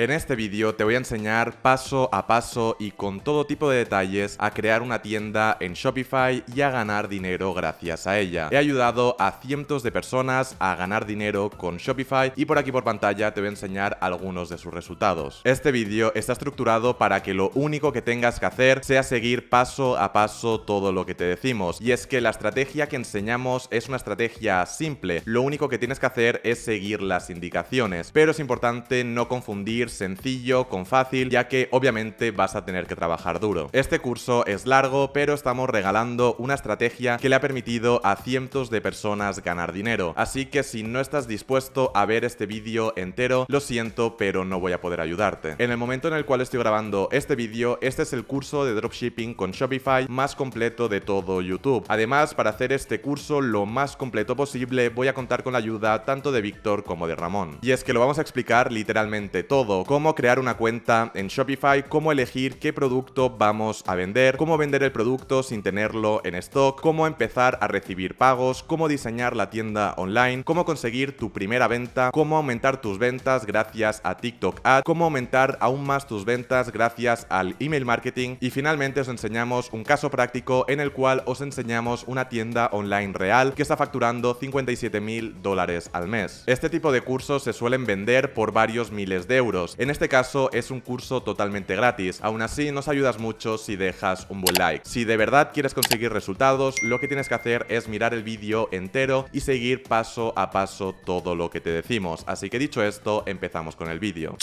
En este vídeo te voy a enseñar paso a paso y con todo tipo de detalles a crear una tienda en Shopify y a ganar dinero gracias a ella. He ayudado a cientos de personas a ganar dinero con Shopify y por aquí por pantalla te voy a enseñar algunos de sus resultados. Este vídeo está estructurado para que lo único que tengas que hacer sea seguir paso a paso todo lo que te decimos. Y es que la estrategia que enseñamos es una estrategia simple, lo único que tienes que hacer es seguir las indicaciones, pero es importante no confundir sencillo, con fácil, ya que obviamente vas a tener que trabajar duro. Este curso es largo, pero estamos regalando una estrategia que le ha permitido a cientos de personas ganar dinero. Así que si no estás dispuesto a ver este vídeo entero, lo siento, pero no voy a poder ayudarte. En el momento en el cual estoy grabando este vídeo, este es el curso de dropshipping con Shopify más completo de todo YouTube. Además, para hacer este curso lo más completo posible, voy a contar con la ayuda tanto de Víctor como de Ramón. Y es que lo vamos a explicar literalmente todo, cómo crear una cuenta en Shopify, cómo elegir qué producto vamos a vender, cómo vender el producto sin tenerlo en stock, cómo empezar a recibir pagos, cómo diseñar la tienda online, cómo conseguir tu primera venta, cómo aumentar tus ventas gracias a TikTok Ad, cómo aumentar aún más tus ventas gracias al email marketing y finalmente os enseñamos un caso práctico en el cual os enseñamos una tienda online real que está facturando 57 mil dólares al mes. Este tipo de cursos se suelen vender por varios miles de euros en este caso es un curso totalmente gratis, aún así nos ayudas mucho si dejas un buen like. Si de verdad quieres conseguir resultados, lo que tienes que hacer es mirar el vídeo entero y seguir paso a paso todo lo que te decimos. Así que dicho esto, empezamos con el vídeo.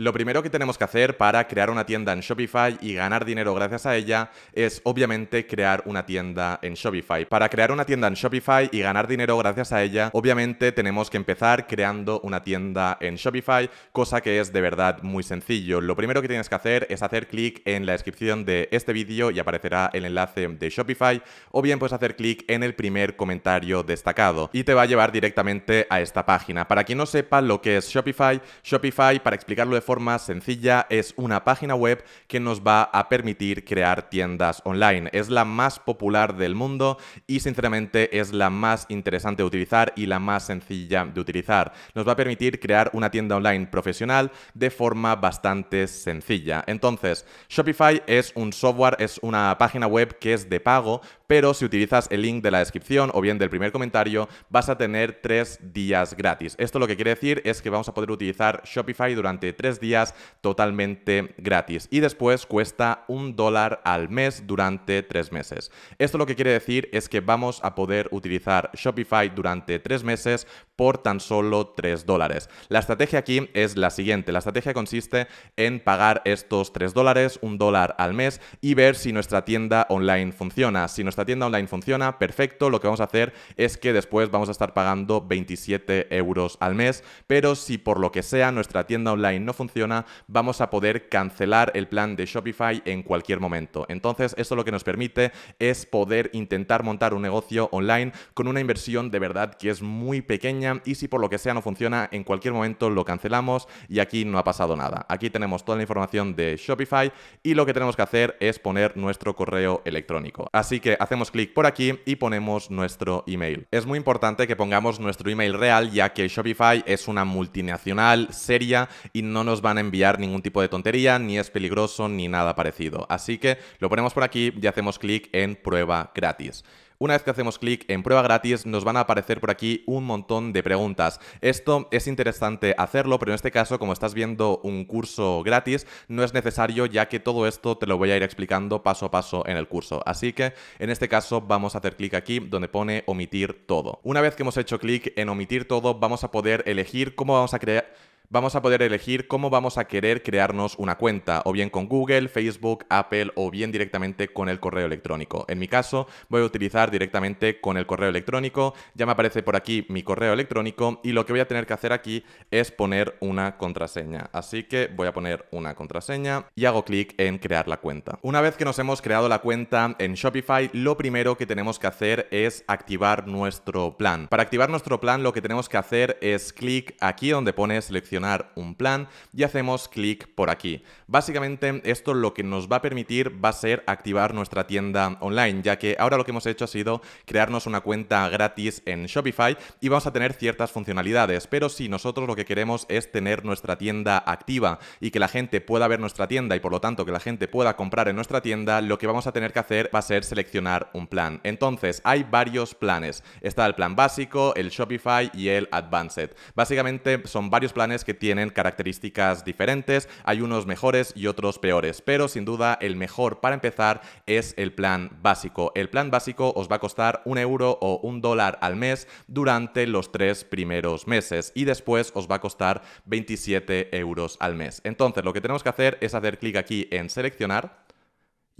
Lo primero que tenemos que hacer para crear una tienda en Shopify y ganar dinero gracias a ella es obviamente crear una tienda en Shopify. Para crear una tienda en Shopify y ganar dinero gracias a ella, obviamente tenemos que empezar creando una tienda en Shopify, cosa que es de verdad muy sencillo. Lo primero que tienes que hacer es hacer clic en la descripción de este vídeo y aparecerá el enlace de Shopify o bien puedes hacer clic en el primer comentario destacado y te va a llevar directamente a esta página. Para quien no sepa lo que es Shopify, Shopify para explicarlo de forma sencilla es una página web que nos va a permitir crear tiendas online. Es la más popular del mundo y sinceramente es la más interesante de utilizar y la más sencilla de utilizar. Nos va a permitir crear una tienda online profesional de forma bastante sencilla. Entonces, Shopify es un software, es una página web que es de pago, pero si utilizas el link de la descripción o bien del primer comentario, vas a tener tres días gratis. Esto lo que quiere decir es que vamos a poder utilizar Shopify durante tres días totalmente gratis y después cuesta un dólar al mes durante tres meses. Esto lo que quiere decir es que vamos a poder utilizar Shopify durante tres meses por tan solo 3 dólares. La estrategia aquí es la siguiente. La estrategia consiste en pagar estos 3 dólares, un dólar al mes, y ver si nuestra tienda online funciona. Si nuestra tienda online funciona, perfecto. Lo que vamos a hacer es que después vamos a estar pagando 27 euros al mes, pero si por lo que sea nuestra tienda online no funciona, vamos a poder cancelar el plan de Shopify en cualquier momento. Entonces, eso lo que nos permite es poder intentar montar un negocio online con una inversión de verdad que es muy pequeña y si por lo que sea no funciona, en cualquier momento lo cancelamos y aquí no ha pasado nada. Aquí tenemos toda la información de Shopify y lo que tenemos que hacer es poner nuestro correo electrónico. Así que hacemos clic por aquí y ponemos nuestro email. Es muy importante que pongamos nuestro email real ya que Shopify es una multinacional seria y no nos van a enviar ningún tipo de tontería, ni es peligroso, ni nada parecido. Así que lo ponemos por aquí y hacemos clic en prueba gratis. Una vez que hacemos clic en prueba gratis nos van a aparecer por aquí un montón de preguntas. Esto es interesante hacerlo, pero en este caso como estás viendo un curso gratis no es necesario ya que todo esto te lo voy a ir explicando paso a paso en el curso. Así que en este caso vamos a hacer clic aquí donde pone omitir todo. Una vez que hemos hecho clic en omitir todo vamos a poder elegir cómo vamos a crear vamos a poder elegir cómo vamos a querer crearnos una cuenta, o bien con Google, Facebook, Apple o bien directamente con el correo electrónico. En mi caso, voy a utilizar directamente con el correo electrónico, ya me aparece por aquí mi correo electrónico y lo que voy a tener que hacer aquí es poner una contraseña. Así que voy a poner una contraseña y hago clic en crear la cuenta. Una vez que nos hemos creado la cuenta en Shopify, lo primero que tenemos que hacer es activar nuestro plan. Para activar nuestro plan lo que tenemos que hacer es clic aquí donde pone seleccionar un plan y hacemos clic por aquí. Básicamente esto lo que nos va a permitir va a ser activar nuestra tienda online, ya que ahora lo que hemos hecho ha sido crearnos una cuenta gratis en Shopify y vamos a tener ciertas funcionalidades, pero si nosotros lo que queremos es tener nuestra tienda activa y que la gente pueda ver nuestra tienda y por lo tanto que la gente pueda comprar en nuestra tienda, lo que vamos a tener que hacer va a ser seleccionar un plan. Entonces, hay varios planes. Está el plan básico, el Shopify y el Advanced. Básicamente son varios planes que tienen características diferentes, hay unos mejores y otros peores, pero sin duda el mejor para empezar es el plan básico. El plan básico os va a costar un euro o un dólar al mes durante los tres primeros meses y después os va a costar 27 euros al mes. Entonces lo que tenemos que hacer es hacer clic aquí en seleccionar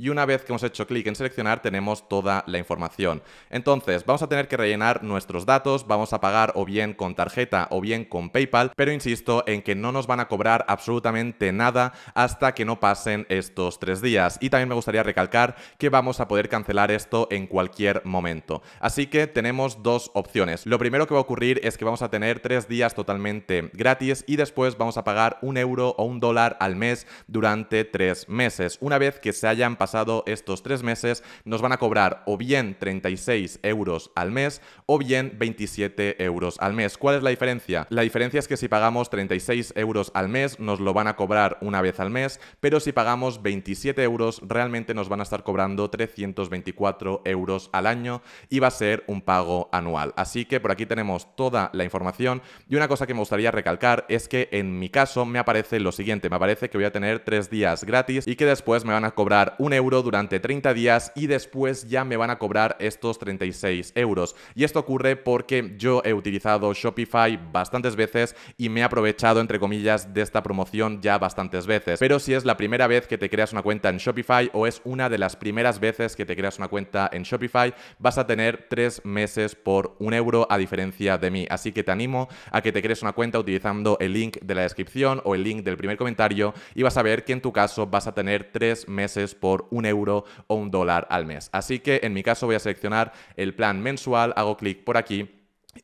y una vez que hemos hecho clic en seleccionar tenemos toda la información. Entonces vamos a tener que rellenar nuestros datos, vamos a pagar o bien con tarjeta o bien con PayPal, pero insisto en que no nos van a cobrar absolutamente nada hasta que no pasen estos tres días. Y también me gustaría recalcar que vamos a poder cancelar esto en cualquier momento. Así que tenemos dos opciones. Lo primero que va a ocurrir es que vamos a tener tres días totalmente gratis y después vamos a pagar un euro o un dólar al mes durante tres meses. Una vez que se hayan pasado estos tres meses, nos van a cobrar o bien 36 euros al mes o bien 27 euros al mes. ¿Cuál es la diferencia? La diferencia es que si pagamos 36 euros al mes, nos lo van a cobrar una vez al mes, pero si pagamos 27 euros, realmente nos van a estar cobrando 324 euros al año y va a ser un pago anual. Así que por aquí tenemos toda la información y una cosa que me gustaría recalcar es que en mi caso me aparece lo siguiente, me aparece que voy a tener tres días gratis y que después me van a cobrar un durante 30 días y después ya me van a cobrar estos 36 euros. Y esto ocurre porque yo he utilizado Shopify bastantes veces y me he aprovechado, entre comillas, de esta promoción ya bastantes veces. Pero si es la primera vez que te creas una cuenta en Shopify o es una de las primeras veces que te creas una cuenta en Shopify, vas a tener tres meses por un euro a diferencia de mí. Así que te animo a que te crees una cuenta utilizando el link de la descripción o el link del primer comentario y vas a ver que en tu caso vas a tener tres meses por un euro o un dólar al mes. Así que en mi caso voy a seleccionar el plan mensual, hago clic por aquí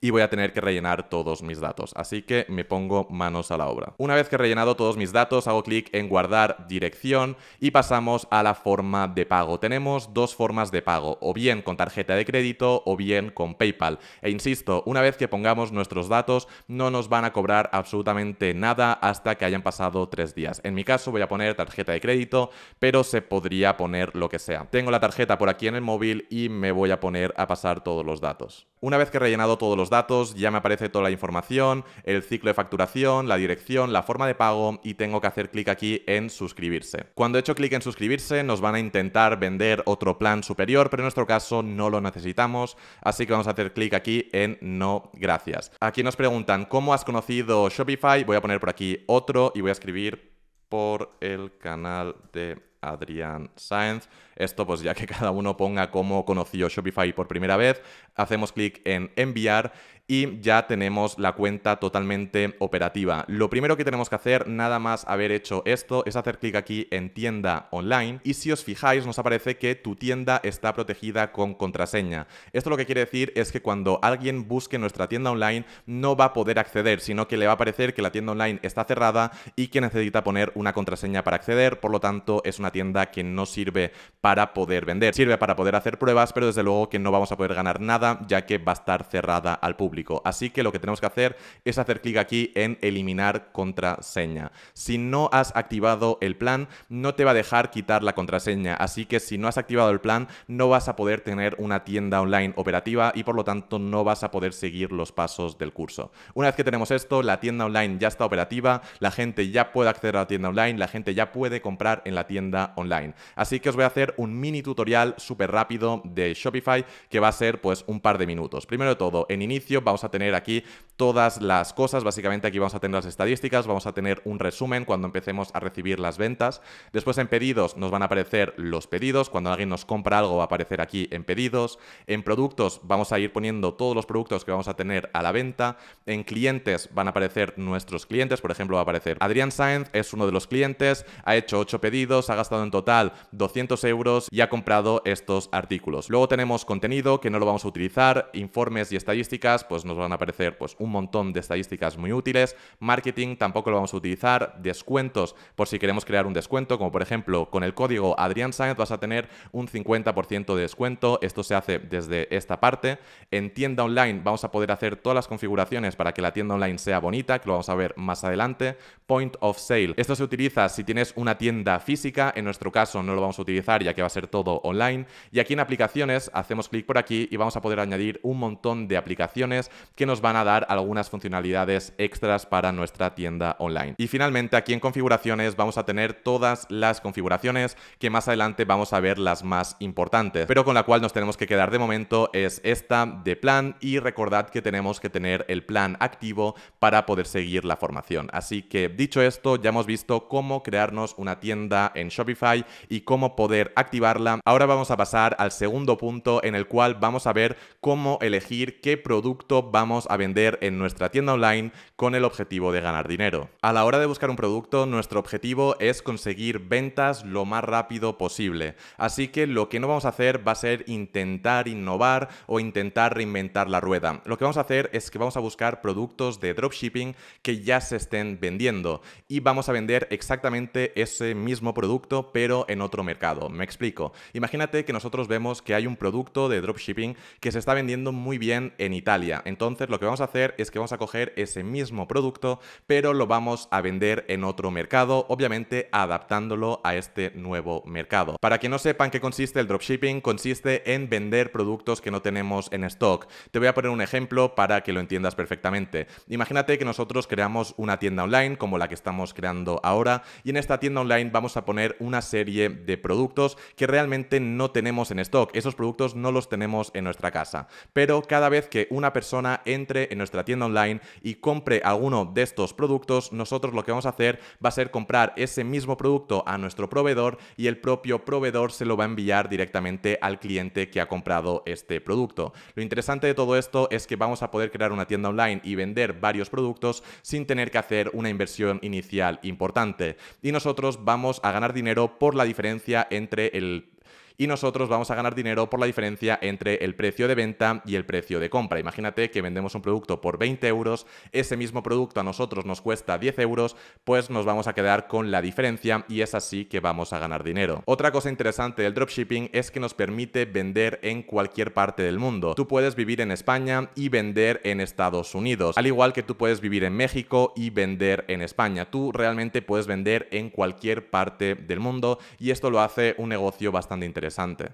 y voy a tener que rellenar todos mis datos. Así que me pongo manos a la obra. Una vez que he rellenado todos mis datos, hago clic en guardar dirección y pasamos a la forma de pago. Tenemos dos formas de pago, o bien con tarjeta de crédito o bien con PayPal. E insisto, una vez que pongamos nuestros datos, no nos van a cobrar absolutamente nada hasta que hayan pasado tres días. En mi caso voy a poner tarjeta de crédito, pero se podría poner lo que sea. Tengo la tarjeta por aquí en el móvil y me voy a poner a pasar todos los datos. Una vez que he rellenado todos los datos, ya me aparece toda la información, el ciclo de facturación, la dirección, la forma de pago y tengo que hacer clic aquí en suscribirse. Cuando he hecho clic en suscribirse nos van a intentar vender otro plan superior, pero en nuestro caso no lo necesitamos, así que vamos a hacer clic aquí en no gracias. Aquí nos preguntan cómo has conocido Shopify, voy a poner por aquí otro y voy a escribir por el canal de Adrián Sáenz. Esto pues ya que cada uno ponga cómo conoció Shopify por primera vez hacemos clic en enviar y ya tenemos la cuenta totalmente operativa. Lo primero que tenemos que hacer, nada más haber hecho esto, es hacer clic aquí en tienda online y si os fijáis nos aparece que tu tienda está protegida con contraseña. Esto lo que quiere decir es que cuando alguien busque nuestra tienda online no va a poder acceder, sino que le va a parecer que la tienda online está cerrada y que necesita poner una contraseña para acceder, por lo tanto es una tienda que no sirve para poder vender, sirve para poder hacer pruebas, pero desde luego que no vamos a poder ganar nada ya que va a estar cerrada al público. Así que lo que tenemos que hacer es hacer clic aquí en eliminar contraseña. Si no has activado el plan, no te va a dejar quitar la contraseña. Así que si no has activado el plan, no vas a poder tener una tienda online operativa y por lo tanto no vas a poder seguir los pasos del curso. Una vez que tenemos esto, la tienda online ya está operativa, la gente ya puede acceder a la tienda online, la gente ya puede comprar en la tienda online. Así que os voy a hacer un mini tutorial súper rápido de Shopify que va a ser pues un un par de minutos. Primero de todo, en inicio vamos a tener aquí todas las cosas, básicamente aquí vamos a tener las estadísticas, vamos a tener un resumen cuando empecemos a recibir las ventas. Después en pedidos nos van a aparecer los pedidos, cuando alguien nos compra algo va a aparecer aquí en pedidos. En productos vamos a ir poniendo todos los productos que vamos a tener a la venta. En clientes van a aparecer nuestros clientes, por ejemplo va a aparecer Adrián Sainz, es uno de los clientes, ha hecho ocho pedidos, ha gastado en total 200 euros y ha comprado estos artículos. Luego tenemos contenido que no lo vamos a utilizar informes y estadísticas, pues nos van a aparecer pues, un montón de estadísticas muy útiles, marketing tampoco lo vamos a utilizar, descuentos por si queremos crear un descuento, como por ejemplo con el código Adrián Sainz vas a tener un 50% de descuento, esto se hace desde esta parte, en tienda online vamos a poder hacer todas las configuraciones para que la tienda online sea bonita, que lo vamos a ver más adelante, point of sale, esto se utiliza si tienes una tienda física, en nuestro caso no lo vamos a utilizar ya que va a ser todo online, y aquí en aplicaciones hacemos clic por aquí y vamos a poder añadir un montón de aplicaciones que nos van a dar algunas funcionalidades extras para nuestra tienda online. Y finalmente aquí en configuraciones vamos a tener todas las configuraciones que más adelante vamos a ver las más importantes, pero con la cual nos tenemos que quedar de momento es esta de plan y recordad que tenemos que tener el plan activo para poder seguir la formación. Así que dicho esto, ya hemos visto cómo crearnos una tienda en Shopify y cómo poder activarla. Ahora vamos a pasar al segundo punto en el cual vamos a ver cómo elegir qué producto vamos a vender en nuestra tienda online con el objetivo de ganar dinero. A la hora de buscar un producto, nuestro objetivo es conseguir ventas lo más rápido posible. Así que lo que no vamos a hacer va a ser intentar innovar o intentar reinventar la rueda. Lo que vamos a hacer es que vamos a buscar productos de dropshipping que ya se estén vendiendo y vamos a vender exactamente ese mismo producto pero en otro mercado. Me explico. Imagínate que nosotros vemos que hay un producto de dropshipping que que se está vendiendo muy bien en Italia. Entonces lo que vamos a hacer es que vamos a coger ese mismo producto, pero lo vamos a vender en otro mercado, obviamente adaptándolo a este nuevo mercado. Para que no sepan qué consiste el dropshipping, consiste en vender productos que no tenemos en stock. Te voy a poner un ejemplo para que lo entiendas perfectamente. Imagínate que nosotros creamos una tienda online como la que estamos creando ahora y en esta tienda online vamos a poner una serie de productos que realmente no tenemos en stock. Esos productos no los tenemos en nuestra casa. Pero cada vez que una persona entre en nuestra tienda online y compre alguno de estos productos, nosotros lo que vamos a hacer va a ser comprar ese mismo producto a nuestro proveedor y el propio proveedor se lo va a enviar directamente al cliente que ha comprado este producto. Lo interesante de todo esto es que vamos a poder crear una tienda online y vender varios productos sin tener que hacer una inversión inicial importante. Y nosotros vamos a ganar dinero por la diferencia entre el y nosotros vamos a ganar dinero por la diferencia entre el precio de venta y el precio de compra. Imagínate que vendemos un producto por 20 euros, ese mismo producto a nosotros nos cuesta 10 euros, pues nos vamos a quedar con la diferencia y es así que vamos a ganar dinero. Otra cosa interesante del dropshipping es que nos permite vender en cualquier parte del mundo. Tú puedes vivir en España y vender en Estados Unidos, al igual que tú puedes vivir en México y vender en España. Tú realmente puedes vender en cualquier parte del mundo y esto lo hace un negocio bastante interesante.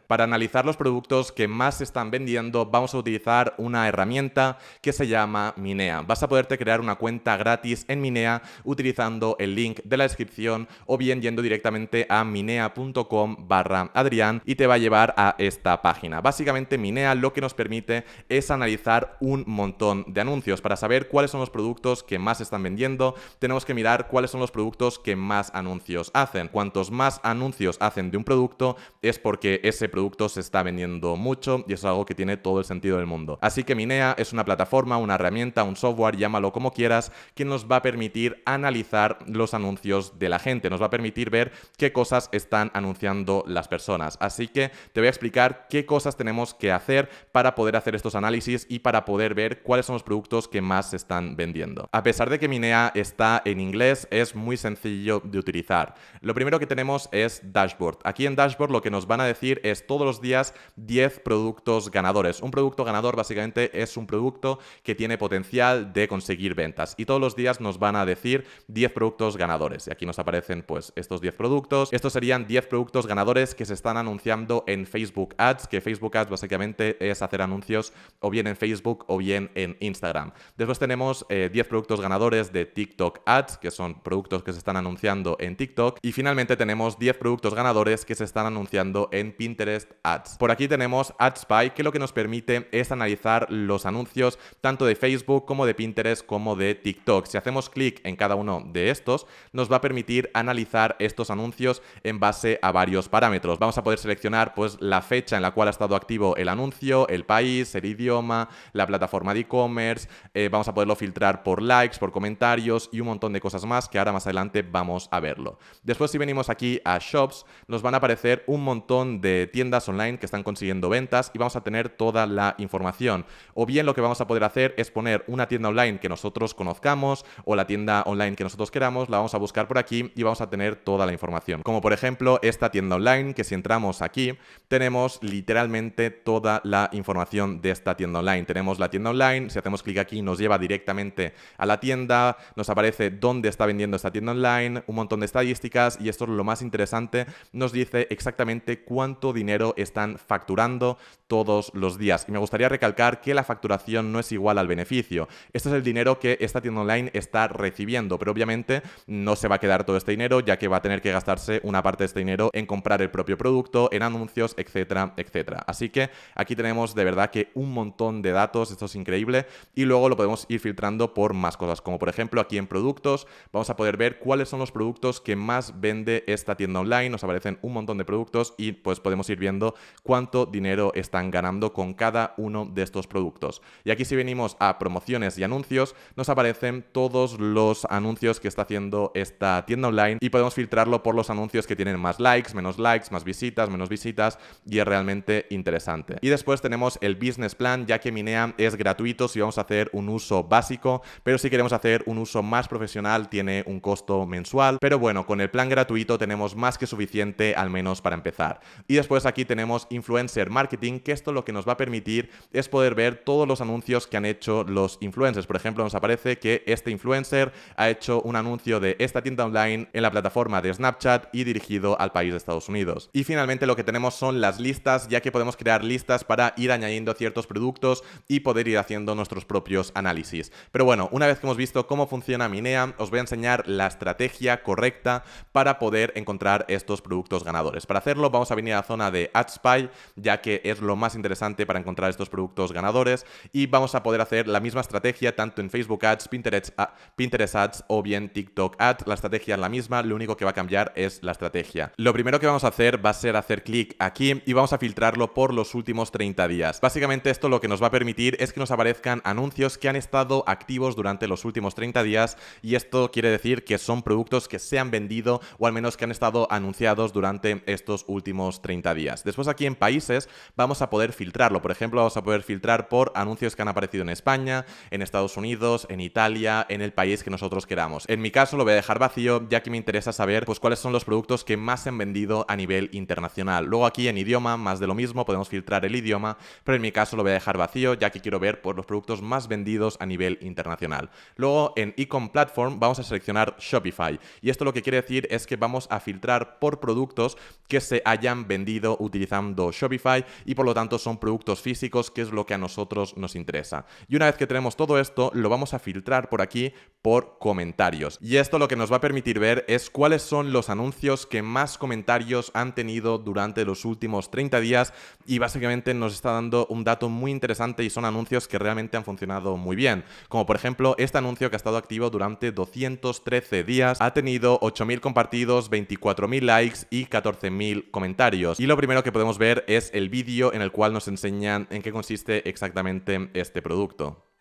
Para analizar los productos que más se están vendiendo, vamos a utilizar una herramienta que se llama Minea. Vas a poderte crear una cuenta gratis en Minea utilizando el link de la descripción o bien yendo directamente a minea.com barra Adrián y te va a llevar a esta página. Básicamente Minea lo que nos permite es analizar un montón de anuncios. Para saber cuáles son los productos que más están vendiendo, tenemos que mirar cuáles son los productos que más anuncios hacen. Cuantos más anuncios hacen de un producto es porque ese producto se está vendiendo mucho y es algo que tiene todo el sentido del mundo. Así que Minea es una plataforma, una herramienta, un software, llámalo como quieras, que nos va a permitir analizar los anuncios de la gente, nos va a permitir ver qué cosas están anunciando las personas. Así que te voy a explicar qué cosas tenemos que hacer para poder hacer estos análisis y para poder ver cuáles son los productos que más se están vendiendo. A pesar de que Minea está en inglés, es muy sencillo de utilizar. Lo primero que tenemos es dashboard. Aquí en dashboard lo que nos van a decir es todos los días 10 productos ganadores. Un producto ganador básicamente es un producto que tiene potencial de conseguir ventas y todos los días nos van a decir 10 productos ganadores. Y aquí nos aparecen pues estos 10 productos. Estos serían 10 productos ganadores que se están anunciando en Facebook Ads, que Facebook Ads básicamente es hacer anuncios o bien en Facebook o bien en Instagram. Después tenemos 10 eh, productos ganadores de TikTok Ads, que son productos que se están anunciando en TikTok. Y finalmente tenemos 10 productos ganadores que se están anunciando en Pinterest Ads. Por aquí tenemos AdSpy, que lo que nos permite es analizar los anuncios tanto de Facebook como de Pinterest como de TikTok. Si hacemos clic en cada uno de estos, nos va a permitir analizar estos anuncios en base a varios parámetros. Vamos a poder seleccionar pues la fecha en la cual ha estado activo el anuncio, el país, el idioma, la plataforma de e-commerce, eh, vamos a poderlo filtrar por likes, por comentarios y un montón de cosas más que ahora más adelante vamos a verlo. Después si venimos aquí a Shops, nos van a aparecer un montón de tiendas online que están consiguiendo ventas y vamos a tener toda la información. O bien lo que vamos a poder hacer es poner una tienda online que nosotros conozcamos o la tienda online que nosotros queramos, la vamos a buscar por aquí y vamos a tener toda la información. Como por ejemplo esta tienda online que si entramos aquí tenemos literalmente toda la información de esta tienda online. Tenemos la tienda online, si hacemos clic aquí nos lleva directamente a la tienda, nos aparece dónde está vendiendo esta tienda online, un montón de estadísticas y esto es lo más interesante, nos dice exactamente cuánto dinero están facturando todos los días. Y me gustaría recalcar que la facturación no es igual al beneficio. Este es el dinero que esta tienda online está recibiendo, pero obviamente no se va a quedar todo este dinero, ya que va a tener que gastarse una parte de este dinero en comprar el propio producto, en anuncios, etcétera, etcétera. Así que aquí tenemos de verdad que un montón de datos, esto es increíble, y luego lo podemos ir filtrando por más cosas, como por ejemplo aquí en productos vamos a poder ver cuáles son los productos que más vende esta tienda online, nos aparecen un montón de productos y pues podemos ir viendo cuánto dinero están ganando con cada uno de estos productos. Y aquí si venimos a promociones y anuncios, nos aparecen todos los anuncios que está haciendo esta tienda online y podemos filtrarlo por los anuncios que tienen más likes, menos likes, más visitas, menos visitas y es realmente interesante. Y después tenemos el business plan, ya que Minea es gratuito si vamos a hacer un uso básico, pero si queremos hacer un uso más profesional tiene un costo mensual, pero bueno, con el plan gratuito tenemos más que suficiente al menos para empezar. Y después aquí tenemos influencer marketing, que esto lo que nos va a permitir es poder ver todos los anuncios que han hecho los influencers. Por ejemplo, nos aparece que este influencer ha hecho un anuncio de esta tienda online en la plataforma de Snapchat y dirigido al país de Estados Unidos. Y finalmente lo que tenemos son las listas, ya que podemos crear listas para ir añadiendo ciertos productos y poder ir haciendo nuestros propios análisis. Pero bueno, una vez que hemos visto cómo funciona Minea, os voy a enseñar la estrategia correcta para poder encontrar estos productos ganadores. Para hacerlo vamos a la zona de AdSpy, ya que es lo más interesante para encontrar estos productos ganadores y vamos a poder hacer la misma estrategia tanto en Facebook Ads, Pinterest, ah, Pinterest Ads o bien TikTok Ads. La estrategia es la misma, lo único que va a cambiar es la estrategia. Lo primero que vamos a hacer va a ser hacer clic aquí y vamos a filtrarlo por los últimos 30 días. Básicamente esto lo que nos va a permitir es que nos aparezcan anuncios que han estado activos durante los últimos 30 días y esto quiere decir que son productos que se han vendido o al menos que han estado anunciados durante estos últimos 30 días. Después aquí en países vamos a poder filtrarlo. Por ejemplo, vamos a poder filtrar por anuncios que han aparecido en España, en Estados Unidos, en Italia, en el país que nosotros queramos. En mi caso lo voy a dejar vacío ya que me interesa saber pues cuáles son los productos que más se han vendido a nivel internacional. Luego aquí en idioma, más de lo mismo, podemos filtrar el idioma, pero en mi caso lo voy a dejar vacío ya que quiero ver por los productos más vendidos a nivel internacional. Luego en Icon Platform vamos a seleccionar Shopify y esto lo que quiere decir es que vamos a filtrar por productos que se hayan vendido utilizando Shopify y por lo tanto son productos físicos que es lo que a nosotros nos interesa. Y una vez que tenemos todo esto, lo vamos a filtrar por aquí por comentarios. Y esto lo que nos va a permitir ver es cuáles son los anuncios que más comentarios han tenido durante los últimos 30 días y básicamente nos está dando un dato muy interesante y son anuncios que realmente han funcionado muy bien. Como por ejemplo este anuncio que ha estado activo durante 213 días, ha tenido 8.000 compartidos, 24.000 likes y 14.000 comentarios. Y lo primero que podemos ver es el vídeo en el cual nos enseñan en qué consiste exactamente este producto.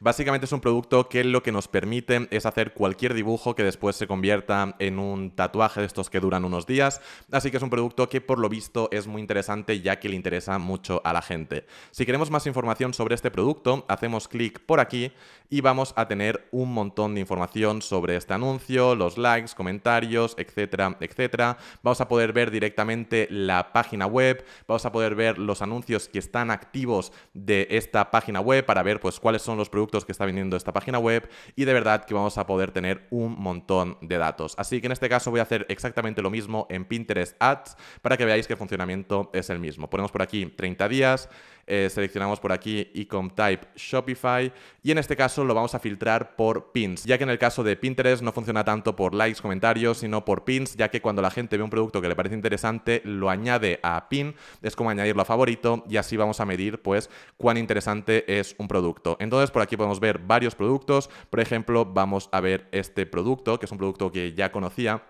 Básicamente es un producto que lo que nos permite es hacer cualquier dibujo que después se convierta en un tatuaje de estos que duran unos días. Así que es un producto que por lo visto es muy interesante ya que le interesa mucho a la gente. Si queremos más información sobre este producto, hacemos clic por aquí y vamos a tener un montón de información sobre este anuncio, los likes, comentarios, etcétera, etcétera. Vamos a poder ver directamente la página web, vamos a poder ver los anuncios que están activos de esta página web para ver pues cuáles son los productos que está viniendo esta página web y de verdad que vamos a poder tener un montón de datos. Así que en este caso voy a hacer exactamente lo mismo en Pinterest Ads para que veáis que el funcionamiento es el mismo. Ponemos por aquí 30 días. Eh, seleccionamos por aquí Ecom Type Shopify y en este caso lo vamos a filtrar por pins, ya que en el caso de Pinterest no funciona tanto por likes, comentarios, sino por pins, ya que cuando la gente ve un producto que le parece interesante, lo añade a pin, es como añadirlo a favorito y así vamos a medir pues cuán interesante es un producto. Entonces por aquí podemos ver varios productos. Por ejemplo, vamos a ver este producto, que es un producto que ya conocía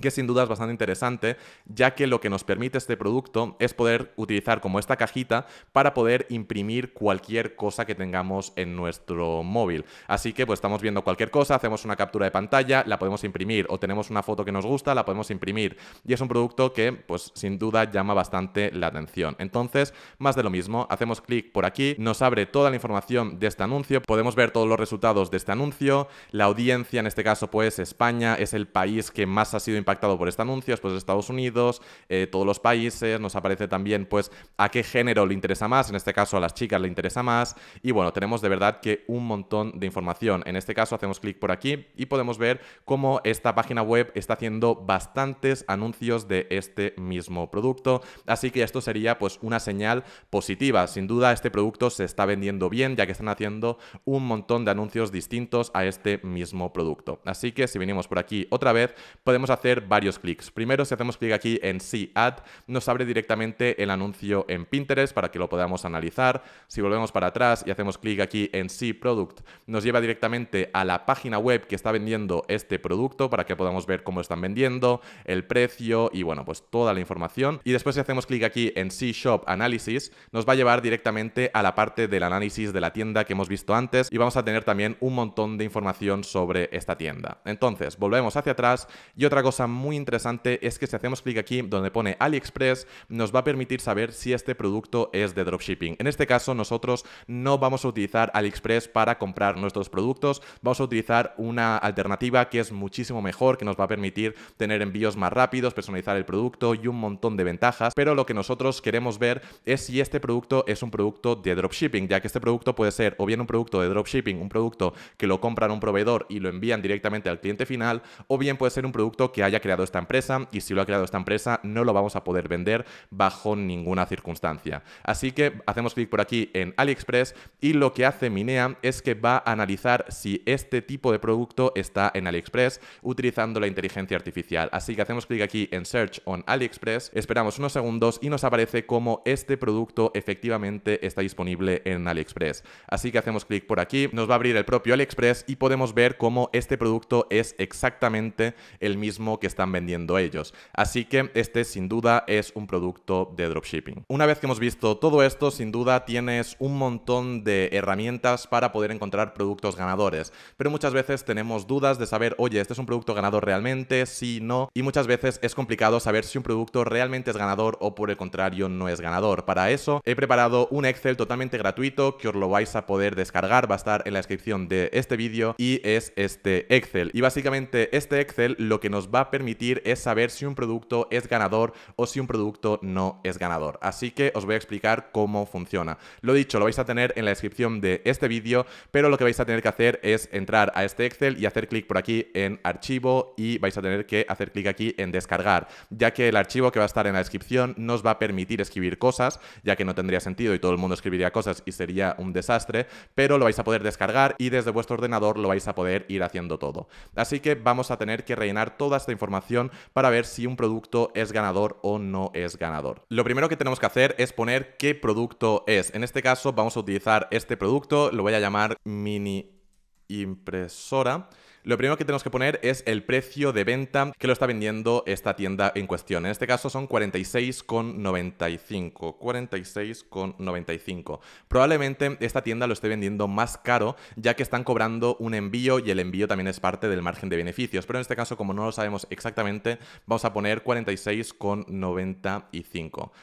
que sin duda es bastante interesante, ya que lo que nos permite este producto es poder utilizar como esta cajita para poder imprimir cualquier cosa que tengamos en nuestro móvil. Así que pues estamos viendo cualquier cosa, hacemos una captura de pantalla, la podemos imprimir o tenemos una foto que nos gusta, la podemos imprimir. Y es un producto que pues sin duda llama bastante la atención. Entonces, más de lo mismo, hacemos clic por aquí, nos abre toda la información de este anuncio, podemos ver todos los resultados de este anuncio, la audiencia en este caso pues España es el país que más ha sido impactado por este anuncio, pues de Estados Unidos, eh, todos los países, nos aparece también pues a qué género le interesa más, en este caso a las chicas le interesa más, y bueno, tenemos de verdad que un montón de información. En este caso hacemos clic por aquí y podemos ver cómo esta página web está haciendo bastantes anuncios de este mismo producto, así que esto sería pues una señal positiva. Sin duda este producto se está vendiendo bien ya que están haciendo un montón de anuncios distintos a este mismo producto. Así que si venimos por aquí otra vez, podemos hacer varios clics. Primero, si hacemos clic aquí en See Ad, nos abre directamente el anuncio en Pinterest para que lo podamos analizar. Si volvemos para atrás y hacemos clic aquí en See Product, nos lleva directamente a la página web que está vendiendo este producto para que podamos ver cómo están vendiendo, el precio y bueno, pues toda la información. Y después si hacemos clic aquí en See Shop Analysis, nos va a llevar directamente a la parte del análisis de la tienda que hemos visto antes y vamos a tener también un montón de información sobre esta tienda. Entonces, volvemos hacia atrás y otra cosa muy interesante es que si hacemos clic aquí donde pone AliExpress, nos va a permitir saber si este producto es de dropshipping. En este caso, nosotros no vamos a utilizar AliExpress para comprar nuestros productos, vamos a utilizar una alternativa que es muchísimo mejor, que nos va a permitir tener envíos más rápidos, personalizar el producto y un montón de ventajas, pero lo que nosotros queremos ver es si este producto es un producto de dropshipping, ya que este producto puede ser o bien un producto de dropshipping, un producto que lo compran un proveedor y lo envían directamente al cliente final, o bien puede ser un producto que haya ha creado esta empresa y si lo ha creado esta empresa no lo vamos a poder vender bajo ninguna circunstancia. Así que hacemos clic por aquí en AliExpress y lo que hace Minea es que va a analizar si este tipo de producto está en AliExpress utilizando la inteligencia artificial. Así que hacemos clic aquí en Search on AliExpress, esperamos unos segundos y nos aparece como este producto efectivamente está disponible en AliExpress. Así que hacemos clic por aquí, nos va a abrir el propio AliExpress y podemos ver cómo este producto es exactamente el mismo que están vendiendo ellos. Así que este sin duda es un producto de dropshipping. Una vez que hemos visto todo esto, sin duda tienes un montón de herramientas para poder encontrar productos ganadores. Pero muchas veces tenemos dudas de saber, oye, este es un producto ganador realmente, sí, no. Y muchas veces es complicado saber si un producto realmente es ganador o por el contrario no es ganador. Para eso he preparado un Excel totalmente gratuito que os lo vais a poder descargar, va a estar en la descripción de este vídeo y es este Excel. Y básicamente este Excel lo que nos va a permitir es saber si un producto es ganador o si un producto no es ganador. Así que os voy a explicar cómo funciona. Lo dicho, lo vais a tener en la descripción de este vídeo, pero lo que vais a tener que hacer es entrar a este Excel y hacer clic por aquí en archivo y vais a tener que hacer clic aquí en descargar, ya que el archivo que va a estar en la descripción nos va a permitir escribir cosas, ya que no tendría sentido y todo el mundo escribiría cosas y sería un desastre, pero lo vais a poder descargar y desde vuestro ordenador lo vais a poder ir haciendo todo. Así que vamos a tener que rellenar toda esta información para ver si un producto es ganador o no es ganador. Lo primero que tenemos que hacer es poner qué producto es. En este caso vamos a utilizar este producto, lo voy a llamar mini impresora lo primero que tenemos que poner es el precio de venta que lo está vendiendo esta tienda en cuestión. En este caso son 46,95. 46,95. Probablemente esta tienda lo esté vendiendo más caro ya que están cobrando un envío y el envío también es parte del margen de beneficios. Pero en este caso, como no lo sabemos exactamente, vamos a poner 46,95.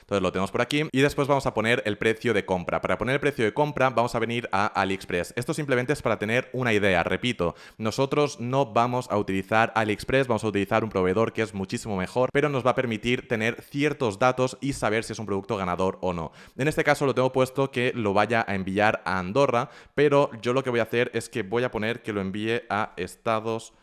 Entonces lo tenemos por aquí y después vamos a poner el precio de compra. Para poner el precio de compra vamos a venir a AliExpress. Esto simplemente es para tener una idea. Repito, nosotros no vamos a utilizar AliExpress, vamos a utilizar un proveedor que es muchísimo mejor, pero nos va a permitir tener ciertos datos y saber si es un producto ganador o no. En este caso lo tengo puesto que lo vaya a enviar a Andorra, pero yo lo que voy a hacer es que voy a poner que lo envíe a Estados Unidos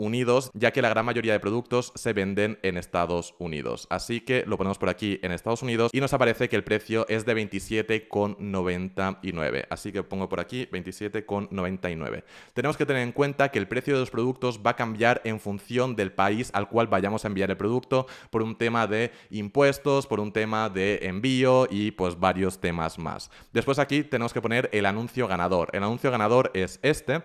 Unidos, ya que la gran mayoría de productos se venden en Estados Unidos. Así que lo ponemos por aquí en Estados Unidos y nos aparece que el precio es de 27,99. Así que pongo por aquí 27,99. Tenemos que tener en cuenta que el precio de los productos va a cambiar en función del país al cual vayamos a enviar el producto por un tema de impuestos, por un tema de envío y pues varios temas más. Después aquí tenemos que poner el anuncio ganador. El anuncio ganador es este.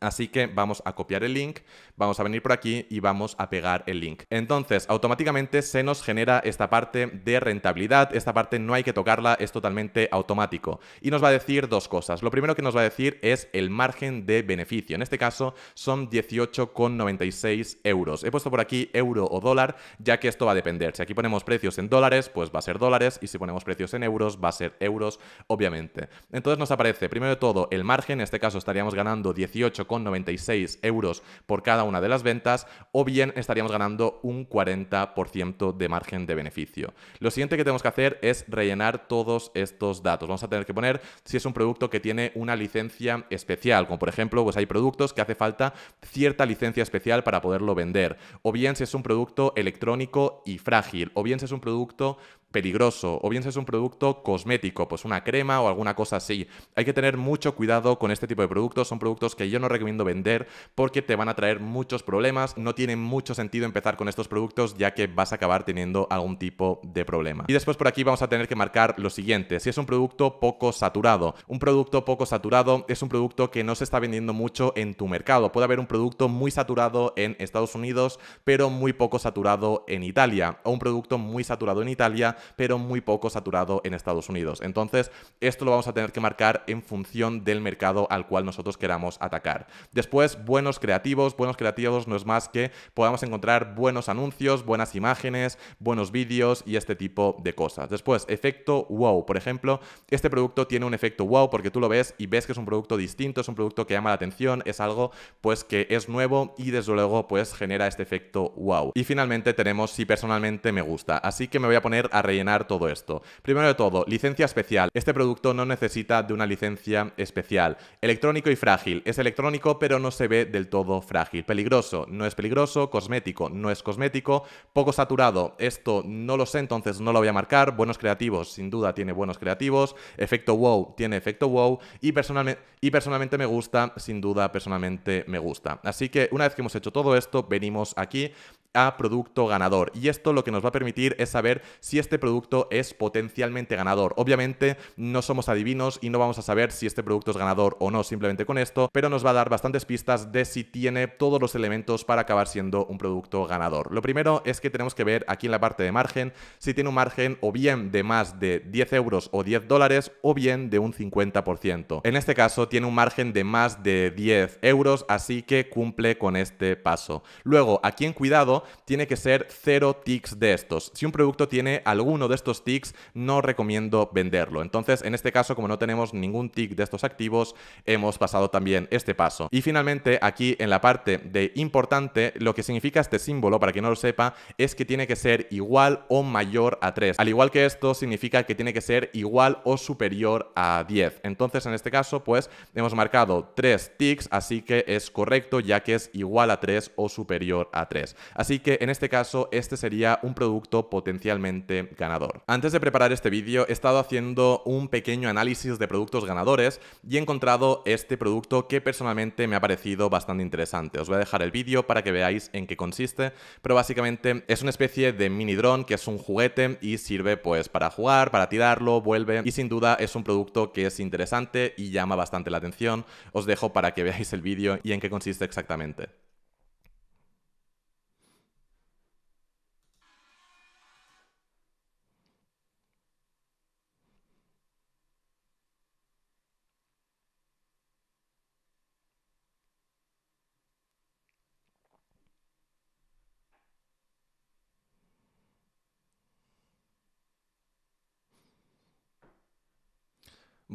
Así que vamos a copiar el link vamos a venir por aquí y vamos a pegar el link. Entonces, automáticamente se nos genera esta parte de rentabilidad, esta parte no hay que tocarla, es totalmente automático. Y nos va a decir dos cosas. Lo primero que nos va a decir es el margen de beneficio. En este caso son 18,96 euros. He puesto por aquí euro o dólar, ya que esto va a depender. Si aquí ponemos precios en dólares, pues va a ser dólares, y si ponemos precios en euros, va a ser euros, obviamente. Entonces nos aparece, primero de todo, el margen. En este caso estaríamos ganando 18,96 euros por cada una de las ventas o bien estaríamos ganando un 40% de margen de beneficio. Lo siguiente que tenemos que hacer es rellenar todos estos datos. Vamos a tener que poner si es un producto que tiene una licencia especial, como por ejemplo, pues hay productos que hace falta cierta licencia especial para poderlo vender, o bien si es un producto electrónico y frágil, o bien si es un producto peligroso o bien si es un producto cosmético, pues una crema o alguna cosa así. Hay que tener mucho cuidado con este tipo de productos, son productos que yo no recomiendo vender porque te van a traer muchos problemas, no tiene mucho sentido empezar con estos productos ya que vas a acabar teniendo algún tipo de problema. Y después por aquí vamos a tener que marcar lo siguiente, si es un producto poco saturado. Un producto poco saturado es un producto que no se está vendiendo mucho en tu mercado. Puede haber un producto muy saturado en Estados Unidos, pero muy poco saturado en Italia, o un producto muy saturado en Italia, pero muy poco saturado en Estados Unidos. Entonces, esto lo vamos a tener que marcar en función del mercado al cual nosotros queramos atacar. Después, buenos creativos. Buenos creativos no es más que podamos encontrar buenos anuncios, buenas imágenes, buenos vídeos y este tipo de cosas. Después, efecto wow. Por ejemplo, este producto tiene un efecto wow porque tú lo ves y ves que es un producto distinto, es un producto que llama la atención, es algo pues que es nuevo y desde luego pues genera este efecto wow. Y finalmente tenemos si personalmente me gusta. Así que me voy a poner a rellenar todo esto. Primero de todo, licencia especial. Este producto no necesita de una licencia especial. Electrónico y frágil. Es electrónico pero no se ve del todo frágil. Peligroso, no es peligroso. Cosmético, no es cosmético. Poco saturado, esto no lo sé, entonces no lo voy a marcar. Buenos creativos, sin duda tiene buenos creativos. Efecto wow, tiene efecto wow. Y, personalmente y personalmente me gusta, sin duda personalmente me gusta. Así que una vez que hemos hecho todo esto, venimos aquí a producto ganador. Y esto lo que nos va a permitir es saber si este este producto es potencialmente ganador. Obviamente no somos adivinos y no vamos a saber si este producto es ganador o no simplemente con esto, pero nos va a dar bastantes pistas de si tiene todos los elementos para acabar siendo un producto ganador. Lo primero es que tenemos que ver aquí en la parte de margen si tiene un margen o bien de más de 10 euros o 10 dólares o bien de un 50%. En este caso tiene un margen de más de 10 euros, así que cumple con este paso. Luego, aquí en cuidado, tiene que ser cero ticks de estos. Si un producto tiene algún de estos ticks, no recomiendo venderlo. Entonces, en este caso, como no tenemos ningún tick de estos activos, hemos pasado también este paso. Y finalmente, aquí en la parte de importante, lo que significa este símbolo, para quien no lo sepa, es que tiene que ser igual o mayor a 3. Al igual que esto, significa que tiene que ser igual o superior a 10. Entonces, en este caso, pues hemos marcado 3 ticks, así que es correcto, ya que es igual a 3 o superior a 3. Así que en este caso, este sería un producto potencialmente ganador. Antes de preparar este vídeo he estado haciendo un pequeño análisis de productos ganadores y he encontrado este producto que personalmente me ha parecido bastante interesante. Os voy a dejar el vídeo para que veáis en qué consiste, pero básicamente es una especie de mini dron que es un juguete y sirve pues para jugar, para tirarlo, vuelve y sin duda es un producto que es interesante y llama bastante la atención. Os dejo para que veáis el vídeo y en qué consiste exactamente.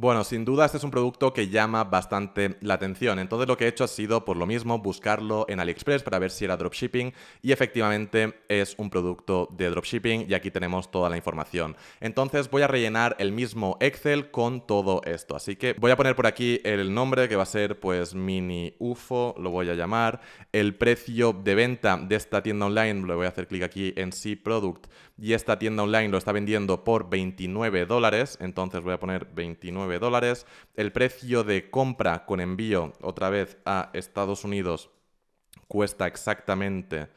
Bueno, sin duda este es un producto que llama bastante la atención. Entonces lo que he hecho ha sido, por lo mismo, buscarlo en AliExpress para ver si era dropshipping y efectivamente es un producto de dropshipping y aquí tenemos toda la información. Entonces voy a rellenar el mismo Excel con todo esto. Así que voy a poner por aquí el nombre que va a ser pues mini UFO, lo voy a llamar. El precio de venta de esta tienda online, le voy a hacer clic aquí en See Product, y esta tienda online lo está vendiendo por 29 dólares, entonces voy a poner 29 dólares. El precio de compra con envío otra vez a Estados Unidos cuesta exactamente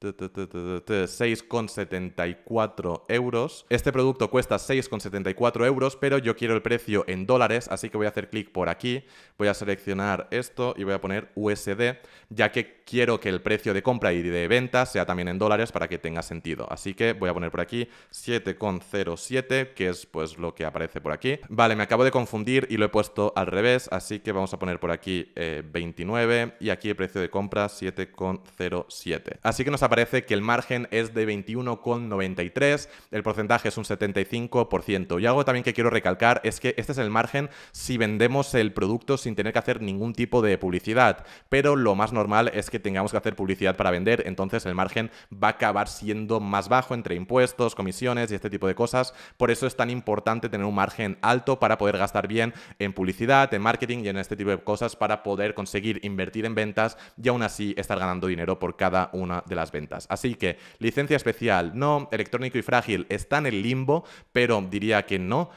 6,74 euros. Este producto cuesta 6,74 euros, pero yo quiero el precio en dólares, así que voy a hacer clic por aquí, voy a seleccionar esto y voy a poner USD, ya que quiero que el precio de compra y de venta sea también en dólares para que tenga sentido. Así que voy a poner por aquí 7,07, que es pues lo que aparece por aquí. Vale, me acabo de confundir y lo he puesto al revés, así que vamos a poner por aquí 29 eh, y aquí el precio de compra 7,07. Así que nos aparece que el margen es de 21,93, el porcentaje es un 75%. Y algo también que quiero recalcar es que este es el margen si vendemos el producto sin tener que hacer ningún tipo de publicidad, pero lo más normal es que tengamos que hacer publicidad para vender, entonces el margen va a acabar siendo más bajo entre impuestos, comisiones y este tipo de cosas. Por eso es tan importante tener un margen alto para poder gastar bien en publicidad, en marketing y en este tipo de cosas para poder conseguir invertir en ventas y aún así estar ganando dinero por cada una de las ventas. Así que licencia especial, no, electrónico y frágil, está en el limbo, pero diría que no.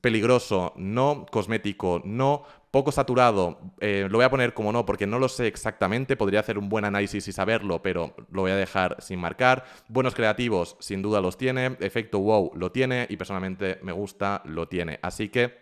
Peligroso, no, cosmético, no, poco saturado, eh, lo voy a poner como no porque no lo sé exactamente, podría hacer un buen análisis y saberlo, pero lo voy a dejar sin marcar. Buenos creativos, sin duda los tiene, efecto wow lo tiene y personalmente me gusta, lo tiene. Así que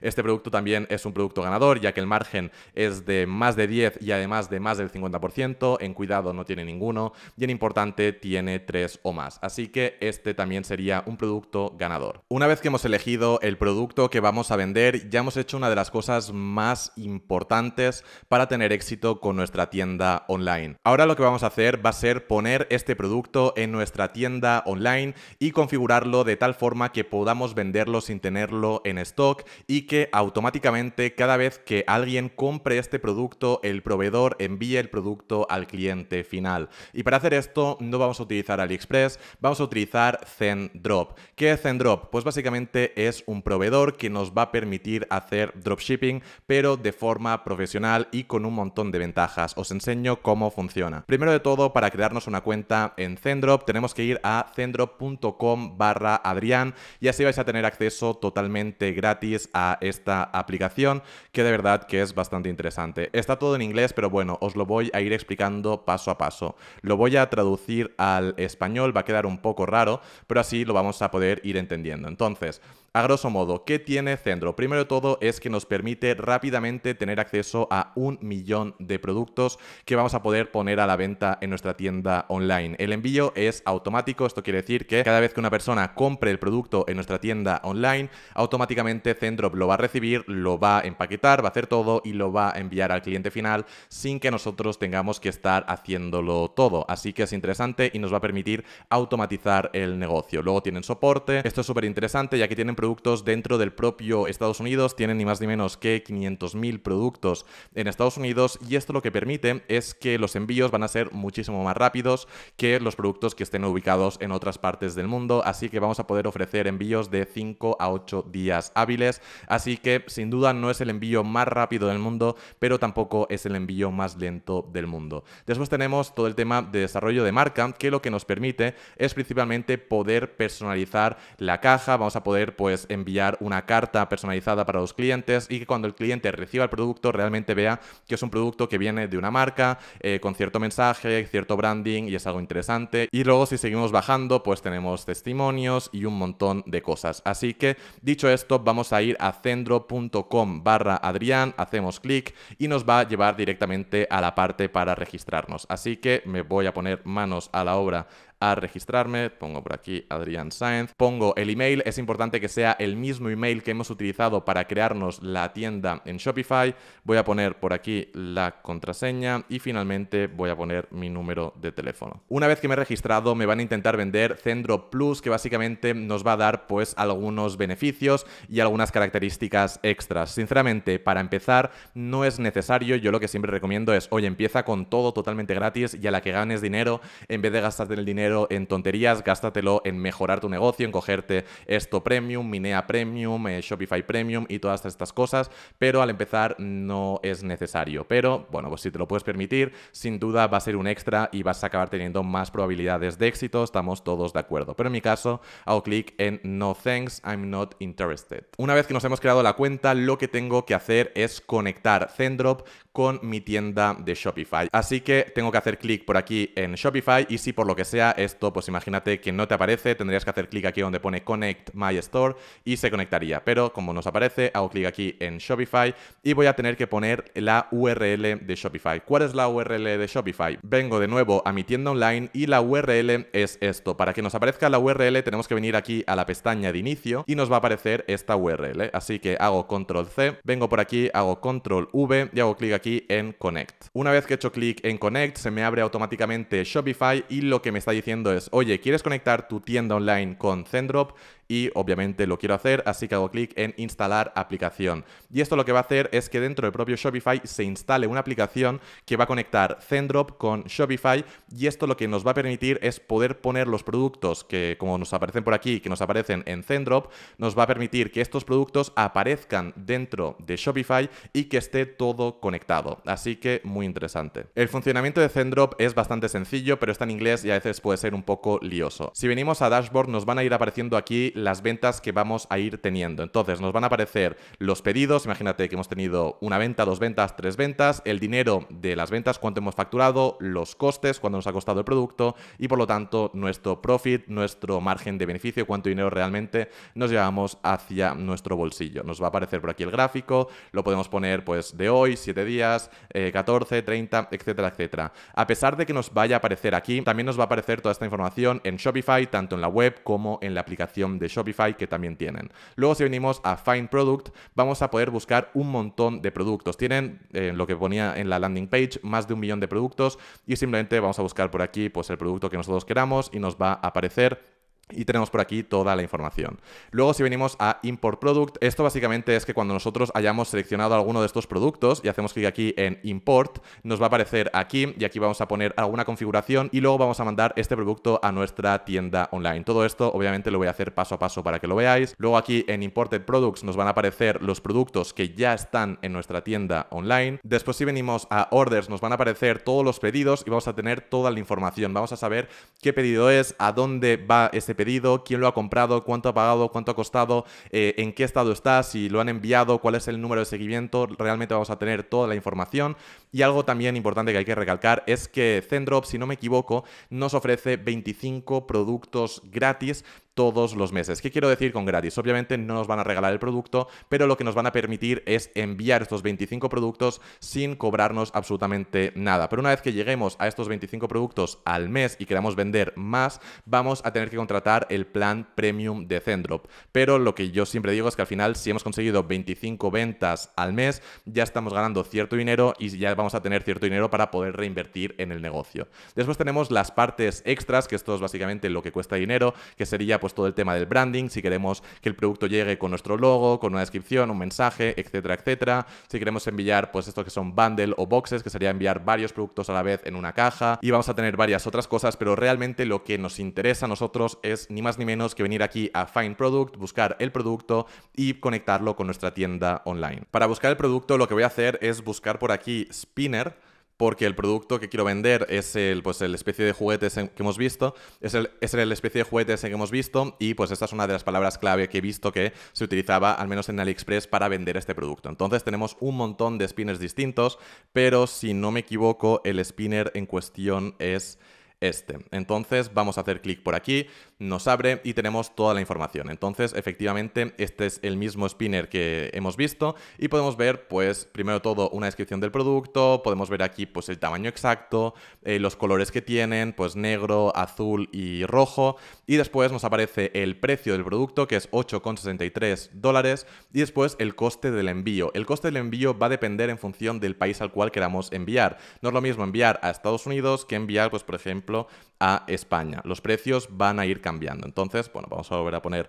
este producto también es un producto ganador, ya que el margen es de más de 10 y además de más del 50%, en cuidado no tiene ninguno y en importante tiene 3 o más. Así que este también sería un producto ganador. Una vez que hemos elegido el producto que vamos a vender, ya hemos hecho una de las cosas más importantes para tener éxito con nuestra tienda online. Ahora lo que vamos a hacer va a ser poner este producto en nuestra tienda online y configurarlo de tal forma que podamos venderlo sin tenerlo en stock y que automáticamente cada vez que alguien compre este producto, el proveedor envíe el producto al cliente final. Y para hacer esto no vamos a utilizar AliExpress, vamos a utilizar Zendrop. ¿Qué es Zendrop? Pues básicamente es un proveedor que nos va a permitir hacer dropshipping, pero de forma profesional y con un montón de ventajas. Os enseño cómo funciona. Primero de todo, para crearnos una cuenta en Zendrop, tenemos que ir a zendrop.com barra Adrián y así vais a tener acceso totalmente gratis a esta aplicación que de verdad que es bastante interesante. Está todo en inglés, pero bueno, os lo voy a ir explicando paso a paso. Lo voy a traducir al español, va a quedar un poco raro, pero así lo vamos a poder ir entendiendo. Entonces, a grosso modo, ¿qué tiene Centro? Primero de todo es que nos permite rápidamente tener acceso a un millón de productos que vamos a poder poner a la venta en nuestra tienda online. El envío es automático, esto quiere decir que cada vez que una persona compre el producto en nuestra tienda online, automáticamente Centro lo va a recibir, lo va a empaquetar, va a hacer todo y lo va a enviar al cliente final sin que nosotros tengamos que estar haciéndolo todo. Así que es interesante y nos va a permitir automatizar el negocio. Luego tienen soporte, esto es súper interesante ya que tienen productos dentro del propio Estados Unidos, tienen ni más ni menos que 500.000 productos en Estados Unidos y esto lo que permite es que los envíos van a ser muchísimo más rápidos que los productos que estén ubicados en otras partes del mundo, así que vamos a poder ofrecer envíos de 5 a 8 días hábiles, así que sin duda no es el envío más rápido del mundo, pero tampoco es el envío más lento del mundo. Después tenemos todo el tema de desarrollo de marca, que lo que nos permite es principalmente poder personalizar la caja, vamos a poder pues pues, enviar una carta personalizada para los clientes y que cuando el cliente reciba el producto realmente vea que es un producto que viene de una marca, eh, con cierto mensaje, cierto branding y es algo interesante. Y luego si seguimos bajando, pues tenemos testimonios y un montón de cosas. Así que dicho esto, vamos a ir a centro.com barra Adrián, hacemos clic y nos va a llevar directamente a la parte para registrarnos. Así que me voy a poner manos a la obra a registrarme, pongo por aquí Adrián Sainz, pongo el email, es importante que sea el mismo email que hemos utilizado para crearnos la tienda en Shopify, voy a poner por aquí la contraseña y finalmente voy a poner mi número de teléfono. Una vez que me he registrado me van a intentar vender Centro Plus que básicamente nos va a dar pues algunos beneficios y algunas características extras. Sinceramente, para empezar no es necesario, yo lo que siempre recomiendo es, oye, empieza con todo totalmente gratis y a la que ganes dinero, en vez de gastarte el dinero en tonterías, gástatelo en mejorar tu negocio, en cogerte esto premium, Minea premium, eh, Shopify premium y todas estas cosas, pero al empezar no es necesario. Pero bueno, pues si te lo puedes permitir, sin duda va a ser un extra y vas a acabar teniendo más probabilidades de éxito, estamos todos de acuerdo. Pero en mi caso, hago clic en No thanks, I'm not interested. Una vez que nos hemos creado la cuenta, lo que tengo que hacer es conectar Zendrop con mi tienda de Shopify. Así que tengo que hacer clic por aquí en Shopify y si por lo que sea esto, pues imagínate que no te aparece, tendrías que hacer clic aquí donde pone Connect My Store y se conectaría. Pero como nos aparece, hago clic aquí en Shopify y voy a tener que poner la URL de Shopify. ¿Cuál es la URL de Shopify? Vengo de nuevo a mi tienda online y la URL es esto. Para que nos aparezca la URL tenemos que venir aquí a la pestaña de inicio y nos va a aparecer esta URL. Así que hago Control C, vengo por aquí, hago Control V y hago clic aquí en Connect. Una vez que he hecho clic en Connect se me abre automáticamente Shopify y lo que me está diciendo es, oye, ¿quieres conectar tu tienda online con Zendrop? y obviamente lo quiero hacer, así que hago clic en instalar aplicación. Y esto lo que va a hacer es que dentro del propio Shopify se instale una aplicación que va a conectar Zendrop con Shopify y esto lo que nos va a permitir es poder poner los productos que como nos aparecen por aquí, que nos aparecen en Zendrop, nos va a permitir que estos productos aparezcan dentro de Shopify y que esté todo conectado. Así que muy interesante. El funcionamiento de Zendrop es bastante sencillo, pero está en inglés y a veces puede ser un poco lioso. Si venimos a Dashboard nos van a ir apareciendo aquí las ventas que vamos a ir teniendo. Entonces nos van a aparecer los pedidos, imagínate que hemos tenido una venta, dos ventas, tres ventas, el dinero de las ventas, cuánto hemos facturado, los costes, cuánto nos ha costado el producto y por lo tanto nuestro profit, nuestro margen de beneficio, cuánto dinero realmente nos llevamos hacia nuestro bolsillo. Nos va a aparecer por aquí el gráfico, lo podemos poner pues de hoy, 7 días, 14, eh, 30, etcétera, etcétera. A pesar de que nos vaya a aparecer aquí, también nos va a aparecer toda esta información en Shopify, tanto en la web como en la aplicación de Shopify que también tienen. Luego si venimos a Find Product, vamos a poder buscar un montón de productos. Tienen eh, lo que ponía en la landing page, más de un millón de productos y simplemente vamos a buscar por aquí pues, el producto que nosotros queramos y nos va a aparecer y tenemos por aquí toda la información. Luego si venimos a Import Product, esto básicamente es que cuando nosotros hayamos seleccionado alguno de estos productos y hacemos clic aquí en Import, nos va a aparecer aquí y aquí vamos a poner alguna configuración y luego vamos a mandar este producto a nuestra tienda online. Todo esto obviamente lo voy a hacer paso a paso para que lo veáis. Luego aquí en Imported Products nos van a aparecer los productos que ya están en nuestra tienda online. Después si venimos a Orders nos van a aparecer todos los pedidos y vamos a tener toda la información. Vamos a saber qué pedido es, a dónde va ese pedido, quién lo ha comprado, cuánto ha pagado, cuánto ha costado, eh, en qué estado está, si lo han enviado, cuál es el número de seguimiento, realmente vamos a tener toda la información. Y algo también importante que hay que recalcar es que Zendrop, si no me equivoco, nos ofrece 25 productos gratis todos los meses. ¿Qué quiero decir con gratis? Obviamente no nos van a regalar el producto, pero lo que nos van a permitir es enviar estos 25 productos sin cobrarnos absolutamente nada. Pero una vez que lleguemos a estos 25 productos al mes y queramos vender más, vamos a tener que contratar el plan premium de Zendrop. Pero lo que yo siempre digo es que al final si hemos conseguido 25 ventas al mes, ya estamos ganando cierto dinero y ya vamos a tener cierto dinero para poder reinvertir en el negocio. Después tenemos las partes extras, que esto es básicamente lo que cuesta dinero, que sería pues todo el tema del branding, si queremos que el producto llegue con nuestro logo, con una descripción, un mensaje, etcétera, etcétera. Si queremos enviar pues esto que son bundle o boxes, que sería enviar varios productos a la vez en una caja y vamos a tener varias otras cosas, pero realmente lo que nos interesa a nosotros es ni más ni menos que venir aquí a Find Product, buscar el producto y conectarlo con nuestra tienda online. Para buscar el producto lo que voy a hacer es buscar por aquí Spinner porque el producto que quiero vender es el, pues, el especie de juguete que hemos visto, es el, es el especie de juguete que hemos visto y pues esta es una de las palabras clave que he visto que se utilizaba al menos en AliExpress para vender este producto. Entonces tenemos un montón de spinners distintos, pero si no me equivoco el spinner en cuestión es este. Entonces vamos a hacer clic por aquí, nos abre y tenemos toda la información. Entonces efectivamente este es el mismo spinner que hemos visto y podemos ver pues primero todo una descripción del producto, podemos ver aquí pues el tamaño exacto, eh, los colores que tienen, pues negro, azul y rojo y después nos aparece el precio del producto que es 8,63 dólares y después el coste del envío. El coste del envío va a depender en función del país al cual queramos enviar. No es lo mismo enviar a Estados Unidos que enviar pues por ejemplo a España. Los precios van a ir cambiando. Entonces, bueno, vamos a volver a poner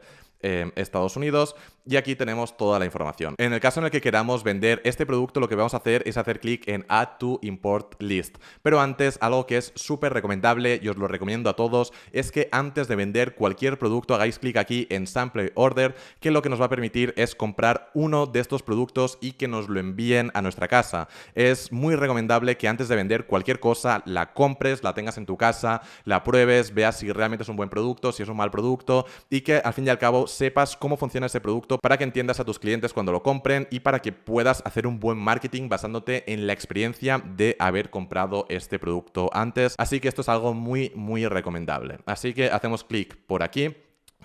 Estados Unidos y aquí tenemos toda la información. En el caso en el que queramos vender este producto, lo que vamos a hacer es hacer clic en Add to Import List. Pero antes, algo que es súper recomendable y os lo recomiendo a todos, es que antes de vender cualquier producto hagáis clic aquí en Sample Order, que lo que nos va a permitir es comprar uno de estos productos y que nos lo envíen a nuestra casa. Es muy recomendable que antes de vender cualquier cosa la compres, la tengas en tu casa, la pruebes, veas si realmente es un buen producto, si es un mal producto y que al fin y al cabo sepas cómo funciona este producto, para que entiendas a tus clientes cuando lo compren y para que puedas hacer un buen marketing basándote en la experiencia de haber comprado este producto antes. Así que esto es algo muy, muy recomendable. Así que hacemos clic por aquí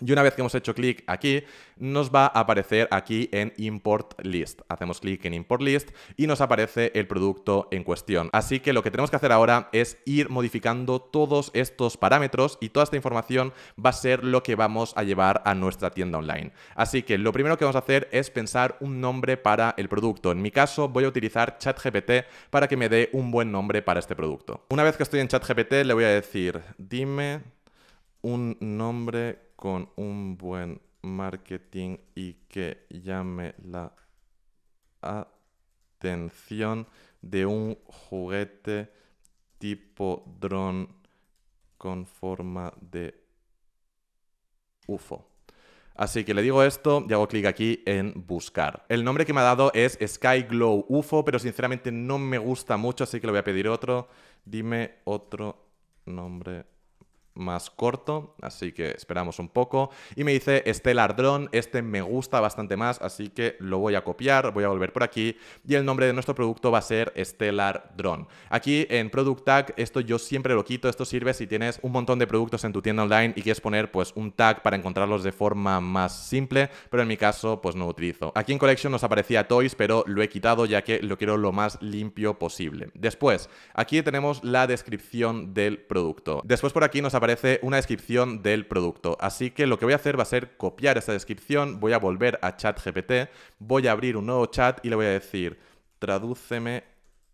y una vez que hemos hecho clic aquí, nos va a aparecer aquí en Import List. Hacemos clic en Import List y nos aparece el producto en cuestión. Así que lo que tenemos que hacer ahora es ir modificando todos estos parámetros y toda esta información va a ser lo que vamos a llevar a nuestra tienda online. Así que lo primero que vamos a hacer es pensar un nombre para el producto. En mi caso voy a utilizar ChatGPT para que me dé un buen nombre para este producto. Una vez que estoy en ChatGPT le voy a decir, dime un nombre con un buen marketing y que llame la atención de un juguete tipo dron con forma de UFO. Así que le digo esto y hago clic aquí en buscar. El nombre que me ha dado es Sky Glow UFO, pero sinceramente no me gusta mucho, así que le voy a pedir otro. Dime otro nombre más corto, así que esperamos un poco. Y me dice Stellar Drone, este me gusta bastante más, así que lo voy a copiar, voy a volver por aquí y el nombre de nuestro producto va a ser Stellar Drone. Aquí en Product Tag, esto yo siempre lo quito, esto sirve si tienes un montón de productos en tu tienda online y quieres poner pues un tag para encontrarlos de forma más simple, pero en mi caso pues no lo utilizo. Aquí en Collection nos aparecía Toys, pero lo he quitado ya que lo quiero lo más limpio posible. Después, aquí tenemos la descripción del producto. Después por aquí nos aparece aparece una descripción del producto. Así que lo que voy a hacer va a ser copiar esta descripción, voy a volver a ChatGPT, voy a abrir un nuevo chat y le voy a decir, tradúceme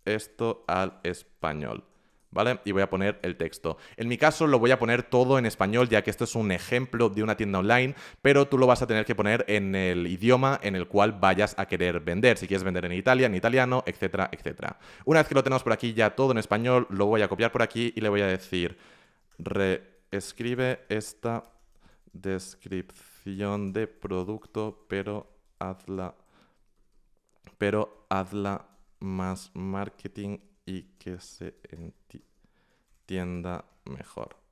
esto al español. ¿Vale? Y voy a poner el texto. En mi caso lo voy a poner todo en español, ya que esto es un ejemplo de una tienda online, pero tú lo vas a tener que poner en el idioma en el cual vayas a querer vender. Si quieres vender en Italia, en italiano, etcétera, etcétera. Una vez que lo tenemos por aquí ya todo en español, lo voy a copiar por aquí y le voy a decir reescribe esta descripción de producto, pero hazla, pero hazla más marketing y que se entienda mejor.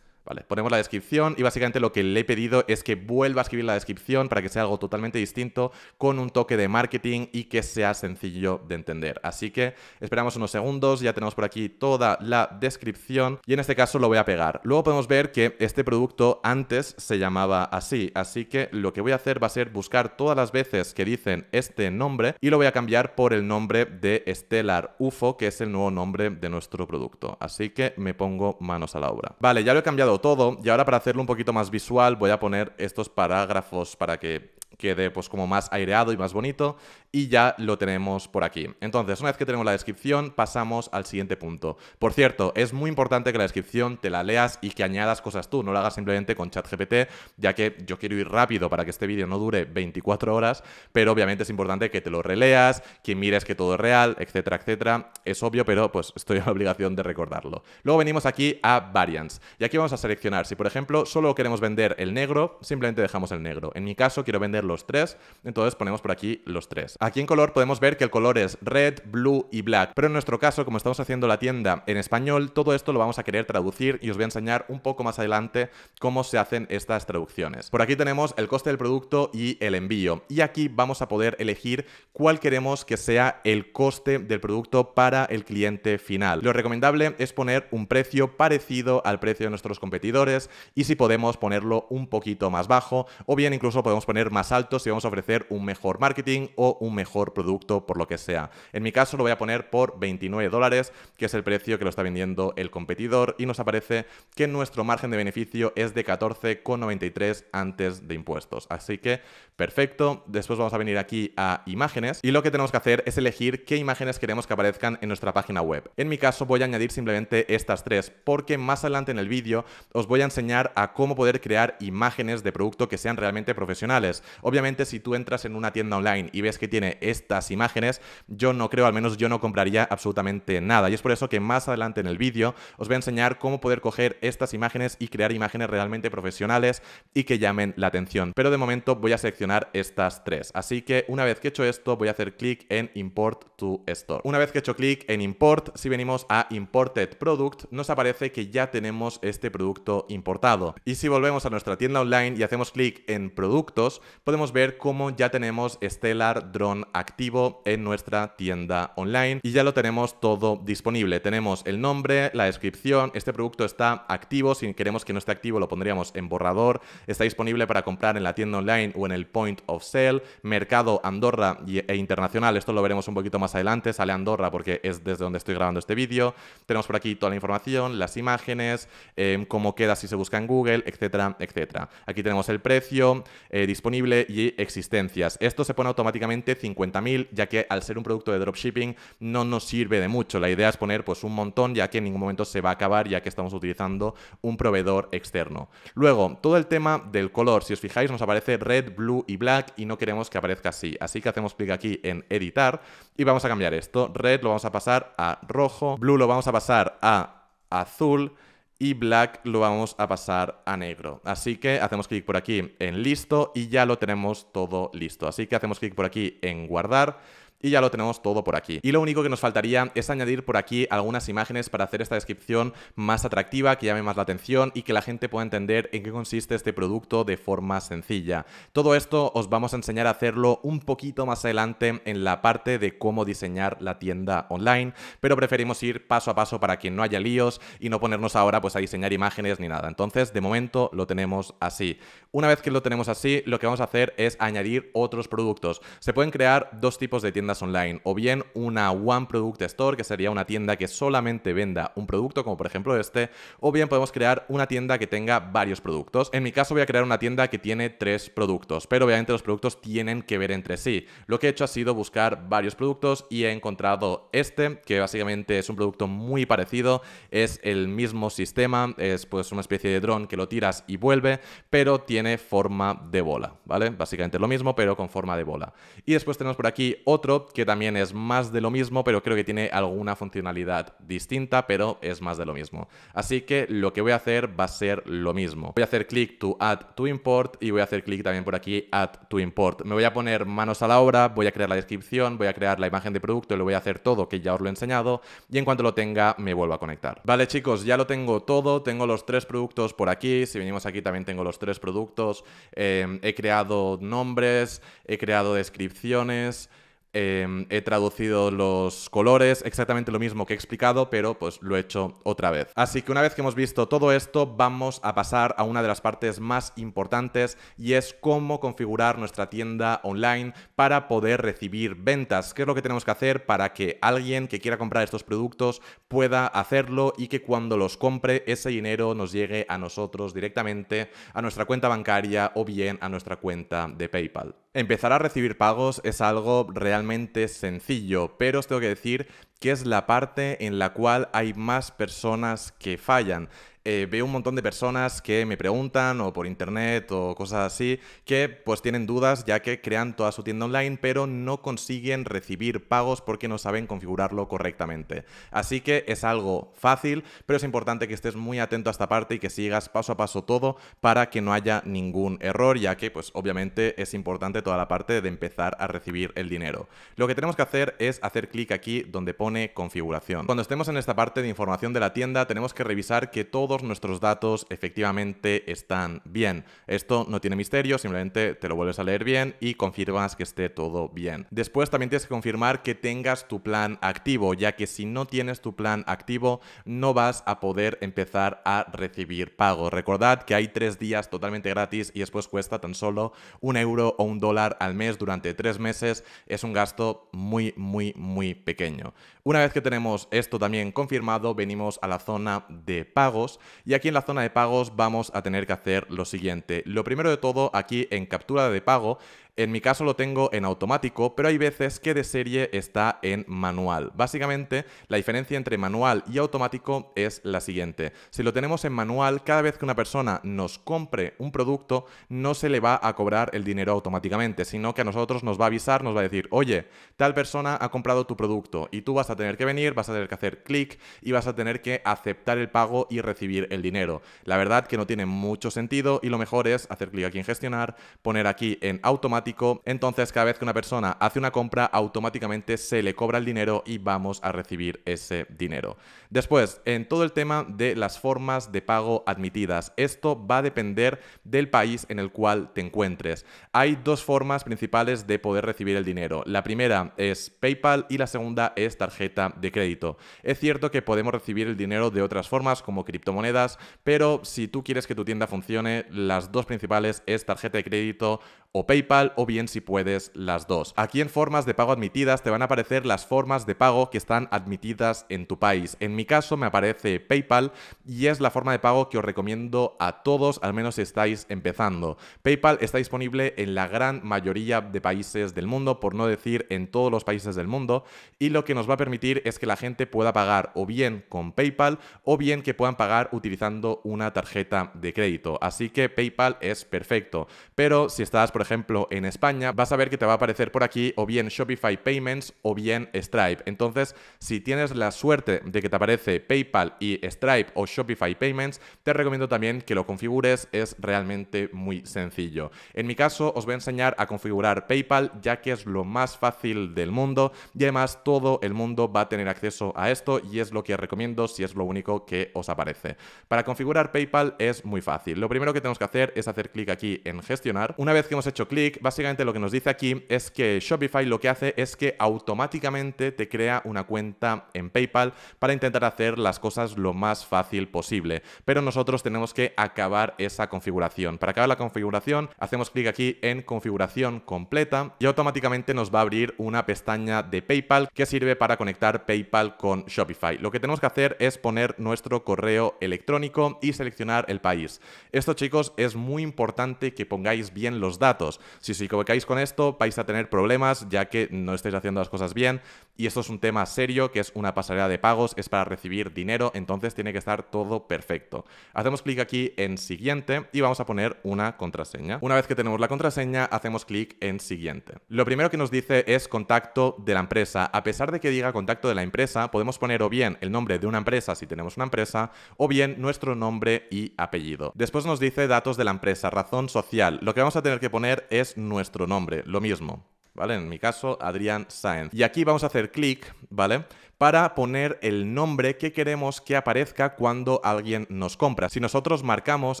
Vale, ponemos la descripción y básicamente lo que le he pedido es que vuelva a escribir la descripción para que sea algo totalmente distinto, con un toque de marketing y que sea sencillo de entender. Así que esperamos unos segundos, ya tenemos por aquí toda la descripción y en este caso lo voy a pegar. Luego podemos ver que este producto antes se llamaba así, así que lo que voy a hacer va a ser buscar todas las veces que dicen este nombre y lo voy a cambiar por el nombre de Stellar UFO, que es el nuevo nombre de nuestro producto. Así que me pongo manos a la obra. Vale, ya lo he cambiado todo y ahora para hacerlo un poquito más visual voy a poner estos parágrafos para que quede pues como más aireado y más bonito y ya lo tenemos por aquí. Entonces, una vez que tenemos la descripción, pasamos al siguiente punto. Por cierto, es muy importante que la descripción te la leas y que añadas cosas tú, no lo hagas simplemente con ChatGPT, ya que yo quiero ir rápido para que este vídeo no dure 24 horas, pero obviamente es importante que te lo releas, que mires que todo es real, etcétera, etcétera. Es obvio, pero pues estoy en la obligación de recordarlo. Luego venimos aquí a variants y aquí vamos a seleccionar si por ejemplo solo queremos vender el negro, simplemente dejamos el negro. En mi caso quiero vender los tres. Entonces ponemos por aquí los tres. Aquí en color podemos ver que el color es red, blue y black. Pero en nuestro caso, como estamos haciendo la tienda en español, todo esto lo vamos a querer traducir y os voy a enseñar un poco más adelante cómo se hacen estas traducciones. Por aquí tenemos el coste del producto y el envío. Y aquí vamos a poder elegir cuál queremos que sea el coste del producto para el cliente final. Lo recomendable es poner un precio parecido al precio de nuestros competidores y si podemos ponerlo un poquito más bajo o bien incluso podemos poner más alto si vamos a ofrecer un mejor marketing o un mejor producto por lo que sea. En mi caso lo voy a poner por 29 dólares, que es el precio que lo está vendiendo el competidor y nos aparece que nuestro margen de beneficio es de 14,93 antes de impuestos. Así que perfecto, después vamos a venir aquí a imágenes y lo que tenemos que hacer es elegir qué imágenes queremos que aparezcan en nuestra página web. En mi caso voy a añadir simplemente estas tres porque más adelante en el vídeo os voy a enseñar a cómo poder crear imágenes de producto que sean realmente profesionales. Obviamente, si tú entras en una tienda online y ves que tiene estas imágenes, yo no creo, al menos yo no compraría absolutamente nada. Y es por eso que más adelante en el vídeo os voy a enseñar cómo poder coger estas imágenes y crear imágenes realmente profesionales y que llamen la atención. Pero de momento voy a seleccionar estas tres. Así que una vez que he hecho esto, voy a hacer clic en Import to Store. Una vez que he hecho clic en Import, si venimos a Imported Product, nos aparece que ya tenemos este producto importado. Y si volvemos a nuestra tienda online y hacemos clic en Productos, podemos ver cómo ya tenemos Stellar Drone activo en nuestra tienda online y ya lo tenemos todo disponible. Tenemos el nombre, la descripción, este producto está activo, si queremos que no esté activo lo pondríamos en borrador, está disponible para comprar en la tienda online o en el point of sale, mercado Andorra e internacional, esto lo veremos un poquito más adelante, sale Andorra porque es desde donde estoy grabando este vídeo, tenemos por aquí toda la información, las imágenes, em, cómo queda si se busca en Google, etcétera, etcétera. Aquí tenemos el precio eh, disponible y existencias. Esto se pone automáticamente 50.000, ya que al ser un producto de dropshipping no nos sirve de mucho. La idea es poner pues un montón, ya que en ningún momento se va a acabar, ya que estamos utilizando un proveedor externo. Luego, todo el tema del color. Si os fijáis, nos aparece red, blue y black y no queremos que aparezca así. Así que hacemos clic aquí en editar y vamos a cambiar esto. Red lo vamos a pasar a rojo, blue lo vamos a pasar a azul y black lo vamos a pasar a negro. Así que hacemos clic por aquí en listo y ya lo tenemos todo listo. Así que hacemos clic por aquí en guardar y ya lo tenemos todo por aquí. Y lo único que nos faltaría es añadir por aquí algunas imágenes para hacer esta descripción más atractiva, que llame más la atención y que la gente pueda entender en qué consiste este producto de forma sencilla. Todo esto os vamos a enseñar a hacerlo un poquito más adelante en la parte de cómo diseñar la tienda online, pero preferimos ir paso a paso para que no haya líos y no ponernos ahora pues a diseñar imágenes ni nada. Entonces, de momento lo tenemos así. Una vez que lo tenemos así, lo que vamos a hacer es añadir otros productos. Se pueden crear dos tipos de tiendas online o bien una One Product Store, que sería una tienda que solamente venda un producto, como por ejemplo este, o bien podemos crear una tienda que tenga varios productos. En mi caso voy a crear una tienda que tiene tres productos, pero obviamente los productos tienen que ver entre sí. Lo que he hecho ha sido buscar varios productos y he encontrado este, que básicamente es un producto muy parecido, es el mismo sistema, es pues una especie de dron que lo tiras y vuelve, pero tiene forma de bola, ¿vale? Básicamente lo mismo, pero con forma de bola. Y después tenemos por aquí otro que también es más de lo mismo, pero creo que tiene alguna funcionalidad distinta, pero es más de lo mismo. Así que lo que voy a hacer va a ser lo mismo. Voy a hacer clic to add to import y voy a hacer clic también por aquí add to import. Me voy a poner manos a la obra, voy a crear la descripción, voy a crear la imagen de producto y lo voy a hacer todo, que ya os lo he enseñado, y en cuanto lo tenga me vuelvo a conectar. Vale chicos, ya lo tengo todo, tengo los tres productos por aquí, si venimos aquí también tengo los tres productos, eh, he creado nombres, he creado descripciones, Em, he traducido los colores, exactamente lo mismo que he explicado, pero pues lo he hecho otra vez. Así que una vez que hemos visto todo esto, vamos a pasar a una de las partes más importantes y es cómo configurar nuestra tienda online para poder recibir ventas. ¿Qué es lo que tenemos que hacer para que alguien que quiera comprar estos productos pueda hacerlo y que cuando los compre ese dinero nos llegue a nosotros directamente, a nuestra cuenta bancaria o bien a nuestra cuenta de PayPal? Empezar a recibir pagos es algo realmente sencillo, pero os tengo que decir que es la parte en la cual hay más personas que fallan. Eh, veo un montón de personas que me preguntan o por internet o cosas así, que pues tienen dudas ya que crean toda su tienda online pero no consiguen recibir pagos porque no saben configurarlo correctamente. Así que es algo fácil, pero es importante que estés muy atento a esta parte y que sigas paso a paso todo para que no haya ningún error, ya que pues obviamente es importante toda la parte de empezar a recibir el dinero. Lo que tenemos que hacer es hacer clic aquí donde pone configuración. Cuando estemos en esta parte de información de la tienda tenemos que revisar que todo nuestros datos efectivamente están bien. Esto no tiene misterio, simplemente te lo vuelves a leer bien y confirmas que esté todo bien. Después también tienes que confirmar que tengas tu plan activo, ya que si no tienes tu plan activo no vas a poder empezar a recibir pago. Recordad que hay tres días totalmente gratis y después cuesta tan solo un euro o un dólar al mes durante tres meses. Es un gasto muy, muy, muy pequeño. Una vez que tenemos esto también confirmado, venimos a la zona de pagos y aquí en la zona de pagos vamos a tener que hacer lo siguiente. Lo primero de todo, aquí en captura de pago, en mi caso lo tengo en automático, pero hay veces que de serie está en manual. Básicamente, la diferencia entre manual y automático es la siguiente. Si lo tenemos en manual, cada vez que una persona nos compre un producto, no se le va a cobrar el dinero automáticamente, sino que a nosotros nos va a avisar, nos va a decir, oye, tal persona ha comprado tu producto y tú vas a tener que venir, vas a tener que hacer clic y vas a tener que aceptar el pago y recibir el dinero. La verdad que no tiene mucho sentido y lo mejor es hacer clic aquí en gestionar, poner aquí en automático, entonces, cada vez que una persona hace una compra, automáticamente se le cobra el dinero y vamos a recibir ese dinero. Después, en todo el tema de las formas de pago admitidas. Esto va a depender del país en el cual te encuentres. Hay dos formas principales de poder recibir el dinero. La primera es PayPal y la segunda es tarjeta de crédito. Es cierto que podemos recibir el dinero de otras formas como criptomonedas, pero si tú quieres que tu tienda funcione, las dos principales es tarjeta de crédito o PayPal o bien si puedes las dos. Aquí en formas de pago admitidas te van a aparecer las formas de pago que están admitidas en tu país. En mi caso me aparece PayPal y es la forma de pago que os recomiendo a todos, al menos si estáis empezando. PayPal está disponible en la gran mayoría de países del mundo, por no decir en todos los países del mundo, y lo que nos va a permitir es que la gente pueda pagar o bien con PayPal o bien que puedan pagar utilizando una tarjeta de crédito. Así que PayPal es perfecto. Pero si estás, por ejemplo, en España, vas a ver que te va a aparecer por aquí o bien Shopify Payments o bien Stripe. Entonces, si tienes la suerte de que te aparece PayPal y Stripe o Shopify Payments, te recomiendo también que lo configures, es realmente muy sencillo. En mi caso, os voy a enseñar a configurar PayPal ya que es lo más fácil del mundo y además todo el mundo va a tener acceso a esto y es lo que recomiendo si es lo único que os aparece. Para configurar PayPal es muy fácil. Lo primero que tenemos que hacer es hacer clic aquí en gestionar. Una vez que hemos hecho clic, vas básicamente lo que nos dice aquí es que Shopify lo que hace es que automáticamente te crea una cuenta en PayPal para intentar hacer las cosas lo más fácil posible. Pero nosotros tenemos que acabar esa configuración. Para acabar la configuración, hacemos clic aquí en configuración completa y automáticamente nos va a abrir una pestaña de PayPal que sirve para conectar PayPal con Shopify. Lo que tenemos que hacer es poner nuestro correo electrónico y seleccionar el país. Esto chicos es muy importante que pongáis bien los datos. Si si equivocáis con esto, vais a tener problemas ya que no estáis haciendo las cosas bien. Y esto es un tema serio, que es una pasarela de pagos, es para recibir dinero, entonces tiene que estar todo perfecto. Hacemos clic aquí en siguiente y vamos a poner una contraseña. Una vez que tenemos la contraseña, hacemos clic en siguiente. Lo primero que nos dice es contacto de la empresa. A pesar de que diga contacto de la empresa, podemos poner o bien el nombre de una empresa si tenemos una empresa, o bien nuestro nombre y apellido. Después nos dice datos de la empresa, razón social. Lo que vamos a tener que poner es nuestro nombre, lo mismo, ¿vale? En mi caso, Adrián Sáenz. Y aquí vamos a hacer clic, ¿vale? para poner el nombre que queremos que aparezca cuando alguien nos compra. Si nosotros marcamos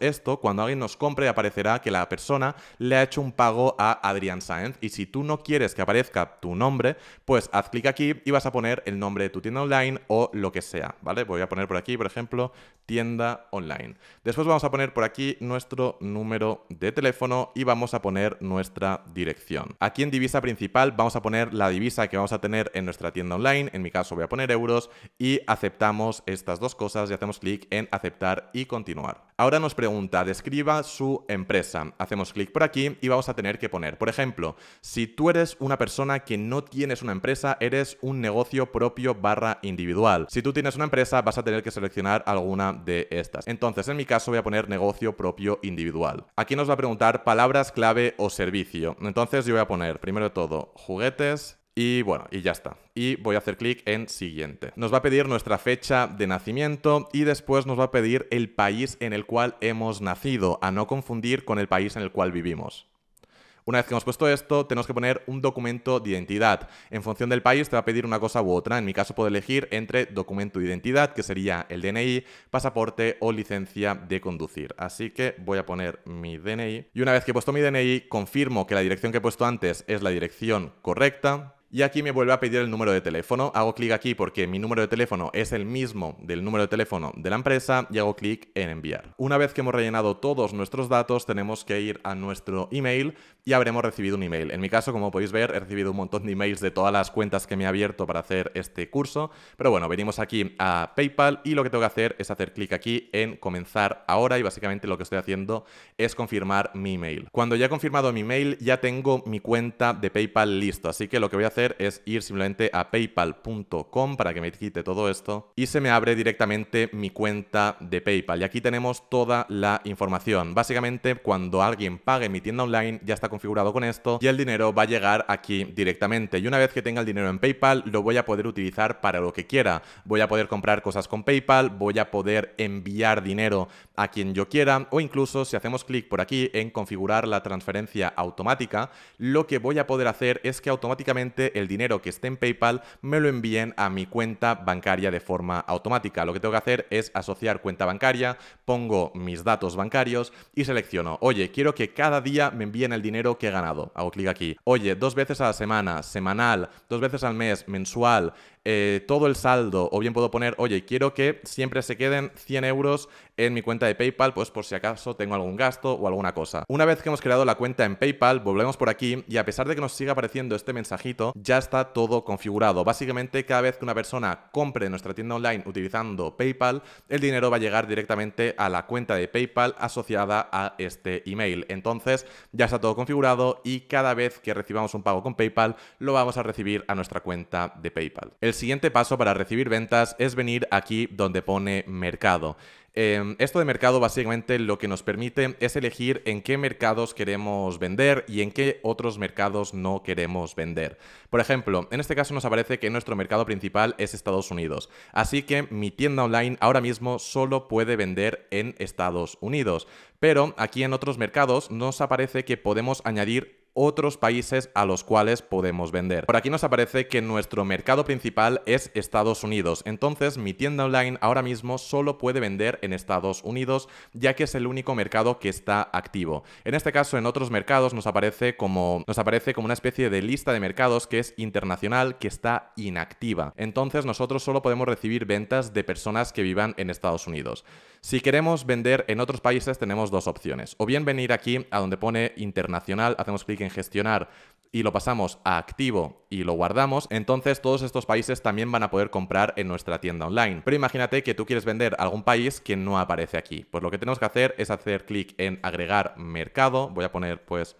esto, cuando alguien nos compre aparecerá que la persona le ha hecho un pago a Adrian Sáenz y si tú no quieres que aparezca tu nombre, pues haz clic aquí y vas a poner el nombre de tu tienda online o lo que sea, ¿vale? Voy a poner por aquí, por ejemplo, tienda online. Después vamos a poner por aquí nuestro número de teléfono y vamos a poner nuestra dirección. Aquí en divisa principal vamos a poner la divisa que vamos a tener en nuestra tienda online, en mi caso voy a poner euros y aceptamos estas dos cosas y hacemos clic en aceptar y continuar. Ahora nos pregunta, describa su empresa. Hacemos clic por aquí y vamos a tener que poner, por ejemplo, si tú eres una persona que no tienes una empresa, eres un negocio propio barra individual. Si tú tienes una empresa, vas a tener que seleccionar alguna de estas. Entonces, en mi caso voy a poner negocio propio individual. Aquí nos va a preguntar palabras clave o servicio. Entonces yo voy a poner, primero de todo, juguetes, y bueno, y ya está. Y voy a hacer clic en siguiente. Nos va a pedir nuestra fecha de nacimiento y después nos va a pedir el país en el cual hemos nacido, a no confundir con el país en el cual vivimos. Una vez que hemos puesto esto, tenemos que poner un documento de identidad. En función del país te va a pedir una cosa u otra. En mi caso puedo elegir entre documento de identidad, que sería el DNI, pasaporte o licencia de conducir. Así que voy a poner mi DNI. Y una vez que he puesto mi DNI, confirmo que la dirección que he puesto antes es la dirección correcta. Y aquí me vuelve a pedir el número de teléfono. Hago clic aquí porque mi número de teléfono es el mismo del número de teléfono de la empresa y hago clic en enviar. Una vez que hemos rellenado todos nuestros datos, tenemos que ir a nuestro email y habremos recibido un email. En mi caso, como podéis ver, he recibido un montón de emails de todas las cuentas que me he abierto para hacer este curso. Pero bueno, venimos aquí a PayPal y lo que tengo que hacer es hacer clic aquí en comenzar ahora y básicamente lo que estoy haciendo es confirmar mi email. Cuando ya he confirmado mi email, ya tengo mi cuenta de PayPal listo. Así que lo que voy a hacer es ir simplemente a paypal.com para que me quite todo esto y se me abre directamente mi cuenta de PayPal. Y aquí tenemos toda la información. Básicamente, cuando alguien pague mi tienda online, ya está configurado con esto y el dinero va a llegar aquí directamente. Y una vez que tenga el dinero en PayPal, lo voy a poder utilizar para lo que quiera. Voy a poder comprar cosas con PayPal, voy a poder enviar dinero a quien yo quiera o incluso si hacemos clic por aquí en configurar la transferencia automática, lo que voy a poder hacer es que automáticamente el dinero que esté en PayPal me lo envíen a mi cuenta bancaria de forma automática. Lo que tengo que hacer es asociar cuenta bancaria, pongo mis datos bancarios y selecciono, oye, quiero que cada día me envíen el dinero que he ganado. Hago clic aquí. Oye, dos veces a la semana, semanal, dos veces al mes, mensual, eh, todo el saldo, o bien puedo poner, oye, quiero que siempre se queden 100 euros en mi cuenta de PayPal, pues por si acaso tengo algún gasto o alguna cosa. Una vez que hemos creado la cuenta en PayPal, volvemos por aquí y a pesar de que nos siga apareciendo este mensajito, ya está todo configurado. Básicamente, cada vez que una persona compre nuestra tienda online utilizando PayPal, el dinero va a llegar directamente a la cuenta de PayPal asociada a este email. Entonces, ya está todo configurado y cada vez que recibamos un pago con PayPal, lo vamos a recibir a nuestra cuenta de PayPal el siguiente paso para recibir ventas es venir aquí donde pone mercado. Em, esto de mercado básicamente lo que nos permite es elegir en qué mercados queremos vender y en qué otros mercados no queremos vender. Por ejemplo, en este caso nos aparece que nuestro mercado principal es Estados Unidos, así que mi tienda online ahora mismo solo puede vender en Estados Unidos. Pero aquí en otros mercados nos aparece que podemos añadir otros países a los cuales podemos vender. Por aquí nos aparece que nuestro mercado principal es Estados Unidos, entonces mi tienda online ahora mismo solo puede vender en Estados Unidos ya que es el único mercado que está activo. En este caso en otros mercados nos aparece como, nos aparece como una especie de lista de mercados que es internacional que está inactiva. Entonces nosotros solo podemos recibir ventas de personas que vivan en Estados Unidos. Si queremos vender en otros países tenemos dos opciones. O bien venir aquí a donde pone internacional, hacemos clic en gestionar y lo pasamos a activo y lo guardamos, entonces todos estos países también van a poder comprar en nuestra tienda online. Pero imagínate que tú quieres vender a algún país que no aparece aquí. Pues lo que tenemos que hacer es hacer clic en agregar mercado. Voy a poner pues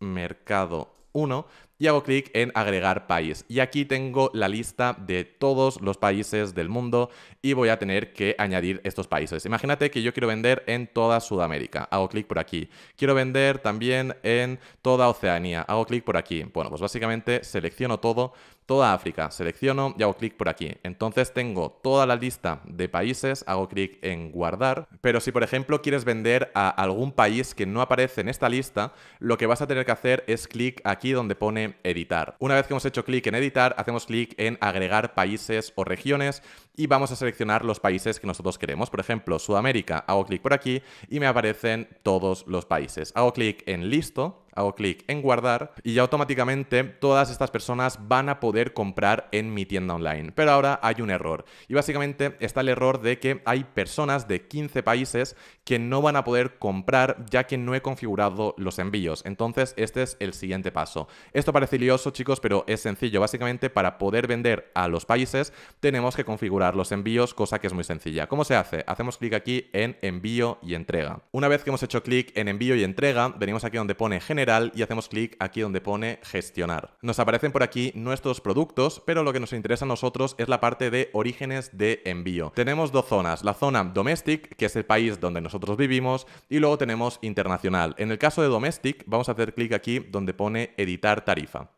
mercado 1 y hago clic en agregar país. Y aquí tengo la lista de todos los países del mundo y voy a tener que añadir estos países. Imagínate que yo quiero vender en toda Sudamérica. Hago clic por aquí. Quiero vender también en toda Oceanía. Hago clic por aquí. Bueno, pues básicamente selecciono todo toda África, selecciono y hago clic por aquí. Entonces tengo toda la lista de países, hago clic en guardar, pero si por ejemplo quieres vender a algún país que no aparece en esta lista, lo que vas a tener que hacer es clic aquí donde pone editar. Una vez que hemos hecho clic en editar, hacemos clic en agregar países o regiones y vamos a seleccionar los países que nosotros queremos. Por ejemplo, Sudamérica, hago clic por aquí y me aparecen todos los países. Hago clic en listo hago clic en guardar y ya automáticamente todas estas personas van a poder comprar en mi tienda online. Pero ahora hay un error y básicamente está el error de que hay personas de 15 países que no van a poder comprar ya que no he configurado los envíos. Entonces este es el siguiente paso. Esto parece lioso chicos, pero es sencillo. Básicamente para poder vender a los países tenemos que configurar los envíos, cosa que es muy sencilla. ¿Cómo se hace? Hacemos clic aquí en envío y entrega. Una vez que hemos hecho clic en envío y entrega, venimos aquí donde pone y hacemos clic aquí donde pone gestionar. Nos aparecen por aquí nuestros productos, pero lo que nos interesa a nosotros es la parte de orígenes de envío. Tenemos dos zonas, la zona domestic, que es el país donde nosotros vivimos, y luego tenemos internacional. En el caso de domestic, vamos a hacer clic aquí donde pone editar tarifa.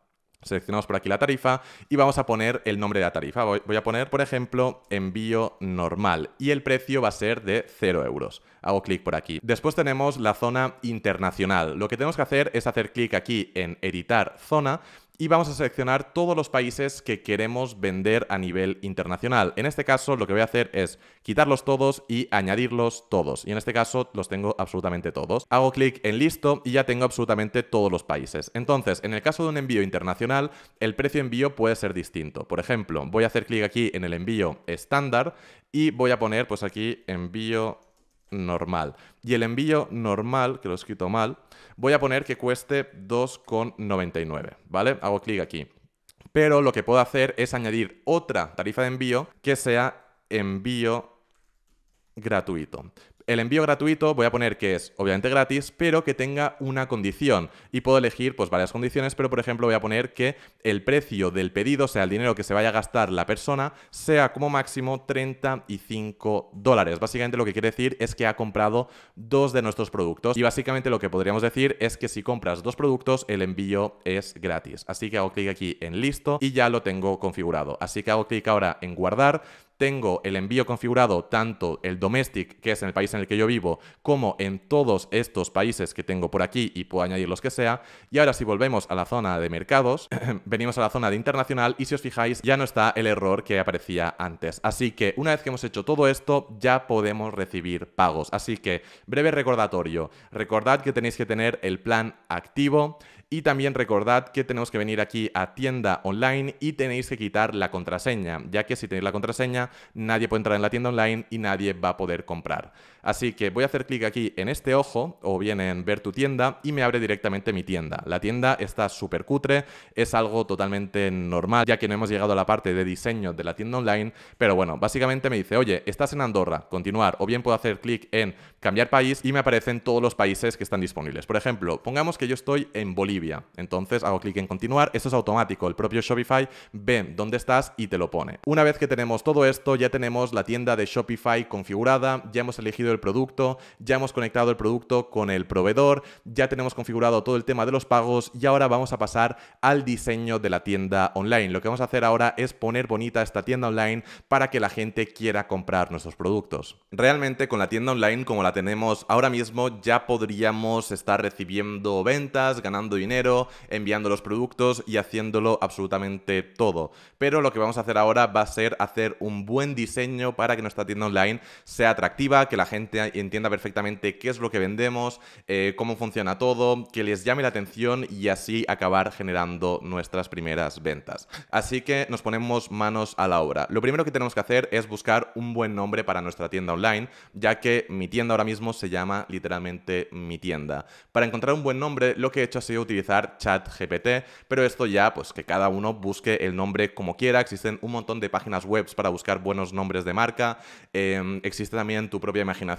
Seleccionamos por aquí la tarifa y vamos a poner el nombre de la tarifa. Voy, a poner, por ejemplo, envío normal y el precio va a ser de 0 euros. Hago clic por aquí. Después tenemos la zona internacional. Lo que tenemos que hacer es hacer clic aquí en editar zona y vamos a seleccionar todos los países que queremos vender a nivel internacional. En este caso lo que voy a hacer es quitarlos todos y añadirlos todos. Y en este caso los tengo absolutamente todos. Hago clic en listo y ya tengo absolutamente todos los países. Entonces, en el caso de un envío internacional, el precio de envío puede ser distinto. Por ejemplo, voy a hacer clic aquí en el envío estándar y voy a poner pues aquí envío normal. Y el envío normal, que lo he escrito mal, voy a poner que cueste 2,99, ¿vale? Hago clic aquí. Pero lo que puedo hacer es añadir otra tarifa de envío que sea envío gratuito. El envío gratuito voy a poner que es obviamente gratis, pero que tenga una condición y puedo elegir pues varias condiciones, pero por ejemplo voy a poner que el precio del pedido, o sea, el dinero que se vaya a gastar la persona, sea como máximo 35 dólares. Básicamente lo que quiere decir es que ha comprado dos de nuestros productos y básicamente lo que podríamos decir es que si compras dos productos el envío es gratis. Así que hago clic aquí en listo y ya lo tengo configurado. Así que hago clic ahora en guardar tengo el envío configurado tanto el domestic, que es en el país en el que yo vivo, como en todos estos países que tengo por aquí y puedo añadir los que sea. Y ahora si volvemos a la zona de mercados, venimos a la zona de internacional y si os fijáis ya no está el error que aparecía antes. Así que una vez que hemos hecho todo esto, ya podemos recibir pagos. Así que breve recordatorio, recordad que tenéis que tener el plan activo, y también recordad que tenemos que venir aquí a tienda online y tenéis que quitar la contraseña, ya que si tenéis la contraseña nadie puede entrar en la tienda online y nadie va a poder comprar. Así que voy a hacer clic aquí en este ojo o bien en ver tu tienda y me abre directamente mi tienda. La tienda está súper cutre, es algo totalmente normal ya que no hemos llegado a la parte de diseño de la tienda online, pero bueno, básicamente me dice, oye, estás en Andorra, continuar o bien puedo hacer clic en cambiar país y me aparecen todos los países que están disponibles. Por ejemplo, pongamos que yo estoy en Bolivia, entonces hago clic en continuar, eso es automático, el propio Shopify ve dónde estás y te lo pone. Una vez que tenemos todo esto, ya tenemos la tienda de Shopify configurada, ya hemos elegido el producto, ya hemos conectado el producto con el proveedor, ya tenemos configurado todo el tema de los pagos y ahora vamos a pasar al diseño de la tienda online. Lo que vamos a hacer ahora es poner bonita esta tienda online para que la gente quiera comprar nuestros productos. Realmente con la tienda online como la tenemos ahora mismo ya podríamos estar recibiendo ventas, ganando dinero, enviando los productos y haciéndolo absolutamente todo. Pero lo que vamos a hacer ahora va a ser hacer un buen diseño para que nuestra tienda online sea atractiva, que la gente entienda perfectamente qué es lo que vendemos, eh, cómo funciona todo, que les llame la atención y así acabar generando nuestras primeras ventas. Así que nos ponemos manos a la obra. Lo primero que tenemos que hacer es buscar un buen nombre para nuestra tienda online, ya que mi tienda ahora mismo se llama literalmente mi tienda. Para encontrar un buen nombre, lo que he hecho ha sido utilizar ChatGPT, pero esto ya, pues que cada uno busque el nombre como quiera. Existen un montón de páginas web para buscar buenos nombres de marca. Em, existe también tu propia imaginación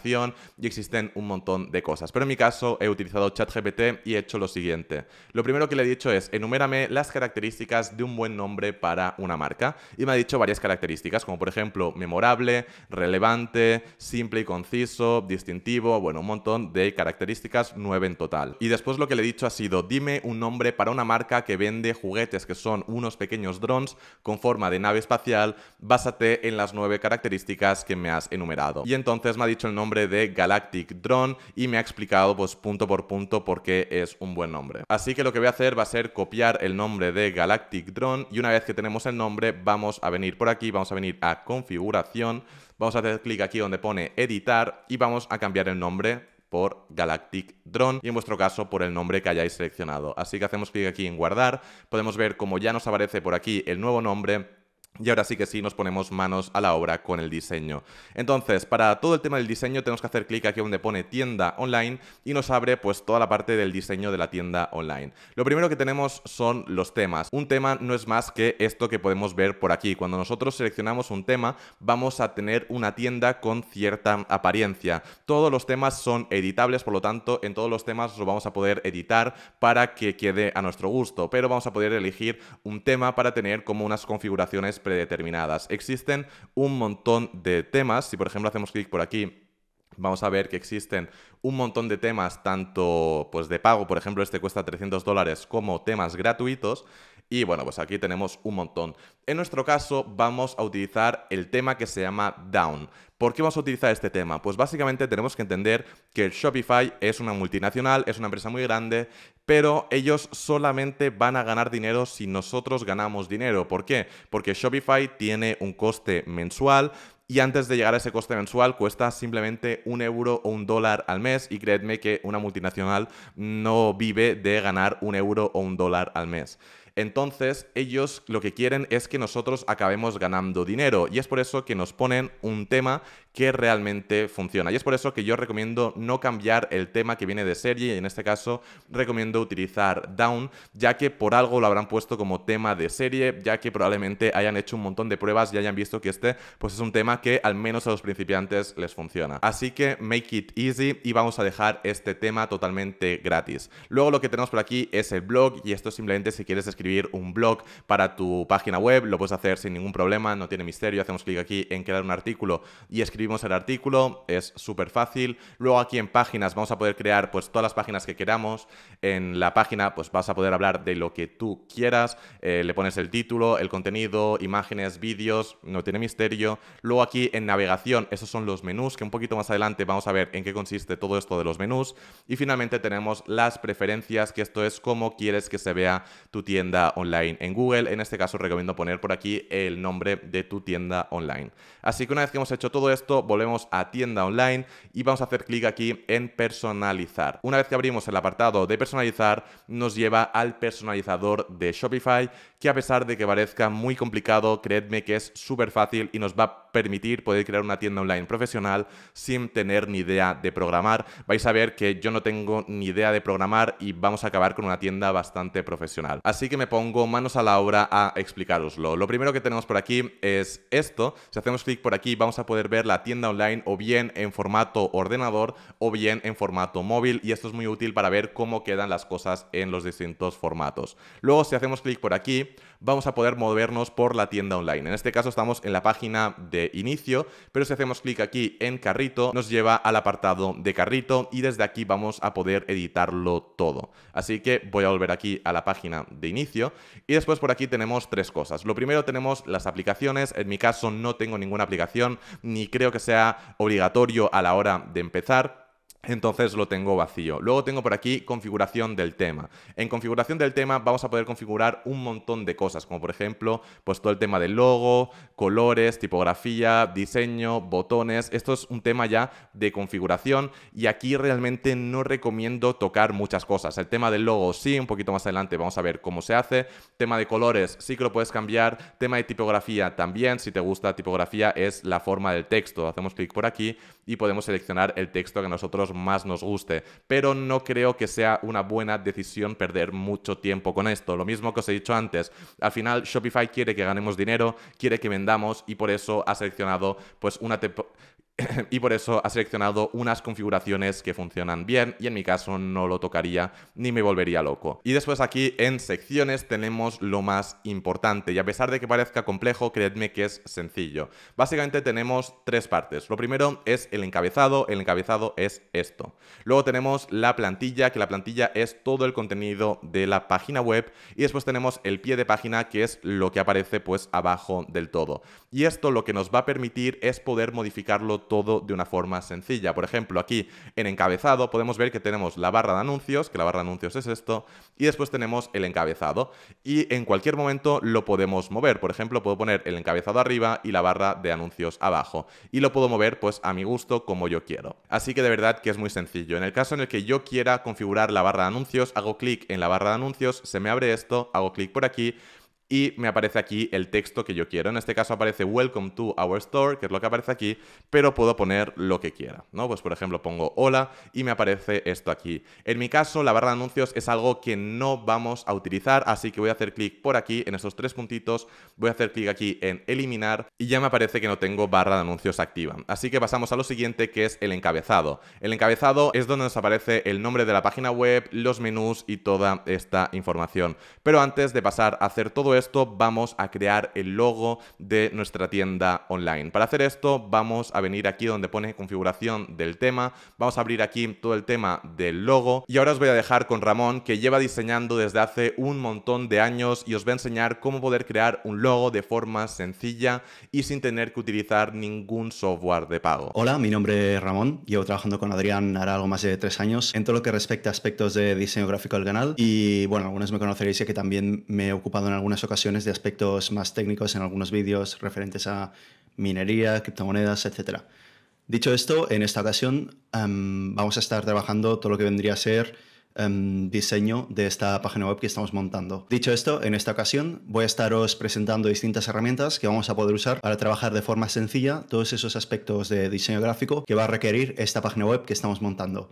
y existen un montón de cosas. Pero en mi caso he utilizado ChatGPT y he hecho lo siguiente. Lo primero que le he dicho es, enumérame las características de un buen nombre para una marca. Y me ha dicho varias características, como por ejemplo memorable, relevante, simple y conciso, distintivo, bueno, un montón de características, nueve en total. Y después lo que le he dicho ha sido, dime un nombre para una marca que vende juguetes que son unos pequeños drones con forma de nave espacial, básate en las nueve características que me has enumerado. Y entonces me ha dicho el nombre de Galactic Drone y me ha explicado pues punto por punto por qué es un buen nombre. Así que lo que voy a hacer va a ser copiar el nombre de Galactic Drone y una vez que tenemos el nombre vamos a venir por aquí, vamos a venir a configuración, vamos a hacer clic aquí donde pone editar y vamos a cambiar el nombre por Galactic Drone y en vuestro caso por el nombre que hayáis seleccionado. Así que hacemos clic aquí en guardar, podemos ver como ya nos aparece por aquí el nuevo nombre y ahora sí que sí nos ponemos manos a la obra con el diseño. Entonces, para todo el tema del diseño tenemos que hacer clic aquí donde pone tienda online y nos abre pues toda la parte del diseño de la tienda online. Lo primero que tenemos son los temas. Un tema no es más que esto que podemos ver por aquí. Cuando nosotros seleccionamos un tema vamos a tener una tienda con cierta apariencia. Todos los temas son editables, por lo tanto en todos los temas lo vamos a poder editar para que quede a nuestro gusto, pero vamos a poder elegir un tema para tener como unas configuraciones predeterminadas. Existen un montón de temas, si por ejemplo hacemos clic por aquí vamos a ver que existen un montón de temas, tanto pues de pago, por ejemplo, este cuesta 300 dólares, como temas gratuitos, y bueno, pues aquí tenemos un montón. En nuestro caso vamos a utilizar el tema que se llama Down. ¿Por qué vamos a utilizar este tema? Pues básicamente tenemos que entender que Shopify es una multinacional, es una empresa muy grande, pero ellos solamente van a ganar dinero si nosotros ganamos dinero. ¿Por qué? Porque Shopify tiene un coste mensual y antes de llegar a ese coste mensual cuesta simplemente un euro o un dólar al mes y creedme que una multinacional no vive de ganar un euro o un dólar al mes. Entonces ellos lo que quieren es que nosotros acabemos ganando dinero y es por eso que nos ponen un tema que realmente funciona. Y es por eso que yo recomiendo no cambiar el tema que viene de serie y en este caso recomiendo utilizar Down, ya que por algo lo habrán puesto como tema de serie, ya que probablemente hayan hecho un montón de pruebas y hayan visto que este pues es un tema que al menos a los principiantes les funciona. Así que make it easy y vamos a dejar este tema totalmente gratis. Luego lo que tenemos por aquí es el blog y esto simplemente si quieres escribir un blog para tu página web, lo puedes hacer sin ningún problema, no tiene misterio, hacemos clic aquí en crear un artículo y escribir vimos el artículo, es súper fácil. Luego aquí en páginas vamos a poder crear pues todas las páginas que queramos. En la página pues vas a poder hablar de lo que tú quieras. Eh, le pones el título, el contenido, imágenes, vídeos, no tiene misterio. Luego aquí en navegación, esos son los menús que un poquito más adelante vamos a ver en qué consiste todo esto de los menús. Y finalmente tenemos las preferencias, que esto es cómo quieres que se vea tu tienda online en Google. En este caso recomiendo poner por aquí el nombre de tu tienda online. Así que una vez que hemos hecho todo esto, volvemos a tienda online y vamos a hacer clic aquí en personalizar. Una vez que abrimos el apartado de personalizar, nos lleva al personalizador de Shopify, que a pesar de que parezca muy complicado, creedme que es súper fácil y nos va a permitir poder crear una tienda online profesional sin tener ni idea de programar. Vais a ver que yo no tengo ni idea de programar y vamos a acabar con una tienda bastante profesional. Así que me pongo manos a la obra a explicaroslo. Lo primero que tenemos por aquí es esto. Si hacemos clic por aquí vamos a poder ver la tienda online o bien en formato ordenador o bien en formato móvil y esto es muy útil para ver cómo quedan las cosas en los distintos formatos. Luego si hacemos clic por aquí vamos a poder movernos por la tienda online. En este caso estamos en la página de inicio, pero si hacemos clic aquí en carrito, nos lleva al apartado de carrito y desde aquí vamos a poder editarlo todo. Así que voy a volver aquí a la página de inicio y después por aquí tenemos tres cosas. Lo primero tenemos las aplicaciones. En mi caso no tengo ninguna aplicación ni creo que sea obligatorio a la hora de empezar entonces lo tengo vacío. Luego tengo por aquí configuración del tema. En configuración del tema vamos a poder configurar un montón de cosas, como por ejemplo, pues todo el tema del logo, colores, tipografía, diseño, botones. Esto es un tema ya de configuración y aquí realmente no recomiendo tocar muchas cosas. El tema del logo sí, un poquito más adelante vamos a ver cómo se hace. Tema de colores sí que lo puedes cambiar. Tema de tipografía también, si te gusta tipografía es la forma del texto. Hacemos clic por aquí y podemos seleccionar el texto que nosotros más nos guste, pero no creo que sea una buena decisión perder mucho tiempo con esto. Lo mismo que os he dicho antes, al final Shopify quiere que ganemos dinero, quiere que vendamos y por eso ha seleccionado pues una y por eso ha seleccionado unas configuraciones que funcionan bien y en mi caso no lo tocaría ni me volvería loco. Y después aquí en secciones tenemos lo más importante y a pesar de que parezca complejo, creedme que es sencillo. Básicamente tenemos tres partes. Lo primero es el encabezado, el encabezado es esto. Luego tenemos la plantilla, que la plantilla es todo el contenido de la página web y después tenemos el pie de página que es lo que aparece pues abajo del todo. Y esto lo que nos va a permitir es poder modificarlo todo de una forma sencilla. Por ejemplo, aquí en encabezado podemos ver que tenemos la barra de anuncios, que la barra de anuncios es esto, y después tenemos el encabezado. Y en cualquier momento lo podemos mover. Por ejemplo, puedo poner el encabezado arriba y la barra de anuncios abajo. Y lo puedo mover pues a mi gusto como yo quiero. Así que de verdad que es muy sencillo. En el caso en el que yo quiera configurar la barra de anuncios, hago clic en la barra de anuncios, se me abre esto, hago clic por aquí y me aparece aquí el texto que yo quiero. En este caso aparece Welcome to our store, que es lo que aparece aquí, pero puedo poner lo que quiera, ¿no? Pues por ejemplo pongo hola y me aparece esto aquí. En mi caso, la barra de anuncios es algo que no vamos a utilizar, así que voy a hacer clic por aquí en estos tres puntitos, voy a hacer clic aquí en eliminar y ya me aparece que no tengo barra de anuncios activa. Así que pasamos a lo siguiente que es el encabezado. El encabezado es donde nos aparece el nombre de la página web, los menús y toda esta información. Pero antes de pasar a hacer todo esto vamos a crear el logo de nuestra tienda online. Para hacer esto vamos a venir aquí donde pone configuración del tema, vamos a abrir aquí todo el tema del logo y ahora os voy a dejar con Ramón que lleva diseñando desde hace un montón de años y os va a enseñar cómo poder crear un logo de forma sencilla y sin tener que utilizar ningún software de pago. Hola, mi nombre es Ramón, llevo trabajando con Adrián ahora algo más de tres años en todo lo que respecta a aspectos de diseño gráfico del canal y bueno, algunos me conoceréis y que también me he ocupado en algunas ocasiones de aspectos más técnicos en algunos vídeos referentes a minería, criptomonedas, etc. Dicho esto, en esta ocasión em, vamos a estar trabajando todo lo que vendría a ser em, diseño de esta página web que estamos montando. Dicho esto, en esta ocasión voy a estaros presentando distintas herramientas que vamos a poder usar para trabajar de forma sencilla todos esos aspectos de diseño gráfico que va a requerir esta página web que estamos montando.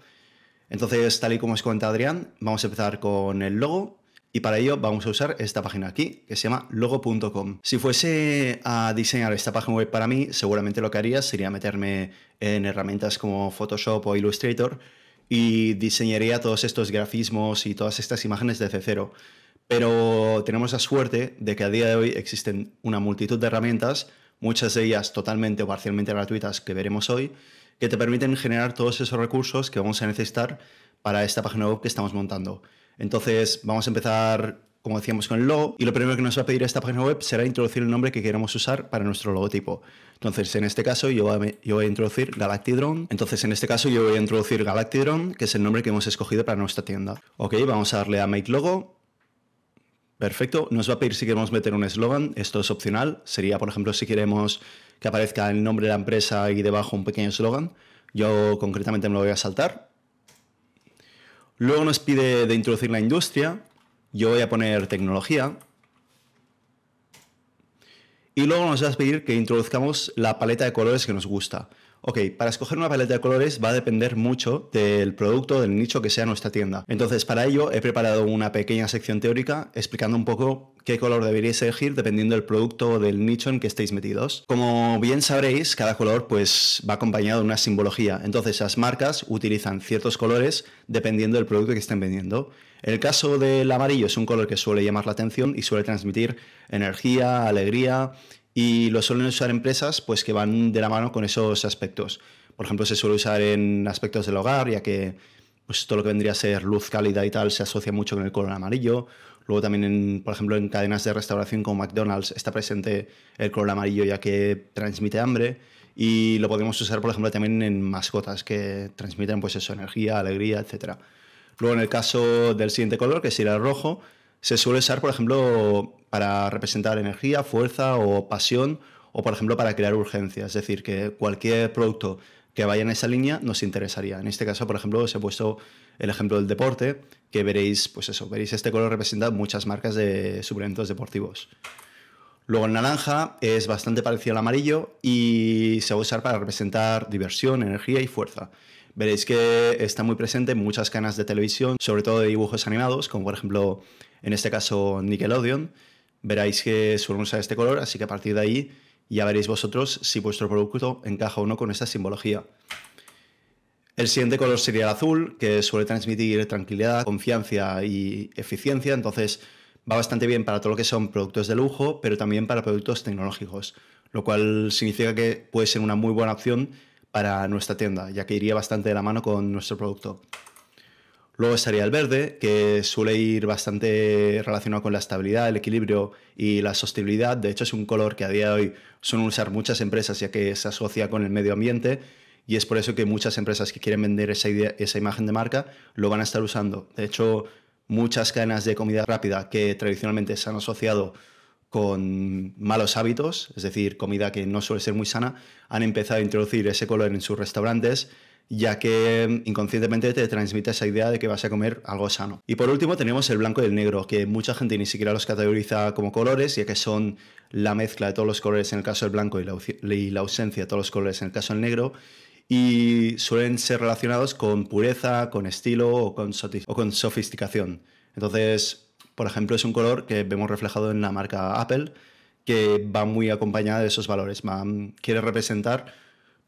Entonces, tal y como os cuenta Adrián, vamos a empezar con el logo y para ello vamos a usar esta página aquí, que se llama logo.com. Si fuese a diseñar esta página web para mí, seguramente lo que haría sería meterme en herramientas como Photoshop o Illustrator y diseñaría todos estos grafismos y todas estas imágenes desde cero. Pero tenemos la suerte de que a día de hoy existen una multitud de herramientas, muchas de ellas totalmente o parcialmente gratuitas que veremos hoy, que te permiten generar todos esos recursos que vamos a necesitar para esta página web que estamos montando. Entonces, vamos a empezar, como decíamos, con el logo. Y lo primero que nos va a pedir esta página web será introducir el nombre que queremos usar para nuestro logotipo. Entonces, en este caso, yo, voy a introducir Galactidron. Entonces, en este caso, yo voy a introducir Galactidron, que es el nombre que hemos escogido para nuestra tienda. Ok, vamos a darle a Make Logo. Perfecto. Nos va a pedir si queremos meter un eslogan. Esto es opcional. Sería, por ejemplo, si queremos que aparezca el nombre de la empresa y debajo un pequeño eslogan. Yo concretamente me lo voy a saltar Luego nos pide de introducir la industria. Yo voy a poner tecnología. Y luego nos va a pedir que introduzcamos la paleta de colores que nos gusta. Ok, para escoger una paleta de colores va a depender mucho del producto, del nicho que sea nuestra tienda. Entonces, para ello he preparado una pequeña sección teórica explicando un poco qué color deberíais elegir dependiendo del producto o del nicho en que estéis metidos. Como bien sabréis, cada color pues, va acompañado de una simbología. Entonces, las marcas utilizan ciertos colores dependiendo del producto que estén vendiendo. el caso del amarillo es un color que suele llamar la atención y suele transmitir energía, alegría y lo suelen usar empresas pues, que van de la mano con esos aspectos. Por ejemplo, se suele usar en aspectos del hogar, ya que pues, todo lo que vendría a ser luz cálida y tal se asocia mucho con el color amarillo. Luego también, en, por ejemplo, en cadenas de restauración como McDonald's está presente el color amarillo ya que transmite hambre. Y lo podemos usar, por ejemplo, también en mascotas que transmiten pues energía, alegría, etc. Luego, en el caso del siguiente color, que sería el rojo, se suele usar, por ejemplo, para representar energía, fuerza o pasión, o por ejemplo para crear urgencia. Es decir, que cualquier producto que vaya en esa línea nos interesaría. En este caso, por ejemplo, os he puesto el ejemplo del deporte, que veréis, pues eso, veréis este color representa muchas marcas de suplementos deportivos. Luego el naranja es bastante parecido al amarillo y se va a usar para representar diversión, energía y fuerza. Veréis que está muy presente en muchas canas de televisión, sobre todo de dibujos animados, como por ejemplo en este caso Nickelodeon, Veréis que suelen usar este color, así que a partir de ahí ya veréis vosotros si vuestro producto encaja o no con esta simbología. El siguiente color sería el azul, que suele transmitir tranquilidad, confianza y eficiencia, entonces va bastante bien para todo lo que son productos de lujo, pero también para productos tecnológicos, lo cual significa que puede ser una muy buena opción para nuestra tienda, ya que iría bastante de la mano con nuestro producto. Luego estaría el verde, que suele ir bastante relacionado con la estabilidad, el equilibrio y la sostenibilidad. De hecho, es un color que a día de hoy suelen usar muchas empresas ya que se asocia con el medio ambiente y es por eso que muchas empresas que quieren vender esa, imagen de marca lo van a estar usando. De hecho, muchas cadenas de comida rápida que tradicionalmente se han asociado con malos hábitos, es decir, comida que no suele ser muy sana, han empezado a introducir ese color en sus restaurantes ya que mm, inconscientemente te transmite esa idea de que vas a comer algo sano. Y por último tenemos el blanco y el negro, que mucha gente ni siquiera los categoriza como colores, ya que son la mezcla de todos los colores en el caso del blanco y la, ausencia de todos los colores en el caso del negro, y suelen ser relacionados con pureza, con estilo o con, sofisticación. Entonces, por ejemplo, es un color que vemos reflejado en la marca Apple, que va muy acompañada de esos valores, mm, quiere representar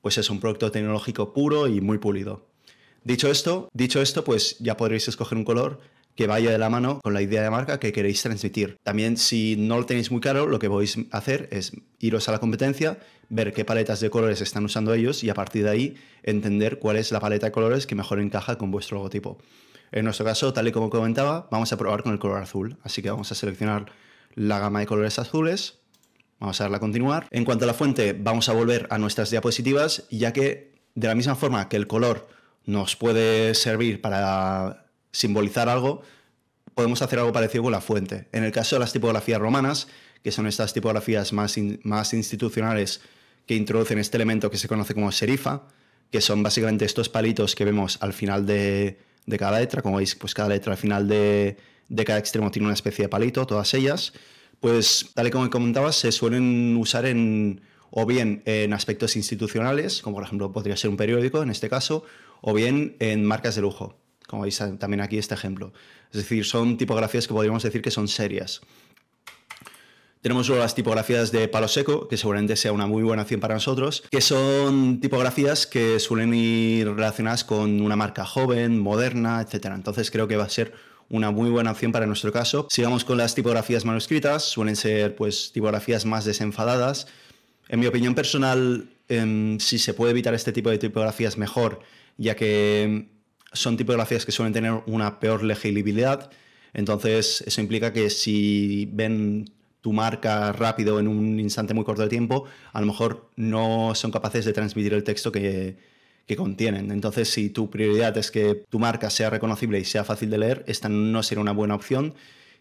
pues es un producto tecnológico puro y muy pulido. Dicho esto, dicho esto, pues ya podréis escoger un color que vaya de la mano con la idea de marca que queréis transmitir. También si no lo tenéis muy claro, lo que podéis hacer es iros a la competencia, ver qué paletas de colores están usando ellos y a partir de ahí entender cuál es la paleta de colores que mejor encaja con vuestro logotipo. En nuestro caso, tal y como comentaba, vamos a probar con el color azul, así que vamos a seleccionar la gama de colores azules Vamos a darle a continuar. En cuanto a la fuente, vamos a volver a nuestras diapositivas, ya que de la misma forma que el color nos puede servir para simbolizar algo, podemos hacer algo parecido con la fuente. En el caso de las tipografías romanas, que son estas tipografías más, institucionales que introducen este elemento que se conoce como serifa, que son básicamente estos palitos que vemos al final de, cada letra. Como veis, pues cada letra al final de cada extremo tiene una especie de palito, todas ellas pues tal y como comentabas, se suelen usar en, o bien en aspectos institucionales, como por ejemplo podría ser un periódico en este caso, o bien en marcas de lujo, como veis también aquí este ejemplo. Es decir, son tipografías que podríamos decir que son serias. Tenemos luego las tipografías de palo seco, que seguramente sea una muy buena opción para nosotros, que son tipografías que suelen ir relacionadas con una marca joven, moderna, etc. Entonces creo que va a ser una muy buena opción para nuestro caso. Sigamos con las tipografías manuscritas, suelen ser pues tipografías más desenfadadas. En mi opinión personal, em, si se puede evitar este tipo de tipografías mejor, ya que em, son tipografías que suelen tener una peor legibilidad, entonces eso implica que si ven tu marca rápido en un instante muy corto de tiempo, a lo mejor no son capaces de transmitir el texto que, que contienen. Entonces, si tu prioridad es que tu marca sea reconocible y sea fácil de leer, esta no sería una buena opción.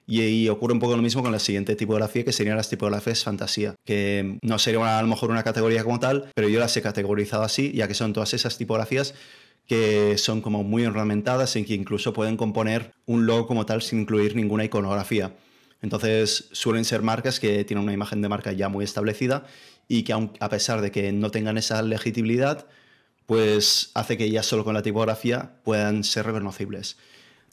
Y, ahí ocurre un poco lo mismo con la siguiente tipografía, que serían las tipografías fantasía, que no sería a lo mejor una categoría como tal, pero yo las he categorizado así, ya que son todas esas tipografías que son como muy ornamentadas ...en que incluso pueden componer un logo como tal sin incluir ninguna iconografía. Entonces suelen ser marcas que tienen una imagen de marca ya muy establecida y que a pesar de que no tengan esa legitimidad, pues hace que ya solo con la tipografía puedan ser reconocibles.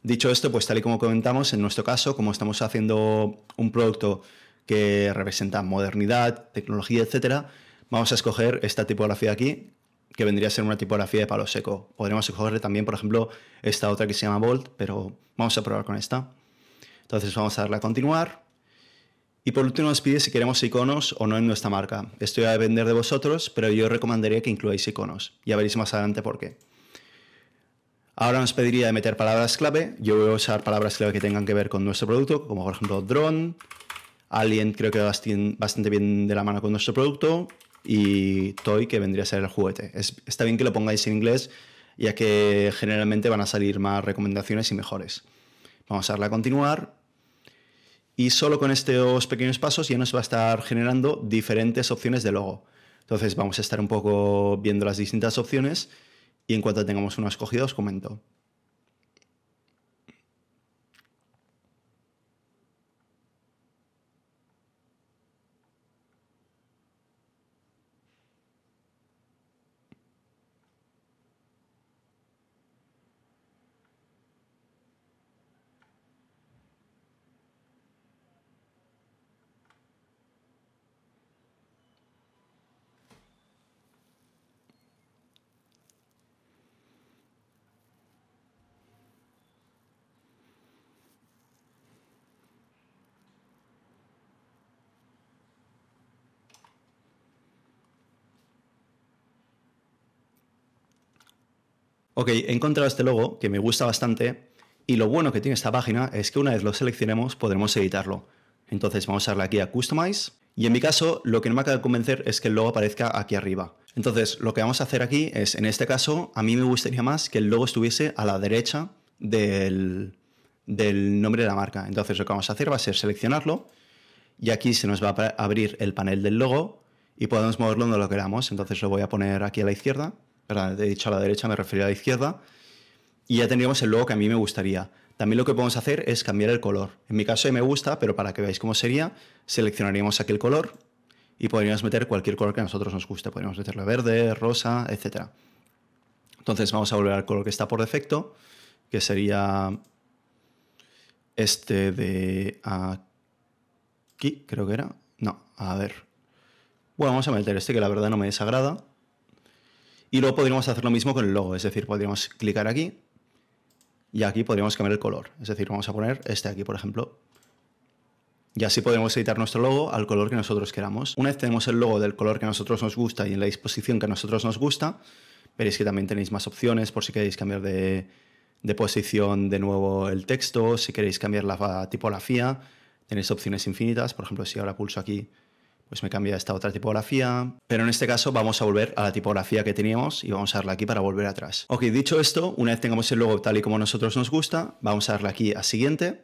Dicho esto, pues tal y como comentamos, en nuestro caso, como estamos haciendo un producto que representa modernidad, tecnología, etc., vamos a escoger esta tipografía aquí, que vendría a ser una tipografía de palo seco. Podríamos escoger también, por ejemplo, esta otra que se llama Bolt, pero vamos a probar con esta. Entonces vamos a darle a continuar. Y por último nos pide si queremos iconos o no en nuestra marca. Esto va a depender de vosotros, pero yo recomendaría que incluáis iconos. Ya veréis más adelante por qué. Ahora nos pediría de meter palabras clave. Yo voy a usar palabras clave que tengan que ver con nuestro producto, como por ejemplo drone, alien creo que va bastante bien de la mano con nuestro producto y toy que vendría a ser el juguete. está bien que lo pongáis en inglés ya que generalmente van a salir más recomendaciones y mejores. Vamos a darle a continuar y solo con estos pequeños pasos ya nos va a estar generando diferentes opciones de logo. Entonces vamos a estar un poco viendo las distintas opciones y en cuanto tengamos una escogida os comento. Ok, he encontrado este logo que me gusta bastante y lo bueno que tiene esta página es que una vez lo seleccionemos podremos editarlo. Entonces vamos a darle aquí a Customize y en mi caso lo que no me acaba de convencer es que el logo aparezca aquí arriba. Entonces lo que vamos a hacer aquí es, en este caso, a mí me gustaría más que el logo estuviese a la derecha del, del nombre de la marca. Entonces lo que vamos a hacer va a ser seleccionarlo y aquí se nos va a abrir el panel del logo y podemos moverlo donde lo queramos. Entonces lo voy a poner aquí a la izquierda perdón, he dicho a la derecha, me refería a la izquierda, y ya tendríamos el logo que a mí me gustaría. También lo que podemos hacer es cambiar el color. En mi caso me gusta, pero para que veáis cómo sería, seleccionaríamos aquí el color y podríamos meter cualquier color que a nosotros nos guste. Podríamos meterle verde, rosa, etc. Entonces vamos a volver al color que está por defecto, que sería este de aquí, creo que era. No, a ver. Bueno, vamos a meter este que la verdad no me desagrada. Y luego podríamos hacer lo mismo con el logo, es decir, podríamos clicar aquí y aquí podríamos cambiar el color. Es decir, vamos a poner este aquí, por ejemplo. Y así podemos editar nuestro logo al color que nosotros queramos. Una vez tenemos el logo del color que a nosotros nos gusta y en la disposición que a nosotros nos gusta, veréis que también tenéis más opciones por si queréis cambiar de, de posición de nuevo el texto, si queréis cambiar la tipografía, tenéis opciones infinitas. Por ejemplo, si ahora pulso aquí, pues me cambia esta otra tipografía. Pero en este caso vamos a volver a la tipografía que teníamos y vamos a darle aquí para volver atrás. Ok, dicho esto, una vez tengamos el logo tal y como nosotros nos gusta, vamos a darle aquí a siguiente,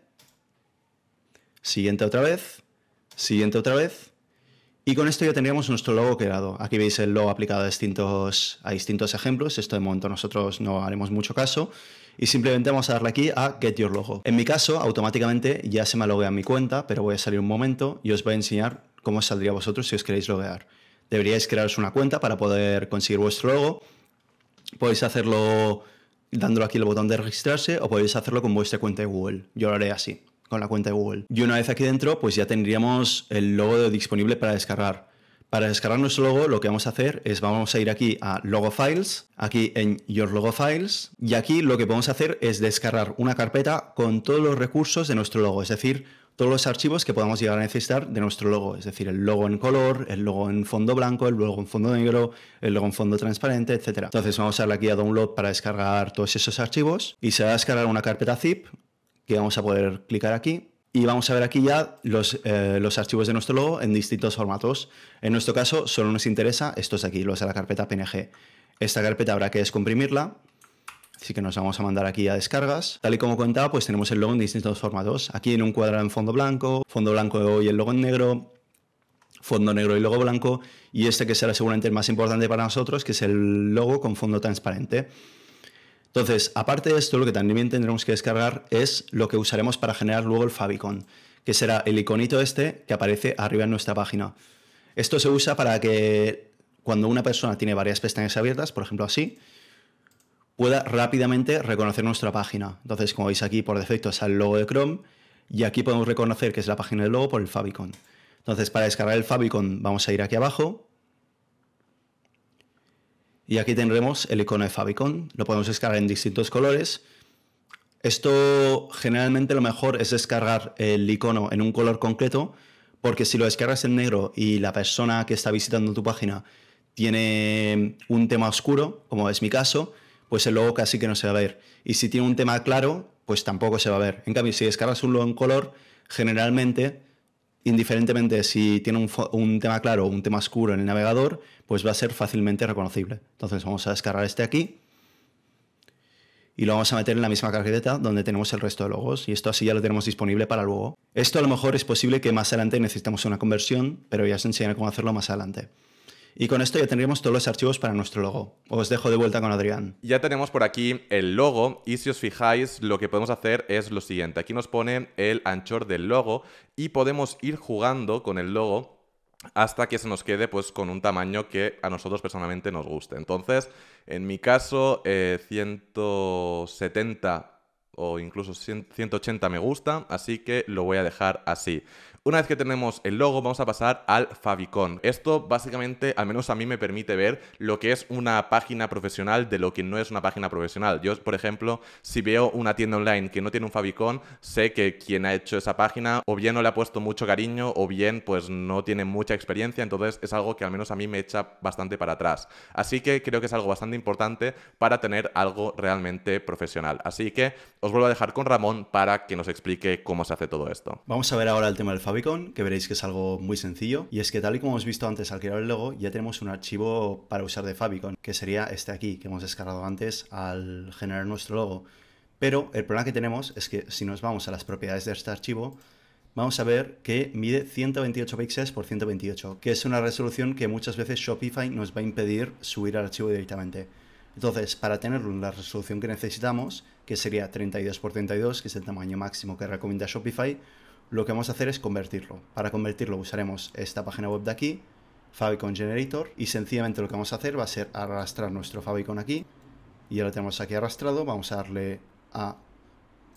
siguiente otra vez, siguiente otra vez. Y con esto ya tendríamos nuestro logo creado. Aquí veis el logo aplicado a distintos, a distintos ejemplos. Esto de momento nosotros no haremos mucho caso. Y simplemente vamos a darle aquí a Get Your Logo. En mi caso, automáticamente ya se me loguea mi cuenta, pero voy a salir un momento y os voy a enseñar cómo saldría vosotros si os queréis loguear. Deberíais crearos una cuenta para poder conseguir vuestro logo. Podéis hacerlo dándole aquí el botón de registrarse o podéis hacerlo con vuestra cuenta de Google. Yo lo haré así, con la cuenta de Google. Y una vez aquí dentro, pues ya tendríamos el logo disponible para descargar. Para descargar nuestro logo, lo que vamos a hacer es vamos a ir aquí a Logo Files, aquí en Your Logo Files, y aquí lo que podemos hacer es descargar una carpeta con todos los recursos de nuestro logo, es decir, todos los archivos que podamos llegar a necesitar de nuestro logo, es decir, el logo en color, el logo en fondo blanco, el logo en fondo negro, el logo en fondo transparente, etc. Entonces vamos a darle aquí a download para descargar todos esos archivos y se va a descargar una carpeta zip que vamos a poder clicar aquí y vamos a ver aquí ya los, eh, los, archivos de nuestro logo en distintos formatos. En nuestro caso solo nos interesa estos de aquí, los de la carpeta PNG. Esta carpeta habrá que descomprimirla Así que nos vamos a mandar aquí a descargas. Tal y como contaba, pues tenemos el logo en distintos formatos. Aquí en un cuadrado en fondo blanco, fondo blanco y el logo en negro, fondo negro y logo blanco, y este que será seguramente el más importante para nosotros, que es el logo con fondo transparente. Entonces, aparte de esto, lo que también tendremos que descargar es lo que usaremos para generar luego el favicon, que será el iconito este que aparece arriba en nuestra página. Esto se usa para que cuando una persona tiene varias pestañas abiertas, por ejemplo así, pueda rápidamente reconocer nuestra página. Entonces, como veis aquí, por defecto está el logo de Chrome y aquí podemos reconocer que es la página del logo por el favicon. Entonces, para descargar el favicon vamos a ir aquí abajo y aquí tendremos el icono de favicon. Lo podemos descargar en distintos colores. Esto generalmente lo mejor es descargar el icono en un color concreto porque si lo descargas en negro y la persona que está visitando tu página tiene un tema oscuro, como es mi caso, pues el logo casi que no se va a ver. Y si tiene un tema claro, pues tampoco se va a ver. En cambio, si descargas un logo en color, generalmente, indiferentemente si tiene un, tema claro o un tema oscuro en el navegador, pues va a ser fácilmente reconocible. Entonces vamos a descargar este aquí y lo vamos a meter en la misma carpeta donde tenemos el resto de logos y esto así ya lo tenemos disponible para luego. Esto a lo mejor es posible que más adelante necesitemos una conversión, pero ya os enseñaré cómo hacerlo más adelante. Y con esto ya tendríamos todos los archivos para nuestro logo. Os dejo de vuelta con Adrián. Ya tenemos por aquí el logo y si os fijáis lo que podemos hacer es lo siguiente. Aquí nos pone el anchor del logo y podemos ir jugando con el logo hasta que se nos quede pues con un tamaño que a nosotros personalmente nos guste. Entonces, en mi caso, 170 eh, o incluso 180 me gusta, así que lo voy a dejar así. Una vez que tenemos el logo, vamos a pasar al favicon. Esto básicamente, al menos a mí me permite ver lo que es una página profesional de lo que no es una página profesional. Yo, por ejemplo, si veo una tienda online que no tiene un favicon, sé que quien ha hecho esa página o bien no le ha puesto mucho cariño o bien pues no tiene mucha experiencia, entonces es algo que al menos a mí me echa bastante para atrás. Así que creo que es algo bastante importante para tener algo realmente profesional. Así que os vuelvo a dejar con Ramón para que nos explique cómo se hace todo esto. Vamos a ver ahora el tema del que veréis que es algo muy sencillo, y es que tal y como hemos visto antes al crear el logo, ya tenemos un archivo para usar de favicon, que sería este aquí, que hemos descargado antes al generar nuestro logo. Pero el problema que tenemos es que si nos vamos a las propiedades de este archivo, vamos a ver que mide 128 píxeles por 128, que es una resolución que muchas veces Shopify nos va a impedir subir al archivo directamente. Entonces, para tenerlo en la resolución que necesitamos, que sería 32x32, que es el tamaño máximo que recomienda Shopify, lo que vamos a hacer es convertirlo. Para convertirlo usaremos esta página web de aquí, favicon generator, y sencillamente lo que vamos a hacer va a ser arrastrar nuestro Fabicon aquí, y ya lo tenemos aquí arrastrado, vamos a darle a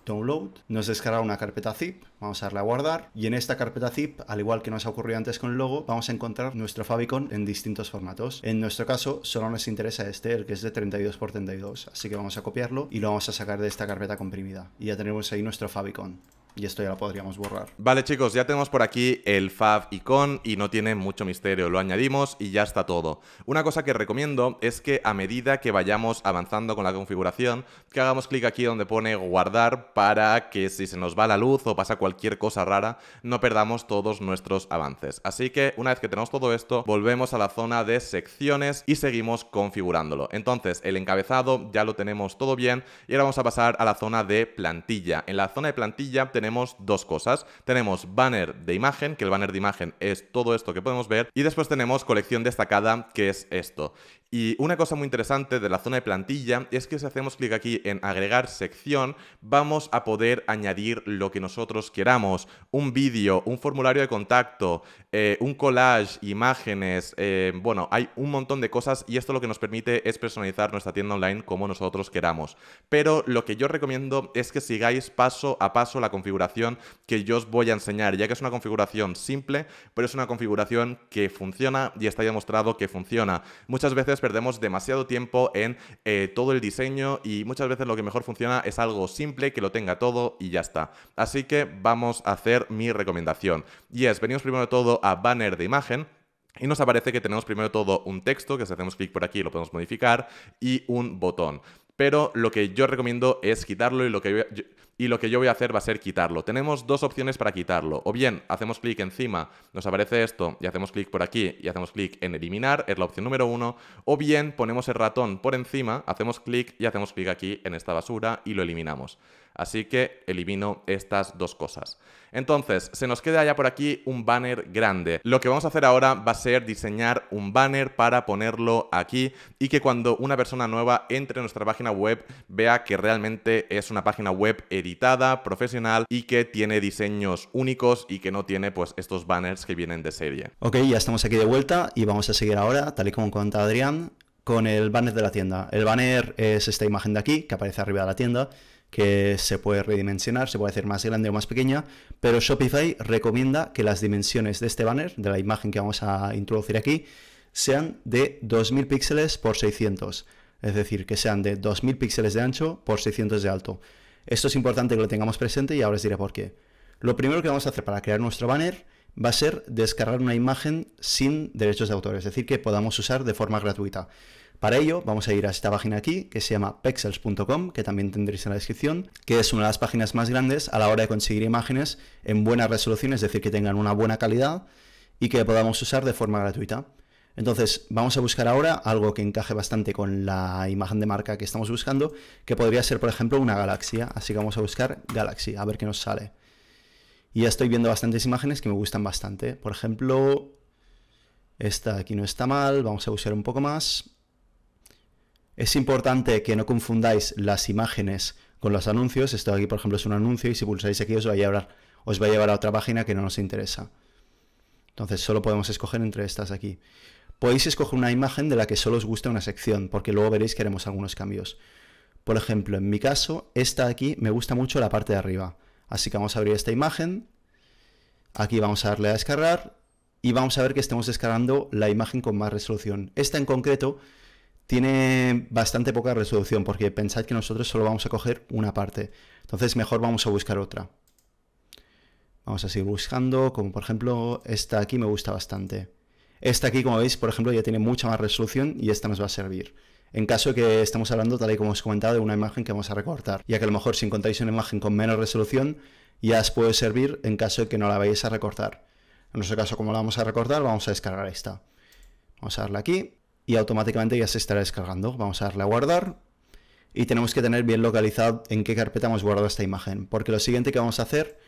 download, nos descarga una carpeta zip, vamos a darle a guardar y en esta carpeta zip, al igual que nos ha ocurrido antes con el logo, vamos a encontrar nuestro Fabicon en distintos formatos. En nuestro caso solo nos interesa este, el que es de 32x32, así que vamos a copiarlo y lo vamos a sacar de esta carpeta comprimida y ya tenemos ahí nuestro favicon. Y esto ya lo podríamos borrar. Vale chicos, ya tenemos por aquí el fav icon y no tiene mucho misterio, lo añadimos y ya está todo. Una cosa que recomiendo es que a medida que vayamos avanzando con la configuración, que hagamos clic aquí donde pone guardar para que si se nos va la luz o pasa cualquier cosa rara, no perdamos todos nuestros avances. Así que una vez que tenemos todo esto, volvemos a la zona de secciones y seguimos configurándolo. Entonces el encabezado ya lo tenemos todo bien y ahora vamos a pasar a la zona de plantilla. En la zona de plantilla tenemos dos cosas. Tenemos banner de imagen, que el banner de imagen es todo esto que podemos ver, y después tenemos colección destacada, que es esto. Y una cosa muy interesante de la zona de plantilla es que si hacemos clic aquí en agregar sección, vamos a poder añadir lo que nosotros queramos. Un vídeo, un formulario de contacto, eh, un collage, imágenes, eh, bueno, hay un montón de cosas y esto lo que nos permite es personalizar nuestra tienda online como nosotros queramos. Pero lo que yo recomiendo es que sigáis paso a paso la configuración que yo os voy a enseñar, ya que es una configuración simple, pero es una configuración que funciona y está demostrado que funciona. Muchas veces perdemos demasiado tiempo en eh, todo el diseño y muchas veces lo que mejor funciona es algo simple, que lo tenga todo y ya está. Así que vamos a hacer mi recomendación. Y es, venimos primero de todo a banner de imagen. Y nos aparece que tenemos primero todo un texto, que si hacemos clic por aquí lo podemos modificar, y un botón pero lo que yo recomiendo es quitarlo y lo que yo, y lo que yo voy a hacer va a ser quitarlo. Tenemos dos opciones para quitarlo. O bien hacemos clic encima, nos aparece esto y hacemos clic por aquí y hacemos clic en eliminar, es la opción número uno. O bien ponemos el ratón por encima, hacemos clic y hacemos clic aquí en esta basura y lo eliminamos. Así que elimino estas dos cosas. Entonces, se nos queda allá por aquí un banner grande. Lo que vamos a hacer ahora va a ser diseñar un banner para ponerlo aquí y que cuando una persona nueva entre en nuestra página web vea que realmente es una página web editada, profesional y que tiene diseños únicos y que no tiene pues estos banners que vienen de serie. Ok, ya estamos aquí de vuelta y vamos a seguir ahora, tal y como cuenta Adrián, con el banner de la tienda. El banner es esta imagen de aquí que aparece arriba de la tienda que se puede redimensionar, se puede hacer más grande o más pequeña, pero Shopify recomienda que las dimensiones de este banner, de la imagen que vamos a introducir aquí, sean de 2000 píxeles por 600, es decir, que sean de 2000 píxeles de ancho por 600 de alto. Esto es importante que lo tengamos presente y ahora os diré por qué. Lo primero que vamos a hacer para crear nuestro banner va a ser descargar una imagen sin derechos de autor, es decir, que podamos usar de forma gratuita. Para ello vamos a ir a esta página aquí que se llama pexels.com, que también tendréis en la descripción, que es una de las páginas más grandes a la hora de conseguir imágenes en buena resolución, es decir, que tengan una buena calidad y que podamos usar de forma gratuita. Entonces vamos a buscar ahora algo que encaje bastante con la imagen de marca que estamos buscando, que podría ser por ejemplo una galaxia, así que vamos a buscar Galaxy, a ver qué nos sale. Y ya estoy viendo bastantes imágenes que me gustan bastante, por ejemplo, esta aquí no está mal, vamos a buscar un poco más. Es importante que no confundáis las imágenes con los anuncios. Esto aquí, por ejemplo, es un anuncio y si pulsáis aquí os va a llevar, os va a, llevar a otra página que no nos interesa. Entonces solo podemos escoger entre estas aquí. Podéis escoger una imagen de la que solo os guste una sección, porque luego veréis que haremos algunos cambios. Por ejemplo, en mi caso, esta de aquí me gusta mucho la parte de arriba. Así que vamos a abrir esta imagen. Aquí vamos a darle a descargar y vamos a ver que estemos descargando la imagen con más resolución. Esta en concreto tiene bastante poca resolución porque pensad que nosotros solo vamos a coger una parte. Entonces mejor vamos a buscar otra. Vamos a seguir buscando, como por ejemplo esta aquí me gusta bastante. Esta aquí, como veis, por ejemplo, ya tiene mucha más resolución y esta nos va a servir. En caso de que estamos hablando, tal y como os he comentado, de una imagen que vamos a recortar, ya que a lo mejor si encontráis una imagen con menos resolución, ya os puede servir en caso de que no la vayáis a recortar. En nuestro caso, como la vamos a recortar, vamos a descargar esta. Vamos a darle aquí y automáticamente ya se estará descargando. Vamos a darle a guardar y tenemos que tener bien localizado en qué carpeta hemos guardado esta imagen, porque lo siguiente que vamos a hacer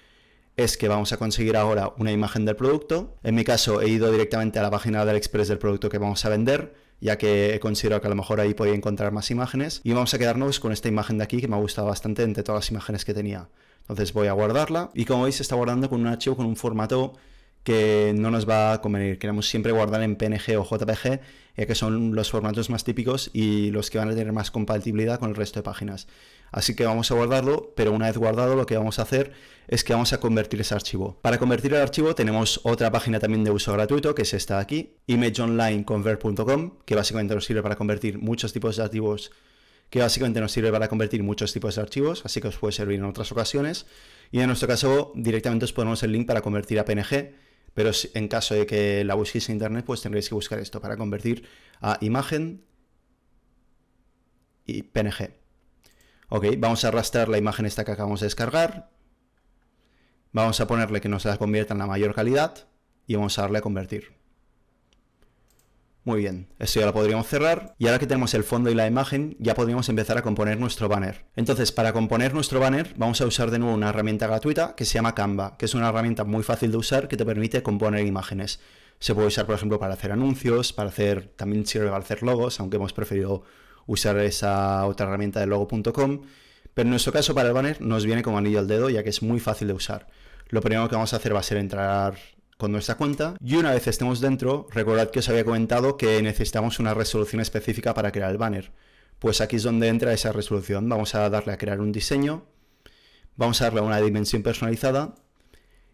es que vamos a conseguir ahora una imagen del producto. En mi caso he ido directamente a la página del Express del producto que vamos a vender, ya que considero que a lo mejor ahí podía encontrar más imágenes. Y vamos a quedarnos con esta imagen de aquí que me ha gustado bastante entre todas las imágenes que tenía. Entonces voy a guardarla y como veis se está guardando con un archivo con un formato que no nos va a convenir. Queremos siempre guardar en PNG o JPG, ya que son los formatos más típicos y los que van a tener más compatibilidad con el resto de páginas. Así que vamos a guardarlo, pero una vez guardado lo que vamos a hacer es que vamos a convertir ese archivo. Para convertir el archivo tenemos otra página también de uso gratuito, que es esta de aquí, imageonlineconvert.com, que básicamente nos sirve para convertir muchos tipos de archivos que básicamente nos sirve para convertir muchos tipos de archivos, así que os puede servir en otras ocasiones. Y en nuestro caso directamente os ponemos el link para convertir a PNG, pero en caso de que la busquéis en internet, pues tendréis que buscar esto para convertir a imagen y PNG. Ok, vamos a arrastrar la imagen esta que acabamos de descargar. Vamos a ponerle que nos la convierta en la mayor calidad y vamos a darle a convertir. Muy bien, esto ya lo podríamos cerrar y ahora que tenemos el fondo y la imagen ya podríamos empezar a componer nuestro banner. Entonces para componer nuestro banner vamos a usar de nuevo una herramienta gratuita que se llama Canva, que es una herramienta muy fácil de usar que te permite componer imágenes. Se puede usar por ejemplo para hacer anuncios, para hacer, también sirve para hacer logos, aunque hemos preferido usar esa otra herramienta de logo.com, pero en nuestro caso para el banner nos viene como anillo al dedo ya que es muy fácil de usar. Lo primero que vamos a hacer va a ser entrar con nuestra cuenta y una vez estemos dentro, recordad que os había comentado que necesitamos una resolución específica para crear el banner. Pues aquí es donde entra esa resolución. Vamos a darle a crear un diseño, vamos a darle a una dimensión personalizada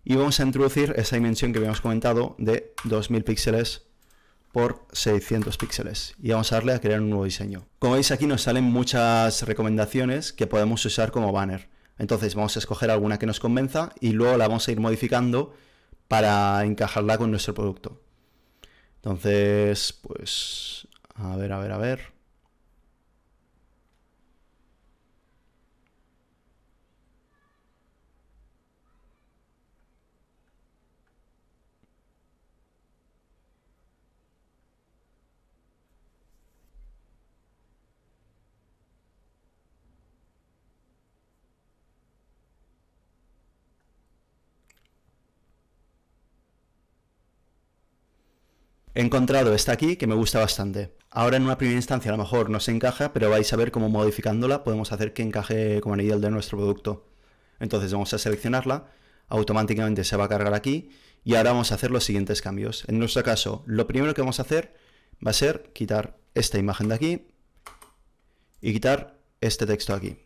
y vamos a introducir esa dimensión que habíamos comentado de 2000 píxeles por 600 píxeles y vamos a darle a crear un nuevo diseño. Como veis aquí nos salen muchas recomendaciones que podemos usar como banner. Entonces vamos a escoger alguna que nos convenza y luego la vamos a ir modificando para encajarla con nuestro producto. Entonces, pues, a ver, a ver, a ver. He encontrado esta aquí que me gusta bastante. Ahora en una primera instancia a lo mejor no se encaja, pero vais a ver cómo modificándola podemos hacer que encaje como ideal de nuestro producto. Entonces vamos a seleccionarla, automáticamente se va a cargar aquí y ahora vamos a hacer los siguientes cambios. En nuestro caso, lo primero que vamos a hacer va a ser quitar esta imagen de aquí y quitar este texto aquí.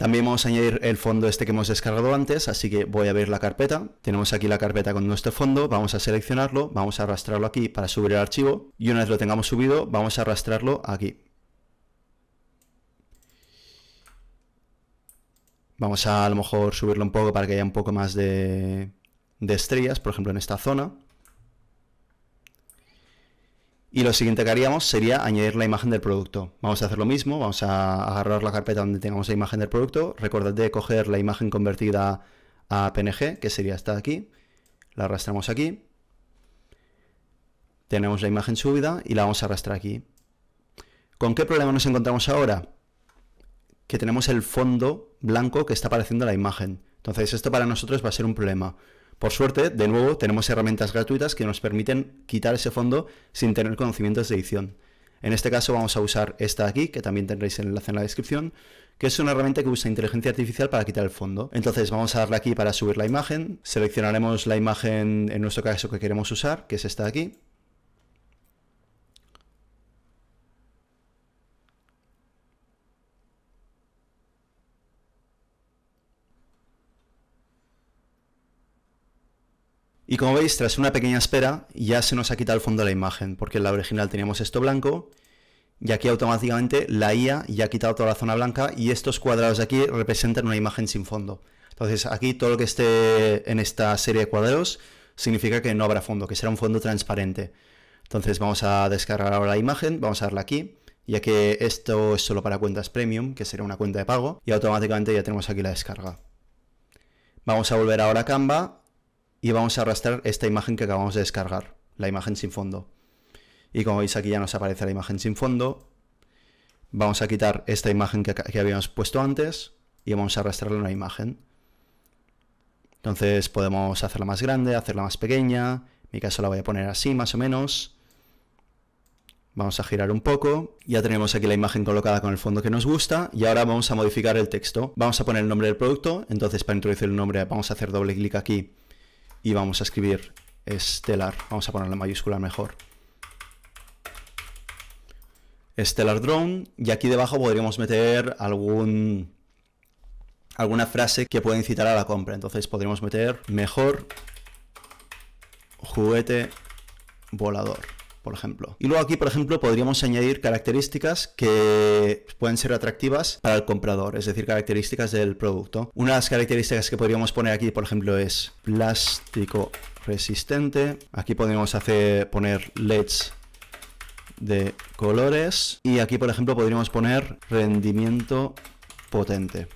También vamos a añadir el fondo este que hemos descargado antes, así que voy a abrir la carpeta. Tenemos aquí la carpeta con nuestro fondo, vamos a seleccionarlo, vamos a arrastrarlo aquí para subir el archivo y una vez lo tengamos subido, vamos a arrastrarlo aquí. Vamos a a lo mejor subirlo un poco para que haya un poco más de, de estrellas, por ejemplo en esta zona. Y lo siguiente que haríamos sería añadir la imagen del producto. Vamos a hacer lo mismo, vamos a agarrar la carpeta donde tengamos la imagen del producto. Recordad de coger la imagen convertida a PNG, que sería esta de aquí. La arrastramos aquí. Tenemos la imagen subida y la vamos a arrastrar aquí. ¿Con qué problema nos encontramos ahora? Que tenemos el fondo blanco que está apareciendo en la imagen. Entonces esto para nosotros va a ser un problema. Por suerte, de nuevo, tenemos herramientas gratuitas que nos permiten quitar ese fondo sin tener conocimientos de edición. En este caso vamos a usar esta aquí, que también tendréis el enlace en la descripción, que es una herramienta que usa inteligencia artificial para quitar el fondo. Entonces vamos a darle aquí para subir la imagen, seleccionaremos la imagen en nuestro caso que queremos usar, que es esta aquí, Y como veis, tras una pequeña espera, ya se nos ha quitado el fondo de la imagen, porque en la original teníamos esto blanco, y aquí automáticamente la IA ya ha quitado toda la zona blanca, y estos cuadrados de aquí representan una imagen sin fondo. Entonces aquí todo lo que esté en esta serie de cuadrados significa que no habrá fondo, que será un fondo transparente. Entonces vamos a descargar ahora la imagen, vamos a darle aquí, ya que esto es solo para cuentas premium, que será una cuenta de pago, y automáticamente ya tenemos aquí la descarga. Vamos a volver ahora a Canva y vamos a arrastrar esta imagen que acabamos de descargar, la imagen sin fondo. Y como veis aquí ya nos aparece la imagen sin fondo. Vamos a quitar esta imagen que, habíamos puesto antes y vamos a arrastrarla una imagen. Entonces podemos hacerla más grande, hacerla más pequeña. En mi caso la voy a poner así más o menos. Vamos a girar un poco. Ya tenemos aquí la imagen colocada con el fondo que nos gusta. Y ahora vamos a modificar el texto. Vamos a poner el nombre del producto. Entonces para introducir el nombre vamos a hacer doble clic aquí y vamos a escribir estelar vamos a ponerle mayúscula mejor. estelar Drone y aquí debajo podríamos meter algún alguna frase que pueda incitar a la compra. Entonces podríamos meter mejor juguete volador por ejemplo. Y luego aquí, por ejemplo, podríamos añadir características que pueden ser atractivas para el comprador, es decir, características del producto. Una de las características que podríamos poner aquí, por ejemplo, es plástico resistente. Aquí podríamos hacer, poner LEDs de colores y aquí, por ejemplo, podríamos poner rendimiento potente.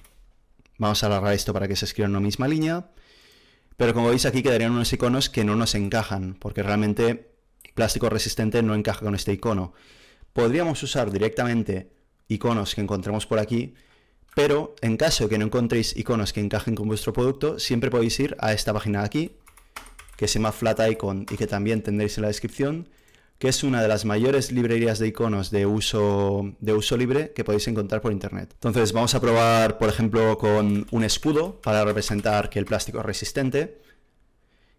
Vamos a alargar esto para que se escriba en la misma línea. Pero como veis aquí quedarían unos iconos que no nos encajan, porque realmente plástico resistente no encaja con este icono. Podríamos usar directamente iconos que encontremos por aquí, pero en caso de que no encontréis iconos que encajen con vuestro producto, siempre podéis ir a esta página aquí, que se llama Flat Icon y que también tendréis en la descripción, que es una de las mayores librerías de iconos de uso, de uso libre que podéis encontrar por internet. Entonces vamos a probar, por ejemplo, con un escudo para representar que el plástico es resistente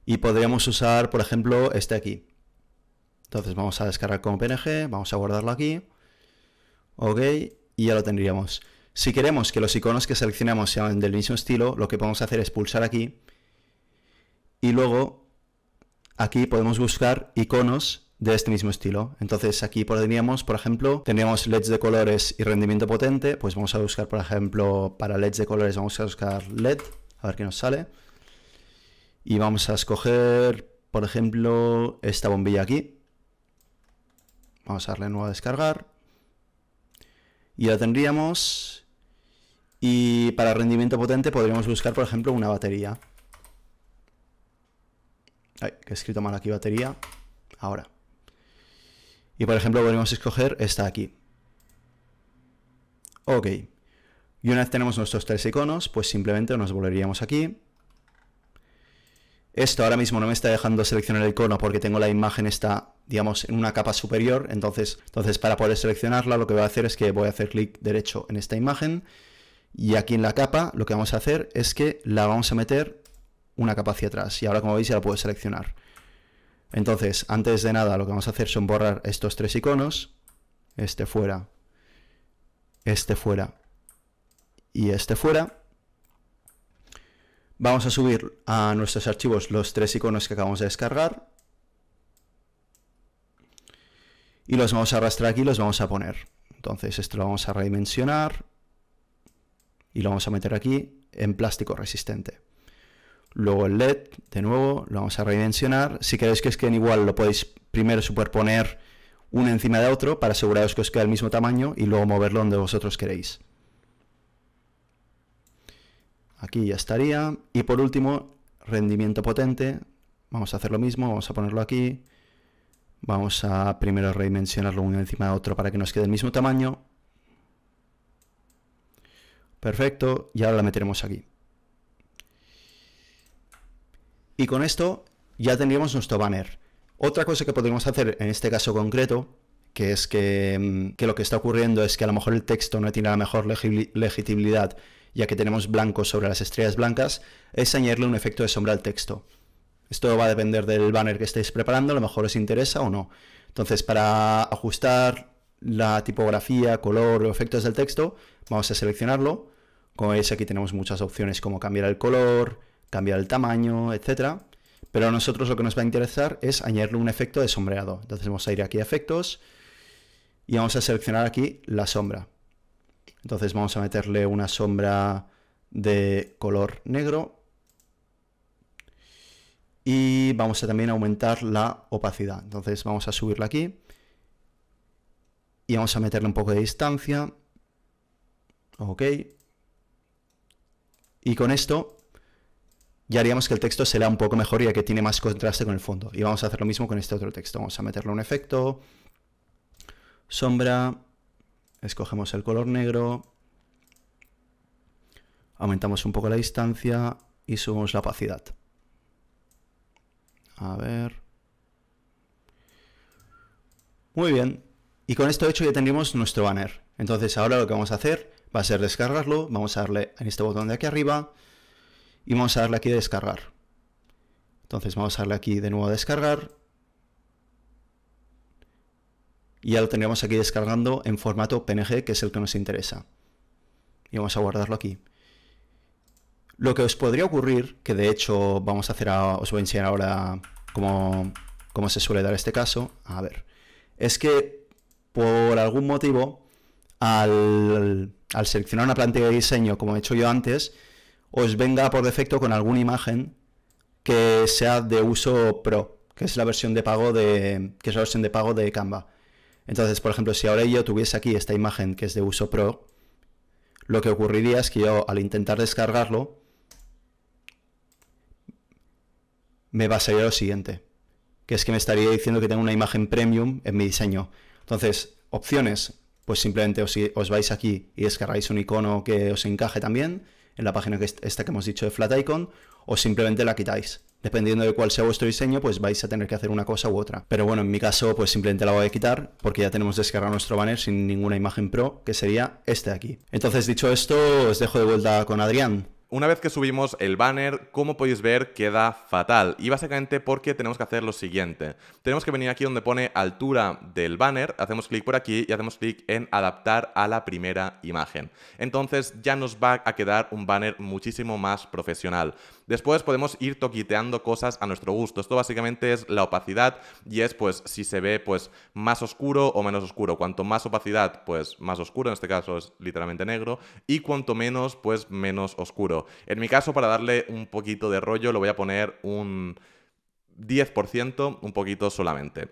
y podríamos usar, por ejemplo, este aquí. Entonces vamos a descargar como PNG, vamos a guardarlo aquí. Ok, y ya lo tendríamos. Si queremos que los iconos que seleccionamos sean del mismo estilo, lo que podemos hacer es pulsar aquí y luego aquí podemos buscar iconos de este mismo estilo. Entonces aquí podríamos, por ejemplo, teníamos LEDs de colores y rendimiento potente, pues vamos a buscar, por ejemplo, para LEDs de colores vamos a buscar LED, a ver qué nos sale. Y vamos a escoger, por ejemplo, esta bombilla aquí, Vamos a darle nuevo a descargar. Y la tendríamos. Y para rendimiento potente podríamos buscar, por ejemplo, una batería. Ay, que he escrito mal aquí batería. Ahora. Y por ejemplo podríamos escoger esta aquí. Ok. Y una vez tenemos nuestros tres iconos, pues simplemente nos volveríamos aquí esto ahora mismo no me está dejando seleccionar el icono porque tengo la imagen está, digamos, en una capa superior. Entonces, entonces para poder seleccionarla lo que voy a hacer es que voy a hacer clic derecho en esta imagen y aquí en la capa lo que vamos a hacer es que la vamos a meter una capa hacia atrás y ahora como veis ya la puedo seleccionar. Entonces, antes de nada lo que vamos a hacer son borrar estos tres iconos, este fuera, este fuera y este fuera. Vamos a subir a nuestros archivos los tres iconos que acabamos de descargar. Y los vamos a arrastrar aquí y los vamos a poner. Entonces esto lo vamos a redimensionar. Y lo vamos a meter aquí en plástico resistente. Luego el LED, de nuevo, lo vamos a redimensionar. Si queréis que queden igual, lo podéis primero superponer uno encima de otro para aseguraros que os quede el mismo tamaño y luego moverlo donde vosotros queréis. Aquí ya estaría. Y por último, rendimiento potente. Vamos a hacer lo mismo, vamos a ponerlo aquí. Vamos a primero redimensionarlo uno encima de otro para que nos quede el mismo tamaño. Perfecto, y ahora la meteremos aquí. Y con esto ya tendríamos nuestro banner. Otra cosa que podríamos hacer en este caso concreto, que es que, mm, que lo que está ocurriendo es que a lo mejor el texto no tiene la mejor legibilidad ya que tenemos blanco sobre las estrellas blancas, es añadirle un efecto de sombra al texto. Esto va a depender del banner que estéis preparando, a lo mejor os interesa o no. Entonces, para ajustar la tipografía, color o efectos del texto, vamos a seleccionarlo. Como veis aquí tenemos muchas opciones como cambiar el color, cambiar el tamaño, etc. Pero a nosotros lo que nos va a interesar es añadirle un efecto de sombreado. Entonces vamos a ir aquí a efectos y vamos a seleccionar aquí la sombra. Entonces vamos a meterle una sombra de color negro. Y vamos a también aumentar la opacidad. Entonces vamos a subirla aquí. Y vamos a meterle un poco de distancia. Ok. Y con esto ya haríamos que el texto se lea un poco mejor ya que tiene más contraste con el fondo. Y vamos a hacer lo mismo con este otro texto. Vamos a meterle un efecto, sombra, escogemos el color negro, aumentamos un poco la distancia y subimos la opacidad. A ver. Muy bien. Y con esto hecho ya tendríamos nuestro banner. Entonces ahora lo que vamos a hacer va a ser descargarlo. Vamos a darle en este botón de aquí arriba y vamos a darle aquí a descargar. Entonces vamos a darle aquí de nuevo a descargar y ya lo tendríamos aquí descargando en formato PNG, que es el que nos interesa. Y vamos a guardarlo aquí. Lo que os podría ocurrir, que de hecho vamos a hacer, a, os voy a enseñar ahora cómo, se suele dar este caso, a ver, es que por algún motivo, al, al seleccionar una plantilla de diseño, como he hecho yo antes, os venga por defecto con alguna imagen que sea de uso pro, que es la versión de pago de, que es la versión de pago de Canva. Entonces, por ejemplo, si ahora yo tuviese aquí esta imagen que es de uso pro, lo que ocurriría es que yo al intentar descargarlo, me va a salir lo siguiente, que es que me estaría diciendo que tengo una imagen premium en mi diseño. Entonces, opciones, pues simplemente os, vais aquí y descargáis un icono que os encaje también en la página que esta que hemos dicho de Flat Icon, o simplemente la quitáis dependiendo de cuál sea vuestro diseño, pues vais a tener que hacer una cosa u otra. Pero bueno, en mi caso, pues simplemente la voy a quitar porque ya tenemos descargado nuestro banner sin ninguna imagen pro, que sería este de aquí. Entonces, dicho esto, os dejo de vuelta con Adrián. Una vez que subimos el banner, como podéis ver, queda fatal. Y básicamente porque tenemos que hacer lo siguiente. Tenemos que venir aquí donde pone altura del banner, hacemos clic por aquí y hacemos clic en adaptar a la primera imagen. Entonces ya nos va a quedar un banner muchísimo más profesional. Después podemos ir toquiteando cosas a nuestro gusto. Esto básicamente es la opacidad y es pues si se ve pues más oscuro o menos oscuro. Cuanto más opacidad, pues más oscuro, en este caso es literalmente negro, y cuanto menos, pues menos oscuro. En mi caso, para darle un poquito de rollo, lo voy a poner un 10%, un poquito solamente.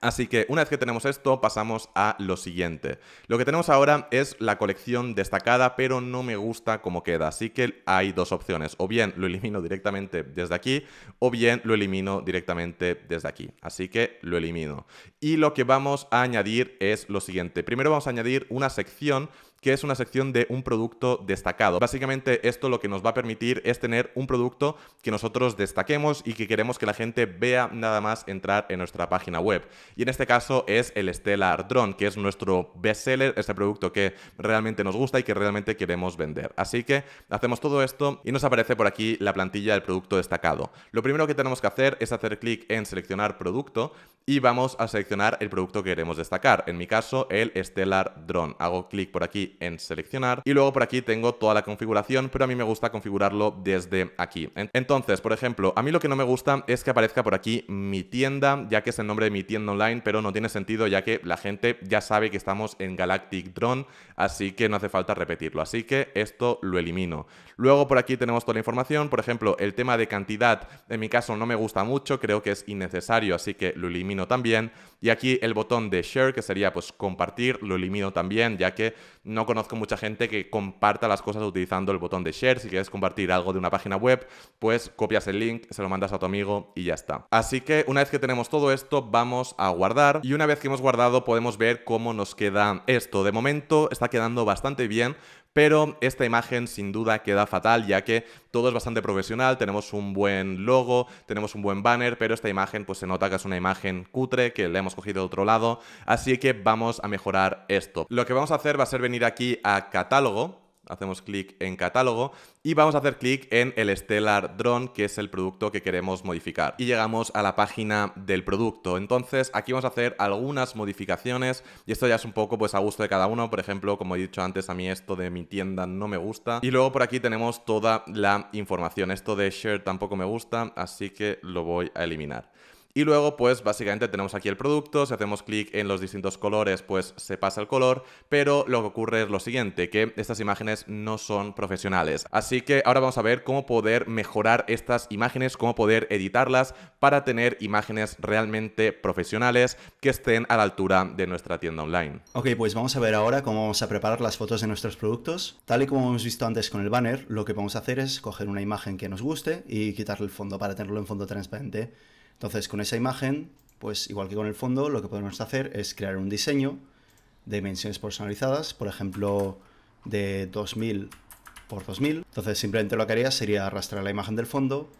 Así que una vez que tenemos esto, pasamos a lo siguiente. Lo que tenemos ahora es la colección destacada, pero no me gusta cómo queda. Así que hay dos opciones. O bien lo elimino directamente desde aquí, o bien lo elimino directamente desde aquí. Así que lo elimino. Y lo que vamos a añadir es lo siguiente. Primero vamos a añadir una sección que es una sección de un producto destacado. Básicamente esto lo que nos va a permitir es tener un producto que nosotros destaquemos y que queremos que la gente vea nada más entrar en nuestra página web. Y en este caso es el Stellar Drone, que es nuestro bestseller, este producto que realmente nos gusta y que realmente queremos vender. Así que hacemos todo esto y nos aparece por aquí la plantilla del producto destacado. Lo primero que tenemos que hacer es hacer clic en seleccionar producto y vamos a seleccionar el producto que queremos destacar. En mi caso, el Stellar Drone. Hago clic por aquí en seleccionar y luego por aquí tengo toda la configuración, pero a mí me gusta configurarlo desde aquí. Entonces, por ejemplo, a mí lo que no me gusta es que aparezca por aquí mi tienda, ya que es el nombre de mi tienda online, pero no tiene sentido ya que la gente ya sabe que estamos en Galactic Drone, así que no hace falta repetirlo. Así que esto lo elimino. Luego por aquí tenemos toda la información, por ejemplo, el tema de cantidad, en mi caso no me gusta mucho, creo que es innecesario, así que lo elimino también. Y aquí el botón de share, que sería pues compartir, lo elimino también, ya que no conozco mucha gente que comparta las cosas utilizando el botón de share. Si quieres compartir algo de una página web, pues copias el link, se lo mandas a tu amigo y ya está. Así que una vez que tenemos todo esto, vamos a guardar. Y una vez que hemos guardado, podemos ver cómo nos queda esto. De momento está quedando bastante bien, pero esta imagen sin duda queda fatal ya que todo es bastante profesional, tenemos un buen logo, tenemos un buen banner, pero esta imagen pues se nota que es una imagen cutre que le hemos cogido de otro lado, así que vamos a mejorar esto. Lo que vamos a hacer va a ser venir aquí a catálogo hacemos clic en catálogo y vamos a hacer clic en el Stellar Drone, que es el producto que queremos modificar. Y llegamos a la página del producto. Entonces, aquí vamos a hacer algunas modificaciones y esto ya es un poco pues a gusto de cada uno. Por ejemplo, como he dicho antes, a mí esto de mi tienda no me gusta. Y luego por aquí tenemos toda la información. Esto de share tampoco me gusta, así que lo voy a eliminar. Y luego, pues básicamente tenemos aquí el producto, si hacemos clic en los distintos colores, pues se pasa el color, pero lo que ocurre es lo siguiente, que estas imágenes no son profesionales. Así que ahora vamos a ver cómo poder mejorar estas imágenes, cómo poder editarlas para tener imágenes realmente profesionales que estén a la altura de nuestra tienda online. Ok, pues vamos a ver ahora cómo vamos a preparar las fotos de nuestros productos. Tal y como hemos visto antes con el banner, lo que vamos a hacer es coger una imagen que nos guste y quitarle el fondo para tenerlo en fondo transparente entonces, con esa imagen, pues igual que con el fondo, lo que podemos hacer es crear un diseño de dimensiones personalizadas, por ejemplo, de 2000 por 2000. Entonces, simplemente lo que haría sería arrastrar la imagen del fondo,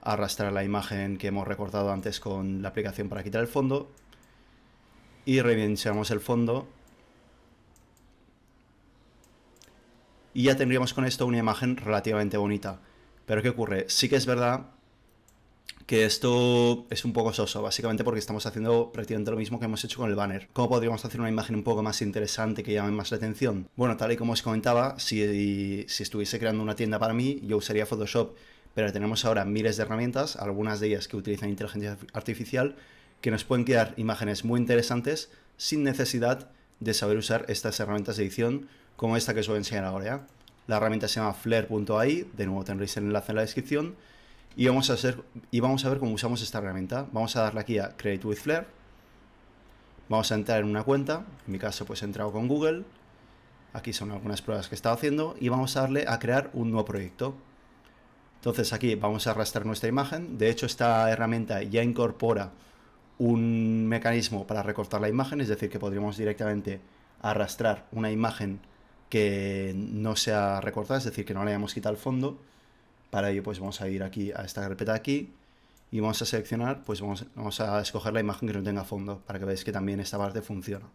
arrastrar la imagen que hemos recortado antes con la aplicación para quitar el fondo y redimensionamos el fondo. Y ya tendríamos con esto una imagen relativamente bonita. Pero ¿qué ocurre? Sí que es verdad que esto es un poco soso, básicamente porque estamos haciendo prácticamente lo mismo que hemos hecho con el banner. ¿Cómo podríamos hacer una imagen un poco más interesante que llame más la atención? Bueno, tal y como os comentaba, si, estuviese creando una tienda para mí, yo usaría Photoshop, pero tenemos ahora miles de herramientas, algunas de ellas que utilizan inteligencia artificial, que nos pueden crear imágenes muy interesantes sin necesidad de saber usar estas herramientas de edición como esta que os voy a enseñar ahora. La herramienta se llama flare.ai, de nuevo tendréis el enlace en la descripción, y vamos a hacer y vamos a ver cómo usamos esta herramienta. Vamos a darle aquí a Create with Flare. Vamos a entrar en una cuenta, en mi caso pues he entrado con Google. Aquí son algunas pruebas que he estado haciendo y vamos a darle a crear un nuevo proyecto. Entonces aquí vamos a arrastrar nuestra imagen. De hecho esta herramienta ya incorpora un mecanismo para recortar la imagen, es decir, que podríamos directamente arrastrar una imagen que no sea recortada, es decir, que no le hayamos quitado el fondo para ello, pues vamos a ir aquí a esta carpeta aquí y vamos a seleccionar, pues vamos, a escoger la imagen que no tenga fondo para que veáis que también esta parte funciona.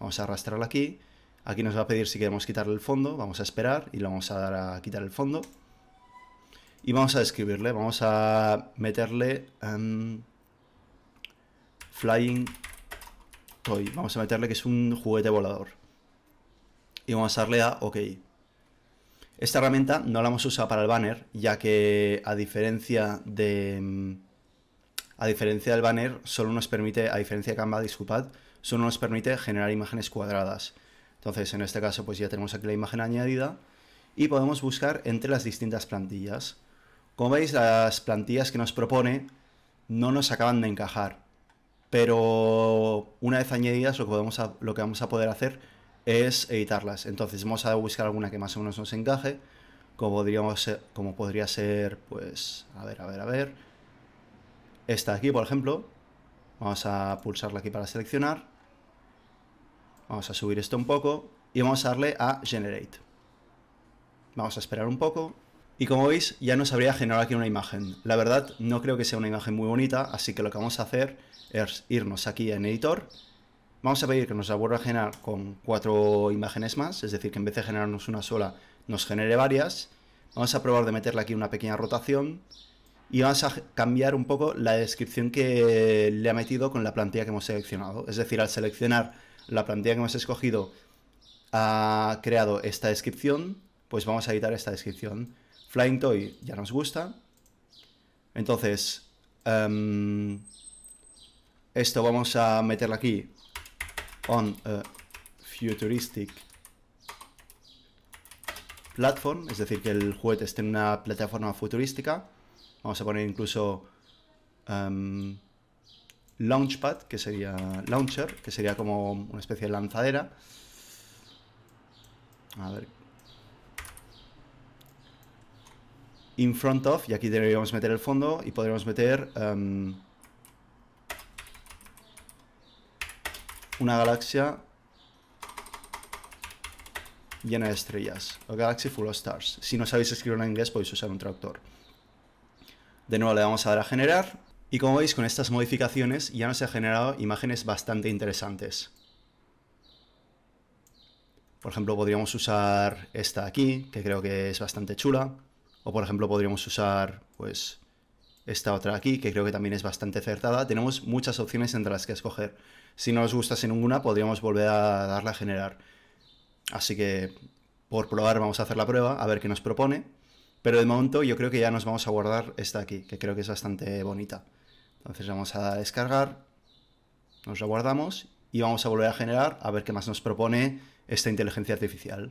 Vamos a arrastrarla aquí. Aquí nos va a pedir si queremos quitarle el fondo. Vamos a esperar y le vamos a dar a quitar el fondo. Y vamos a escribirle, vamos a meterle em, Flying Toy. Vamos a meterle que es un juguete volador. Y vamos a darle a OK. Esta herramienta no la hemos usado para el banner, ya que a diferencia de... Mm, a diferencia del banner, solo nos permite, a diferencia de Canva, disculpad, solo nos permite generar imágenes cuadradas. Entonces, en este caso, pues ya tenemos aquí la imagen añadida y podemos buscar entre las distintas plantillas. Como veis, las plantillas que nos propone no nos acaban de encajar, pero una vez añadidas lo que, lo que vamos a poder hacer es editarlas. Entonces vamos a buscar alguna que más o menos nos encaje, como, como podría ser, pues, a ver, a ver, a ver. Esta de aquí, por ejemplo. Vamos a pulsarla aquí para seleccionar. Vamos a subir esto un poco y vamos a darle a Generate. Vamos a esperar un poco. Y como veis, ya nos habría generado aquí una imagen. La verdad, no creo que sea una imagen muy bonita, así que lo que vamos a hacer es irnos aquí en Editor Vamos a pedir que nos la vuelva a generar con cuatro imágenes más, es decir, que en vez de generarnos una sola, nos genere varias. Vamos a probar de meterle aquí una pequeña rotación y vamos a cambiar un poco la descripción que le ha metido con la plantilla que hemos seleccionado. Es decir, al seleccionar la plantilla que hemos escogido, ha creado esta descripción, pues vamos a editar esta descripción. Flying Toy ya nos gusta. Entonces, em, esto vamos a meterlo aquí on a futuristic platform, es decir, que el juguete esté en una plataforma futurística. Vamos a poner incluso um, launchpad, que sería launcher, que sería como una especie de lanzadera. A ver. In front of, y aquí deberíamos meter el fondo y podríamos meter um, una galaxia llena de estrellas. A galaxy full of stars. Si no sabéis escribir en inglés podéis usar un traductor. De nuevo le vamos a dar a generar. Y como veis con estas modificaciones ya nos ha generado imágenes bastante interesantes. Por ejemplo, podríamos usar esta aquí, que creo que es bastante chula. O por ejemplo, podríamos usar pues esta otra aquí, que creo que también es bastante acertada. Tenemos muchas opciones entre las que escoger si no os gustase ninguna, podríamos volver a darla a generar. Así que, por probar, vamos a hacer la prueba, a ver qué nos propone. Pero de momento yo creo que ya nos vamos a guardar esta aquí, que creo que es bastante bonita. Entonces vamos a descargar, nos la guardamos y vamos a volver a generar a ver qué más nos propone esta inteligencia artificial.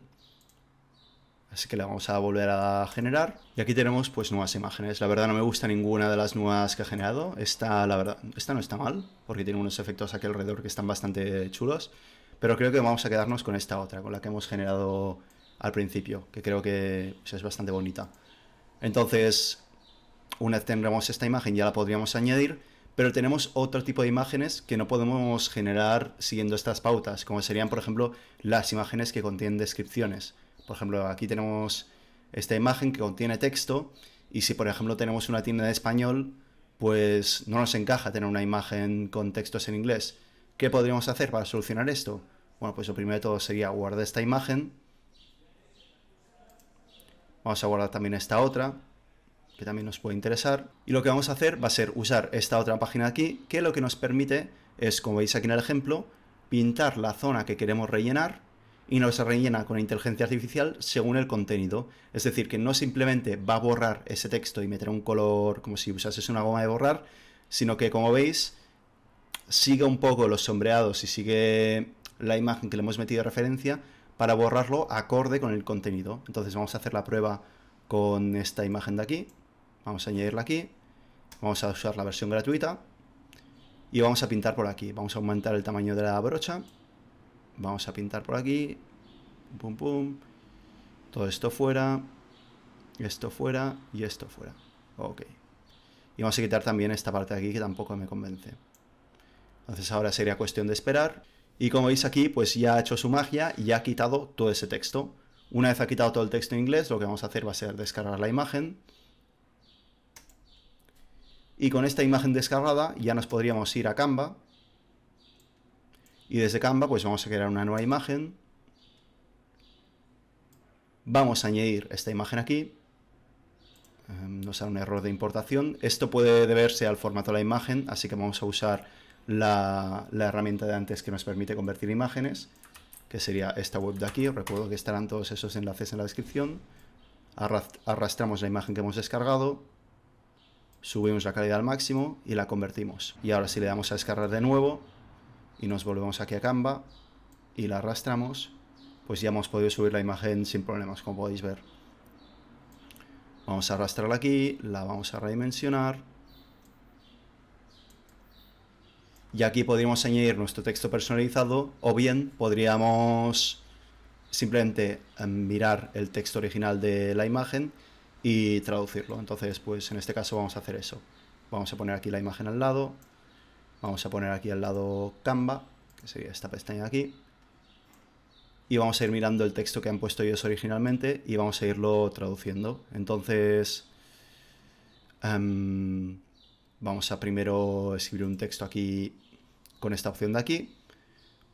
Así que la vamos a volver a generar. Y aquí tenemos pues nuevas imágenes. La verdad no me gusta ninguna de las nuevas que ha generado. Esta, no está mal, porque tiene unos efectos aquí alrededor que están bastante chulos. Pero creo que vamos a quedarnos con esta otra, con la que hemos generado al principio, que creo que es bastante bonita. Entonces, una vez tendremos esta imagen ya la podríamos añadir, pero tenemos otro tipo de imágenes que no podemos generar siguiendo estas pautas, como serían, por ejemplo, las imágenes que contienen descripciones. Por ejemplo, aquí tenemos esta imagen que contiene texto y si por ejemplo tenemos una tienda de español, pues no nos encaja tener una imagen con textos en inglés. ¿Qué podríamos hacer para solucionar esto? Bueno, pues lo primero de todo sería guardar esta imagen. Vamos a guardar también esta otra, que también nos puede interesar. Y lo que vamos a hacer va a ser usar esta otra página aquí, que lo que nos permite es, como veis aquí en el ejemplo, pintar la zona que queremos rellenar y nos rellena con inteligencia artificial según el contenido. Es decir, que no simplemente va a borrar ese texto y meter un color como si usases una goma de borrar, sino que como veis sigue un poco los sombreados y sigue la imagen que le hemos metido de referencia para borrarlo acorde con el contenido. Entonces vamos a hacer la prueba con esta imagen de aquí, vamos a añadirla aquí, vamos a usar la versión gratuita y vamos a pintar por aquí, vamos a aumentar el tamaño de la brocha vamos a pintar por aquí, pum pum, todo esto fuera, esto fuera y esto fuera. Ok. Y vamos a quitar también esta parte de aquí que tampoco me convence. Entonces ahora sería cuestión de esperar. Y como veis aquí, pues ya ha hecho su magia y ha quitado todo ese texto. Una vez ha quitado todo el texto en inglés, lo que vamos a hacer va a ser descargar la imagen. Y con esta imagen descargada ya nos podríamos ir a Canva y desde Canva pues vamos a crear una nueva imagen. Vamos a añadir esta imagen aquí. Em, nos da un error de importación. Esto puede deberse al formato de la imagen, así que vamos a usar la, herramienta de antes que nos permite convertir imágenes, que sería esta web de aquí. Os recuerdo que estarán todos esos enlaces en la descripción. Arrastramos la imagen que hemos descargado, subimos la calidad al máximo y la convertimos. Y ahora si le damos a descargar de nuevo, y nos volvemos aquí a Canva y la arrastramos, pues ya hemos podido subir la imagen sin problemas, como podéis ver. Vamos a arrastrarla aquí, la vamos a redimensionar. Y aquí podríamos añadir nuestro texto personalizado o bien podríamos simplemente eh, mirar el texto original de la imagen y traducirlo. Entonces, pues en este caso vamos a hacer eso. Vamos a poner aquí la imagen al lado, Vamos a poner aquí al lado Canva, que sería esta pestaña de aquí. Y vamos a ir mirando el texto que han puesto ellos originalmente y vamos a irlo traduciendo. Entonces, em, vamos a primero escribir un texto aquí con esta opción de aquí.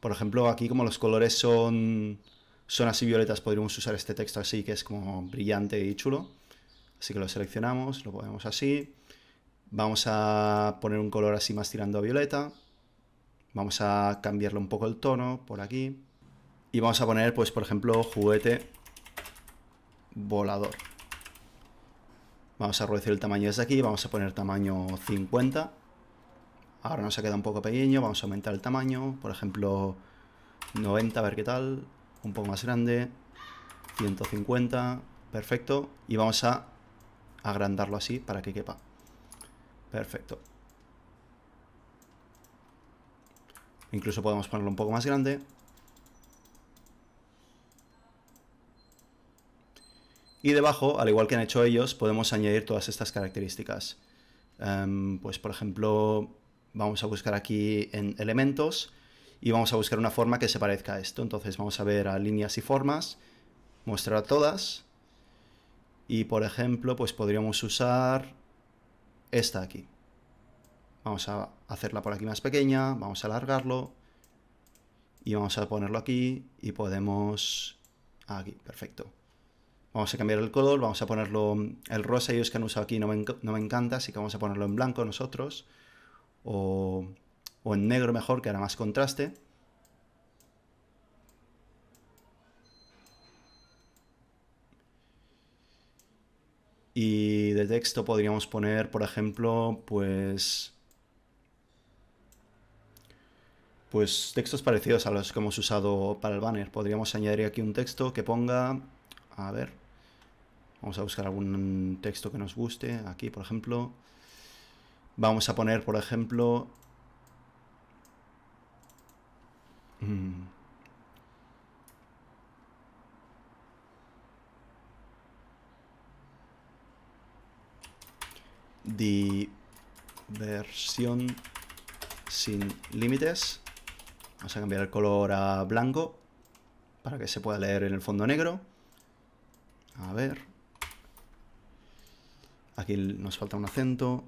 Por ejemplo, aquí como los colores son, son así violetas, podríamos usar este texto así, que es como brillante y chulo. Así que lo seleccionamos, lo ponemos así. Vamos a poner un color así más tirando a violeta. Vamos a cambiarle un poco el tono por aquí. Y vamos a poner, pues, por ejemplo, juguete volador. Vamos a reducir el tamaño desde aquí. Vamos a poner tamaño 50. Ahora nos ha quedado un poco pequeño. Vamos a aumentar el tamaño. Por ejemplo, 90, a ver qué tal. Un poco más grande. 150. Perfecto. Y vamos a agrandarlo así para que quepa. Perfecto. Incluso podemos ponerlo un poco más grande. Y debajo, al igual que han hecho ellos, podemos añadir todas estas características. Em, pues por ejemplo, vamos a buscar aquí en elementos y vamos a buscar una forma que se parezca a esto. Entonces vamos a ver a líneas y formas, mostrar a todas. Y por ejemplo, pues podríamos usar esta de aquí. Vamos a hacerla por aquí más pequeña, vamos a alargarlo y vamos a ponerlo aquí y podemos... Ah, aquí, perfecto. Vamos a cambiar el color, vamos a ponerlo... El rosa ellos que han usado aquí no me, encanta, así que vamos a ponerlo en blanco nosotros. O, o en negro mejor, que hará más contraste. Y de texto podríamos poner, por ejemplo, pues... Pues textos parecidos a los que hemos usado para el banner. Podríamos añadir aquí un texto que ponga... A ver. Vamos a buscar algún texto que nos guste. Aquí, por ejemplo. Vamos a poner, por ejemplo... Mm, diversión sin límites. Vamos a cambiar el color a blanco para que se pueda leer en el fondo negro. A ver. Aquí nos falta un acento.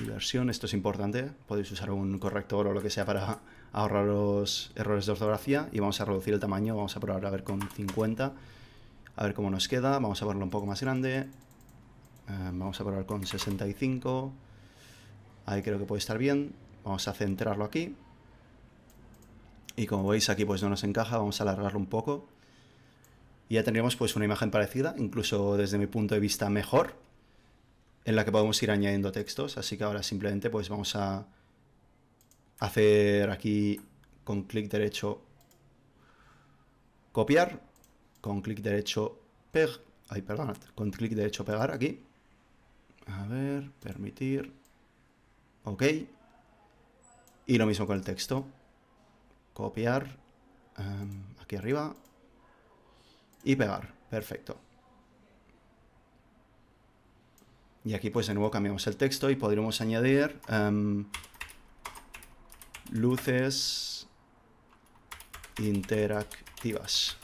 Diversión, esto es importante. Podéis usar un corrector o lo que sea para ahorrar los errores de ortografía. Y vamos a reducir el tamaño. Vamos a probar a ver con 50. A ver cómo nos queda. Vamos a ponerlo un poco más grande. Em, vamos a probar con 65. Ahí creo que puede estar bien. Vamos a centrarlo aquí. Y como veis aquí pues no nos encaja, vamos a alargarlo un poco. Y ya tendríamos pues una imagen parecida, incluso desde mi punto de vista mejor, en la que podemos ir añadiendo textos. Así que ahora simplemente pues vamos a hacer aquí con clic derecho copiar, con clic derecho pegar, ay perdón, con clic derecho pegar aquí a ver, permitir. Ok. Y lo mismo con el texto. Copiar. Em, aquí arriba. Y pegar. Perfecto. Y aquí pues de nuevo cambiamos el texto y podríamos añadir em, luces interactivas.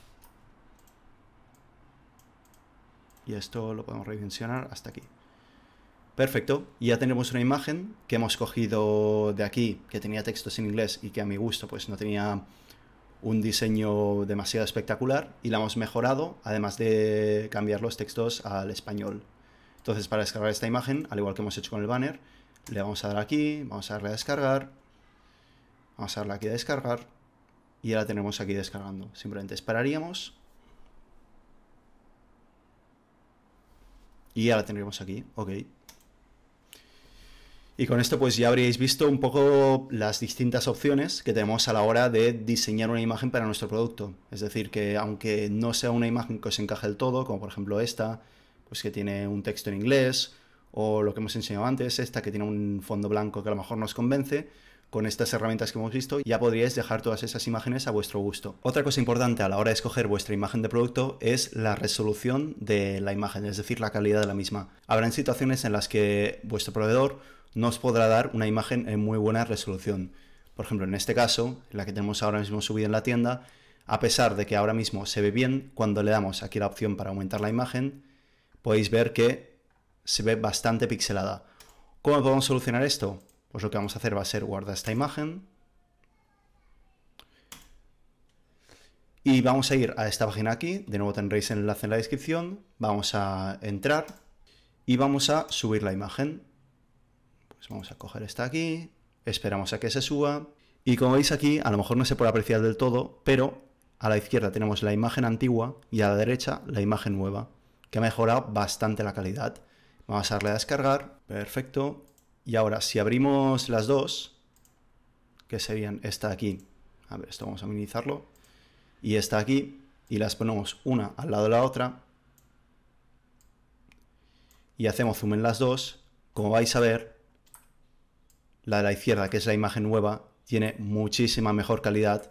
Y esto lo podemos redimensionar hasta aquí. Perfecto, ya tenemos una imagen que hemos cogido de aquí, que tenía textos en inglés y que a mi gusto pues no tenía un diseño demasiado espectacular y la hemos mejorado, además de cambiar los textos al español. Entonces para descargar esta imagen, al igual que hemos hecho con el banner, le vamos a dar aquí, vamos a darle a descargar, vamos a darle aquí a descargar y ya la tenemos aquí descargando. Simplemente esperaríamos y ya la tendríamos aquí, ok. Y con esto pues ya habríais visto un poco las distintas opciones que tenemos a la hora de diseñar una imagen para nuestro producto. Es decir, que aunque no sea una imagen que os encaje del todo, como por ejemplo esta, pues que tiene un texto en inglés, o lo que hemos enseñado antes, esta que tiene un fondo blanco que a lo mejor nos convence, con estas herramientas que hemos visto ya podríais dejar todas esas imágenes a vuestro gusto. Otra cosa importante a la hora de escoger vuestra imagen de producto es la resolución de la imagen, es decir, la calidad de la misma. Habrán situaciones en las que vuestro proveedor nos podrá dar una imagen en eh, muy buena resolución. Por ejemplo, en este caso, la que tenemos ahora mismo subida en la tienda, a pesar de que ahora mismo se ve bien, cuando le damos aquí la opción para aumentar la imagen, podéis ver que se ve bastante pixelada. ¿Cómo podemos solucionar esto? Pues lo que vamos a hacer va a ser guardar esta imagen. Y vamos a ir a esta página aquí, de nuevo tendréis el enlace en la descripción, vamos a entrar y vamos a subir la imagen. Pues vamos a coger esta aquí, esperamos a que se suba y como veis aquí, a lo mejor no se puede apreciar del todo, pero a la izquierda tenemos la imagen antigua y a la derecha la imagen nueva, que ha mejorado bastante la calidad. Vamos a darle a descargar, perfecto. Y ahora, si abrimos las dos, que serían esta aquí, a ver, esto vamos a minimizarlo, y esta aquí, y las ponemos una al lado de la otra, y hacemos zoom en las dos, como vais a ver, la de la izquierda, que es la imagen nueva, tiene muchísima mejor calidad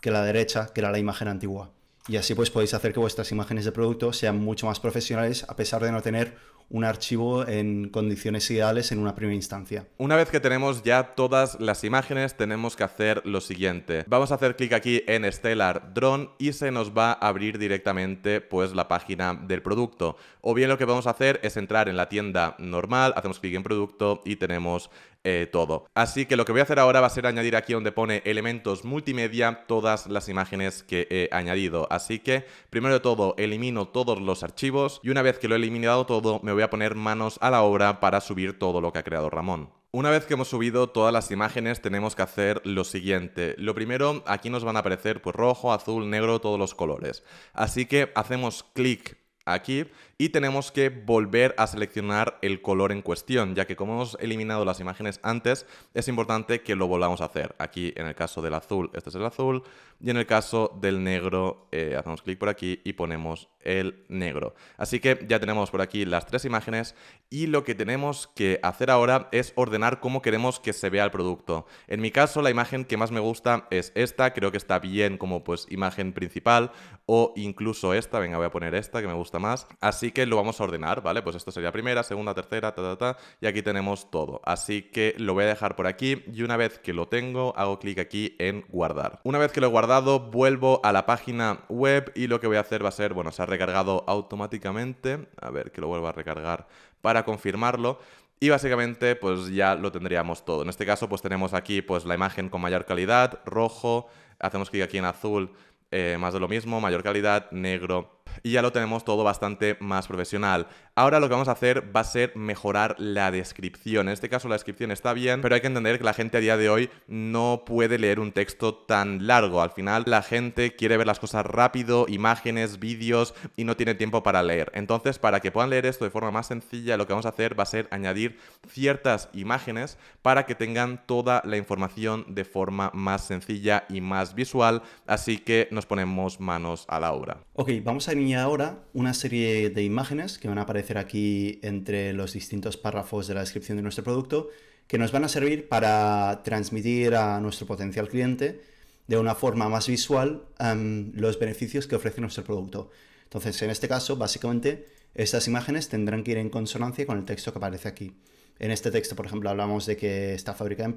que la derecha, que era la imagen antigua. Y así pues podéis hacer que vuestras imágenes de producto sean mucho más profesionales a pesar de no tener un archivo en condiciones ideales en una primera instancia. Una vez que tenemos ya todas las imágenes, tenemos que hacer lo siguiente. Vamos a hacer clic aquí en Stellar Drone y se nos va a abrir directamente pues la página del producto. O bien lo que vamos a hacer es entrar en la tienda normal, hacemos clic en producto y tenemos eh, todo. Así que lo que voy a hacer ahora va a ser añadir aquí donde pone elementos multimedia todas las imágenes que he añadido. Así que primero de todo elimino todos los archivos y una vez que lo he eliminado todo me voy a poner manos a la obra para subir todo lo que ha creado Ramón. Una vez que hemos subido todas las imágenes tenemos que hacer lo siguiente. Lo primero, aquí nos van a aparecer pues rojo, azul, negro, todos los colores. Así que hacemos clic aquí y tenemos que volver a seleccionar el color en cuestión, ya que como hemos eliminado las imágenes antes, es importante que lo volvamos a hacer. Aquí en el caso del azul, este es el azul, y en el caso del negro, eh, hacemos clic por aquí y ponemos el negro. Así que ya tenemos por aquí las tres imágenes y lo que tenemos que hacer ahora es ordenar cómo queremos que se vea el producto. En mi caso, la imagen que más me gusta es esta, creo que está bien como pues imagen principal o incluso esta, venga voy a poner esta que me gusta más. Así que lo vamos a ordenar, ¿vale? Pues esto sería primera, segunda, tercera, ta, ta, ta, y aquí tenemos todo. Así que lo voy a dejar por aquí y una vez que lo tengo, hago clic aquí en guardar. Una vez que lo he guardado, vuelvo a la página web y lo que voy a hacer va a ser, bueno, se ha recargado automáticamente, a ver que lo vuelvo a recargar para confirmarlo. Y básicamente pues ya lo tendríamos todo. En este caso pues tenemos aquí pues la imagen con mayor calidad, rojo, hacemos clic aquí en azul, eh, más de lo mismo, mayor calidad, negro, y ya lo tenemos todo bastante más profesional. Ahora lo que vamos a hacer va a ser mejorar la descripción. En este caso la descripción está bien, pero hay que entender que la gente a día de hoy no puede leer un texto tan largo. Al final la gente quiere ver las cosas rápido, imágenes, vídeos y no tiene tiempo para leer. Entonces, para que puedan leer esto de forma más sencilla, lo que vamos a hacer va a ser añadir ciertas imágenes para que tengan toda la información de forma más sencilla y más visual. Así que nos ponemos manos a la obra. Ok, vamos a añadir ahora una serie de imágenes que van a aparecer aquí entre los distintos párrafos de la descripción de nuestro producto, que nos van a servir para transmitir a nuestro potencial cliente de una forma más visual em, los beneficios que ofrece nuestro producto. Entonces, en este caso, básicamente, estas imágenes tendrán que ir en consonancia con el texto que aparece aquí. En este texto, por ejemplo, hablamos de que está fabricada en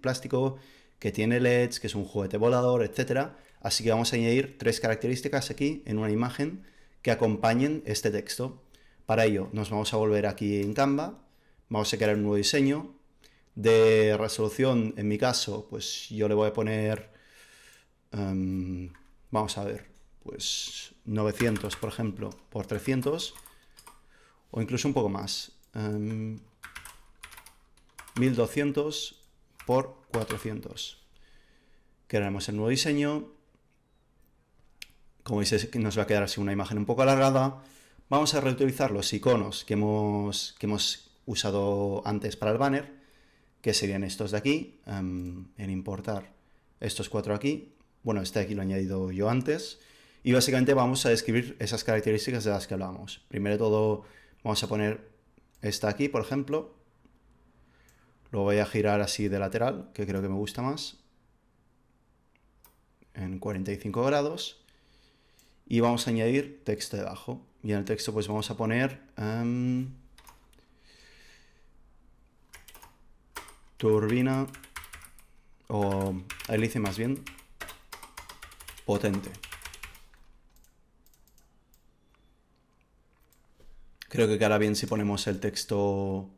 plástico, que tiene LEDs, que es un juguete volador, etcétera Así que vamos a añadir tres características aquí en una imagen que acompañen este texto. Para ello nos vamos a volver aquí en Canva, vamos a crear un nuevo diseño de resolución, en mi caso, pues yo le voy a poner, em, vamos a ver, pues 900 por ejemplo por 300 o incluso un poco más, 1200 em, por 400. Crearemos el nuevo diseño. Como veis, nos va a quedar así una imagen un poco alargada. Vamos a reutilizar los iconos que hemos, que hemos usado antes para el banner, que serían estos de aquí, em, en importar estos cuatro aquí. Bueno, este aquí lo he añadido yo antes. Y básicamente vamos a describir esas características de las que hablamos. Primero de todo, vamos a poner esta aquí, por ejemplo. Lo voy a girar así de lateral, que creo que me gusta más. En 45 grados. Y vamos a añadir texto debajo. Y en el texto pues vamos a poner... Em, turbina o hélice más bien potente. Creo que quedará bien si ponemos el texto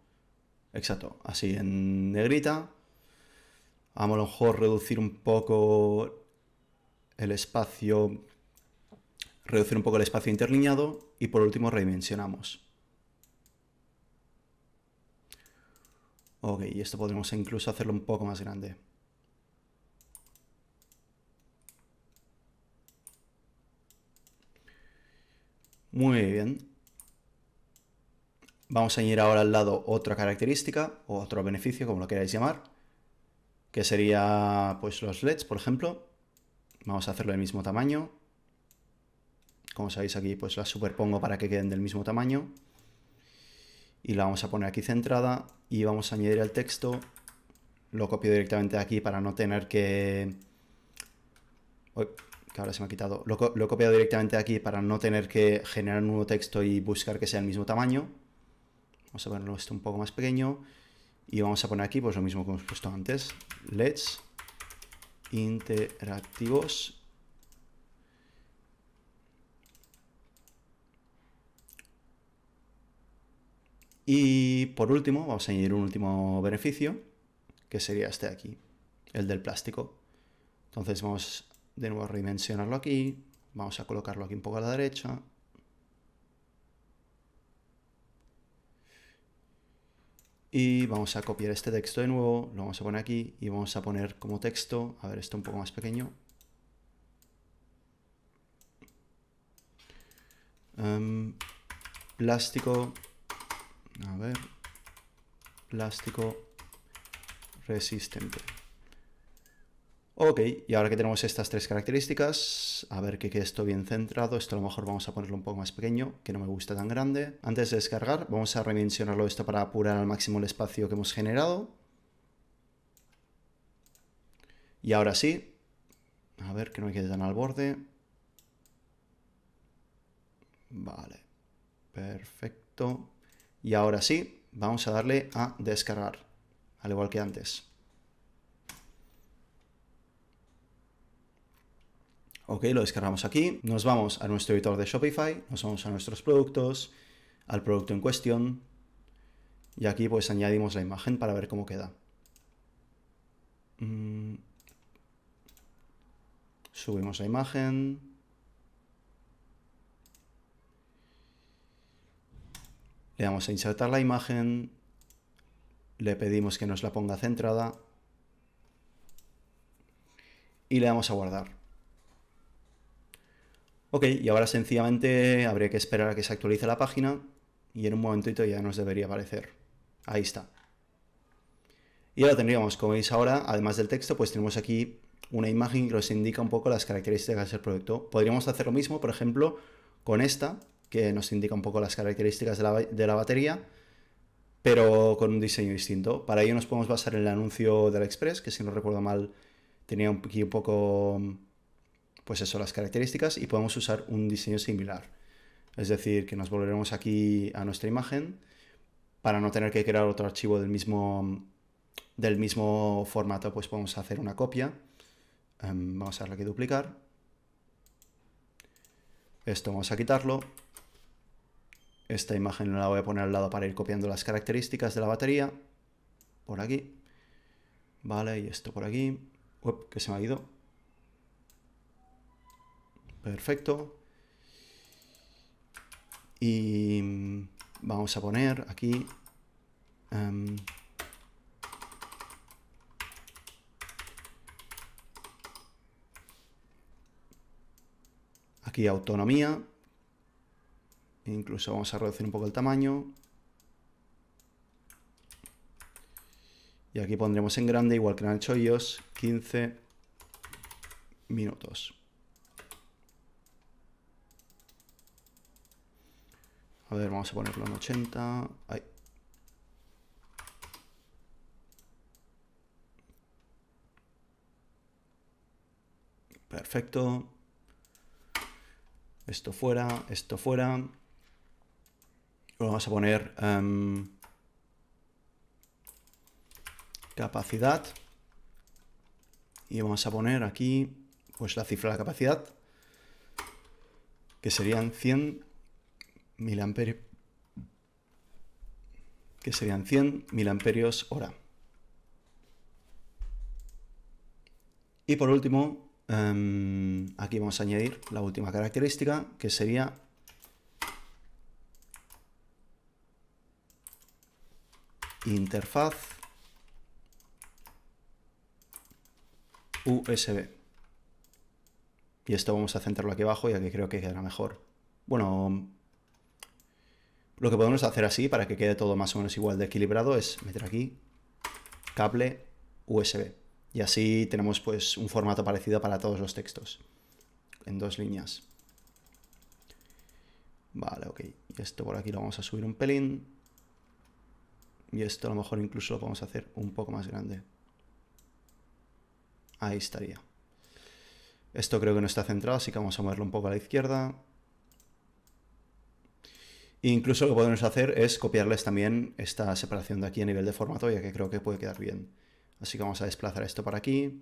exacto, así en negrita. a lo mejor reducir un poco el espacio reducir un poco el espacio interlineado y por último redimensionamos. Ok, y esto podremos incluso hacerlo un poco más grande. Muy bien. Vamos a añadir ahora al lado otra característica o otro beneficio, como lo queráis llamar, que sería pues los LEDs, por ejemplo. Vamos a hacerlo del mismo tamaño, como sabéis aquí, pues la superpongo para que queden del mismo tamaño. Y la vamos a poner aquí centrada y vamos a añadir el texto. Lo copio directamente de aquí para no tener que... Uy, que ahora se me ha quitado. Lo, lo copiado directamente de aquí para no tener que generar un nuevo texto y buscar que sea el mismo tamaño. Vamos a ponerlo esto un poco más pequeño. Y vamos a poner aquí pues lo mismo que hemos puesto antes. Let's interactivos Y por último, vamos a añadir un último beneficio, que sería este de aquí, el del plástico. Entonces vamos de nuevo a redimensionarlo aquí, vamos a colocarlo aquí un poco a la derecha. Y vamos a copiar este texto de nuevo, lo vamos a poner aquí y vamos a poner como texto, a ver esto un poco más pequeño. Em, plástico a ver. Plástico resistente. Ok, y ahora que tenemos estas tres características, a ver que quede esto bien centrado, esto a lo mejor vamos a ponerlo un poco más pequeño, que no me gusta tan grande. Antes de descargar, vamos a redimensionarlo esto para apurar al máximo el espacio que hemos generado. Y ahora sí, a ver que no me quede tan al borde. Vale, perfecto. Y ahora sí, vamos a darle a descargar, al igual que antes. Ok, lo descargamos aquí. Nos vamos a nuestro editor de Shopify, nos vamos a nuestros productos, al producto en cuestión. Y aquí pues añadimos la imagen para ver cómo queda. Mm. Subimos la imagen. Le damos a insertar la imagen, le pedimos que nos la ponga centrada y le damos a guardar. Ok, y ahora sencillamente habría que esperar a que se actualice la página y en un momentito ya nos debería aparecer. Ahí está. Y ahora tendríamos, como veis ahora, además del texto, pues tenemos aquí una imagen que nos indica un poco las características del producto. Podríamos hacer lo mismo, por ejemplo, con esta, que nos indica un poco las características de la, batería, pero con un diseño distinto. Para ello nos podemos basar en el anuncio de Express, que si no recuerdo mal tenía aquí un poco, pues eso, las características, y podemos usar un diseño similar. Es decir, que nos volveremos aquí a nuestra imagen para no tener que crear otro archivo del mismo, del mismo formato, pues podemos hacer una copia. Em, vamos a darle aquí duplicar. Esto vamos a quitarlo esta imagen la voy a poner al lado para ir copiando las características de la batería. Por aquí. Vale, y esto por aquí. Uep, que se me ha ido. Perfecto. Y mm, vamos a poner aquí... Em, aquí autonomía. Incluso vamos a reducir un poco el tamaño. Y aquí pondremos en grande, igual que en han hecho ellos, 15 minutos. A ver, vamos a ponerlo en 80. Perfecto. Esto fuera, esto fuera. Pues vamos a poner em, capacidad y vamos a poner aquí pues la cifra de la capacidad que serían 100 mil que serían 100 mil hora y por último em, aquí vamos a añadir la última característica que sería interfaz USB. Y esto vamos a centrarlo aquí abajo, ya que creo que quedará mejor. Bueno, lo que podemos hacer así para que quede todo más o menos igual de equilibrado es meter aquí cable USB. Y así tenemos pues un formato parecido para todos los textos. En dos líneas. Vale, ok. esto por aquí lo vamos a subir un pelín. Y esto a lo mejor incluso lo podemos hacer un poco más grande. Ahí estaría. Esto creo que no está centrado, así que vamos a moverlo un poco a la izquierda. incluso lo que podemos hacer es copiarles también esta separación de aquí a nivel de formato, ya que creo que puede quedar bien. Así que vamos a desplazar esto para aquí,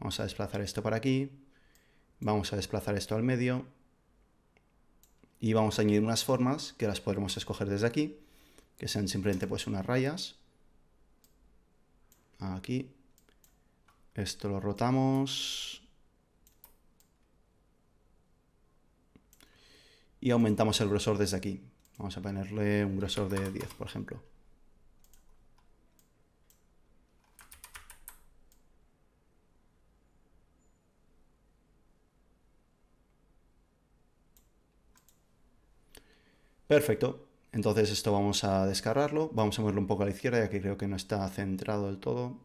vamos a desplazar esto para aquí, vamos a desplazar esto al medio y vamos a añadir unas formas que las podremos escoger desde aquí que sean simplemente pues unas rayas. Aquí. Esto lo rotamos. Y aumentamos el grosor desde aquí. Vamos a ponerle un grosor de 10, por ejemplo. Perfecto. Entonces esto vamos a descargarlo, vamos a moverlo un poco a la izquierda ya que creo que no está centrado del todo.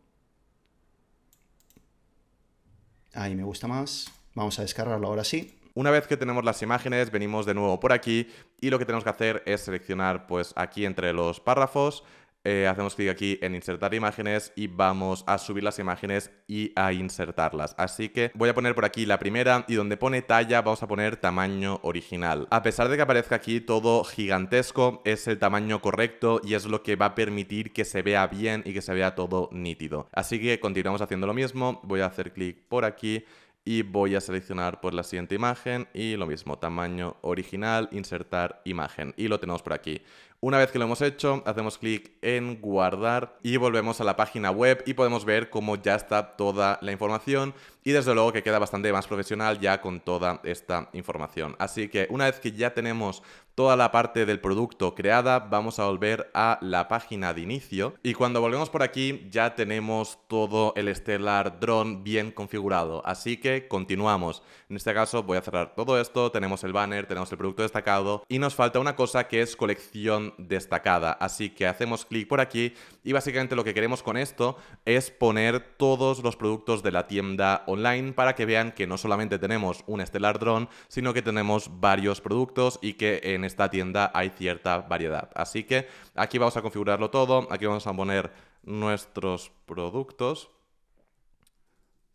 Ahí me gusta más. Vamos a descargarlo ahora sí. Una vez que tenemos las imágenes, venimos de nuevo por aquí y lo que tenemos que hacer es seleccionar pues aquí entre los párrafos eh, hacemos clic aquí en insertar imágenes y vamos a subir las imágenes y a insertarlas. Así que voy a poner por aquí la primera y donde pone talla vamos a poner tamaño original. A pesar de que aparezca aquí todo gigantesco, es el tamaño correcto y es lo que va a permitir que se vea bien y que se vea todo nítido. Así que continuamos haciendo lo mismo, voy a hacer clic por aquí y voy a seleccionar por la siguiente imagen y lo mismo, tamaño original, insertar imagen y lo tenemos por aquí. Una vez que lo hemos hecho, hacemos clic en guardar y volvemos a la página web y podemos ver cómo ya está toda la información y desde luego que queda bastante más profesional ya con toda esta información. Así que una vez que ya tenemos toda la parte del producto creada, vamos a volver a la página de inicio y cuando volvemos por aquí ya tenemos todo el Stellar Drone bien configurado. Así que continuamos. En este caso voy a cerrar todo esto, tenemos el banner, tenemos el producto destacado y nos falta una cosa que es colección destacada. Así que hacemos clic por aquí y básicamente lo que queremos con esto es poner todos los productos de la tienda online para que vean que no solamente tenemos un Stellar Drone, sino que tenemos varios productos y que en esta tienda hay cierta variedad. Así que aquí vamos a configurarlo todo, aquí vamos a poner nuestros productos,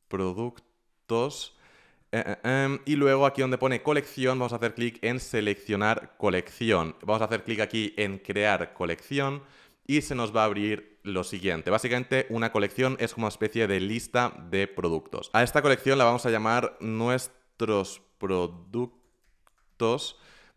productos, eh, eh, em, y luego aquí donde pone colección, vamos a hacer clic en seleccionar colección. Vamos a hacer clic aquí en crear colección y se nos va a abrir lo siguiente. Básicamente una colección es como una especie de lista de productos. A esta colección la vamos a llamar nuestros productos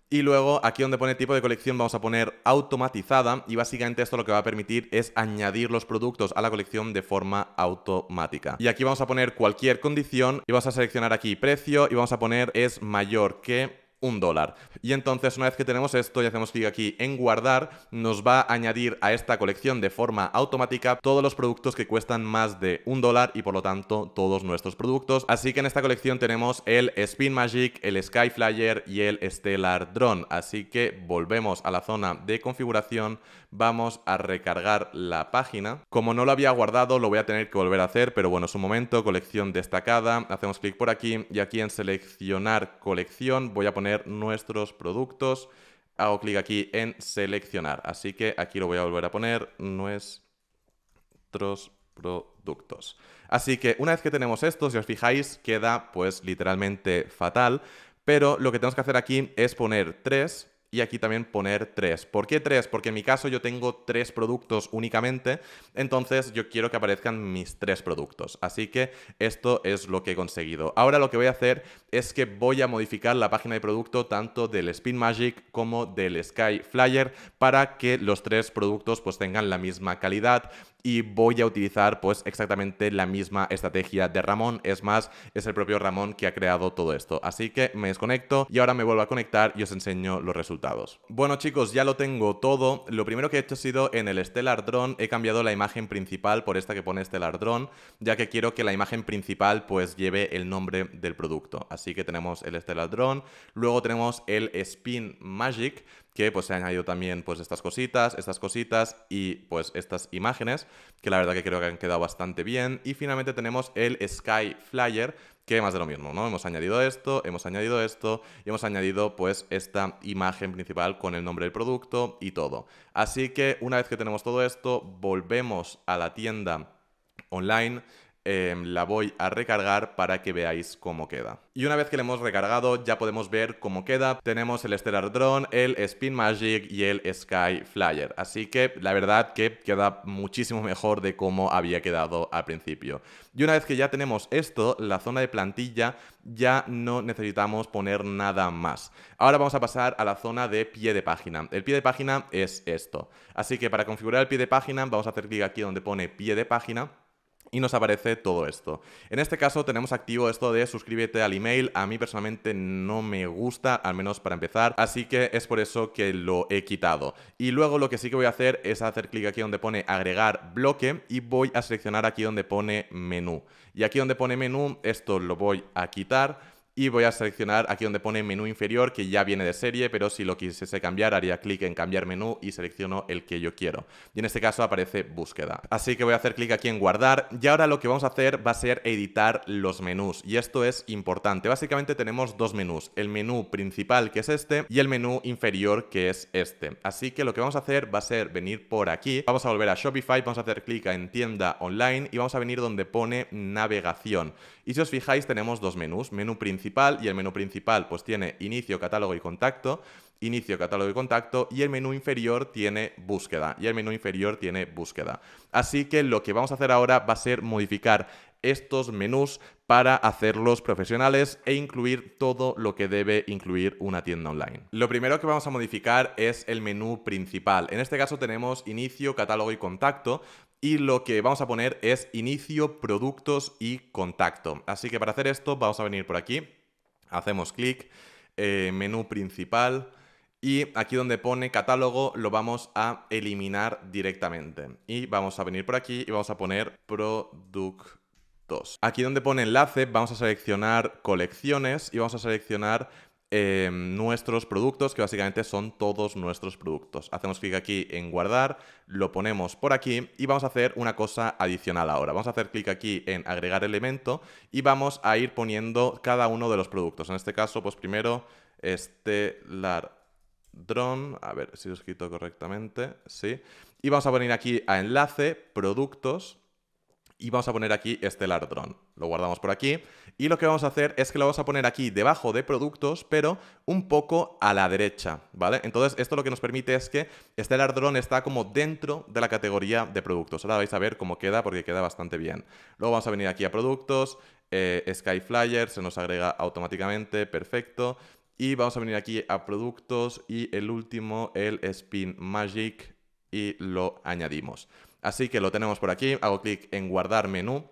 y luego aquí donde pone tipo de colección vamos a poner automatizada y básicamente esto lo que va a permitir es añadir los productos a la colección de forma automática. Y aquí vamos a poner cualquier condición y vamos a seleccionar aquí precio y vamos a poner es mayor que un dólar. Y entonces, una vez que tenemos esto y hacemos clic aquí en guardar, nos va a añadir a esta colección de forma automática todos los productos que cuestan más de un dólar y por lo tanto todos nuestros productos. Así que en esta colección tenemos el Spin Magic, el Sky Flyer y el Stellar Drone. Así que volvemos a la zona de configuración, vamos a recargar la página. Como no lo había guardado, lo voy a tener que volver a hacer, pero bueno, es un momento, colección destacada, hacemos clic por aquí y aquí en seleccionar colección voy a poner nuestros productos. Hago clic aquí en seleccionar, así que aquí lo voy a volver a poner, nuestros productos. Así que una vez que tenemos esto, si os fijáis, queda pues literalmente fatal, pero lo que tenemos que hacer aquí es poner tres y aquí también poner tres. ¿Por qué tres? Porque en mi caso yo tengo tres productos únicamente, entonces yo quiero que aparezcan mis tres productos. Así que esto es lo que he conseguido. Ahora lo que voy a hacer es que voy a modificar la página de producto tanto del Spin Magic como del Sky Flyer para que los tres productos pues tengan la misma calidad y voy a utilizar pues exactamente la misma estrategia de Ramón, es más, es el propio Ramón que ha creado todo esto. Así que me desconecto y ahora me vuelvo a conectar y os enseño los resultados. Bueno chicos, ya lo tengo todo. Lo primero que he hecho ha sido en el Stellar Drone, he cambiado la imagen principal por esta que pone Stellar Drone, ya que quiero que la imagen principal pues lleve el nombre del producto. Así que tenemos el Stellar Drone, luego tenemos el Spin Magic, que pues se han añadido también pues estas cositas, estas cositas y pues estas imágenes, que la verdad que creo que han quedado bastante bien. Y finalmente tenemos el Sky Flyer, que más de lo mismo, ¿no? Hemos añadido esto, hemos añadido esto y hemos añadido pues esta imagen principal con el nombre del producto y todo. Así que una vez que tenemos todo esto, volvemos a la tienda online Em, la voy a recargar para que veáis cómo queda. Y una vez que le hemos recargado ya podemos ver cómo queda. Tenemos el Stellar Drone, el Spin Magic y el Sky Flyer. Así que la verdad que queda muchísimo mejor de cómo había quedado al principio. Y una vez que ya tenemos esto, la zona de plantilla ya no necesitamos poner nada más. Ahora vamos a pasar a la zona de pie de página. El pie de página es esto. Así que para configurar el pie de página vamos a hacer clic aquí donde pone pie de página y nos aparece todo esto. En este caso tenemos activo esto de suscríbete al email, a mí personalmente no me gusta, al menos para empezar, así que es por eso que lo he quitado. Y luego lo que sí que voy a hacer es hacer clic aquí donde pone agregar bloque y voy a seleccionar aquí donde pone menú. Y aquí donde pone menú, esto lo voy a quitar y voy a seleccionar aquí donde pone menú inferior que ya viene de serie, pero si lo quisiese cambiar haría clic en cambiar menú y selecciono el que yo quiero. Y en este caso aparece búsqueda. Así que voy a hacer clic aquí en guardar y ahora lo que vamos a hacer va a ser editar los menús y esto es importante. Básicamente tenemos dos menús, el menú principal que es este y el menú inferior que es este. Así que lo que vamos a hacer va a ser venir por aquí, vamos a volver a Shopify, vamos a hacer clic en tienda online y vamos a venir donde pone navegación. Y si os fijáis tenemos dos menús, menú principal y el menú principal pues tiene inicio, catálogo y contacto, inicio, catálogo y contacto y el menú inferior tiene búsqueda y el menú inferior tiene búsqueda. Así que lo que vamos a hacer ahora va a ser modificar estos menús para hacerlos profesionales e incluir todo lo que debe incluir una tienda online. Lo primero que vamos a modificar es el menú principal. En este caso tenemos inicio, catálogo y contacto, y lo que vamos a poner es inicio, productos y contacto. Así que para hacer esto vamos a venir por aquí, hacemos clic, eh, menú principal y aquí donde pone catálogo lo vamos a eliminar directamente. Y vamos a venir por aquí y vamos a poner productos. Aquí donde pone enlace vamos a seleccionar colecciones y vamos a seleccionar Em, nuestros productos, que básicamente son todos nuestros productos. Hacemos clic aquí en guardar, lo ponemos por aquí y vamos a hacer una cosa adicional ahora. Vamos a hacer clic aquí en agregar elemento y vamos a ir poniendo cada uno de los productos. En este caso, pues primero estelar drone, a ver si lo he escrito correctamente, sí. Y vamos a poner aquí a enlace, productos, y vamos a poner aquí este Drone. Lo guardamos por aquí y lo que vamos a hacer es que lo vamos a poner aquí debajo de productos, pero un poco a la derecha, ¿vale? Entonces esto lo que nos permite es que Stellar Drone está como dentro de la categoría de productos. Ahora vais a ver cómo queda porque queda bastante bien. Luego vamos a venir aquí a productos, eh, Skyflyer se nos agrega automáticamente, perfecto. Y vamos a venir aquí a productos y el último, el Spin Magic, y lo añadimos. Así que lo tenemos por aquí, hago clic en guardar menú.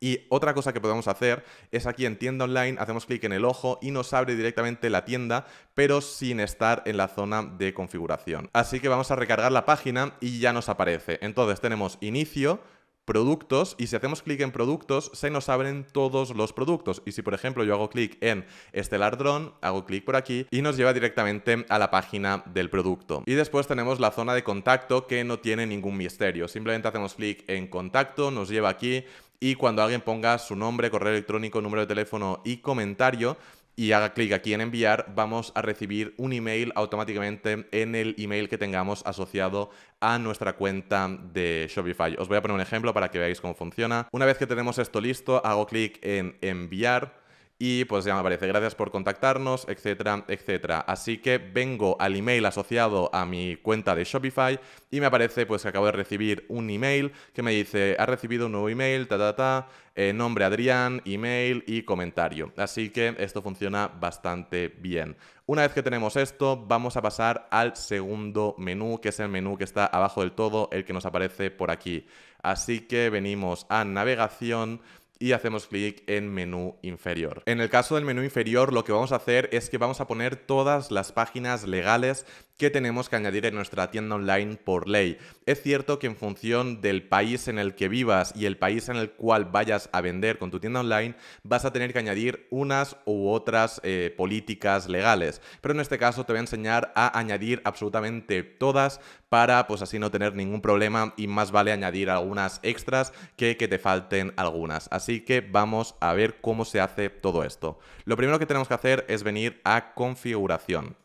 Y otra cosa que podemos hacer es aquí en tienda online, hacemos clic en el ojo y nos abre directamente la tienda, pero sin estar en la zona de configuración. Así que vamos a recargar la página y ya nos aparece. Entonces tenemos inicio, productos y si hacemos clic en productos se nos abren todos los productos y si por ejemplo yo hago clic en Estelar Drone, hago clic por aquí y nos lleva directamente a la página del producto. Y después tenemos la zona de contacto que no tiene ningún misterio, simplemente hacemos clic en contacto, nos lleva aquí y cuando alguien ponga su nombre, correo electrónico, número de teléfono y comentario, y haga clic aquí en enviar, vamos a recibir un email automáticamente en el email que tengamos asociado a nuestra cuenta de Shopify. Os voy a poner un ejemplo para que veáis cómo funciona. Una vez que tenemos esto listo, hago clic en enviar y pues ya me aparece, gracias por contactarnos, etcétera, etcétera. Así que vengo al email asociado a mi cuenta de Shopify y me aparece pues que acabo de recibir un email que me dice, ha recibido un nuevo email, ta, ta, ta, eh, nombre Adrián, email y comentario. Así que esto funciona bastante bien. Una vez que tenemos esto, vamos a pasar al segundo menú, que es el menú que está abajo del todo, el que nos aparece por aquí. Así que venimos a navegación y hacemos clic en menú inferior. En el caso del menú inferior lo que vamos a hacer es que vamos a poner todas las páginas legales que tenemos que añadir en nuestra tienda online por ley. Es cierto que en función del país en el que vivas y el país en el cual vayas a vender con tu tienda online, vas a tener que añadir unas u otras eh, políticas legales. Pero en este caso te voy a enseñar a añadir absolutamente todas para pues así no tener ningún problema y más vale añadir algunas extras que que te falten algunas. Así que vamos a ver cómo se hace todo esto. Lo primero que tenemos que hacer es venir a configuración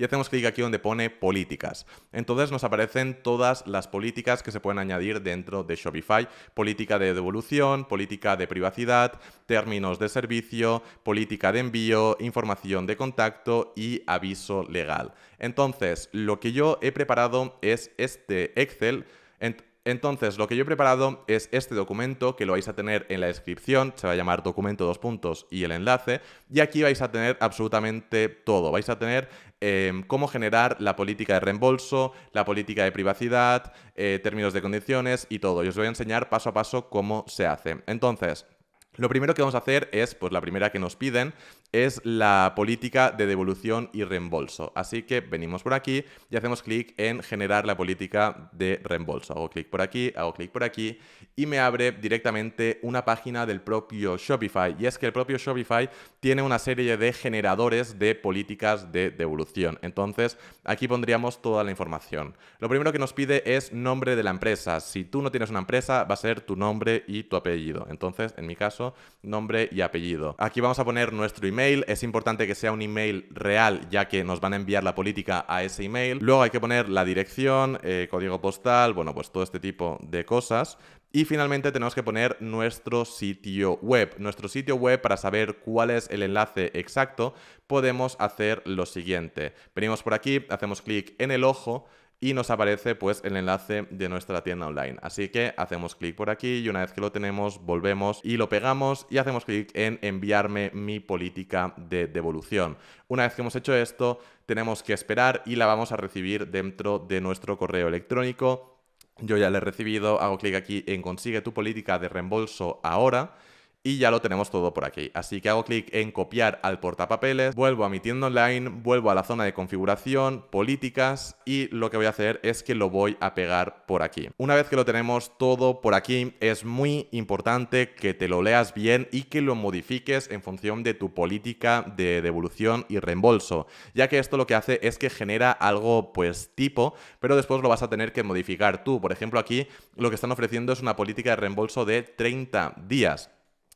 y hacemos clic aquí donde pone políticas. Entonces nos aparecen todas las políticas que se pueden añadir dentro de Shopify. Política de devolución, política de privacidad, términos de servicio, política de envío, información de contacto y aviso legal. Entonces, lo que yo he preparado es este Excel. Entonces, lo que yo he preparado es este documento que lo vais a tener en la descripción, se va a llamar documento dos puntos y el enlace, y aquí vais a tener absolutamente todo. Vais a tener Em, cómo generar la política de reembolso, la política de privacidad, eh, términos de condiciones y todo. Y os voy a enseñar paso a paso cómo se hace. Entonces, lo primero que vamos a hacer es, pues la primera que nos piden, es la política de devolución y reembolso. Así que venimos por aquí y hacemos clic en generar la política de reembolso. Hago clic por aquí, hago clic por aquí y me abre directamente una página del propio Shopify. Y es que el propio Shopify tiene una serie de generadores de políticas de devolución. Entonces aquí pondríamos toda la información. Lo primero que nos pide es nombre de la empresa. Si tú no tienes una empresa va a ser tu nombre y tu apellido. Entonces en mi caso nombre y apellido. Aquí vamos a poner nuestro email es importante que sea un email real, ya que nos van a enviar la política a ese email. Luego hay que poner la dirección, eh, código postal, bueno, pues todo este tipo de cosas. Y finalmente tenemos que poner nuestro sitio web. Nuestro sitio web para saber cuál es el enlace exacto podemos hacer lo siguiente. Venimos por aquí, hacemos clic en el ojo, y nos aparece pues el enlace de nuestra tienda online. Así que hacemos clic por aquí y una vez que lo tenemos volvemos y lo pegamos y hacemos clic en enviarme mi política de devolución. Una vez que hemos hecho esto tenemos que esperar y la vamos a recibir dentro de nuestro correo electrónico. Yo ya la he recibido, hago clic aquí en consigue tu política de reembolso ahora y ya lo tenemos todo por aquí. Así que hago clic en copiar al portapapeles, vuelvo a mi tienda online, vuelvo a la zona de configuración, políticas y lo que voy a hacer es que lo voy a pegar por aquí. Una vez que lo tenemos todo por aquí, es muy importante que te lo leas bien y que lo modifiques en función de tu política de devolución y reembolso, ya que esto lo que hace es que genera algo pues tipo, pero después lo vas a tener que modificar tú. Por ejemplo, aquí lo que están ofreciendo es una política de reembolso de 30 días.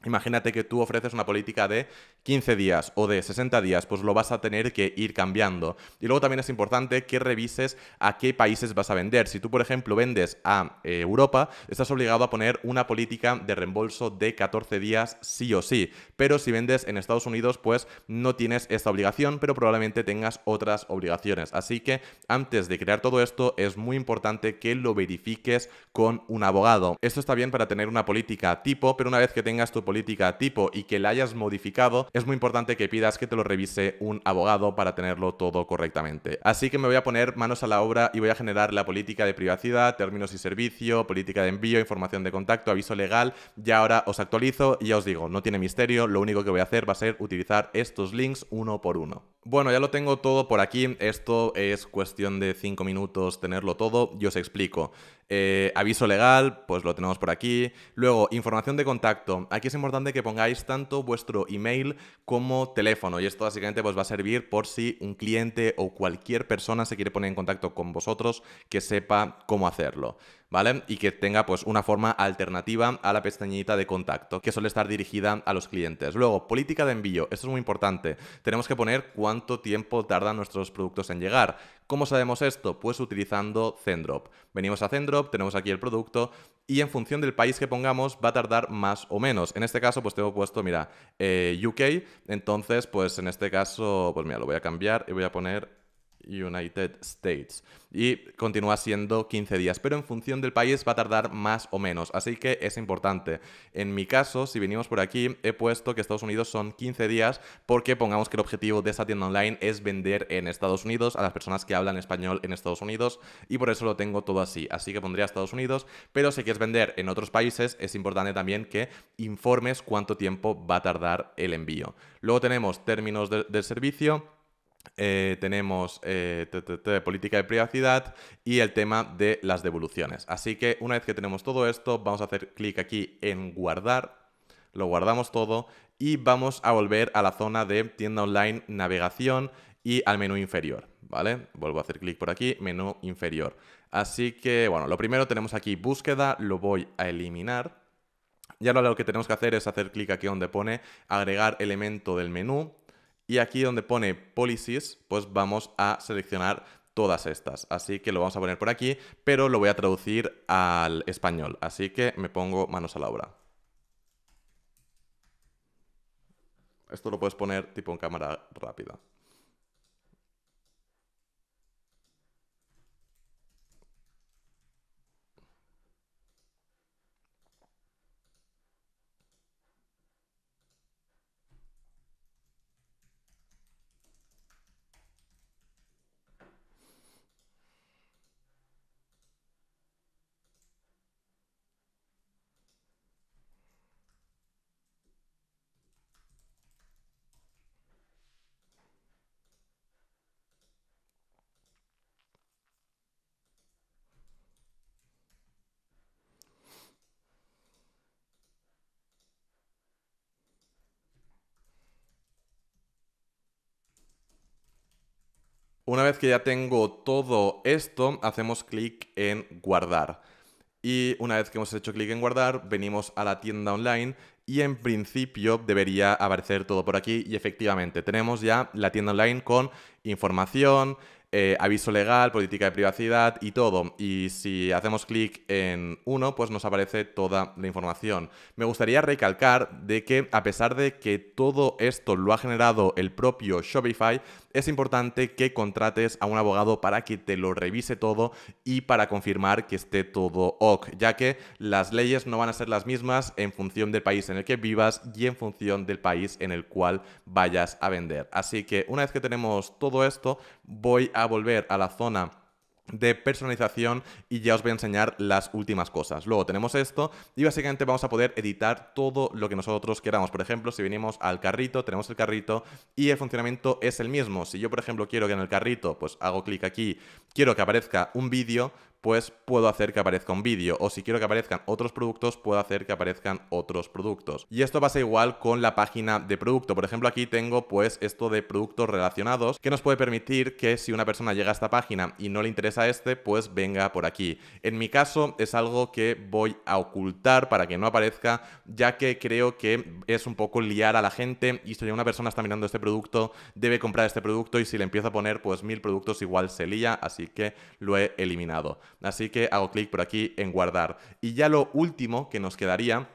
Imagínate que tú ofreces una política de 15 días o de 60 días, pues lo vas a tener que ir cambiando. Y luego también es importante que revises a qué países vas a vender. Si tú, por ejemplo, vendes a eh, Europa, estás obligado a poner una política de reembolso de 14 días sí o sí. Pero si vendes en Estados Unidos, pues no tienes esta obligación, pero probablemente tengas otras obligaciones. Así que antes de crear todo esto, es muy importante que lo verifiques con un abogado. Esto está bien para tener una política tipo, pero una vez que tengas tu política, política tipo y que la hayas modificado, es muy importante que pidas que te lo revise un abogado para tenerlo todo correctamente. Así que me voy a poner manos a la obra y voy a generar la política de privacidad, términos y servicio, política de envío, información de contacto, aviso legal. Ya ahora os actualizo y ya os digo, no tiene misterio, lo único que voy a hacer va a ser utilizar estos links uno por uno. Bueno, ya lo tengo todo por aquí. Esto es cuestión de cinco minutos tenerlo todo. Yo os explico. Eh, aviso legal, pues lo tenemos por aquí. Luego, información de contacto. Aquí es importante que pongáis tanto vuestro email como teléfono. Y esto básicamente pues, va a servir por si un cliente o cualquier persona se quiere poner en contacto con vosotros que sepa cómo hacerlo. ¿vale? Y que tenga pues una forma alternativa a la pestañita de contacto, que suele estar dirigida a los clientes. Luego, política de envío, esto es muy importante. Tenemos que poner cuánto tiempo tardan nuestros productos en llegar. ¿Cómo sabemos esto? Pues utilizando Zendrop. Venimos a Zendrop, tenemos aquí el producto y en función del país que pongamos va a tardar más o menos. En este caso pues tengo puesto, mira, eh, UK, entonces pues en este caso, pues mira, lo voy a cambiar y voy a poner United States. Y continúa siendo 15 días, pero en función del país va a tardar más o menos, así que es importante. En mi caso, si venimos por aquí, he puesto que Estados Unidos son 15 días porque pongamos que el objetivo de esta tienda online es vender en Estados Unidos a las personas que hablan español en Estados Unidos y por eso lo tengo todo así. Así que pondría Estados Unidos, pero si quieres vender en otros países, es importante también que informes cuánto tiempo va a tardar el envío. Luego tenemos términos del servicio eh, tenemos eh, política de privacidad y el tema de las devoluciones. Así que una vez que tenemos todo esto, vamos a hacer clic aquí en guardar, lo guardamos todo y vamos a volver a la zona de tienda online, navegación y al menú inferior, ¿vale? Vuelvo a hacer clic por aquí, menú inferior. Así que, bueno, lo primero tenemos aquí búsqueda, lo voy a eliminar. Y ahora lo que tenemos que hacer es hacer clic aquí donde pone agregar elemento del menú y aquí donde pone policies, pues vamos a seleccionar todas estas. Así que lo vamos a poner por aquí, pero lo voy a traducir al español. Así que me pongo manos a la obra. Esto lo puedes poner tipo en cámara rápida. Una vez que ya tengo todo esto, hacemos clic en guardar. Y una vez que hemos hecho clic en guardar, venimos a la tienda online y en principio debería aparecer todo por aquí. Y efectivamente, tenemos ya la tienda online con información, eh, aviso legal, política de privacidad y todo. Y si hacemos clic en uno, pues nos aparece toda la información. Me gustaría recalcar de que a pesar de que todo esto lo ha generado el propio Shopify, es importante que contrates a un abogado para que te lo revise todo y para confirmar que esté todo ok, ya que las leyes no van a ser las mismas en función del país en el que vivas y en función del país en el cual vayas a vender. Así que una vez que tenemos todo esto, voy a volver a la zona de personalización y ya os voy a enseñar las últimas cosas. Luego tenemos esto y básicamente vamos a poder editar todo lo que nosotros queramos. Por ejemplo, si venimos al carrito, tenemos el carrito y el funcionamiento es el mismo. Si yo, por ejemplo, quiero que en el carrito, pues hago clic aquí, quiero que aparezca un vídeo, pues puedo hacer que aparezca un vídeo. O si quiero que aparezcan otros productos, puedo hacer que aparezcan otros productos. Y esto pasa igual con la página de producto. Por ejemplo, aquí tengo pues esto de productos relacionados que nos puede permitir que si una persona llega a esta página y no le interesa este, pues venga por aquí. En mi caso es algo que voy a ocultar para que no aparezca, ya que creo que es un poco liar a la gente y si una persona está mirando este producto, debe comprar este producto y si le empiezo a poner pues mil productos igual se lía, así que lo he eliminado. Así que hago clic por aquí en guardar. Y ya lo último que nos quedaría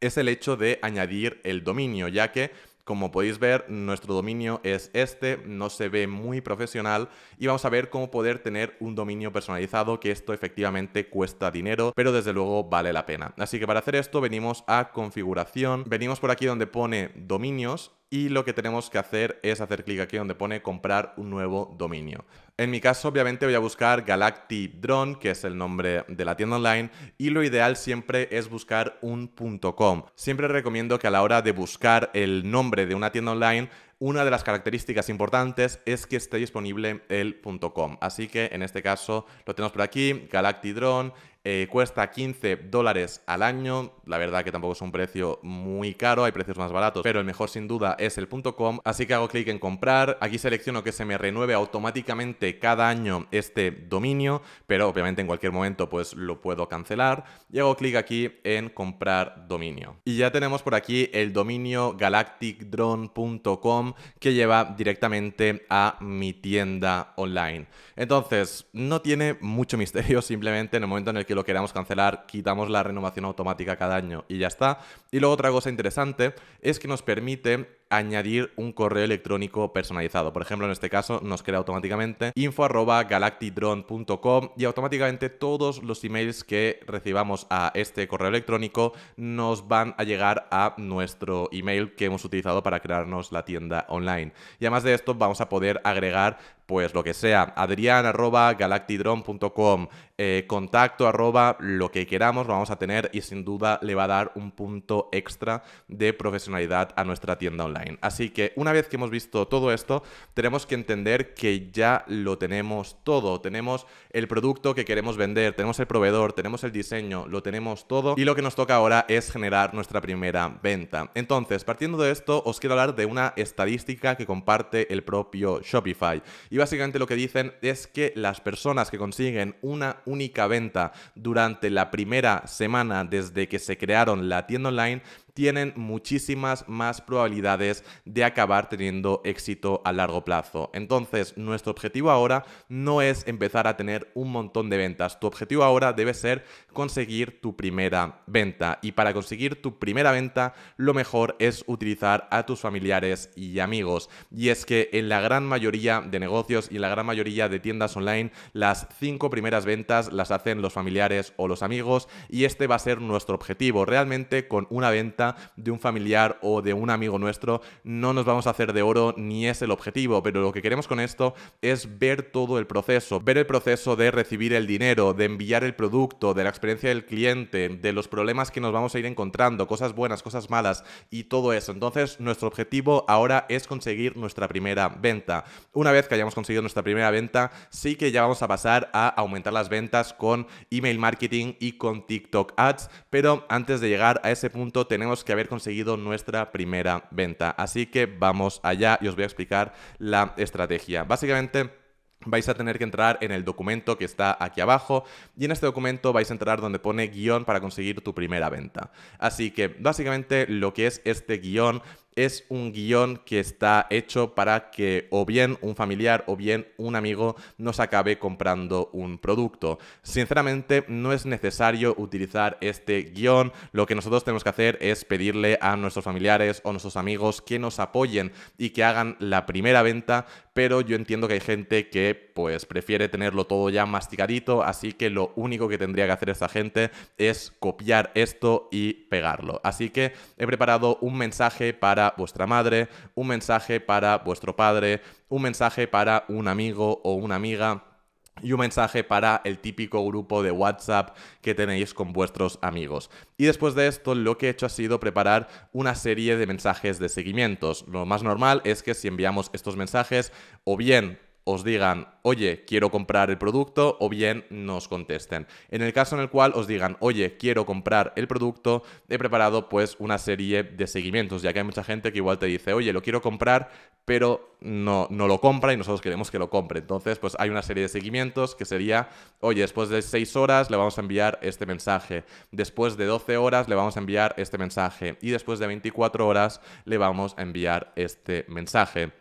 es el hecho de añadir el dominio, ya que como podéis ver, nuestro dominio es este, no se ve muy profesional y vamos a ver cómo poder tener un dominio personalizado, que esto efectivamente cuesta dinero, pero desde luego vale la pena. Así que para hacer esto venimos a configuración, venimos por aquí donde pone dominios y lo que tenemos que hacer es hacer clic aquí donde pone comprar un nuevo dominio. En mi caso, obviamente, voy a buscar Galactic Drone, que es el nombre de la tienda online, y lo ideal siempre es buscar un .com. Siempre recomiendo que a la hora de buscar el nombre de una tienda online, una de las características importantes es que esté disponible el .com. Así que en este caso lo tenemos por aquí, Galactic Drone, eh, cuesta 15 dólares al año. La verdad que tampoco es un precio muy caro, hay precios más baratos, pero el mejor sin duda es el .com. Así que hago clic en comprar. Aquí selecciono que se me renueve automáticamente cada año este dominio, pero obviamente en cualquier momento pues lo puedo cancelar. Y hago clic aquí en comprar dominio. Y ya tenemos por aquí el dominio galacticdrone.com que lleva directamente a mi tienda online. Entonces, no tiene mucho misterio, simplemente en el momento en el que lo queramos cancelar, quitamos la renovación automática cada año y ya está. Y luego otra cosa interesante es que nos permite añadir un correo electrónico personalizado. Por ejemplo, en este caso nos crea automáticamente info.galactidrone.com y automáticamente todos los emails que recibamos a este correo electrónico nos van a llegar a nuestro email que hemos utilizado para crearnos la tienda online. Y además de esto vamos a poder agregar pues lo que sea, arroba eh, contacto arroba, lo que queramos, vamos a tener y sin duda le va a dar un punto extra de profesionalidad a nuestra tienda online. Así que una vez que hemos visto todo esto, tenemos que entender que ya lo tenemos todo. Tenemos el producto que queremos vender, tenemos el proveedor, tenemos el diseño, lo tenemos todo. Y lo que nos toca ahora es generar nuestra primera venta. Entonces, partiendo de esto, os quiero hablar de una estadística que comparte el propio Shopify. Y básicamente lo que dicen es que las personas que consiguen una única venta durante la primera semana desde que se crearon la tienda online tienen muchísimas más probabilidades de acabar teniendo éxito a largo plazo. Entonces, nuestro objetivo ahora no es empezar a tener un montón de ventas. Tu objetivo ahora debe ser conseguir tu primera venta. Y para conseguir tu primera venta, lo mejor es utilizar a tus familiares y amigos. Y es que en la gran mayoría de negocios y en la gran mayoría de tiendas online, las cinco primeras ventas las hacen los familiares o los amigos. Y este va a ser nuestro objetivo. Realmente con una venta de un familiar o de un amigo nuestro, no nos vamos a hacer de oro ni es el objetivo, pero lo que queremos con esto es ver todo el proceso, ver el proceso de recibir el dinero, de enviar el producto, de la experiencia del cliente, de los problemas que nos vamos a ir encontrando, cosas buenas, cosas malas y todo eso. Entonces, nuestro objetivo ahora es conseguir nuestra primera venta. Una vez que hayamos conseguido nuestra primera venta, sí que ya vamos a pasar a aumentar las ventas con email marketing y con TikTok ads, pero antes de llegar a ese punto tenemos que haber conseguido nuestra primera venta. Así que vamos allá y os voy a explicar la estrategia. Básicamente vais a tener que entrar en el documento que está aquí abajo y en este documento vais a entrar donde pone guión para conseguir tu primera venta. Así que básicamente lo que es este guión es un guión que está hecho para que o bien un familiar o bien un amigo nos acabe comprando un producto. Sinceramente, no es necesario utilizar este guión. Lo que nosotros tenemos que hacer es pedirle a nuestros familiares o nuestros amigos que nos apoyen y que hagan la primera venta, pero yo entiendo que hay gente que pues prefiere tenerlo todo ya masticadito, así que lo único que tendría que hacer esa gente es copiar esto y pegarlo. Así que he preparado un mensaje para vuestra madre, un mensaje para vuestro padre, un mensaje para un amigo o una amiga y un mensaje para el típico grupo de WhatsApp que tenéis con vuestros amigos. Y después de esto lo que he hecho ha sido preparar una serie de mensajes de seguimientos. Lo más normal es que si enviamos estos mensajes o bien os digan, oye, quiero comprar el producto, o bien nos contesten. En el caso en el cual os digan, oye, quiero comprar el producto, he preparado pues una serie de seguimientos, ya que hay mucha gente que igual te dice, oye, lo quiero comprar, pero no, no lo compra y nosotros queremos que lo compre. Entonces, pues hay una serie de seguimientos que sería, oye, después de 6 horas le vamos a enviar este mensaje, después de 12 horas le vamos a enviar este mensaje y después de 24 horas le vamos a enviar este mensaje.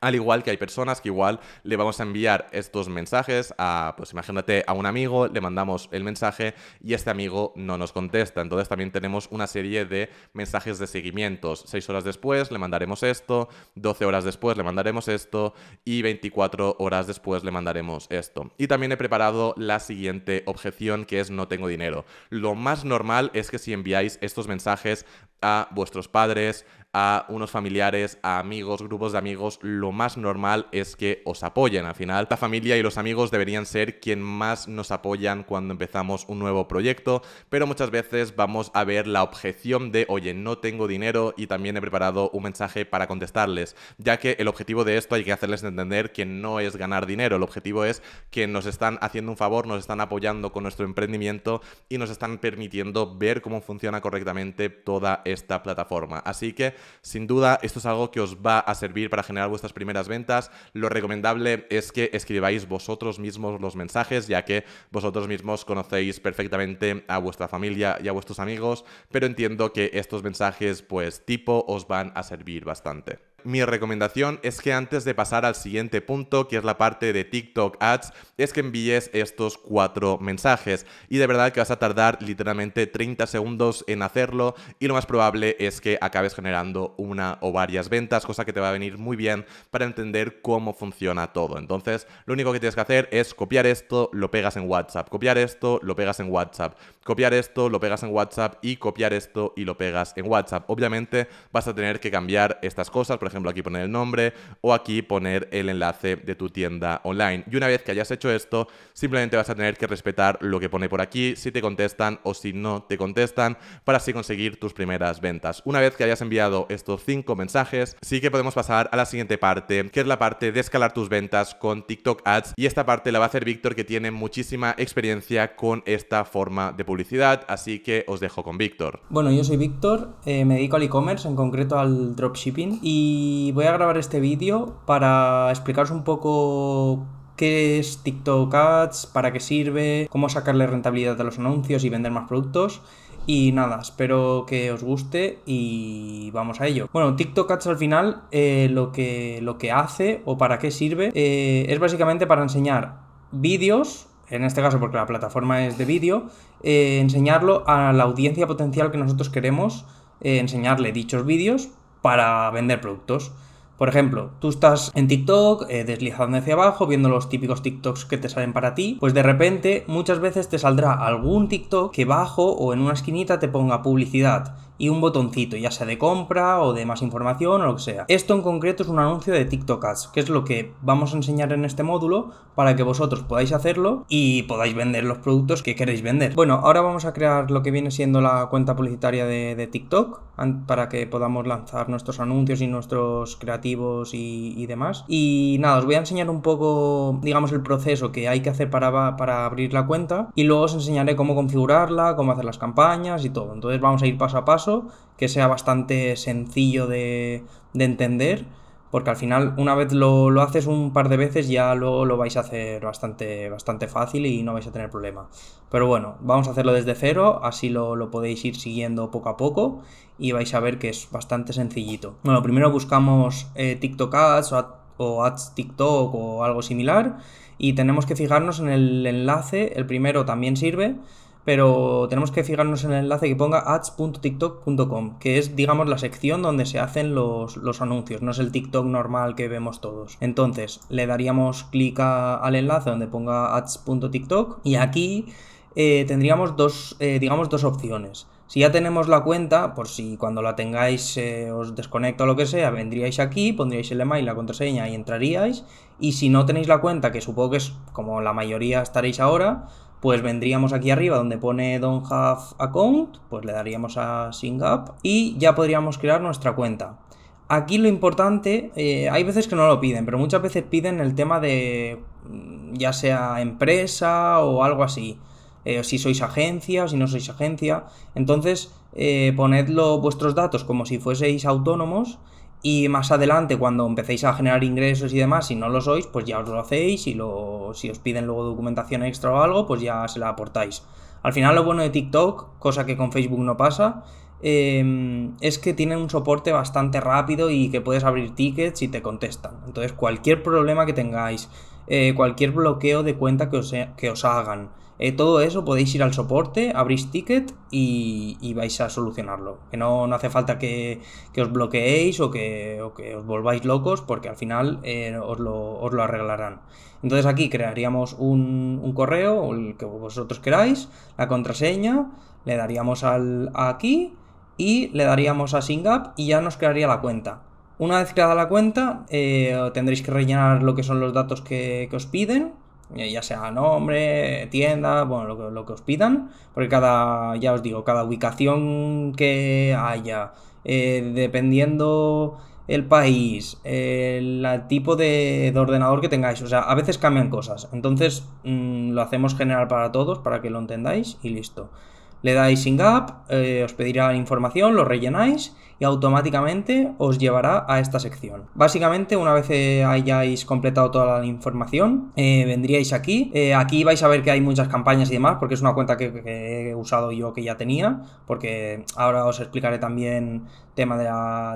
Al igual que hay personas que igual le vamos a enviar estos mensajes a, pues imagínate, a un amigo, le mandamos el mensaje y este amigo no nos contesta. Entonces también tenemos una serie de mensajes de seguimientos. Seis horas después le mandaremos esto, 12 horas después le mandaremos esto y 24 horas después le mandaremos esto. Y también he preparado la siguiente objeción que es no tengo dinero. Lo más normal es que si enviáis estos mensajes a vuestros padres, a unos familiares, a amigos, grupos de amigos, lo más normal es que os apoyen. Al final, la familia y los amigos deberían ser quien más nos apoyan cuando empezamos un nuevo proyecto, pero muchas veces vamos a ver la objeción de, oye, no tengo dinero y también he preparado un mensaje para contestarles, ya que el objetivo de esto hay que hacerles entender que no es ganar dinero, el objetivo es que nos están haciendo un favor, nos están apoyando con nuestro emprendimiento y nos están permitiendo ver cómo funciona correctamente toda esta plataforma. Así que sin duda, esto es algo que os va a servir para generar vuestras primeras ventas. Lo recomendable es que escribáis vosotros mismos los mensajes, ya que vosotros mismos conocéis perfectamente a vuestra familia y a vuestros amigos, pero entiendo que estos mensajes, pues tipo, os van a servir bastante mi recomendación es que antes de pasar al siguiente punto, que es la parte de TikTok Ads, es que envíes estos cuatro mensajes. Y de verdad que vas a tardar literalmente 30 segundos en hacerlo y lo más probable es que acabes generando una o varias ventas, cosa que te va a venir muy bien para entender cómo funciona todo. Entonces, lo único que tienes que hacer es copiar esto, lo pegas en WhatsApp, copiar esto, lo pegas en WhatsApp copiar esto, lo pegas en WhatsApp y copiar esto y lo pegas en WhatsApp. Obviamente vas a tener que cambiar estas cosas, por ejemplo aquí poner el nombre o aquí poner el enlace de tu tienda online. Y una vez que hayas hecho esto, simplemente vas a tener que respetar lo que pone por aquí, si te contestan o si no te contestan, para así conseguir tus primeras ventas. Una vez que hayas enviado estos cinco mensajes, sí que podemos pasar a la siguiente parte, que es la parte de escalar tus ventas con TikTok Ads. Y esta parte la va a hacer Víctor, que tiene muchísima experiencia con esta forma de publicidad publicidad, así que os dejo con Víctor. Bueno, yo soy Víctor, eh, me dedico al e-commerce, en concreto al dropshipping, y voy a grabar este vídeo para explicaros un poco qué es TikTok Ads, para qué sirve, cómo sacarle rentabilidad a los anuncios y vender más productos. Y nada, espero que os guste y vamos a ello. Bueno, TikTok Ads al final eh, lo, que, lo que hace o para qué sirve eh, es básicamente para enseñar vídeos en este caso porque la plataforma es de vídeo, eh, enseñarlo a la audiencia potencial que nosotros queremos eh, enseñarle dichos vídeos para vender productos. Por ejemplo, tú estás en TikTok, eh, deslizando hacia abajo, viendo los típicos TikToks que te salen para ti, pues de repente muchas veces te saldrá algún TikTok que bajo o en una esquinita te ponga publicidad y un botoncito, ya sea de compra o de más información o lo que sea. Esto en concreto es un anuncio de TikTok Ads, que es lo que vamos a enseñar en este módulo para que vosotros podáis hacerlo y podáis vender los productos que queréis vender. Bueno, ahora vamos a crear lo que viene siendo la cuenta publicitaria de, TikTok para que podamos lanzar nuestros anuncios y nuestros creativos y, y, demás. Y nada, os voy a enseñar un poco, digamos, el proceso que hay que hacer para, para abrir la cuenta y luego os enseñaré cómo configurarla, cómo hacer las campañas y todo. Entonces vamos a ir paso a paso que sea bastante sencillo de, entender, porque al final una vez lo, haces un par de veces ya luego lo vais a hacer bastante, bastante fácil y no vais a tener problema. Pero bueno, vamos a hacerlo desde cero, así lo, lo podéis ir siguiendo poco a poco y vais a ver que es bastante sencillito. Bueno, primero buscamos eh, TikTok Ads o Ads TikTok o algo similar y tenemos que fijarnos en el enlace, el primero también sirve pero tenemos que fijarnos en el enlace que ponga ads.tiktok.com, que es, digamos, la sección donde se hacen los, anuncios, no es el TikTok normal que vemos todos. Entonces, le daríamos clic al enlace donde ponga ads.tiktok y aquí eh, tendríamos dos, eh, digamos, dos opciones. Si ya tenemos la cuenta, por si cuando la tengáis eh, os desconecto o lo que sea, vendríais aquí, pondríais el email, la contraseña y entraríais. Y si no tenéis la cuenta, que supongo que es como la mayoría estaréis ahora, pues vendríamos aquí arriba donde pone don't have account, pues le daríamos a sync up y ya podríamos crear nuestra cuenta. Aquí lo importante, eh, hay veces que no lo piden, pero muchas veces piden el tema de mm, ya sea empresa o algo así. Eh, si sois agencia si no sois agencia. Entonces, eh, ponedlo vuestros datos como si fueseis autónomos y más adelante, cuando empecéis a generar ingresos y demás, si no lo sois, pues ya os lo hacéis y lo, si os piden luego documentación extra o algo, pues ya se la aportáis. Al final lo bueno de TikTok, cosa que con Facebook no pasa, em, es que tienen un soporte bastante rápido y que puedes abrir tickets y te contestan. Entonces cualquier problema que tengáis, eh, cualquier bloqueo de cuenta que que os hagan, eh, todo eso podéis ir al soporte, abrís ticket y, vais a solucionarlo. Que no, no hace falta que, os bloqueéis o que, os volváis locos porque al final eh, os, lo, arreglarán. Entonces aquí crearíamos un, correo el que vosotros queráis, la contraseña, le daríamos al, aquí y le daríamos a up y ya nos crearía la cuenta. Una vez creada la cuenta eh, tendréis que rellenar lo que son los datos que os piden eh, ya sea nombre, tienda, bueno, lo que, os pidan, porque cada, ya os digo, cada ubicación que haya, eh, dependiendo el país, el tipo de, ordenador que tengáis, o sea, a veces cambian cosas, entonces mm, lo hacemos general para todos, para que lo entendáis y listo. Le dais in gap, eh, os pedirá la información, lo rellenáis automáticamente os llevará a esta sección. Básicamente, una vez eh, hayáis completado toda la información, eh, vendríais aquí. Eh, aquí vais a ver que hay muchas campañas y demás, porque es una cuenta que he usado yo que ya tenía, porque ahora os explicaré también tema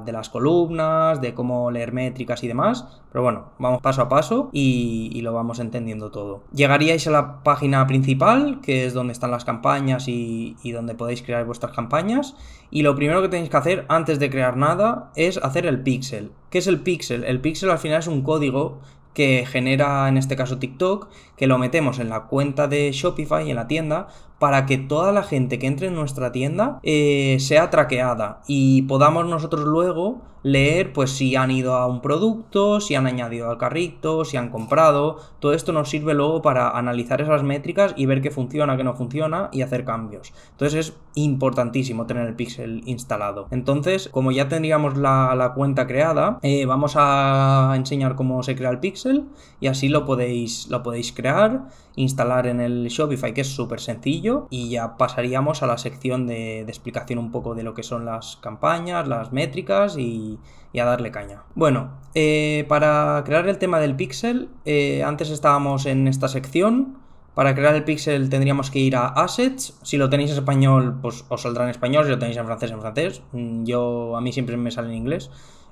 de, las columnas, de cómo leer métricas y demás. Pero bueno, vamos paso a paso y, lo vamos entendiendo todo. Llegaríais a la página principal, que es donde están las campañas y, y donde podéis crear vuestras campañas. Y lo primero que tenéis que hacer antes de crear nada es hacer el pixel. ¿Qué es el pixel? El pixel al final es un código que genera en este caso TikTok, que lo metemos en la cuenta de Shopify, en la tienda, para que toda la gente que entre en nuestra tienda eh, sea traqueada y podamos nosotros luego leer pues si han ido a un producto, si han añadido al carrito, si han comprado. Todo esto nos sirve luego para analizar esas métricas y ver qué funciona, qué no funciona y hacer cambios. Entonces es importantísimo tener el pixel instalado. Entonces, como ya tendríamos la, cuenta creada, eh, vamos a enseñar cómo se crea el pixel y así lo podéis, lo podéis crear instalar en el Shopify, que es súper sencillo. Y ya pasaríamos a la sección de, explicación un poco de lo que son las campañas, las métricas y, a darle caña. Bueno, eh, para crear el tema del pixel, eh, antes estábamos en esta sección. Para crear el pixel tendríamos que ir a Assets. Si lo tenéis en español, pues os saldrá en español. Si lo tenéis en francés, en francés. Mm, yo, a mí siempre me sale en inglés.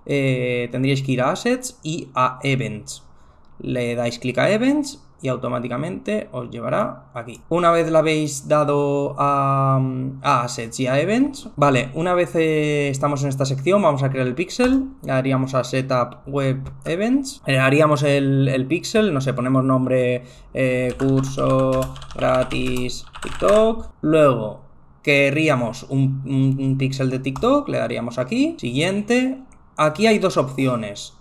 Eh, tendríais que ir a Assets y a Events. Le dais clic a Events y automáticamente os llevará aquí. Una vez la habéis dado a, Assets y a Events, vale, una vez eh, estamos en esta sección vamos a crear el pixel, daríamos a Setup Web Events, eh, haríamos el, el pixel, no sé, ponemos nombre eh, curso gratis TikTok, luego querríamos un, un, pixel de TikTok, le daríamos aquí, siguiente, aquí hay dos opciones,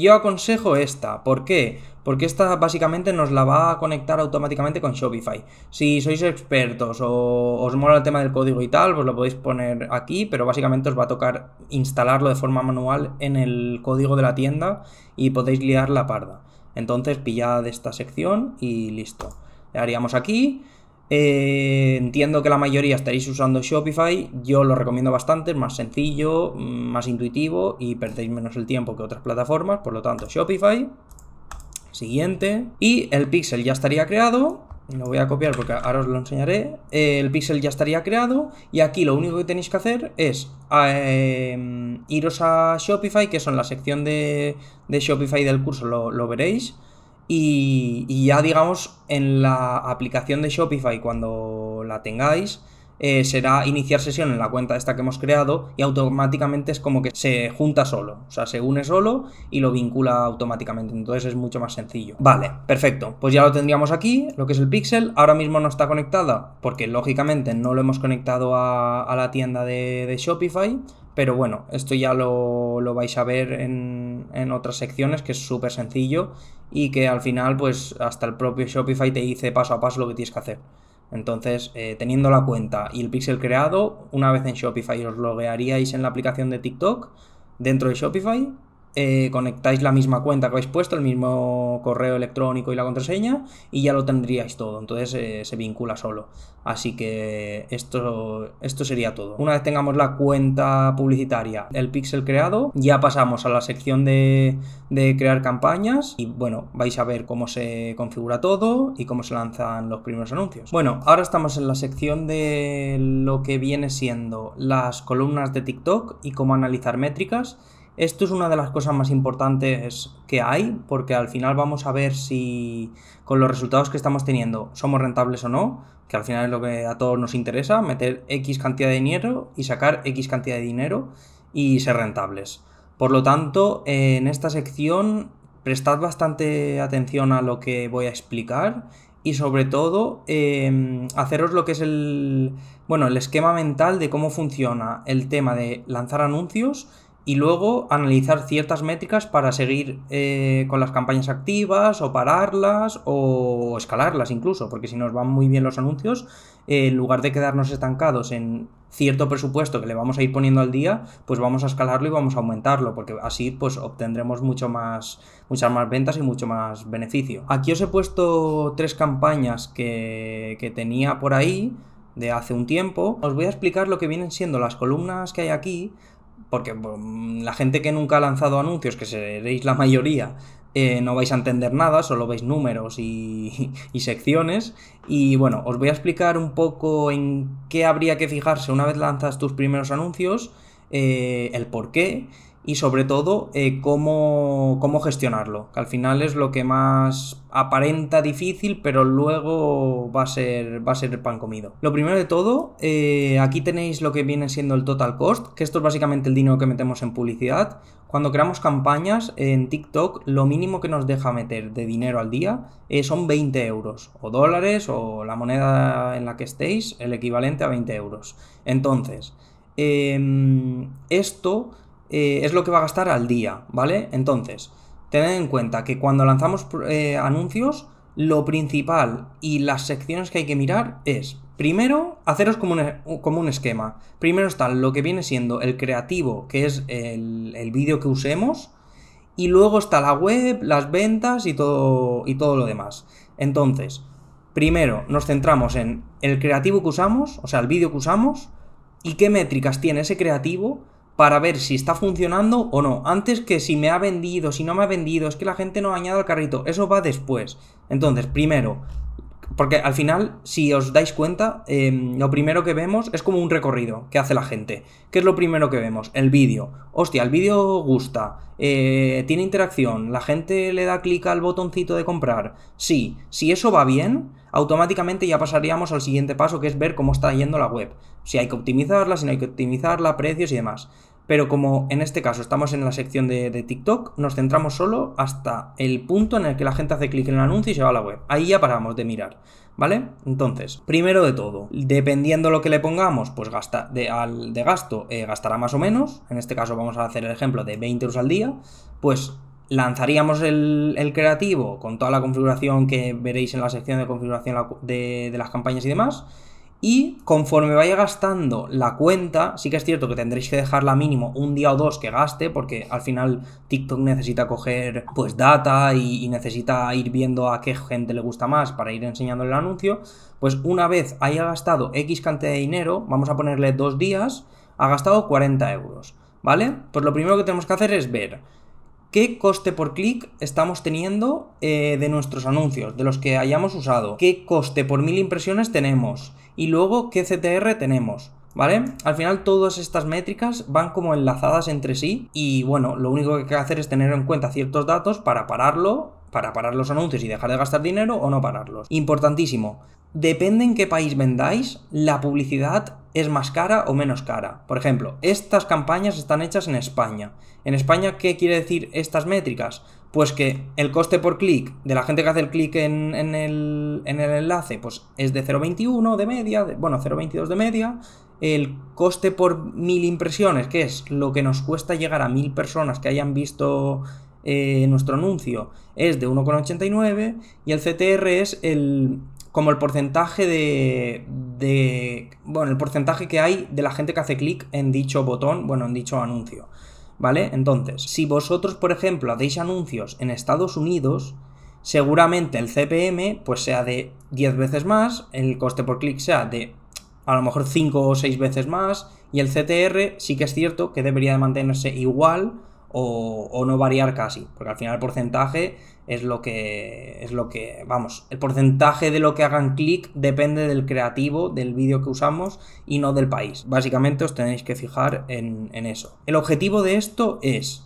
yo aconsejo esta. ¿Por qué? porque esta básicamente nos la va a conectar automáticamente con Shopify. Si sois expertos o os mola el tema del código y tal, pues lo podéis poner aquí, pero básicamente os va a tocar instalarlo de forma manual en el código de la tienda y podéis liar la parda. Entonces pillad esta sección y listo. Le haríamos aquí. Eh, entiendo que la mayoría estaréis usando Shopify, yo lo recomiendo bastante, es más sencillo, mm, más intuitivo y perdéis menos el tiempo que otras plataformas, por lo tanto Shopify Siguiente. Y el pixel ya estaría creado. Lo voy a copiar porque ahora os lo enseñaré. el pixel ya estaría creado. Y aquí lo único que tenéis que hacer es em, iros a Shopify, que son la sección de, Shopify del curso, lo, veréis. y ya digamos en la aplicación de Shopify cuando la tengáis, eh, será iniciar sesión en la cuenta esta que hemos creado y automáticamente es como que se junta solo, o sea, se une solo y lo vincula automáticamente, entonces es mucho más sencillo. Vale, perfecto, pues ya lo tendríamos aquí, lo que es el pixel, ahora mismo no está conectada porque lógicamente no lo hemos conectado a, la tienda de, Shopify, pero bueno, esto ya lo, lo vais a ver en, en, otras secciones, que es súper sencillo y que al final, pues hasta el propio Shopify te dice paso a paso lo que tienes que hacer. Entonces, eh, teniendo la cuenta y el pixel creado, una vez en Shopify os loguearíais en la aplicación de TikTok dentro de Shopify eh, conectáis la misma cuenta que habéis puesto, el mismo correo electrónico y la contraseña, y ya lo tendríais todo. Entonces eh, se vincula solo. Así que esto, esto sería todo. Una vez tengamos la cuenta publicitaria, el pixel creado, ya pasamos a la sección de, de crear campañas. Y bueno, vais a ver cómo se configura todo y cómo se lanzan los primeros anuncios. Bueno, ahora estamos en la sección de lo que viene siendo las columnas de TikTok y cómo analizar métricas esto es una de las cosas más importantes que hay, porque al final vamos a ver si con los resultados que estamos teniendo somos rentables o no, que al final es lo que a todos nos interesa, meter X cantidad de dinero y sacar X cantidad de dinero y ser rentables. Por lo tanto, en esta sección prestad bastante atención a lo que voy a explicar y sobre todo em, haceros lo que es el, bueno, el esquema mental de cómo funciona el tema de lanzar anuncios y luego analizar ciertas métricas para seguir eh, con las campañas activas o pararlas o escalarlas incluso, porque si nos van muy bien los anuncios, eh, en lugar de quedarnos estancados en cierto presupuesto que le vamos a ir poniendo al día, pues vamos a escalarlo y vamos a aumentarlo, porque así pues obtendremos mucho más, muchas más ventas y mucho más beneficio. Aquí os he puesto tres campañas que, que tenía por ahí de hace un tiempo. Os voy a explicar lo que vienen siendo las columnas que hay aquí porque la gente que nunca ha lanzado anuncios, que seréis la mayoría, eh, no vais a entender nada, solo veis números y, secciones. Y bueno, os voy a explicar un poco en qué habría que fijarse una vez lanzas tus primeros anuncios, eh, el por qué y sobre todo eh, cómo, gestionarlo, que al final es lo que más aparenta difícil, pero luego va a ser, va a ser pan comido. Lo primero de todo, eh, aquí tenéis lo que viene siendo el total cost, que esto es básicamente el dinero que metemos en publicidad. Cuando creamos campañas en TikTok, lo mínimo que nos deja meter de dinero al día eh, son 20 euros, o dólares, o la moneda en la que estéis, el equivalente a 20 euros. Entonces, em, esto eh, es lo que va a gastar al día, ¿vale? Entonces, tened en cuenta que cuando lanzamos eh, anuncios, lo principal y las secciones que hay que mirar es, primero, haceros como un, e-, esquema. Primero está lo que viene siendo el creativo, que es el, vídeo que usemos, y luego está la web, las ventas y todo, y todo lo demás. Entonces, primero nos centramos en el creativo que usamos, o sea, el vídeo que usamos, y qué métricas tiene ese creativo para ver si está funcionando o no. Antes que si me ha vendido, si no me ha vendido, es que la gente no añadido al carrito. Eso va después. Entonces, primero, porque al final, si os dais cuenta, em, lo primero que vemos es como un recorrido que hace la gente. ¿Qué es lo primero que vemos? El vídeo. Hostia, el vídeo gusta, eh, tiene interacción, la gente le da clic al botoncito de comprar. Sí, si eso va bien, automáticamente ya pasaríamos al siguiente paso, que es ver cómo está yendo la web. Si hay que optimizarla, si no hay que optimizarla, precios y demás. Pero como en este caso estamos en la sección de, TikTok, nos centramos solo hasta el punto en el que la gente hace clic en el anuncio y se va a la web. Ahí ya paramos de mirar. ¿Vale? Entonces, primero de todo, dependiendo lo que le pongamos, pues gasta, de, al, de gasto eh, gastará más o menos. En este caso vamos a hacer el ejemplo de 20 euros al día. Pues lanzaríamos el, creativo con toda la configuración que veréis en la sección de configuración de las campañas y demás. Y conforme vaya gastando la cuenta, sí que es cierto que tendréis que dejarla mínimo un día o dos que gaste, porque al final TikTok necesita coger pues data y, necesita ir viendo a qué gente le gusta más para ir enseñando el anuncio. Pues una vez haya gastado X cantidad de dinero, vamos a ponerle dos días, ha gastado 40 euros, ¿vale? Pues lo primero que tenemos que hacer es ver qué coste por clic estamos teniendo eh, de nuestros anuncios, de los que hayamos usado, qué coste por mil impresiones tenemos y luego qué CTR tenemos. ¿Vale? Al final todas estas métricas van como enlazadas entre sí y bueno, lo único que hay que hacer es tener en cuenta ciertos datos para pararlo para parar los anuncios y dejar de gastar dinero o no pararlos. Importantísimo, depende en qué país vendáis, la publicidad es más cara o menos cara. Por ejemplo, estas campañas están hechas en España. ¿En España qué quiere decir estas métricas? Pues que el coste por clic de la gente que hace el clic en, el, enlace pues es de 0,21 de media, bueno, 0,22 de media. El coste por mil impresiones, que es lo que nos cuesta llegar a mil personas que hayan visto eh, nuestro anuncio es de 1,89 y el CTR es el como el porcentaje de, bueno el porcentaje que hay de la gente que hace clic en dicho botón bueno en dicho anuncio vale entonces si vosotros por ejemplo hacéis anuncios en Estados Unidos seguramente el CPM pues sea de 10 veces más el coste por clic sea de a lo mejor 5 o 6 veces más y el CTR sí que es cierto que debería mantenerse igual o, no variar casi, porque al final el porcentaje es lo que, es lo que, vamos, el porcentaje de lo que hagan clic depende del creativo, del vídeo que usamos y no del país. Básicamente os tenéis que fijar en, en eso. El objetivo de esto es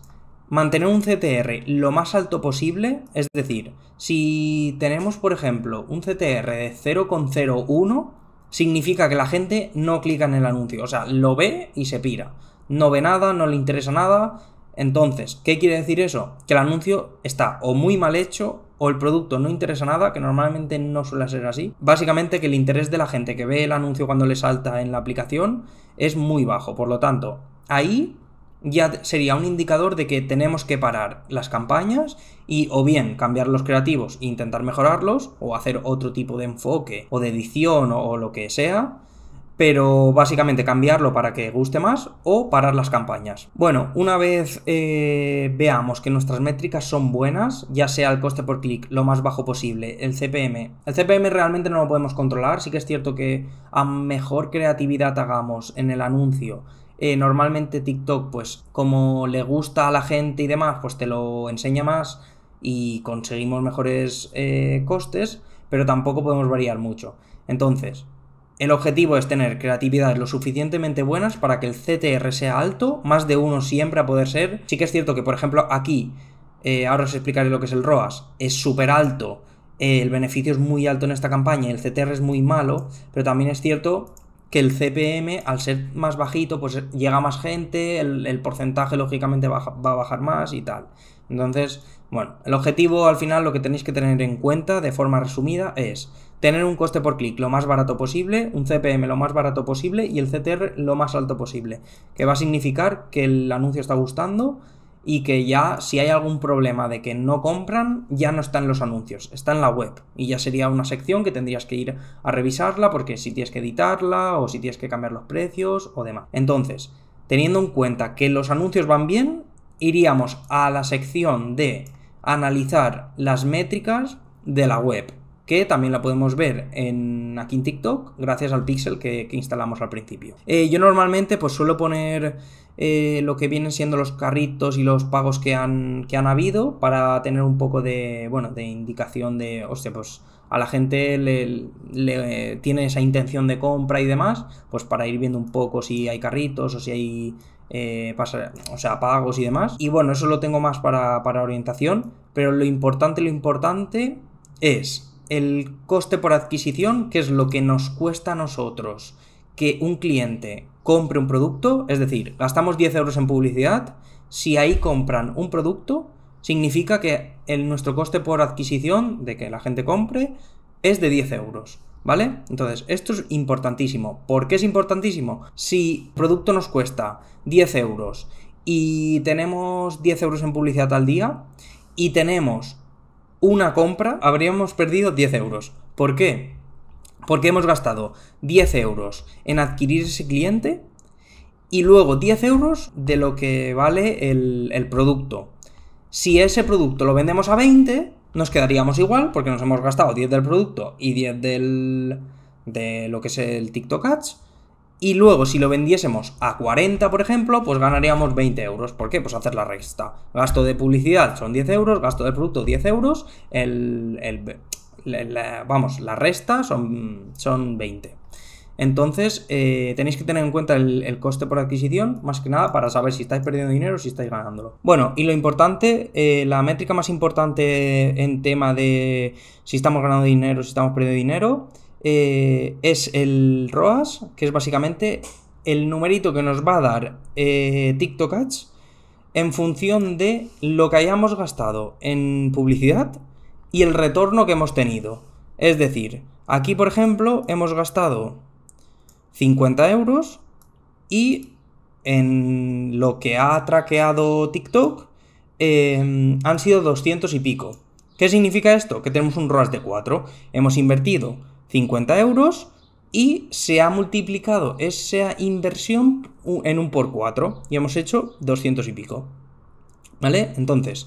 mantener un CTR lo más alto posible, es decir, si tenemos por ejemplo un CTR de 0,01, significa que la gente no clica en el anuncio, o sea, lo ve y se pira. No ve nada, no le interesa nada, entonces, ¿qué quiere decir eso? Que el anuncio está o muy mal hecho o el producto no interesa nada, que normalmente no suele ser así. Básicamente que el interés de la gente que ve el anuncio cuando le salta en la aplicación es muy bajo. Por lo tanto, ahí ya sería un indicador de que tenemos que parar las campañas y o bien cambiar los creativos e intentar mejorarlos o hacer otro tipo de enfoque o de edición o, o lo que sea pero básicamente cambiarlo para que guste más o parar las campañas. Bueno, una vez eh, veamos que nuestras métricas son buenas, ya sea el coste por clic lo más bajo posible, el CPM. El CPM realmente no lo podemos controlar, sí que es cierto que a mejor creatividad hagamos en el anuncio. Eh, normalmente TikTok, pues como le gusta a la gente y demás, pues te lo enseña más y conseguimos mejores eh, costes, pero tampoco podemos variar mucho. Entonces, el objetivo es tener creatividades lo suficientemente buenas para que el CTR sea alto, más de uno siempre a poder ser. Sí que es cierto que, por ejemplo, aquí, eh, ahora os explicaré lo que es el ROAS, es súper alto, el beneficio es muy alto en esta campaña, el CTR es muy malo, pero también es cierto que el CPM, al ser más bajito, pues llega más gente, el, porcentaje lógicamente va a bajar más y tal. Entonces, bueno, el objetivo al final lo que tenéis que tener en cuenta de forma resumida es tener un coste por clic lo más barato posible, un CPM lo más barato posible y el CTR lo más alto posible, que va a significar que el anuncio está gustando y que ya si hay algún problema de que no compran, ya no está en los anuncios, está en la web y ya sería una sección que tendrías que ir a revisarla porque si tienes que editarla o si tienes que cambiar los precios o demás. Entonces, teniendo en cuenta que los anuncios van bien, iríamos a la sección de analizar las métricas de la web que también la podemos ver en, aquí en TikTok gracias al pixel que, instalamos al principio. Eh, yo normalmente pues suelo poner eh, lo que vienen siendo los carritos y los pagos que han, que han habido para tener un poco de, bueno, de indicación de, hostia, pues a la gente le, tiene esa intención de compra y demás, pues para ir viendo un poco si hay carritos o si hay eh, o sea, pagos y demás. Y bueno, eso lo tengo más para, para orientación, pero lo importante, lo importante es el coste por adquisición, que es lo que nos cuesta a nosotros que un cliente compre un producto, es decir, gastamos 10 euros en publicidad, si ahí compran un producto, significa que el, nuestro coste por adquisición de que la gente compre es de 10 euros. ¿Vale? Entonces, esto es importantísimo. ¿Por qué es importantísimo? Si producto nos cuesta 10 euros y tenemos 10 euros en publicidad al día y tenemos una compra, habríamos perdido 10 euros. ¿Por qué? Porque hemos gastado 10 euros en adquirir ese cliente y luego 10 euros de lo que vale el, producto. Si ese producto lo vendemos a 20, nos quedaríamos igual porque nos hemos gastado 10 del producto y 10 del, de lo que es el TikTok Ads y luego, si lo vendiésemos a 40, por ejemplo, pues ganaríamos 20 euros. ¿Por qué? Pues hacer la resta. Gasto de publicidad son 10 euros, gasto de producto 10 euros, el, vamos, la resta son, son 20. Entonces, eh, tenéis que tener en cuenta el, coste por adquisición, más que nada, para saber si estáis perdiendo dinero o si estáis ganándolo. Bueno, y lo importante, eh, la métrica más importante en tema de si estamos ganando dinero o si estamos perdiendo dinero, eh, es el ROAS, que es básicamente el numerito que nos va a dar eh, TikTok Ads en función de lo que hayamos gastado en publicidad y el retorno que hemos tenido. Es decir, aquí por ejemplo hemos gastado 50 euros y en lo que ha traqueado TikTok em, han sido 200 y pico. ¿Qué significa esto? Que tenemos un ROAS de 4. Hemos invertido 50 euros y se ha multiplicado esa inversión en un por 4 y hemos hecho 200 y pico. ¿Vale? Entonces,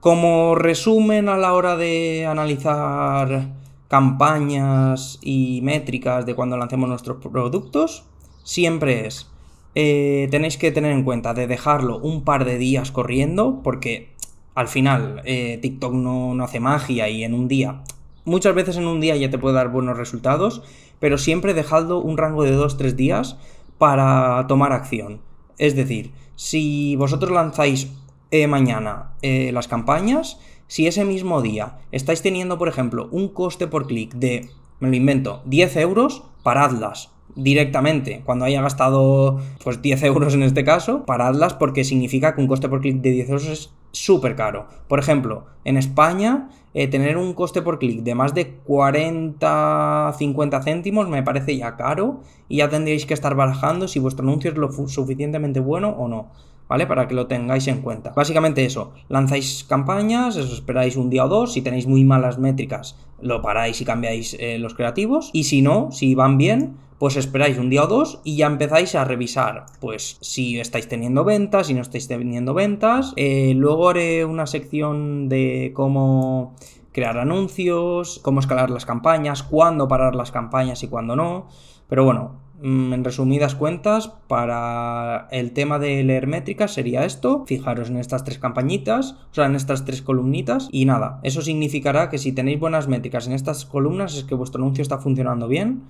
como resumen a la hora de analizar campañas y métricas de cuando lancemos nuestros productos, siempre es, eh, tenéis que tener en cuenta de dejarlo un par de días corriendo, porque al final eh, TikTok no, no hace magia y en un día Muchas veces en un día ya te puede dar buenos resultados, pero siempre dejando un rango de 2-3 días para tomar acción. Es decir, si vosotros lanzáis eh, mañana eh, las campañas, si ese mismo día estáis teniendo, por ejemplo, un coste por clic de, me lo invento, 10 euros, paradlas directamente. Cuando haya gastado pues 10 euros en este caso, paradlas porque significa que un coste por clic de 10 euros es súper caro. Por ejemplo, en España eh, tener un coste por clic de más de 40, 50 céntimos me parece ya caro y ya tendríais que estar barajando si vuestro anuncio es lo suficientemente bueno o no. ¿Vale? Para que lo tengáis en cuenta. Básicamente eso, lanzáis campañas, esperáis un día o dos, si tenéis muy malas métricas, lo paráis y cambiáis eh, los creativos, y si no, si van bien, pues esperáis un día o dos y ya empezáis a revisar, pues si estáis teniendo ventas, si no estáis teniendo ventas. Eh, luego haré una sección de cómo crear anuncios, cómo escalar las campañas, cuándo parar las campañas y cuándo no. Pero bueno, mm, en resumidas cuentas, para el tema de leer métricas sería esto. Fijaros en estas tres campañitas, o sea, en estas tres columnitas. Y nada, eso significará que si tenéis buenas métricas en estas columnas es que vuestro anuncio está funcionando bien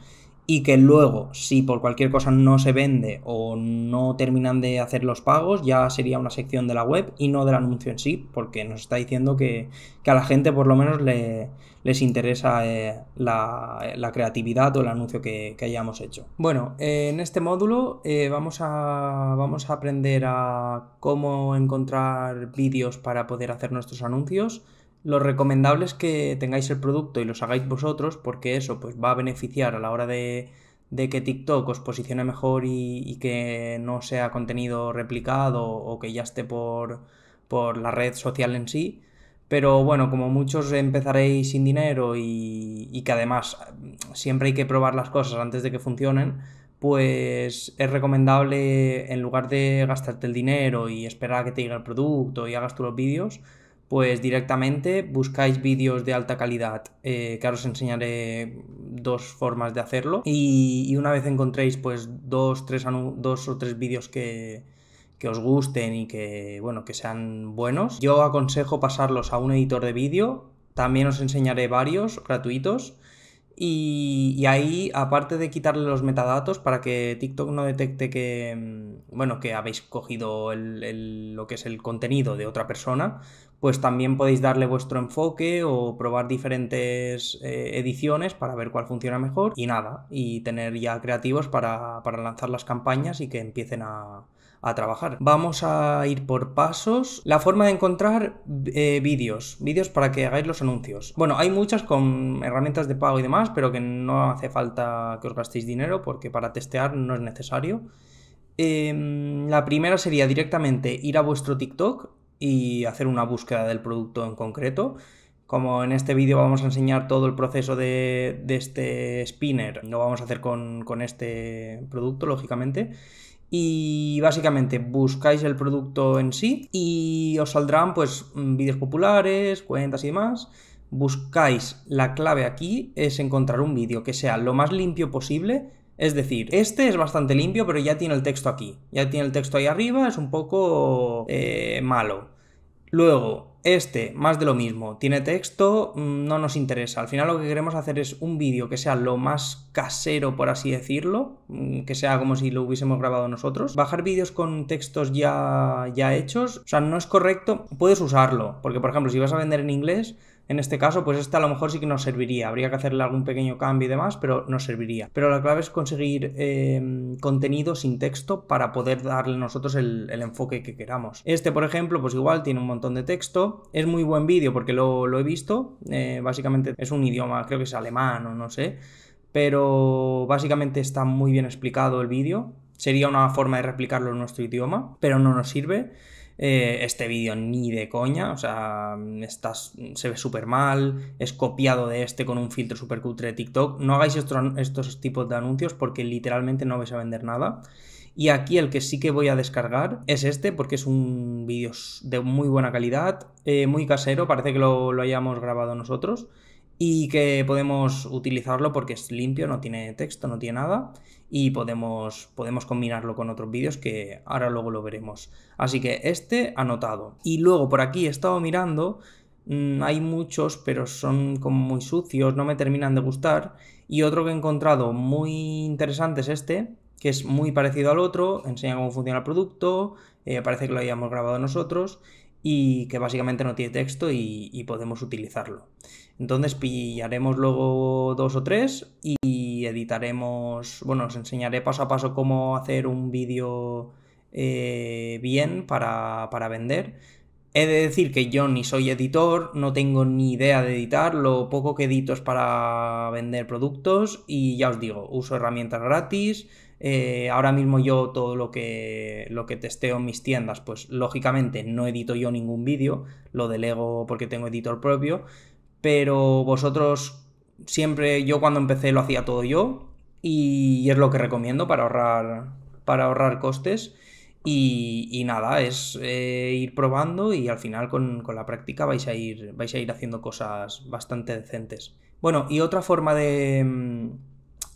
y que luego, si por cualquier cosa no se vende o no terminan de hacer los pagos, ya sería una sección de la web y no del anuncio en sí, porque nos está diciendo que, a la gente por lo menos les interesa eh, la, creatividad o el anuncio que, hayamos hecho. Bueno, eh, en este módulo eh, vamos, a, vamos a aprender a cómo encontrar vídeos para poder hacer nuestros anuncios lo recomendable es que tengáis el producto y los hagáis vosotros porque eso pues va a beneficiar a la hora de, que TikTok os posicione mejor y, que no sea contenido replicado o que ya esté por, la red social en sí. Pero bueno, como muchos empezaréis sin dinero y, y, que además mm, siempre hay que probar las cosas antes de que funcionen, pues es recomendable en lugar de gastarte el dinero y esperar a que te llegue el producto y hagas tú los vídeos, pues directamente buscáis vídeos de alta calidad, eh, que os enseñaré dos formas de hacerlo, y, una vez encontréis pues dos, tres, dos o tres vídeos que, os gusten y que, bueno, que sean buenos, yo aconsejo pasarlos a un editor de vídeo, también os enseñaré varios gratuitos, y, ahí, aparte de quitarle los metadatos para que TikTok no detecte que, mm, bueno, que habéis cogido lo que es el contenido de otra persona, pues también podéis darle vuestro enfoque o probar diferentes eh, ediciones para ver cuál funciona mejor y nada, y tener ya creativos para, lanzar las campañas y que empiecen a, trabajar. Vamos a ir por pasos. La forma de encontrar eh, vídeos, vídeos para que hagáis los anuncios. Bueno, hay muchas con herramientas de pago y demás, pero que no hace falta que os gastéis dinero porque para testear no es necesario. Em, la primera sería directamente ir a vuestro TikTok y hacer una búsqueda del producto en concreto. Como en este vídeo vamos a enseñar todo el proceso de, este spinner, lo vamos a hacer con, con este producto, lógicamente. Y básicamente buscáis el producto en sí y os saldrán pues mm, vídeos populares, cuentas y demás. Buscáis la clave aquí es encontrar un vídeo que sea lo más limpio posible es decir, este es bastante limpio, pero ya tiene el texto aquí. Ya tiene el texto ahí arriba, es un poco eh, malo. Luego, este, más de lo mismo, tiene texto, mm, no nos interesa. Al final lo que queremos hacer es un vídeo que sea lo más casero, por así decirlo, mm, que sea como si lo hubiésemos grabado nosotros. Bajar vídeos con textos ya, ya hechos, o sea, no es correcto. Puedes usarlo, porque por ejemplo, si vas a vender en inglés, en este caso, pues esta a lo mejor sí que nos serviría. Habría que hacerle algún pequeño cambio y demás, pero nos serviría. Pero la clave es conseguir em, contenido sin texto para poder darle nosotros el, enfoque que queramos. Este, por ejemplo, pues igual tiene un montón de texto. Es muy buen vídeo porque lo, he visto. Eh, básicamente es un idioma, creo que es alemán o no sé. Pero básicamente está muy bien explicado el vídeo. Sería una forma de replicarlo en nuestro idioma, pero no nos sirve. Eh, este vídeo ni de coña, o sea, se ve súper mal, es copiado de este con un filtro súper cutre de TikTok. No hagáis estos, estos tipos de anuncios porque literalmente no vais a vender nada. Y aquí el que sí que voy a descargar es este, porque es un vídeo de muy buena calidad, eh, muy casero, parece que lo, lo, hayamos grabado nosotros y que podemos utilizarlo porque es limpio, no tiene texto, no tiene nada y podemos, podemos combinarlo con otros vídeos que ahora luego lo veremos. Así que este anotado. Y luego por aquí he estado mirando, mm, hay muchos, pero son como muy sucios, no me terminan de gustar. Y otro que he encontrado muy interesante es este, que es muy parecido al otro, enseña cómo funciona el producto, eh, parece que lo hayamos grabado nosotros y que básicamente no tiene texto y podemos utilizarlo. Entonces pillaremos luego dos o tres y editaremos, bueno, os enseñaré paso a paso cómo hacer un vídeo eh, bien para, vender. He de decir que yo ni soy editor, no tengo ni idea de editar, lo poco que edito es para vender productos y ya os digo, uso herramientas gratis. Eh, ahora mismo yo todo lo que, lo que testeo en mis tiendas, pues lógicamente no edito yo ningún vídeo, lo delego porque tengo editor propio pero vosotros siempre, yo cuando empecé lo hacía todo yo y es lo que recomiendo para ahorrar, para ahorrar costes. Y, nada, es eh, ir probando y al final con, la práctica vais a, ir, vais a ir haciendo cosas bastante decentes. Bueno, y otra forma de, mm,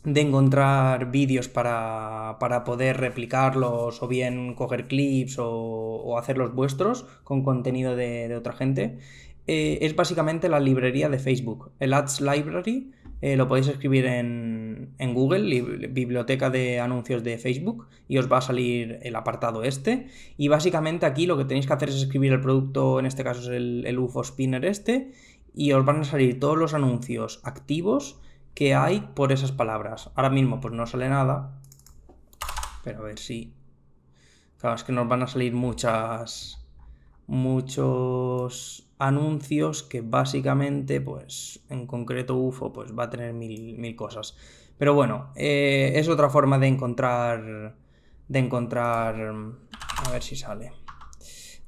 encontrar vídeos para, poder replicarlos o bien coger clips o, hacerlos vuestros con contenido de otra gente eh, es básicamente la librería de Facebook. El Ads Library eh, lo podéis escribir en, Google, biblioteca de anuncios de Facebook, y os va a salir el apartado este. Y básicamente aquí lo que tenéis que hacer es escribir el producto, en este caso es el, UFO Spinner este, y os van a salir todos los anuncios activos que hay por esas palabras. Ahora mismo pues no sale nada, pero a ver si... Claro, es que nos van a salir muchas... Muchos anuncios que básicamente, pues en concreto UFO, pues va a tener mil, mil cosas. Pero bueno, eh, es otra forma de encontrar, de encontrar, a ver si sale,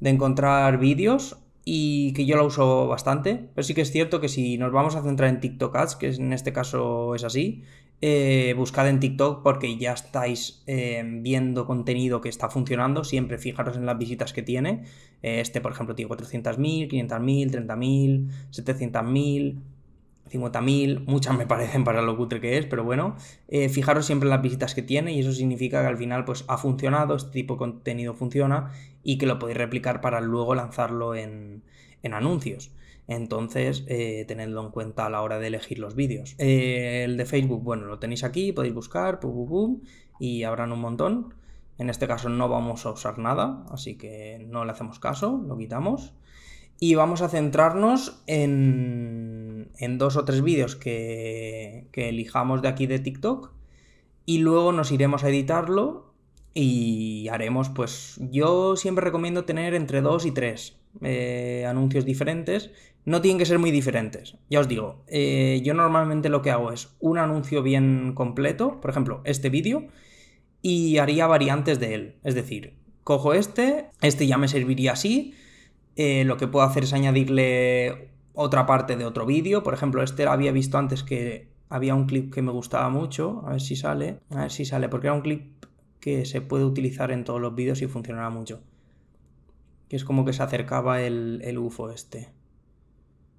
de encontrar vídeos y que yo la uso bastante, pero sí que es cierto que si nos vamos a centrar en TikTok Ads, que en este caso es así, eh, buscad en TikTok porque ya estáis eh, viendo contenido que está funcionando. Siempre fijaros en las visitas que tiene. Eh, este, por ejemplo, tiene 400.000, 500.000, 30.000, 700.000. 50.000, muchas me parecen para lo cutre que es, pero bueno, fijaros siempre en las visitas que tiene y eso significa que al final pues ha funcionado, este tipo de contenido funciona y que lo podéis replicar para luego lanzarlo en, en anuncios. Entonces, eh, tenedlo en cuenta a la hora de elegir los vídeos. Eh, el de Facebook, bueno, lo tenéis aquí, podéis buscar, pum, pum, pum, y habrán un montón. En este caso no vamos a usar nada, así que no le hacemos caso, lo quitamos. Y vamos a centrarnos en, dos o tres vídeos que, que elijamos de aquí de TikTok. Y luego nos iremos a editarlo y haremos, pues yo siempre recomiendo tener entre dos y tres eh, anuncios diferentes. No tienen que ser muy diferentes. Ya os digo, eh, yo normalmente lo que hago es un anuncio bien completo, por ejemplo, este vídeo, y haría variantes de él. Es decir, cojo este, este ya me serviría así. Eh, lo que puedo hacer es añadirle otra parte de otro vídeo. Por ejemplo, este había visto antes que había un clip que me gustaba mucho. A ver si sale. A ver si sale, porque era un clip que se puede utilizar en todos los vídeos y funcionará mucho. Que es como que se acercaba el, UFO este.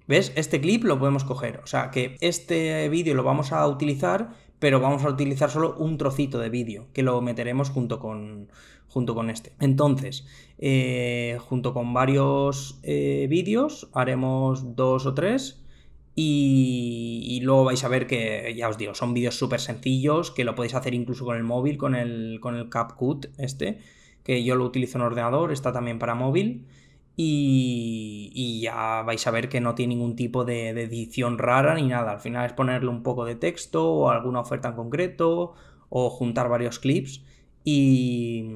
¿Ves? Este clip lo podemos coger. O sea, que este vídeo lo vamos a utilizar, pero vamos a utilizar solo un trocito de vídeo, que lo meteremos junto con, junto con este. Entonces, eh, junto con varios eh, vídeos, haremos dos o tres. Y, luego vais a ver que, ya os digo, son vídeos súper sencillos, que lo podéis hacer incluso con el móvil, con el, con el CapCut este que yo lo utilizo en ordenador, está también para móvil. Y, ya vais a ver que no tiene ningún tipo de, edición rara ni nada. Al final es ponerle un poco de texto o alguna oferta en concreto o juntar varios clips y,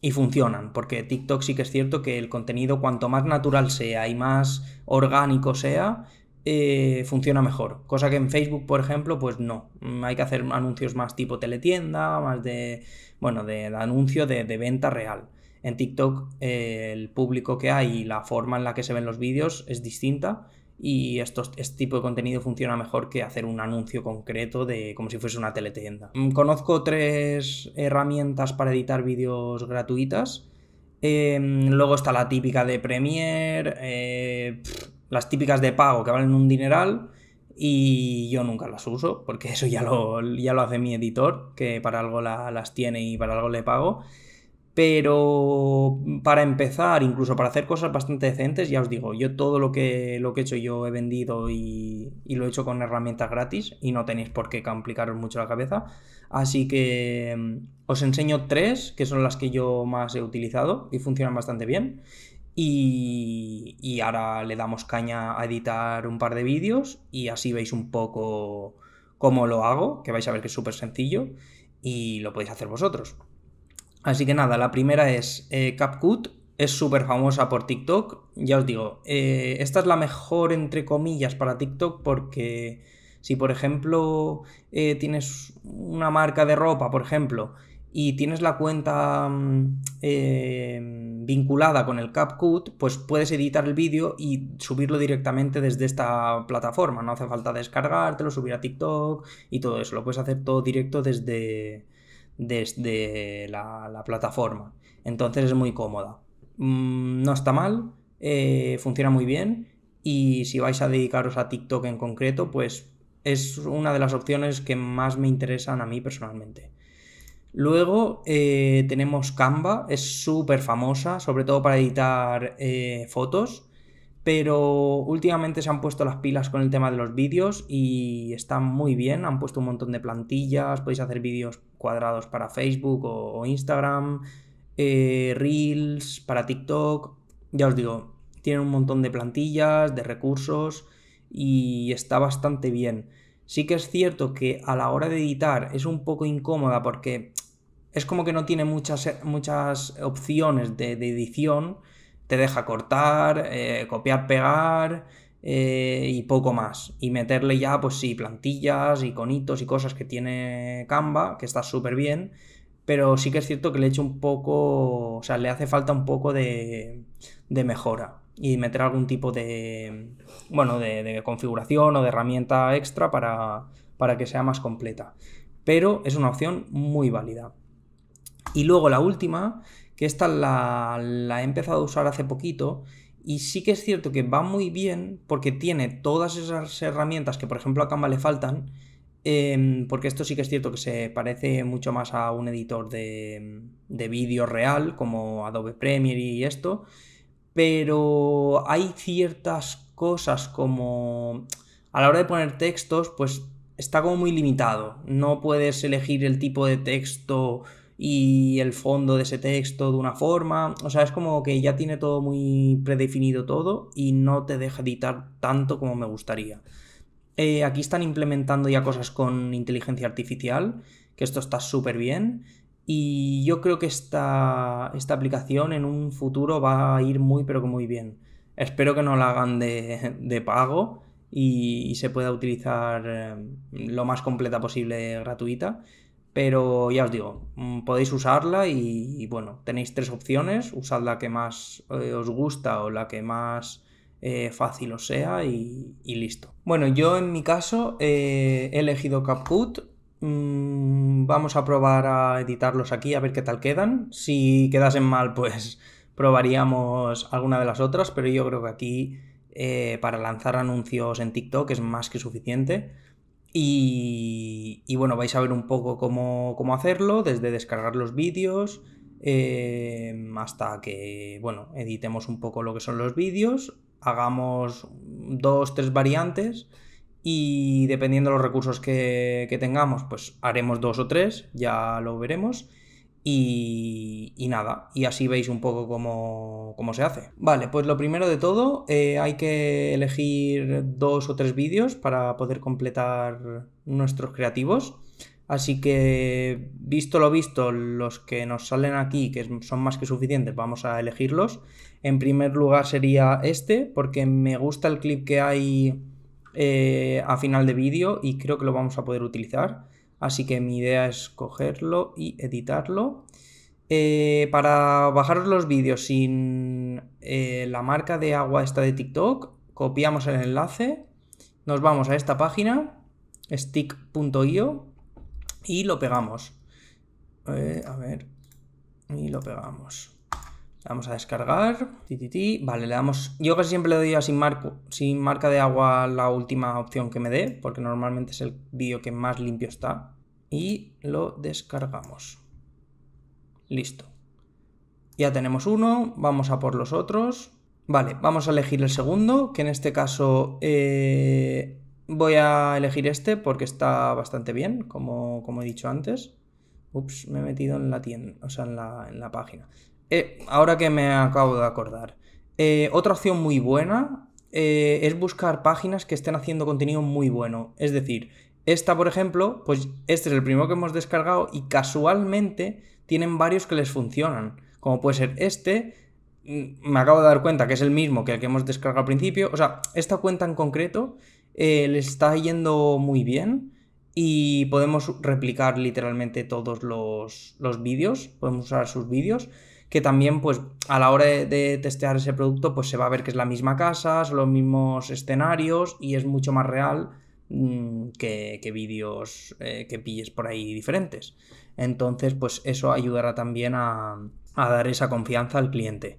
y funcionan. Porque TikTok sí que es cierto que el contenido cuanto más natural sea y más orgánico sea, eh, funciona mejor. Cosa que en Facebook, por ejemplo, pues no. Mm, hay que hacer anuncios más tipo teletienda, más de, bueno, de, anuncio de, de, venta real. En TikTok eh, el público que hay y la forma en la que se ven los vídeos es distinta y esto este tipo de contenido funciona mejor que hacer un anuncio concreto de como si fuese una teletienda. Mm, conozco tres herramientas para editar vídeos gratuitas. Em, luego está la típica de Premiere. Eh, las típicas de pago que valen un dineral y yo nunca las uso, porque eso ya lo, ya lo hace mi editor, que para algo las tiene y para algo le pago. Pero para empezar, incluso para hacer cosas bastante decentes, ya os digo, yo todo lo que, lo que he hecho yo he vendido y, y lo he hecho con herramientas gratis y no tenéis por qué complicaros mucho la cabeza. Así que mm, os enseño tres, que son las que yo más he utilizado y funcionan bastante bien. Y, ahora le damos caña a editar un par de vídeos y así veis un poco cómo lo hago, que vais a ver que es súper sencillo y lo podéis hacer vosotros. Así que nada, la primera es eh, CapCut, es súper famosa por TikTok, ya os digo, eh, esta es la mejor entre comillas para TikTok porque si por ejemplo eh, tienes una marca de ropa, por ejemplo, y tienes la cuenta mm, em, vinculada con el CapCut, pues puedes editar el vídeo y subirlo directamente desde esta plataforma. No hace falta descargártelo, subir a TikTok y todo eso. Lo puedes hacer todo directo desde, desde la, plataforma. Entonces es muy cómoda. Mm, no está mal, eh, funciona muy bien. Y si vais a dedicaros a TikTok en concreto, pues es una de las opciones que más me interesan a mí personalmente. Luego eh, tenemos Canva, es súper famosa, sobre todo para editar eh, fotos, pero últimamente se han puesto las pilas con el tema de los vídeos y están muy bien, han puesto un montón de plantillas, podéis hacer vídeos cuadrados para Facebook o, Instagram, eh, Reels, para TikTok, ya os digo, tienen un montón de plantillas, de recursos y está bastante bien. Sí que es cierto que a la hora de editar es un poco incómoda porque es como que no tiene muchas, muchas opciones de, edición. Te deja cortar, eh, copiar, pegar eh, y poco más. Y meterle ya, pues sí, plantillas, iconitos y cosas que tiene Canva, que está súper bien. Pero sí que es cierto que le echa un poco, o sea, le hace falta un poco de, mejora y meter algún tipo de, bueno, de configuración o de herramienta extra para, para que sea más completa. Pero es una opción muy válida. Y luego la última, que esta la, he empezado a usar hace poquito, y sí que es cierto que va muy bien porque tiene todas esas herramientas que, por ejemplo, a Canva le faltan, em, porque esto sí que es cierto que se parece mucho más a un editor de, de vídeo real, como Adobe Premiere y esto, pero hay ciertas cosas como a la hora de poner textos, pues está como muy limitado. No puedes elegir el tipo de texto y el fondo de ese texto de una forma. O sea, es como que ya tiene todo muy predefinido todo y no te deja editar tanto como me gustaría. Eh, aquí están implementando ya cosas con inteligencia artificial, que esto está súper bien. Y yo creo que esta, esta aplicación en un futuro va a ir muy, pero que muy bien. Espero que no la hagan de, pago y, se pueda utilizar eh, lo más completa posible gratuita. Pero ya os digo, mm, podéis usarla y, bueno, tenéis tres opciones. Usad la que más eh, os gusta o la que más eh, fácil os sea y, listo. Bueno, yo en mi caso eh, he elegido CapCut. Mm, vamos a probar a editarlos aquí a ver qué tal quedan. Si quedasen mal, pues probaríamos alguna de las otras, pero yo creo que aquí para lanzar anuncios en TikTok es más que suficiente. Y, bueno, vais a ver un poco cómo, cómo hacerlo, desde descargar los vídeos em, hasta que, bueno, editemos un poco lo que son los vídeos, hagamos dos, tres variantes y dependiendo de los recursos que, que tengamos, pues haremos dos o tres, ya lo veremos. Y, nada, y así veis un poco cómo, se hace. Vale, pues lo primero de todo, eh, hay que elegir dos o tres vídeos para poder completar nuestros creativos. Así que, visto lo visto, los que nos salen aquí, que son más que suficientes, vamos a elegirlos. En primer lugar sería este, porque me gusta el clip que hay eh, a final de vídeo y creo que lo vamos a poder utilizar. Así que mi idea es cogerlo y editarlo. Eh, para bajaros los vídeos sin eh, la marca de agua esta de TikTok, copiamos el enlace, nos vamos a esta página, stick.io, y lo pegamos. Eh, a ver, y lo pegamos. vamos a descargar. Vale, le damos. Yo casi siempre le doy a sin marca de agua la última opción que me dé, porque normalmente es el vídeo que más limpio está y lo descargamos. Listo. Ya tenemos uno, vamos a por los otros. Vale, vamos a elegir el segundo, que en este caso eh, voy a elegir este porque está bastante bien, como, como he dicho antes. Ups, me he metido en la tienda, o sea, en la, página. Eh, ahora que me acabo de acordar. Eh, otra opción muy buena es buscar páginas que estén haciendo contenido muy bueno. Es decir, esta, por ejemplo, pues este es el primero que hemos descargado y casualmente tienen varios que les funcionan, como puede ser este, mm, me acabo de dar cuenta que es el mismo que el que hemos descargado al principio. O sea, esta cuenta en concreto eh, le está yendo muy bien y podemos replicar literalmente todos los, vídeos, podemos usar sus vídeos, que también pues a la hora de, de, testear ese producto pues se va a ver que es la misma casa, son los mismos escenarios y es mucho más real Mm, que, vídeos eh, que pilles por ahí diferentes. Entonces, pues eso ayudará también a, dar esa confianza al cliente.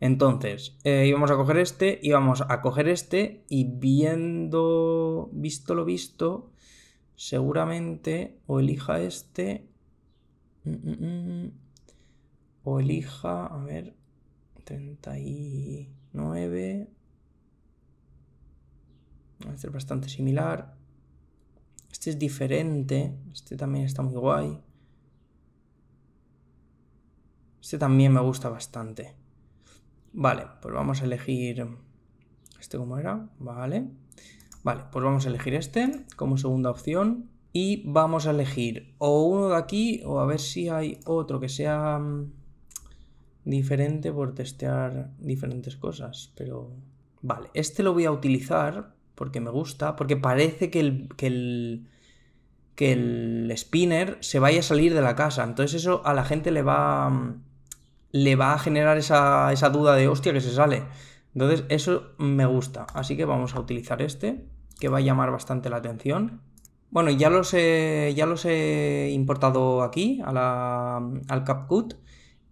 Entonces, eh, íbamos a coger este, íbamos a coger este y viendo, visto lo visto, seguramente o elija este mm, mm, o elija, a ver, 39. Va a ser bastante similar. Este es diferente. Este también está muy guay. Este también me gusta bastante. Vale, pues vamos a elegir... ¿Este como era? Vale. Vale, pues vamos a elegir este como segunda opción. Y vamos a elegir o uno de aquí o a ver si hay otro que sea mm, diferente por testear diferentes cosas. Pero vale, este lo voy a utilizar porque me gusta, porque parece que el, que el, que mm. el spinner se vaya a salir de la casa. Entonces eso a la gente le va, mm, le va a generar esa, duda de hostia que se sale. Entonces eso me gusta. Así que vamos a utilizar este, que va a llamar bastante la atención. Bueno, ya los he, ya los he importado aquí, al CapCut.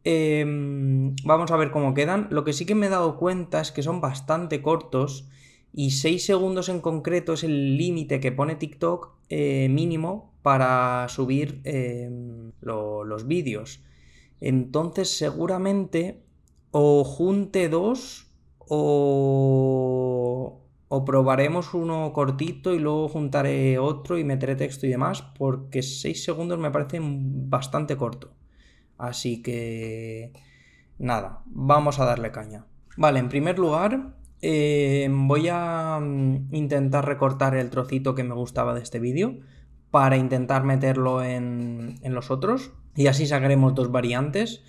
Em, vamos a ver cómo quedan. Lo que sí que me he dado cuenta es que son bastante cortos y 6 segundos en concreto es el límite que pone TikTok eh, mínimo para subir em, los vídeos. Entonces seguramente o junte dos o, o probaremos uno cortito y luego juntaré otro y meteré texto y demás porque 6 segundos me parecen bastante corto. Así que nada, vamos a darle caña. Vale, en primer lugar eh, voy a mm, intentar recortar el trocito que me gustaba de este vídeo para intentar meterlo en, los otros y así sacaremos dos variantes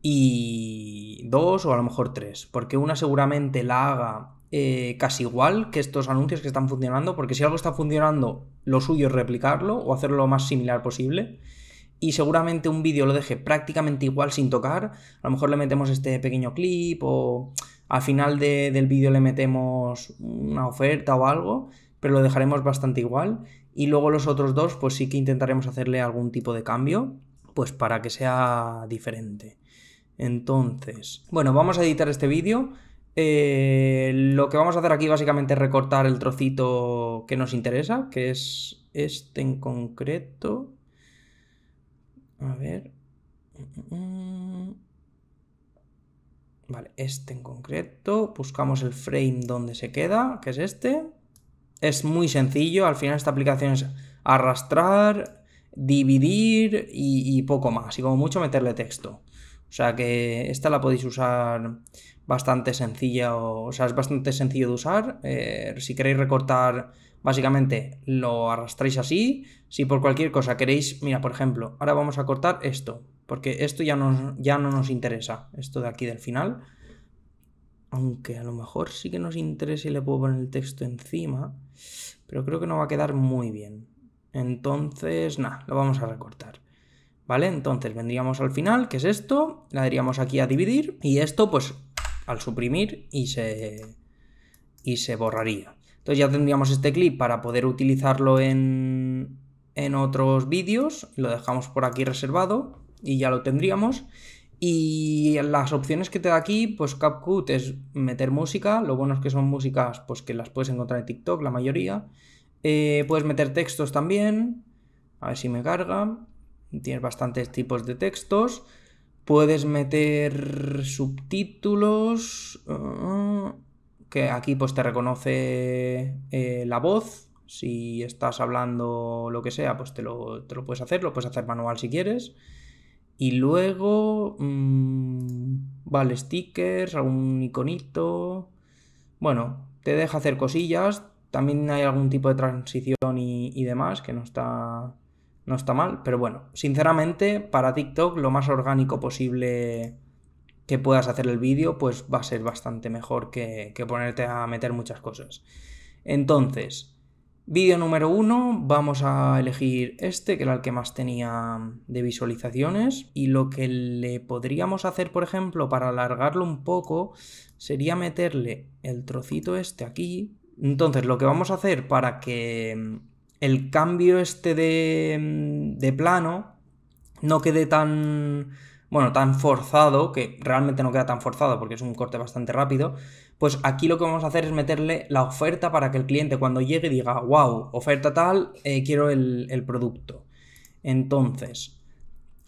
y dos o a lo mejor tres, porque una seguramente la haga eh, casi igual que estos anuncios que están funcionando, porque si algo está funcionando, lo suyo es replicarlo o hacerlo lo más similar posible. Y seguramente un vídeo lo deje prácticamente igual sin tocar. A lo mejor le metemos este pequeño clip o al final del vídeo le metemos una oferta o algo, pero lo dejaremos bastante igual. Y luego los otros dos, pues sí que intentaremos hacerle algún tipo de cambio, pues para que sea diferente. Entonces, bueno, vamos a editar este vídeo. Eh, lo que vamos a hacer aquí básicamente es recortar el trocito que nos interesa, que es este en concreto. A ver. Mm, mm, mm. Vale, este en concreto. Buscamos el frame donde se queda, que es este. Es muy sencillo. Al final esta aplicación es arrastrar, dividir y, poco más. Y como mucho meterle texto. O sea que esta la podéis usar bastante sencilla, o, sea, es bastante sencillo de usar. Eh, si queréis recortar, básicamente lo arrastráis así. Si por cualquier cosa queréis, mira, por ejemplo, ahora vamos a cortar esto porque esto ya, ya no nos interesa, esto de aquí del final. Aunque a lo mejor sí que nos interese y le puedo poner el texto encima, pero creo que no va a quedar muy bien. Entonces, nada, lo vamos a recortar. ¿Vale? Entonces vendríamos al final, que es esto, la daríamos aquí a dividir y esto pues al suprimir y se, y se borraría. Entonces ya tendríamos este clip para poder utilizarlo en, en otros vídeos, lo dejamos por aquí reservado y ya lo tendríamos. Y las opciones que te da aquí, pues CapCut es meter música, lo bueno es que son músicas pues que las puedes encontrar en TikTok, la mayoría. Eh, puedes meter textos también, a ver si me carga. Tienes bastantes tipos de textos. Puedes meter subtítulos, eh, que aquí pues te reconoce eh, la voz. Si estás hablando lo que sea, pues te lo, te lo puedes hacer, lo puedes hacer manual si quieres. Y luego... Mm, vale, stickers, algún iconito. Bueno, te deja hacer cosillas. También hay algún tipo de transición y, demás que no está, no está mal. Pero bueno, sinceramente, para TikTok lo más orgánico posible que puedas hacer el vídeo, pues va a ser bastante mejor que, que ponerte a meter muchas cosas. Entonces, Vídeo número 1, vamos a elegir este, que era el que más tenía de visualizaciones. Y lo que le podríamos hacer, por ejemplo, para alargarlo un poco, sería meterle el trocito este aquí. Entonces, lo que vamos a hacer para que mm, el cambio este mm, de, plano no quede tan, bueno, tan forzado, que realmente no queda tan forzado porque es un corte bastante rápido, pues aquí lo que vamos a hacer es meterle la oferta para que el cliente cuando llegue diga, wow, oferta tal, eh, quiero el, producto. Entonces,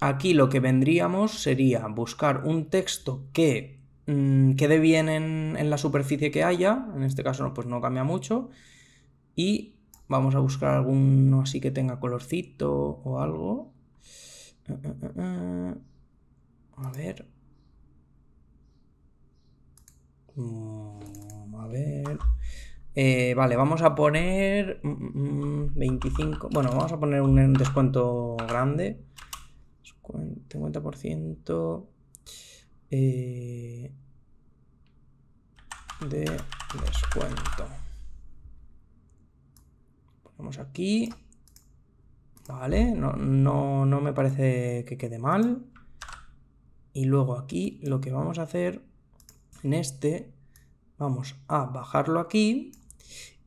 aquí lo que vendríamos sería buscar un texto que mm, quede bien en, la superficie que haya, en este caso pues no cambia mucho, y vamos a buscar alguno así que tenga colorcito o algo. Eh, eh, a ver, Mm, a ver. Eh, vale, vamos a poner 25. Mm, mm, bueno, vamos a poner un descuento grande. 50% eh, de descuento. Ponemos aquí. Vale, no, no, no me parece que quede mal. Y luego aquí lo que vamos a hacer en este, vamos a bajarlo aquí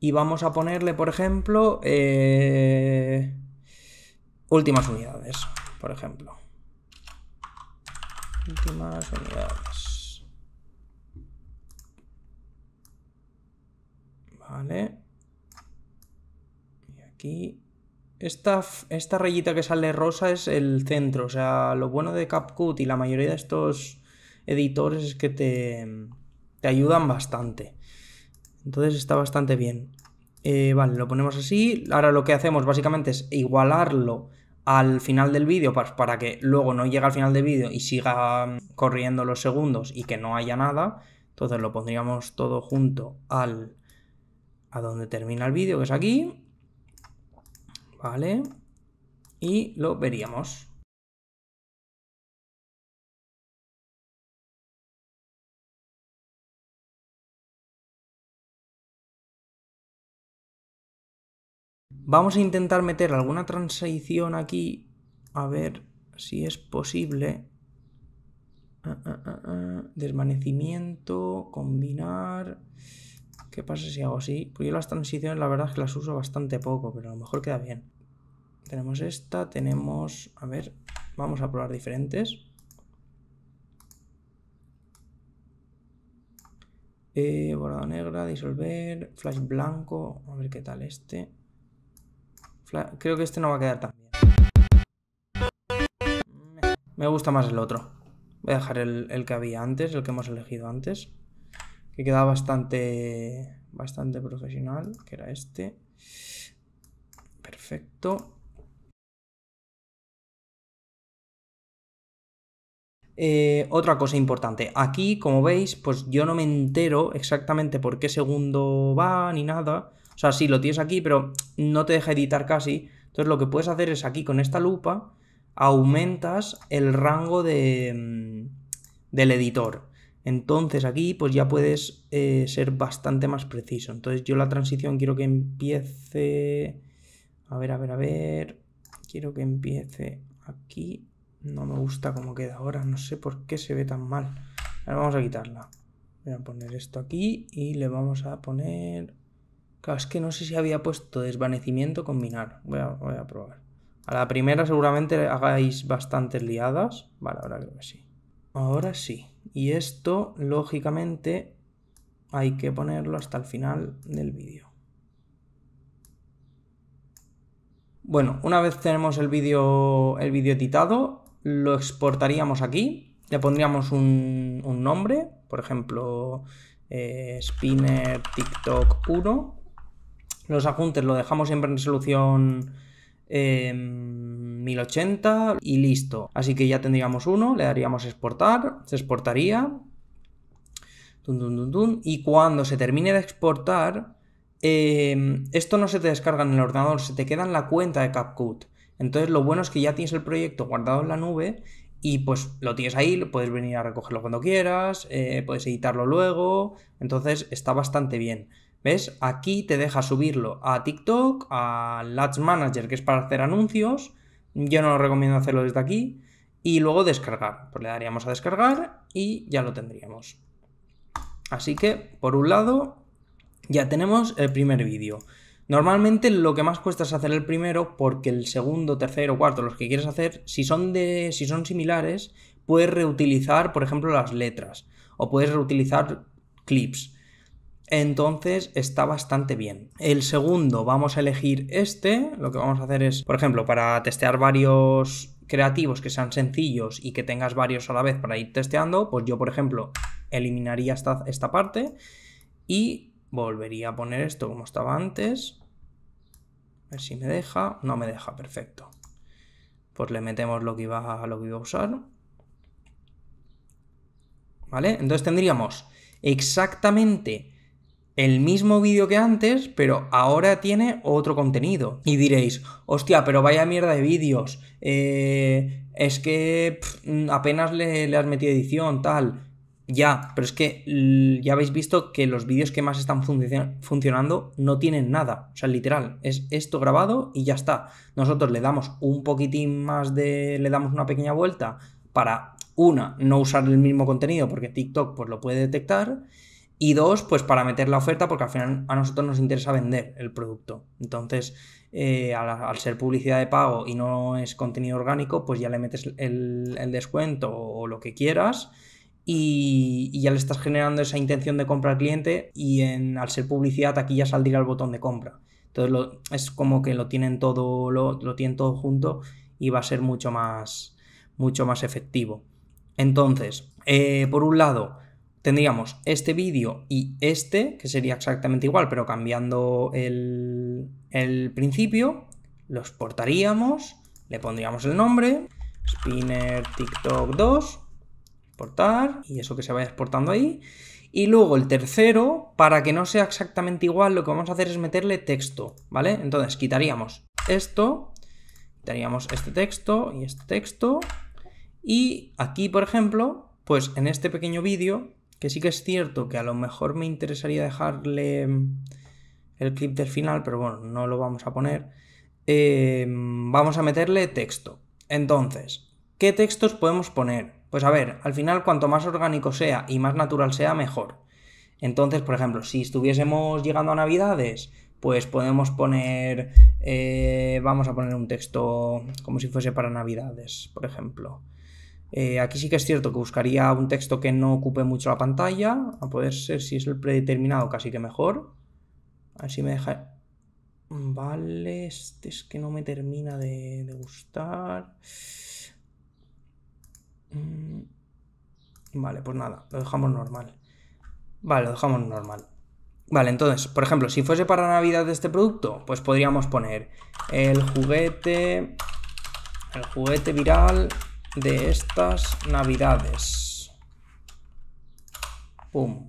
y vamos a ponerle, por ejemplo, eh, últimas unidades, por ejemplo. Últimas unidades. Vale. Y aquí esta, esta, rayita que sale rosa es el centro, o sea, lo bueno de CapCut y la mayoría de estos editores es que te, te ayudan bastante. Entonces está bastante bien. Eh, vale, lo ponemos así. Ahora lo que hacemos básicamente es igualarlo al final del vídeo para, para que luego no llegue al final del vídeo y siga mm, corriendo los segundos y que no haya nada. Entonces lo pondríamos todo junto al a donde termina el vídeo, que es aquí. Vale. Y lo veríamos. Vamos a intentar meter alguna transición aquí. A ver si es posible. Ah, ah, ah, Desvanecimiento, combinar... ¿Qué pasa si hago así? Porque yo las transiciones la verdad es que las uso bastante poco, pero a lo mejor queda bien. Tenemos esta, tenemos... A ver, vamos a probar diferentes. Eh, negra, disolver, flash blanco, a ver qué tal este. Creo que este no va a quedar tan bien. Me gusta más el otro. Voy a dejar el, que había antes, el que hemos elegido antes. Que queda bastante, bastante profesional, que era este. Perfecto. Eh, otra cosa importante, aquí como veis, pues yo no me entero exactamente por qué segundo va ni nada, o sea, sí, lo tienes aquí, pero no te deja editar casi. Entonces lo que puedes hacer es aquí con esta lupa aumentas el rango de, mm, del editor. Entonces aquí pues ya puedes eh, ser bastante más preciso. Entonces yo la transición quiero que empiece... A ver, a ver, a ver. Quiero que empiece aquí. No me gusta cómo queda ahora. No sé por qué se ve tan mal. vamos a quitarla. Voy a poner esto aquí y le vamos a poner Claro, es que no sé si había puesto desvanecimiento combinar. Voy a, probar. A la primera seguramente hagáis bastantes liadas. Vale, ahora creo que sí. Ahora sí. Y esto, lógicamente, hay que ponerlo hasta el final del vídeo. Bueno, una vez tenemos el vídeo el vídeo editado, lo exportaríamos aquí, le pondríamos un, nombre, por ejemplo, eh, Spinner TikTok 1, los ajuntes lo dejamos siempre en resolución 1080 em, y listo. Así que ya tendríamos uno, le daríamos exportar, se exportaría. y cuando se termine de exportar, em, esto no se te descarga en el ordenador, se te queda en la cuenta de CapCut. Entonces lo bueno es que ya tienes el proyecto guardado en la nube y pues lo tienes ahí, puedes venir a recogerlo cuando quieras, eh, puedes editarlo luego, entonces está bastante bien. ¿Ves? Aquí te deja subirlo a TikTok, a Ads Manager, que es para hacer anuncios. Yo no lo recomiendo hacerlo desde aquí. Y luego descargar. Pues le daríamos a descargar y ya lo tendríamos. Así que, por un lado, ya tenemos el primer vídeo. Normalmente lo que más cuesta es hacer el primero porque el segundo, tercero, cuarto, los que quieres hacer, si son, de, si son similares, puedes reutilizar, por ejemplo, las letras o puedes reutilizar clips. Entonces está bastante bien. El segundo, vamos a elegir este. Lo que vamos a hacer es, por ejemplo, para testear varios creativos que sean sencillos y que tengas varios a la vez para ir testeando, pues yo, por ejemplo, eliminaría esta, esta parte y volvería a poner esto como estaba antes. A ver si me deja. No me deja, perfecto. Pues le metemos lo que iba lo que iba a usar. ¿Vale? Entonces tendríamos exactamente el mismo vídeo que antes, pero ahora tiene otro contenido. Y diréis, hostia, pero vaya mierda de vídeos. Eh, es que apenas le, has metido edición, tal. Ya, pero es que ya habéis visto que los vídeos que más están funcionando no tienen nada. O sea, literal, es esto grabado y ya está. Nosotros le damos un poquitín más de... le damos una pequeña vuelta para, una, no usar el mismo contenido porque TikTok pues lo puede detectar y dos, pues para meter la oferta, porque al final a nosotros nos interesa vender el producto. Entonces, eh, al, ser publicidad de pago y no es contenido orgánico, pues ya le metes el, descuento o, lo que quieras y, ya le estás generando esa intención de compra al cliente y en, al ser publicidad aquí ya saldrá el botón de compra. Entonces es como que lo tienen todo, lo, lo tienen todo junto y va a ser mucho más, mucho más efectivo. Entonces, eh, por un lado, tendríamos este vídeo y este, que sería exactamente igual, pero cambiando el, principio, lo exportaríamos, le pondríamos el nombre, spinner TikTok 2, exportar, y eso que se vaya exportando ahí. Y luego el tercero, para que no sea exactamente igual, lo que vamos a hacer es meterle texto, ¿vale? Entonces quitaríamos esto, quitaríamos este texto y este texto. Y aquí, por ejemplo, pues en este pequeño vídeo que sí que es cierto que a lo mejor me interesaría dejarle mm, el clip del final, pero bueno, no lo vamos a poner. Em, vamos a meterle texto. Entonces, ¿qué textos podemos poner? Pues a ver, al final cuanto más orgánico sea y más natural sea, mejor. Entonces, por ejemplo, si estuviésemos llegando a Navidades, pues podemos poner, eh, vamos a poner un texto como si fuese para Navidades, por ejemplo. Eh, aquí sí que es cierto que buscaría un texto que no ocupe mucho la pantalla, a poder ser si es el predeterminado casi que mejor. A ver si me deja... Vale, este es que no me termina de, de gustar. Mm, vale, pues nada, lo dejamos normal. Vale, lo dejamos normal. Vale, entonces, por ejemplo, si fuese para Navidad de este producto, pues podríamos poner el juguete, el juguete viral de estas navidades. Pum.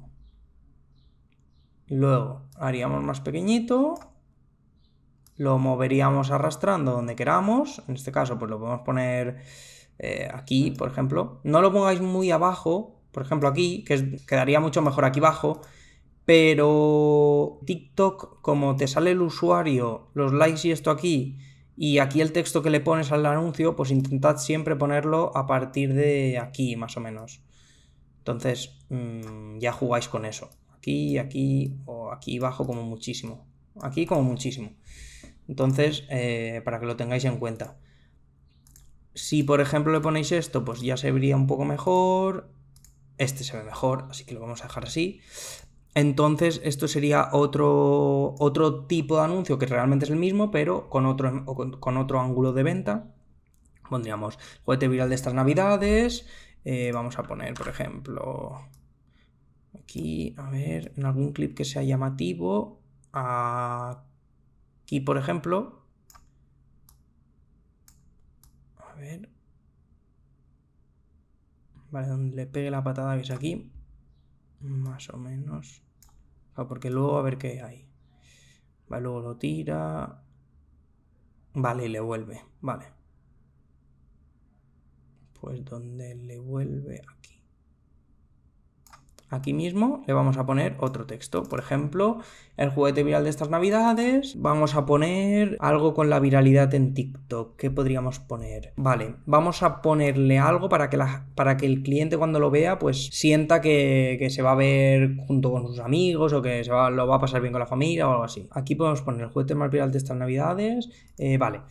Luego haríamos más pequeñito. Lo moveríamos arrastrando donde queramos. En este caso, pues lo podemos poner eh, aquí, por ejemplo. No lo pongáis muy abajo, por ejemplo aquí, que quedaría mucho mejor aquí abajo. Pero TikTok, como te sale el usuario, los likes y esto aquí, y aquí el texto que le pones al anuncio, pues intentad siempre ponerlo a partir de aquí, más o menos. Entonces, mm, ya jugáis con eso. Aquí, aquí o aquí bajo como muchísimo. Aquí como muchísimo. Entonces, eh, para que lo tengáis en cuenta. Si, por ejemplo, le ponéis esto, pues ya se vería un poco mejor. Este se ve mejor, así que lo vamos a dejar así. Entonces, esto sería otro, otro tipo de anuncio que realmente es el mismo, pero con otro, con otro ángulo de venta. Pondríamos juguete viral de estas navidades. Eh, vamos a poner, por ejemplo, aquí, a ver, en algún clip que sea llamativo. Aquí, por ejemplo. A ver. Vale, donde le pegue la patada, que es aquí. Más o menos. Ah, porque luego a ver qué hay. Vale, luego lo tira. Vale, le vuelve. Vale. Pues donde le vuelve aquí. Aquí mismo le vamos a poner otro texto. Por ejemplo, el juguete viral de estas navidades. Vamos a poner algo con la viralidad en TikTok. ¿Qué podríamos poner? Vale, vamos a ponerle algo para que, la, para que el cliente cuando lo vea pues sienta que, que, se va a ver junto con sus amigos o que se va, lo va a pasar bien con la familia o algo así. Aquí podemos poner el juguete más viral de estas navidades. Eh, vale.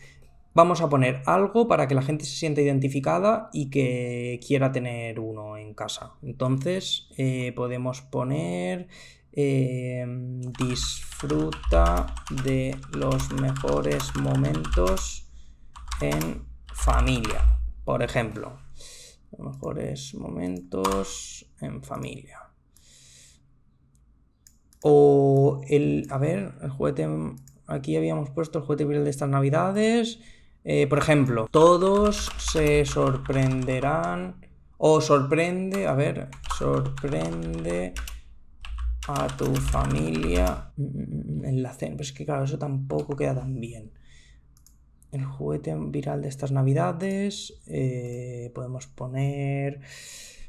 Vamos a poner algo para que la gente se sienta identificada y que quiera tener uno en casa. Entonces eh, podemos poner em, disfruta de los mejores momentos en familia, por ejemplo. mejores momentos en familia. O el, a ver, el juguete, aquí habíamos puesto el juguete viral de estas navidades. Eh, por ejemplo, todos se sorprenderán o sorprende, a ver, sorprende a tu familia en la cena. que claro, eso tampoco queda tan bien. El juguete viral de estas navidades. Eh, podemos poner...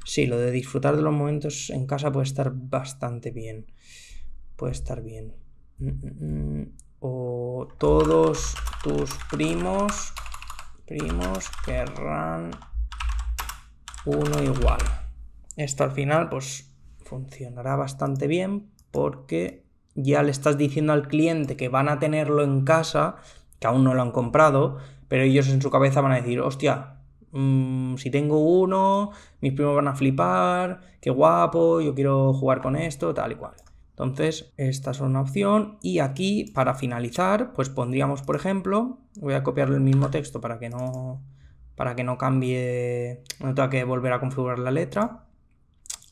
Sí, lo de disfrutar de los momentos en casa puede estar bastante bien. Puede estar bien. Mm, mm, mm o todos tus primos, primos querrán uno igual. Esto al final pues funcionará bastante bien porque ya le estás diciendo al cliente que van a tenerlo en casa, que aún no lo han comprado, pero ellos en su cabeza van a decir, hostia, mm, si tengo uno, mis primos van a flipar, qué guapo, yo quiero jugar con esto, tal y cual. Entonces, esta es una opción y aquí para finalizar, pues pondríamos, por ejemplo, voy a copiar el mismo texto para que no para que no cambie, no tenga que volver a configurar la letra.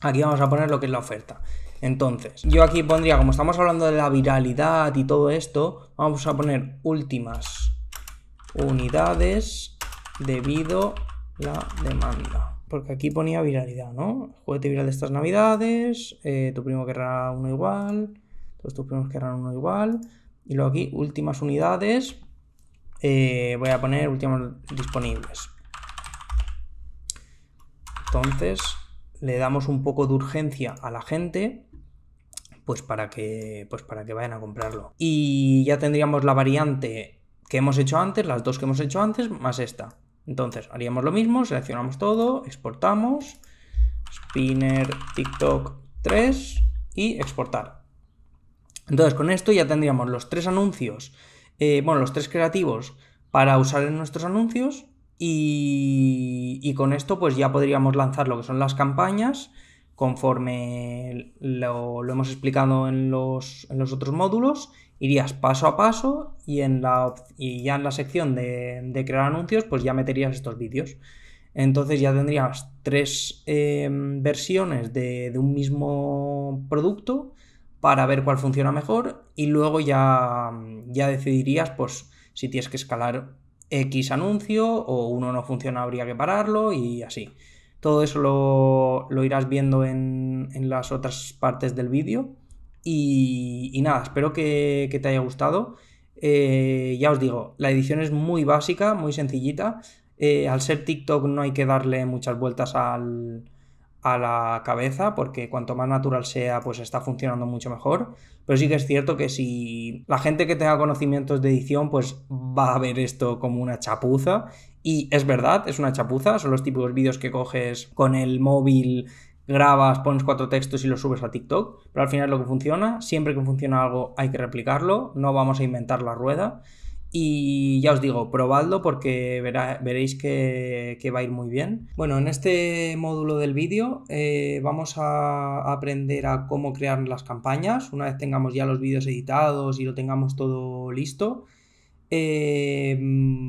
Aquí vamos a poner lo que es la oferta. Entonces, yo aquí pondría, como estamos hablando de la viralidad y todo esto, vamos a poner últimas unidades debido a la demanda. Porque aquí ponía viralidad, ¿no? Juguete viral de estas navidades, eh, tu primo querrá uno igual, todos tus primos querrán uno igual. Y luego aquí, últimas unidades, eh, voy a poner últimas disponibles. Entonces, le damos un poco de urgencia a la gente, pues para que, pues para que vayan a comprarlo. Y ya tendríamos la variante que hemos hecho antes, las dos que hemos hecho antes, más esta. Entonces haríamos lo mismo, seleccionamos todo, exportamos, spinner TikTok 3 y exportar. Entonces con esto ya tendríamos los tres anuncios, eh, bueno, los tres creativos para usar en nuestros anuncios y, con esto pues ya podríamos lanzar lo que son las campañas conforme lo, hemos explicado en los otros módulos irías paso a paso y, en la, ya en la sección de, crear anuncios, pues ya meterías estos vídeos. Entonces ya tendrías tres em, versiones de, un mismo producto para ver cuál funciona mejor y luego ya, ya decidirías pues si tienes que escalar X anuncio o uno no funciona habría que pararlo y así. Todo eso lo, irás viendo en, en las otras partes del vídeo. Y, nada, espero que, te haya gustado. Eh, ya os digo, la edición es muy básica, muy sencillita. Eh, al ser TikTok no hay que darle muchas vueltas a la cabeza, porque cuanto más natural sea, pues está funcionando mucho mejor. Pero sí que es cierto que si la gente que tenga conocimientos de edición, pues va a ver esto como una chapuza. Y es verdad, es una chapuza, son los típicos vídeos que coges con el móvil grabas, pones cuatro textos y los subes a TikTok, pero al final lo que funciona, siempre que funciona algo hay que replicarlo, no vamos a inventar la rueda. Y ya os digo, probadlo porque veréis que, va a ir muy bien. Bueno, en este módulo del vídeo eh, vamos a aprender a cómo crear las campañas. Una vez tengamos ya los vídeos editados y lo tengamos todo listo, eh,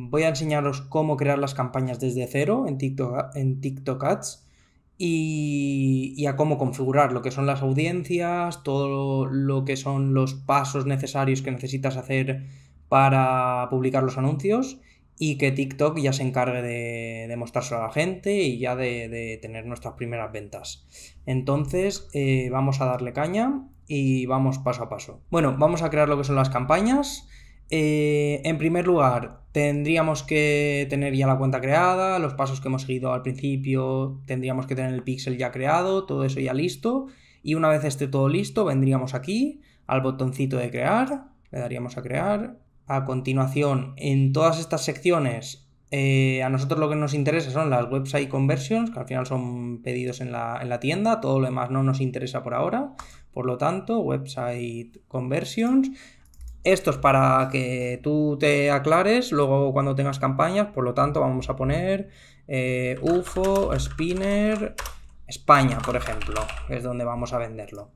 voy a enseñaros cómo crear las campañas desde cero en TikTok, en TikTok Ads y, a cómo configurar lo que son las audiencias, todo lo que son los pasos necesarios que necesitas hacer para publicar los anuncios y que TikTok ya se encargue de, de mostrárselo a la gente y ya de, tener nuestras primeras ventas. Entonces eh, vamos a darle caña y vamos paso a paso. Bueno, vamos a crear lo que son las campañas. Eh, en primer lugar, tendríamos que tener ya la cuenta creada, los pasos que hemos seguido al principio, tendríamos que tener el pixel ya creado, todo eso ya listo. Y una vez esté todo listo, vendríamos aquí al botoncito de crear, le daríamos a crear. A continuación, en todas estas secciones, eh, a nosotros lo que nos interesa son las website conversions, que al final son pedidos en la, en la tienda, todo lo demás no nos interesa por ahora. Por lo tanto, website conversions esto es para que tú te aclares luego cuando tengas campañas, por lo tanto vamos a poner eh, UFO, Spinner, España, por ejemplo, es donde vamos a venderlo.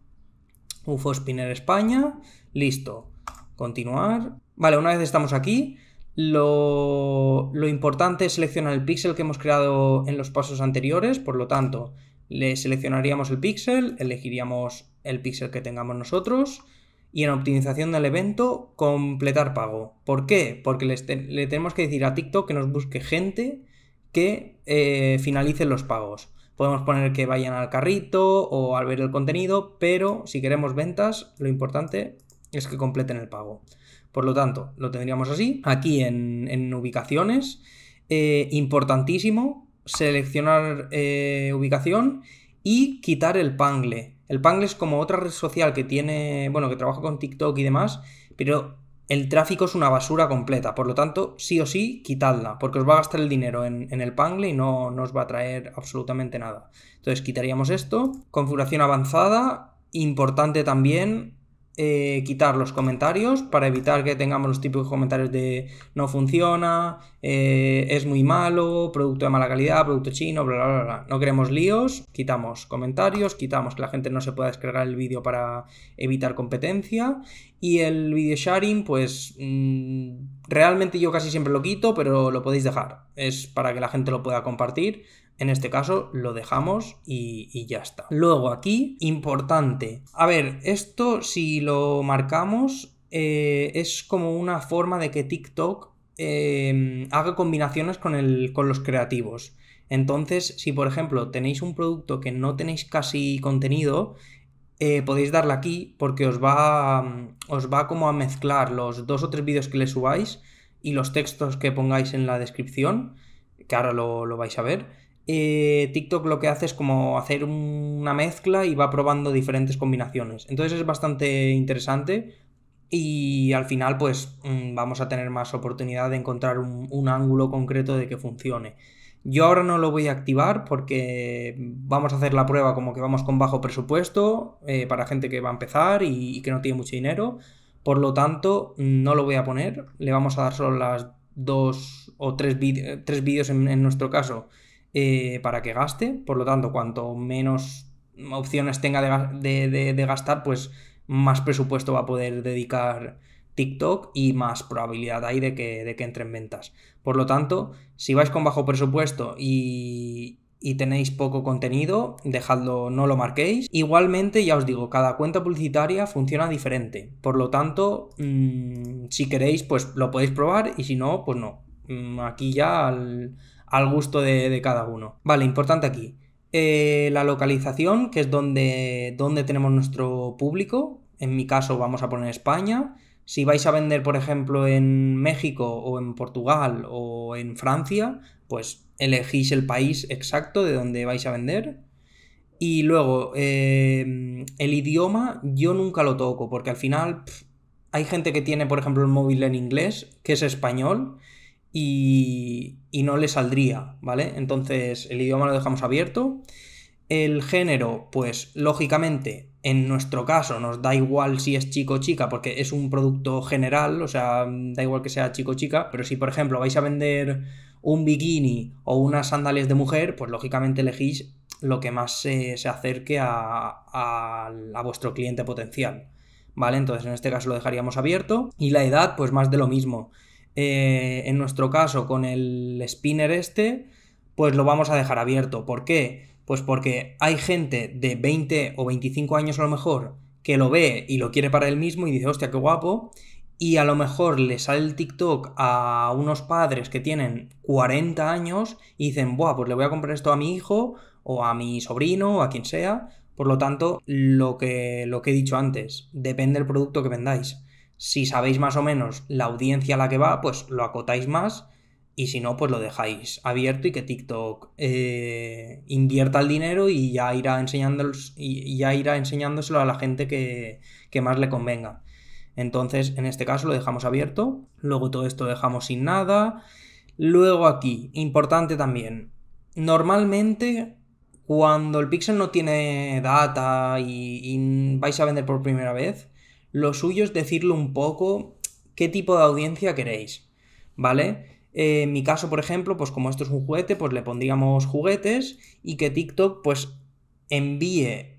UFO, Spinner, España, listo. Continuar. Vale, una vez estamos aquí, lo, lo importante es seleccionar el píxel que hemos creado en los pasos anteriores, por lo tanto, le seleccionaríamos el pixel, elegiríamos el pixel que tengamos nosotros, y en optimización del evento, completar pago. ¿Por qué? Porque le tenemos que decir a TikTok que nos busque gente que eh, finalice los pagos. Podemos poner que vayan al carrito o al ver el contenido, pero si queremos ventas, lo importante es que completen el pago. Por lo tanto, lo tendríamos así. Aquí en, ubicaciones, eh, importantísimo seleccionar eh, ubicación y quitar el pangle. El es como otra red social que tiene, bueno, que trabaja con TikTok y demás, pero el tráfico es una basura completa. Por lo tanto, sí o sí, quitadla, porque os va a gastar el dinero en, el Pangle y no, no, os va a traer absolutamente nada. Entonces, quitaríamos esto. Configuración avanzada, importante también. Eh, quitar los comentarios para evitar que tengamos los típicos comentarios de no funciona, eh, es muy malo, producto de mala calidad, producto chino, bla, bla, bla, No queremos líos, quitamos comentarios, quitamos que la gente no se pueda descargar el vídeo para evitar competencia. Y el video sharing, pues mm, realmente yo casi siempre lo quito, pero lo podéis dejar. Es para que la gente lo pueda compartir en este caso lo dejamos y, ya está. Luego aquí, importante. A ver, esto si lo marcamos eh, es como una forma de que TikTok em, haga combinaciones con, los creativos. Entonces, si por ejemplo tenéis un producto que no tenéis casi contenido, eh, podéis darle aquí porque os va, mm, os va como a mezclar los dos o tres vídeos que le subáis y los textos que pongáis en la descripción, que ahora lo, lo vais a ver. Eh, TikTok lo que hace es como hacer una mezcla y va probando diferentes combinaciones. Entonces es bastante interesante y al final pues mm, vamos a tener más oportunidad de encontrar un, ángulo concreto de que funcione. Yo ahora no lo voy a activar porque vamos a hacer la prueba como que vamos con bajo presupuesto eh, para gente que va a empezar y, que no tiene mucho dinero. Por lo tanto, no lo voy a poner. Le vamos a dar solo las dos o tres, vídeos en nuestro caso eh, para que gaste. Por lo tanto, cuanto menos opciones tenga de, gastar, pues más presupuesto va a poder dedicar TikTok y más probabilidad hay de que, entre en ventas. Por lo tanto, si vais con bajo presupuesto y, tenéis poco contenido, dejadlo, no lo marquéis. Igualmente, ya os digo, cada cuenta publicitaria funciona diferente. Por lo tanto, mm, si queréis, pues lo podéis probar y si no, pues no. Mm, aquí ya al al gusto de, cada uno. Vale, importante aquí. Eh, la localización, que es donde, donde tenemos nuestro público. En mi caso vamos a poner España. Si vais a vender, por ejemplo, en México o en Portugal o en Francia, pues elegís el país exacto de donde vais a vender. Y luego, eh, el idioma yo nunca lo toco, porque al final hay gente que tiene, por ejemplo, el móvil en inglés, que es español, y, no le saldría, ¿vale? Entonces el idioma lo dejamos abierto. El género, pues lógicamente, en nuestro caso nos da igual si es chico o chica, porque es un producto general, o sea, da igual que sea chico o chica, pero si por ejemplo vais a vender un bikini o unas sandalias de mujer, pues lógicamente elegís lo que más se, acerque a, a, a, vuestro cliente potencial. ¿Vale? Entonces en este caso lo dejaríamos abierto. Y la edad, pues más de lo mismo. Eh, en nuestro caso con el spinner este, pues lo vamos a dejar abierto. ¿Por qué? Pues porque hay gente de 20 o 25 años a lo mejor que lo ve y lo quiere para él mismo y dice, hostia, qué guapo. Y a lo mejor le sale el TikTok a unos padres que tienen 40 años y dicen, buah, pues le voy a comprar esto a mi hijo o a mi sobrino o a quien sea. Por lo tanto, lo que, lo que he dicho antes, depende del producto que vendáis. Si sabéis más o menos la audiencia a la que va, pues lo acotáis más y si no, pues lo dejáis abierto y que TikTok eh, invierta el dinero y ya irá, y ya irá enseñándoselo a la gente que, más le convenga. Entonces, en este caso lo dejamos abierto, luego todo esto lo dejamos sin nada. Luego aquí, importante también, normalmente cuando el pixel no tiene data y vais a vender por primera vez, lo suyo es decirlo un poco qué tipo de audiencia queréis, ¿vale? Eh, en mi caso, por ejemplo, pues como esto es un juguete, pues le pondríamos juguetes y que TikTok pues envíe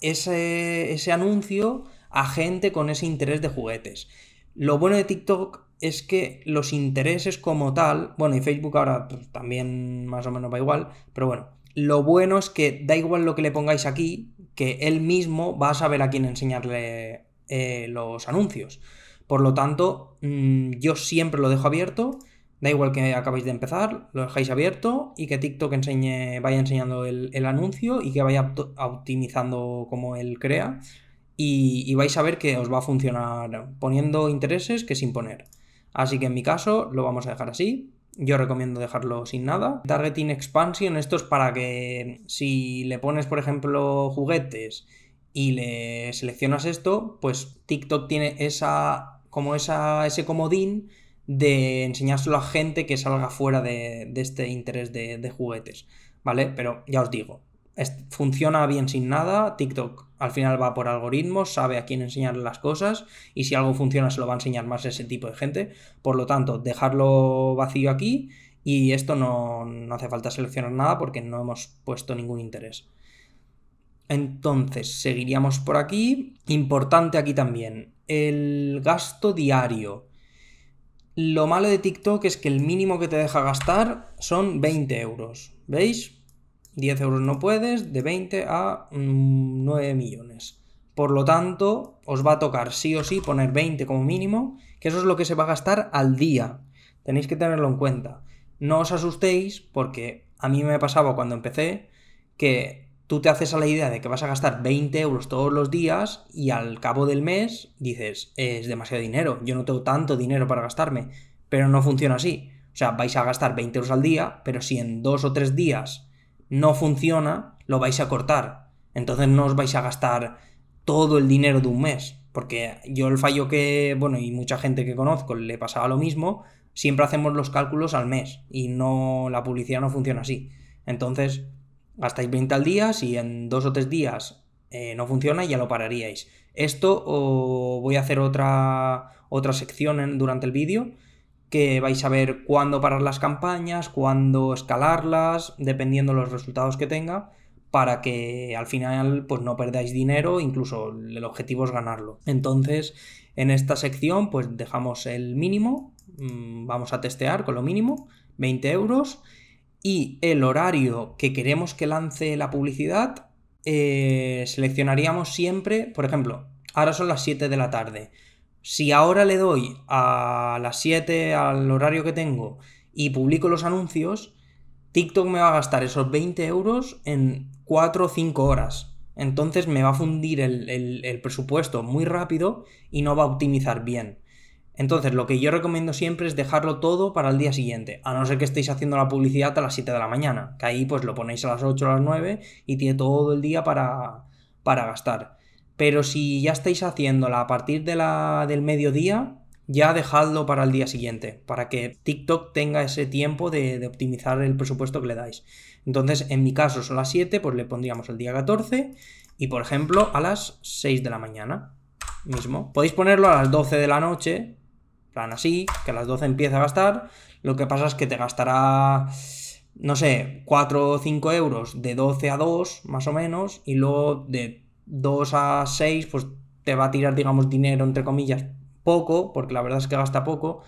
ese, anuncio a gente con ese interés de juguetes. Lo bueno de TikTok es que los intereses como tal, bueno, y Facebook ahora pues, también más o menos va igual, pero bueno, lo bueno es que da igual lo que le pongáis aquí, que él mismo va a saber a quién enseñarle eh, los anuncios. Por lo tanto, mm, yo siempre lo dejo abierto. Da igual que acabéis de empezar, lo dejáis abierto y que TikTok enseñe, vaya enseñando el, anuncio y que vaya optimizando como él crea. Y, y, vais a ver que os va a funcionar poniendo intereses que sin poner. Así que en mi caso lo vamos a dejar así. Yo recomiendo dejarlo sin nada. Targeting Expansion, esto es para que si le pones, por ejemplo, juguetes y le seleccionas esto, pues TikTok tiene esa, como esa, ese comodín de enseñárselo a gente que salga fuera de, este interés de, de, juguetes, ¿vale? Pero ya os digo, funciona bien sin nada, TikTok al final va por algoritmos, sabe a quién enseñar las cosas y si algo funciona se lo va a enseñar más a ese tipo de gente, por lo tanto, dejarlo vacío aquí y esto no, no hace falta seleccionar nada porque no hemos puesto ningún interés. Entonces, seguiríamos por aquí. Importante aquí también, el gasto diario. Lo malo de TikTok es que el mínimo que te deja gastar son 20 euros. ¿Veis? 10 euros no puedes, de 20 a 9 mm, millones. Por lo tanto, os va a tocar sí o sí poner 20 como mínimo, que eso es lo que se va a gastar al día. Tenéis que tenerlo en cuenta. No os asustéis porque a mí me pasaba cuando empecé que tú te haces a la idea de que vas a gastar 20 euros todos los días y al cabo del mes dices, es demasiado dinero, yo no tengo tanto dinero para gastarme, pero no funciona así. O sea, vais a gastar 20 euros al día, pero si en dos o tres días no funciona, lo vais a cortar. Entonces no os vais a gastar todo el dinero de un mes. Porque yo el fallo que, bueno, y mucha gente que conozco le pasaba lo mismo, siempre hacemos los cálculos al mes y no la publicidad no funciona así. Entonces, gastáis 20 al día, si en dos o tres días eh, no funciona ya lo pararíais. Esto o voy a hacer otra, otra sección durante el vídeo que vais a ver cuándo parar las campañas, cuándo escalarlas, dependiendo los resultados que tenga, para que al final pues no perdáis dinero, incluso el objetivo es ganarlo. Entonces, en esta sección pues dejamos el mínimo, mm, vamos a testear con lo mínimo, 20 euros, y el horario que queremos que lance la publicidad, eh, seleccionaríamos siempre, por ejemplo, ahora son las 7 de la tarde. Si ahora le doy a las 7 al horario que tengo y publico los anuncios, TikTok me va a gastar esos 20 euros en 4 o 5 horas. Entonces me va a fundir el presupuesto muy rápido y no va a optimizar bien. Entonces, lo que yo recomiendo siempre es dejarlo todo para el día siguiente, a no ser que estéis haciendo la publicidad a las 7 de la mañana, que ahí pues lo ponéis a las 8 o las 9 y tiene todo el día para, gastar. Pero si ya estáis haciéndola a partir de la, del mediodía, ya dejadlo para el día siguiente, para que TikTok tenga ese tiempo de, optimizar el presupuesto que le dais. Entonces, en mi caso son las 7, pues le pondríamos el día 14 y, por ejemplo, a las 6 de la mañana mismo. Podéis ponerlo a las 12 de la noche, plan así, que a las 12 empieza a gastar, lo que pasa es que te gastará, no sé, 4 o 5 euros de 12 a 2, más o menos, y luego de 2 a 6, pues te va a tirar, digamos, dinero, entre comillas, poco, porque la verdad es que gasta poco,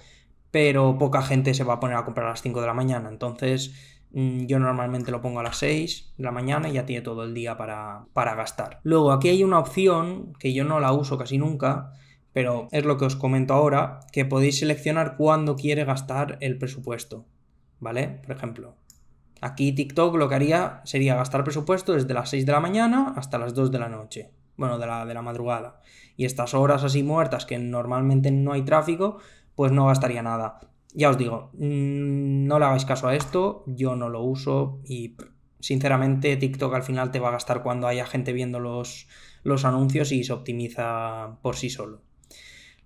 pero poca gente se va a poner a comprar a las 5 de la mañana, entonces mm, yo normalmente lo pongo a las 6 de la mañana y ya tiene todo el día para, para gastar. Luego, aquí hay una opción que yo no la uso casi nunca, pero es lo que os comento ahora, que podéis seleccionar cuándo quiere gastar el presupuesto, ¿vale? Por ejemplo, aquí TikTok lo que haría sería gastar presupuesto desde las 6 de la mañana hasta las 2 de la noche, bueno, de la, de la madrugada. Y estas horas así muertas que normalmente no hay tráfico, pues no gastaría nada. Ya os digo, mm, no le hagáis caso a esto, yo no lo uso y sinceramente TikTok al final te va a gastar cuando haya gente viendo los, los anuncios y se optimiza por sí solo.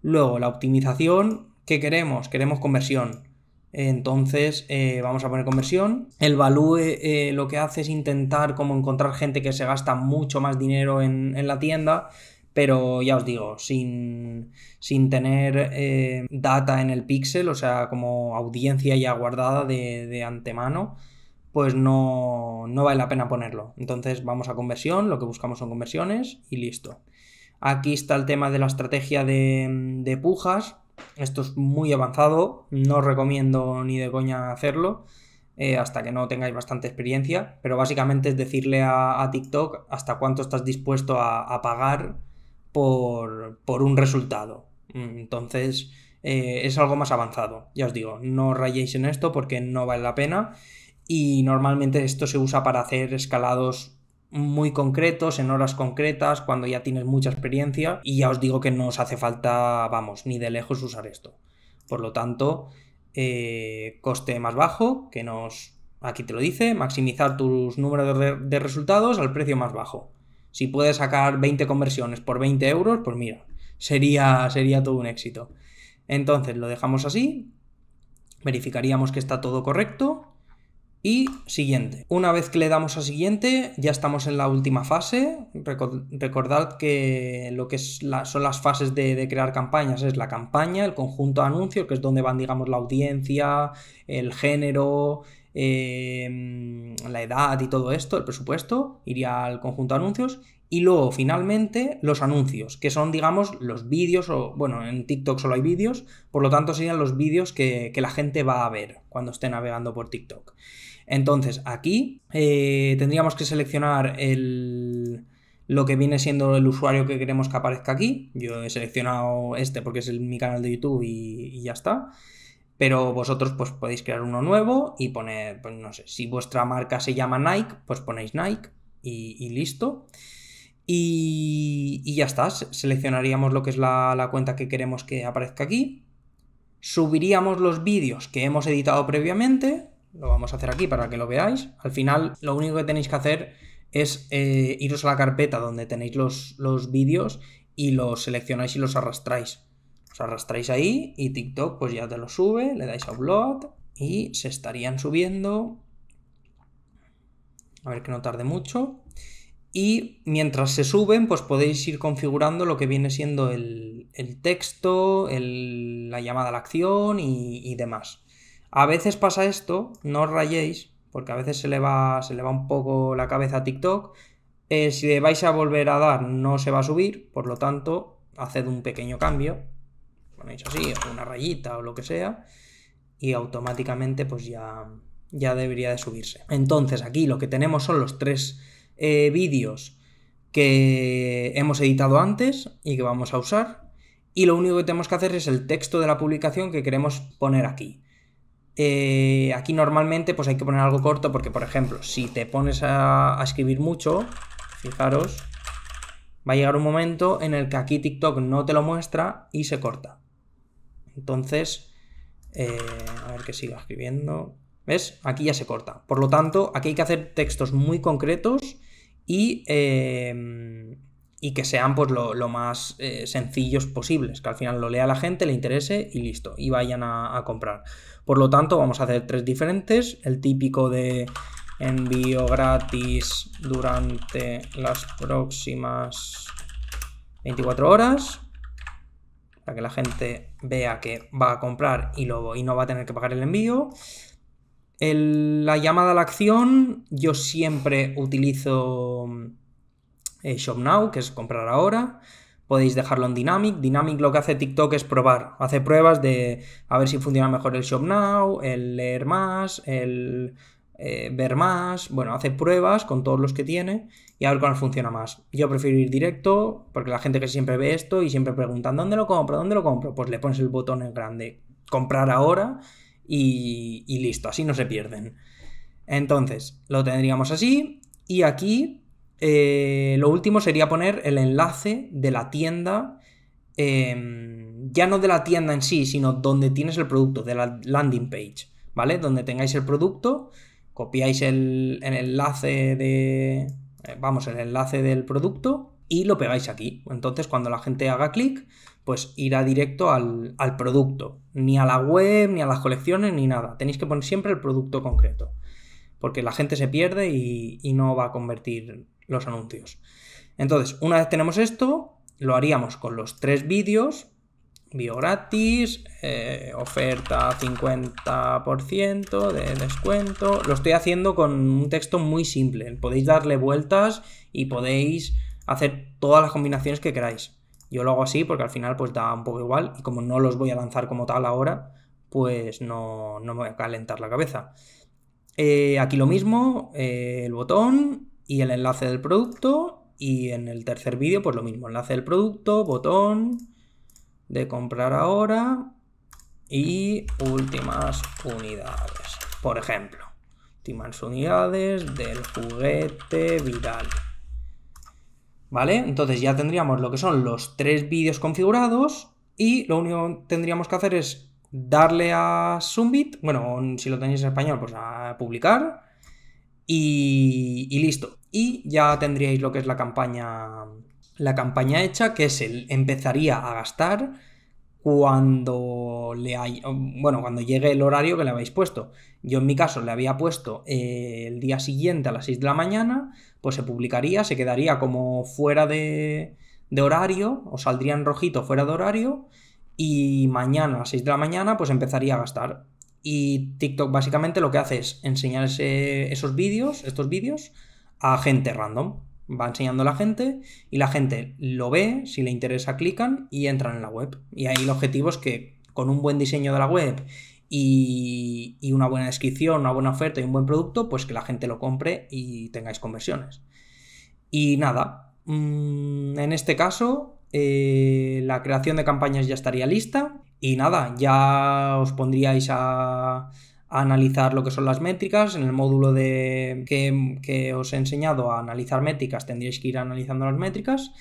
Luego, la optimización, ¿qué queremos? Queremos conversión. Entonces eh, vamos a poner conversión. El value eh, eh, lo que hace es intentar como encontrar gente que se gasta mucho más dinero en, la tienda, pero ya os digo, sin, tener data en el pixel, o sea, como audiencia ya guardada de, antemano, pues no, no vale la pena ponerlo. Entonces vamos a conversión, lo que buscamos son conversiones y listo. Aquí está el tema de la estrategia de, pujas. Esto es muy avanzado, no recomiendo ni de coña hacerlo eh, hasta que no tengáis bastante experiencia, pero básicamente es decirle a, TikTok hasta cuánto estás dispuesto a, pagar por, un resultado. Entonces eh, es algo más avanzado, ya os digo, no rayéis en esto porque no vale la pena y normalmente esto se usa para hacer escalados muy concretos, en horas concretas, cuando ya tienes mucha experiencia y ya os digo que no os hace falta, vamos, ni de lejos usar esto. Por lo tanto, eh, coste más bajo, que nos, aquí te lo dice, maximizar tus números de, resultados al precio más bajo. Si puedes sacar 20 conversiones por 20 euros, pues mira, sería, sería todo un éxito. Entonces lo dejamos así, verificaríamos que está todo correcto y siguiente. Una vez que le damos a siguiente, ya estamos en la última fase. Recordad que lo que son las fases de, crear campañas es la campaña, el conjunto de anuncios, que es donde van, digamos, la audiencia, el género, em, la edad y todo esto, el presupuesto, iría al conjunto de anuncios. Y luego, finalmente, los anuncios, que son, digamos, los vídeos, o bueno, en TikTok solo hay vídeos, por lo tanto serían los vídeos que, que la gente va a ver cuando esté navegando por TikTok. Entonces, aquí eh, tendríamos que seleccionar lo que viene siendo el usuario que queremos que aparezca aquí. Yo he seleccionado este porque es mi canal de YouTube y, ya está. Pero vosotros pues podéis crear uno nuevo y poner, pues no sé, si vuestra marca se llama Nike, pues ponéis Nike y, listo. Y, ya está, seleccionaríamos lo que es la, la cuenta que queremos que aparezca aquí. Subiríamos los vídeos que hemos editado previamente, lo vamos a hacer aquí para que lo veáis. Al final lo único que tenéis que hacer es eh, iros a la carpeta donde tenéis los, los vídeos y los seleccionáis y los arrastráis. Os arrastráis ahí y TikTok pues ya te lo sube, le dais a upload y se estarían subiendo. A ver que no tarde mucho. Y mientras se suben, pues podéis ir configurando lo que viene siendo el, texto, la llamada a la acción y, y demás. A veces pasa esto, no os rayéis, porque a veces se le va, se le va un poco la cabeza a TikTok. Eh, si le vais a volver a dar, no se va a subir, por lo tanto, haced un pequeño cambio. Ponéis así, una rayita o lo que sea, y automáticamente pues ya, ya debería de subirse. Entonces aquí lo que tenemos son los tres eh, vídeos que hemos editado antes y que vamos a usar. Y lo único que tenemos que hacer es el texto de la publicación que queremos poner aquí. Eh, aquí normalmente pues hay que poner algo corto porque, por ejemplo, si te pones a, escribir mucho, fijaros, va a llegar un momento en el que aquí TikTok no te lo muestra y se corta. Entonces, eh, a ver que sigo escribiendo. ¿Ves? Aquí ya se corta. Por lo tanto, aquí hay que hacer textos muy concretos y... Eh, y que sean pues lo, más eh, sencillos posibles, que al final lo lea la gente, le interese y listo, y vayan a, comprar. Por lo tanto, vamos a hacer tres diferentes, el típico de envío gratis durante las próximas 24 horas, para que la gente vea que va a comprar y, y no va a tener que pagar el envío. la llamada a la acción, yo siempre utilizo Shop Now, que es comprar ahora. Podéis dejarlo en Dynamic. Dynamic lo que hace TikTok es probar. Hace pruebas de a ver si funciona mejor el Shop Now, el leer más, el eh, ver más. Bueno, hace pruebas con todos los que tiene y a ver cuál funciona más. Yo prefiero ir directo porque la gente que siempre ve esto y siempre preguntan, ¿dónde lo compro? ¿Dónde lo compro? Pues le pones el botón en grande, comprar ahora y listo, así no se pierden. Entonces, lo tendríamos así y aquí eh, lo último sería poner el enlace de la tienda, em, ya no de la tienda en sí, sino donde tienes el producto, de la landing page, ¿vale? Donde tengáis el producto, copiáis el, enlace de, eh, vamos, el enlace del producto y lo pegáis aquí. Entonces cuando la gente haga clic, pues irá directo al, producto, ni a la web, ni a las colecciones, ni nada. Tenéis que poner siempre el producto concreto. Porque la gente se pierde y no va a convertir los anuncios. Entonces, una vez tenemos esto, lo haríamos con los tres vídeos, bio gratis, eh, oferta 50% de descuento. Lo estoy haciendo con un texto muy simple. Podéis darle vueltas y podéis hacer todas las combinaciones que queráis. Yo lo hago así porque al final pues da un poco igual y como no los voy a lanzar como tal ahora, pues no, me voy a calentar la cabeza. Eh, aquí lo mismo, eh, el botón, y el enlace del producto. Y en el tercer vídeo, pues lo mismo, enlace del producto, botón de comprar ahora y últimas unidades. Por ejemplo, últimas unidades del juguete viral. ¿Vale? Entonces ya tendríamos lo que son los tres vídeos configurados y lo único que tendríamos que hacer es darle a Summit, bueno, si lo tenéis en español, pues a publicar y, y listo y ya tendríais lo que es la campaña la campaña hecha que es el empezaría a gastar cuando le hay, bueno cuando llegue el horario que le habéis puesto yo en mi caso le había puesto eh, el día siguiente a las 6 de la mañana pues se publicaría se quedaría como fuera de, de horario o saldría en rojito fuera de horario y mañana a las 6 de la mañana pues empezaría a gastar y TikTok básicamente lo que hace es enseñar esos vídeos estos vídeos a gente random. Va enseñando a la gente y la gente lo ve, si le interesa clican y entran en la web. Y ahí el objetivo es que con un buen diseño de la web y, una buena descripción, una buena oferta y un buen producto, pues que la gente lo compre y tengáis conversiones. Y nada, mm, en este caso eh, la creación de campañas ya estaría lista. Y nada, ya os pondríais a a analizar lo que son las métricas. En el módulo de que, os he enseñado a analizar métricas tendréis que ir analizando las métricas.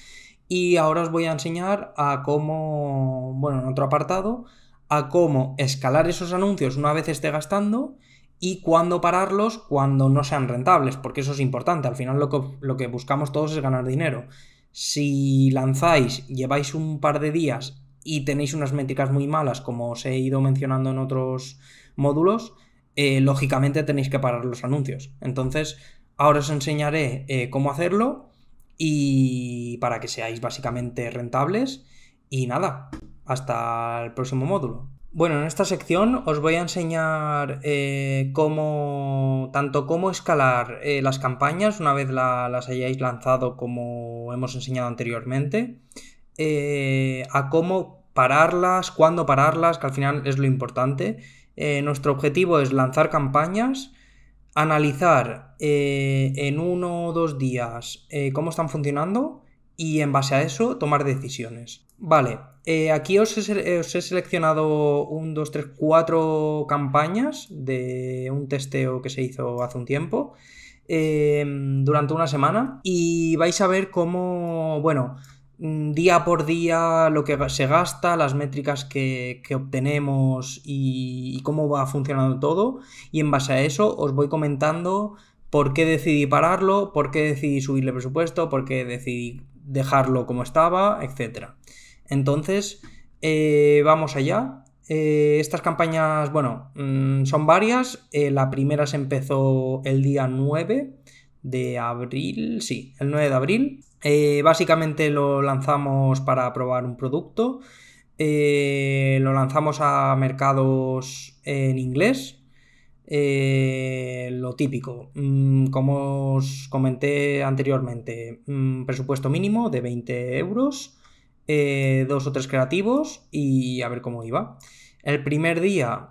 Y ahora os voy a enseñar a cómo, bueno, en otro apartado, a cómo escalar esos anuncios una vez esté gastando y cuándo pararlos cuando no sean rentables, porque eso es importante. Al final lo que buscamos todos es ganar dinero. Si lanzáis, lleváis un par de días y tenéis unas métricas muy malas, como os he ido mencionando en otros módulos, eh, lógicamente tenéis que parar los anuncios. Entonces, ahora os enseñaré eh, cómo hacerlo y para que seáis básicamente rentables. Y nada, hasta el próximo módulo. Bueno, en esta sección os voy a enseñar eh, cómo, tanto cómo escalar las campañas una vez las hayáis lanzado como hemos enseñado anteriormente, a cómo pararlas, cuándo pararlas, que al final es lo importante, eh, nuestro objetivo es lanzar campañas, analizar eh, en uno o dos días eh, cómo están funcionando y en base a eso tomar decisiones. Vale, aquí os he, os he, seleccionado un, dos, tres, cuatro campañas de un testeo que se hizo hace un tiempo durante una semana y vais a ver cómo, bueno, Mm, día por día lo que se gasta, las métricas que, obtenemos y, cómo va funcionando todo. Y en base a eso os voy comentando por qué decidí pararlo, por qué decidí subirle presupuesto, por qué decidí dejarlo como estaba, etc. Entonces, eh, vamos allá. Eh, estas campañas, bueno, mm, son varias. Eh, la primera se empezó el día 9 de abril, sí, el 9 de abril. Eh, básicamente lo lanzamos para probar un producto. Eh, lo lanzamos a mercados en inglés. Eh, lo típico, mm, como os comenté anteriormente, un mm, presupuesto mínimo de 20 euros, dos o tres creativos y a ver cómo iba. El primer día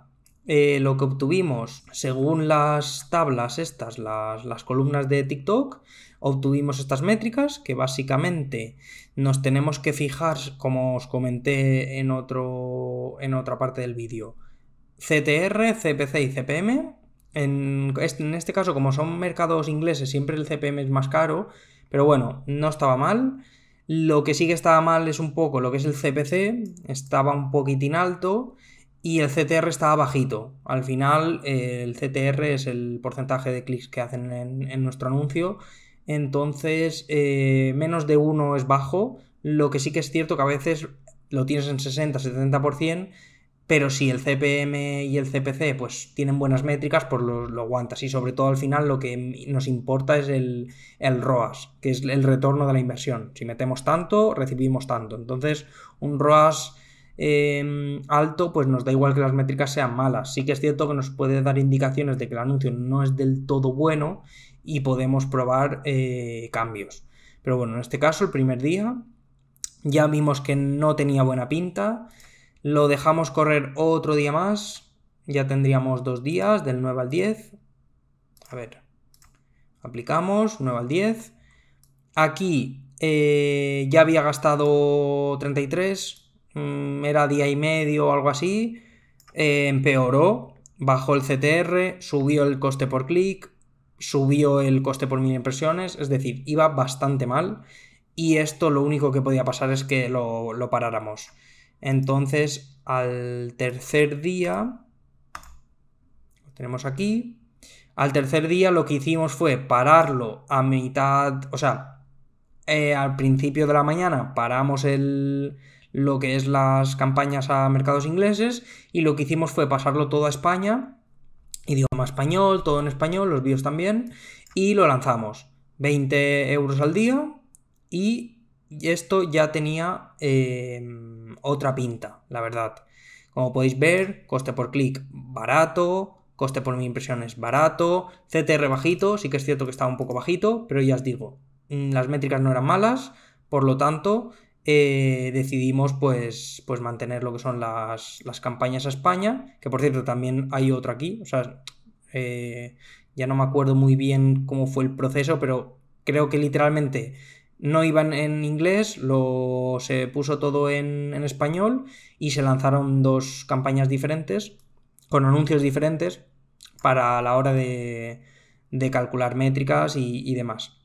eh, lo que obtuvimos, según las tablas estas, las, columnas de TikTok, obtuvimos estas métricas que básicamente nos tenemos que fijar, como os comenté en, otro, en otra parte del vídeo, CTR, CPC y CPM. En, en este caso, como son mercados ingleses, siempre el CPM es más caro, pero bueno, no estaba mal. Lo que sí que estaba mal es un poco lo que es el CPC, estaba un poquitín alto y el CTR estaba bajito. Al final, eh, el CTR es el porcentaje de clics que hacen en, nuestro anuncio. Entonces, eh, menos de uno es bajo. Lo que sí que es cierto que a veces lo tienes en 60, 70%, pero si el CPM y el CPC pues tienen buenas métricas, pues lo, aguantas. Y sobre todo al final lo que nos importa es el, el, ROAS, que es el retorno de la inversión. Si metemos tanto, recibimos tanto. Entonces, un ROAS Em, alto, pues nos da igual que las métricas sean malas. Sí que es cierto que nos puede dar indicaciones de que el anuncio no es del todo bueno y podemos probar eh, cambios. Pero bueno, en este caso, el primer día ya vimos que no tenía buena pinta. Lo dejamos correr otro día más. Ya tendríamos dos días, del 9 al 10. A ver, aplicamos, 9 al 10. Aquí eh, ya había gastado 33, Mm, era día y medio o algo así, eh, empeoró, bajó el CTR, subió el coste por clic, subió el coste por mil impresiones, es decir, iba bastante mal y esto lo único que podía pasar es que lo, lo paráramos. Entonces, al tercer día, lo tenemos aquí, al tercer día lo que hicimos fue pararlo a mitad, o sea, eh, al principio de la mañana paramos el, lo que es las campañas a mercados ingleses y lo que hicimos fue pasarlo todo a España, idioma español, todo en español, los vídeos también, y lo lanzamos. 20 euros al día y esto ya tenía em, otra pinta, la verdad. Como podéis ver, coste por clic barato, coste por mi impresiones barato, CTR bajito, sí que es cierto que estaba un poco bajito, pero ya os digo, mm, las métricas no eran malas, por lo tanto, eh, decidimos pues, pues mantener lo que son las, campañas a España, que por cierto también hay otra aquí, o sea, eh, ya no me acuerdo muy bien cómo fue el proceso, pero creo que literalmente no iban en inglés, lo, se puso todo en, español y se lanzaron dos campañas diferentes, con anuncios diferentes, para la hora de, calcular métricas y demás.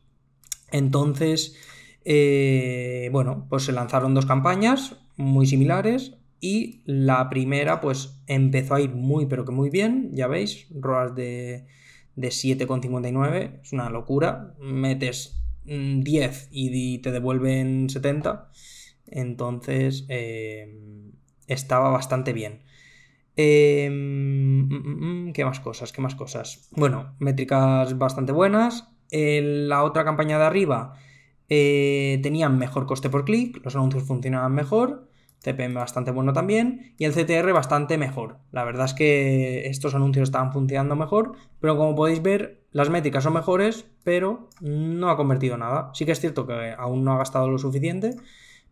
Entonces, eh, bueno, pues se lanzaron dos campañas muy similares y la primera pues empezó a ir muy pero que muy bien, ya veis, ROAS de, de 7,59, es una locura, metes 10 mm, y te devuelven 70, entonces eh, estaba bastante bien. Eh, mm, mm, ¿Qué más cosas? ¿Qué más cosas? Bueno, métricas bastante buenas. En la otra campaña de arriba, eh, tenían mejor coste por clic, los anuncios funcionaban mejor, CPM bastante bueno también y el CTR bastante mejor. La verdad es que estos anuncios estaban funcionando mejor, pero como podéis ver, las métricas son mejores, pero no ha convertido nada. Sí que es cierto que aún no ha gastado lo suficiente,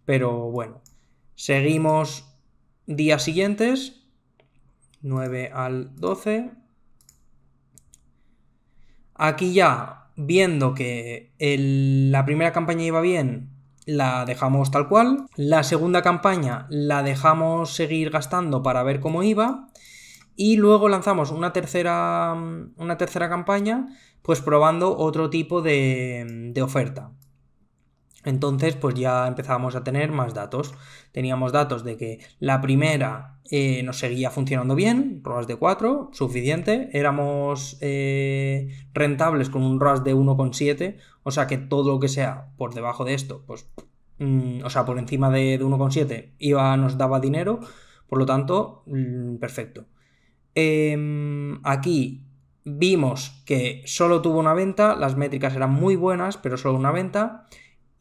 pero bueno. Seguimos días siguientes, 9 al 12. Aquí ya viendo que la primera campaña iba bien, la dejamos tal cual. La segunda campaña la dejamos seguir gastando para ver cómo iba. Y luego lanzamos una tercera, campaña, pues probando otro tipo de oferta. Entonces, pues ya empezábamos a tener más datos. Teníamos datos de que la primera eh, nos seguía funcionando bien, ROAS de 4, suficiente. Éramos eh, rentables con un ROAS de 1,7, o sea que todo lo que sea por debajo de esto, pues, mm, o sea, por encima de, 1,7, iba, nos daba dinero. Por lo tanto, mm, perfecto. Em, aquí vimos que solo tuvo una venta, las métricas eran muy buenas, pero solo una venta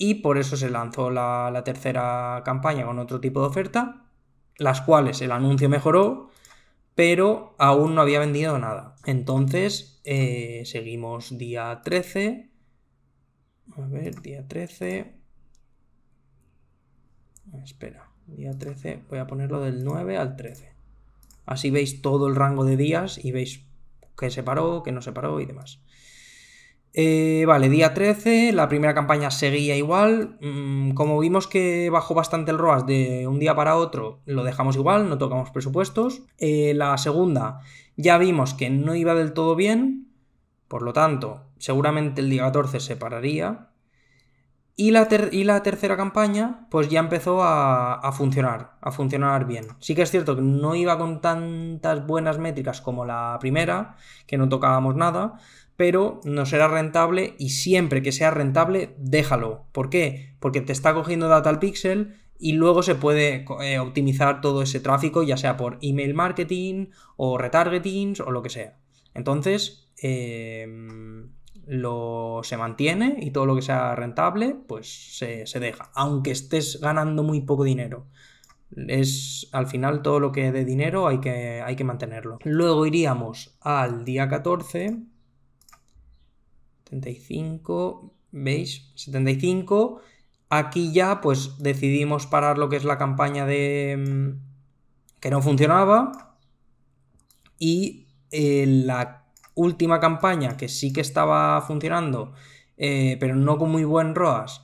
y por eso se lanzó la, tercera campaña con otro tipo de oferta, las cuales el anuncio mejoró, pero aún no había vendido nada. Entonces, eh, seguimos día 13. A ver, día 13. Espera, día 13. Voy a ponerlo del 9 al 13. Así veis todo el rango de días y veis que se paró, que no se paró y demás. Eh, vale, día 13, la primera campaña seguía igual. Mm, como vimos que bajó bastante el ROAS de un día para otro, lo dejamos igual, no tocamos presupuestos. Eh, la segunda, ya vimos que no iba del todo bien, por lo tanto, seguramente el día 14 se pararía. Y la, y la tercera campaña, pues ya empezó a funcionar, a funcionar bien. Sí que es cierto que no iba con tantas buenas métricas como la primera, que no tocábamos nada pero no será rentable y siempre que sea rentable, déjalo. ¿Por qué? Porque te está cogiendo data al pixel y luego se puede eh, optimizar todo ese tráfico, ya sea por email marketing o retargeting o lo que sea. Entonces, em, lo se mantiene y todo lo que sea rentable, pues se, deja, aunque estés ganando muy poco dinero. Es al final todo lo que dé dinero hay que, hay que mantenerlo. Luego iríamos al día 14, 75, ¿veis? 75. Aquí ya pues decidimos parar lo que es la campaña de... Mm, que no funcionaba. Y eh, la última campaña que sí que estaba funcionando, eh, pero no con muy buen ROAS,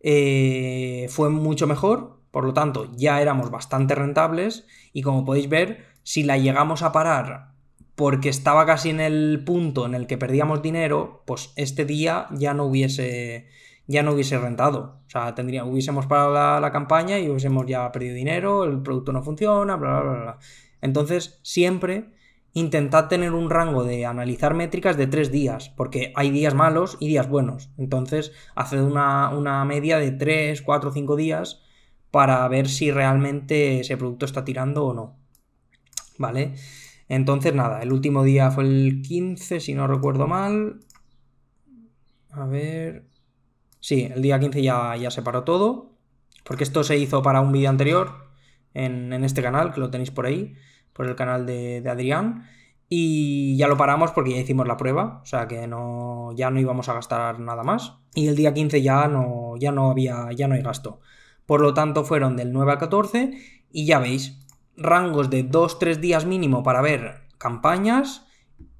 eh, fue mucho mejor. Por lo tanto, ya éramos bastante rentables y como podéis ver, si la llegamos a parar porque estaba casi en el punto en el que perdíamos dinero, pues este día ya no hubiese ya no hubiese rentado. O sea, hubiésemos parado la, campaña y hubiésemos ya perdido dinero, el producto no funciona, bla, bla, bla, Entonces, siempre intentad tener un rango de analizar métricas de tres días, porque hay días malos y días buenos. Entonces, haced una, una media de tres, cuatro, cinco días para ver si realmente ese producto está tirando o no. ¿Vale? Entonces, nada, el último día fue el 15, si no recuerdo mal. A ver. Sí, el día 15 ya, ya se paró todo. Porque esto se hizo para un vídeo anterior en, este canal, que lo tenéis por ahí, por el canal de, Adrián. Y ya lo paramos porque ya hicimos la prueba, o sea que no, ya no íbamos a gastar nada más. Y el día 15 ya no, ya no había, ya no hay gasto. Por lo tanto, fueron del 9 al 14 y ya veis, rangos de 2-3 días mínimo para ver campañas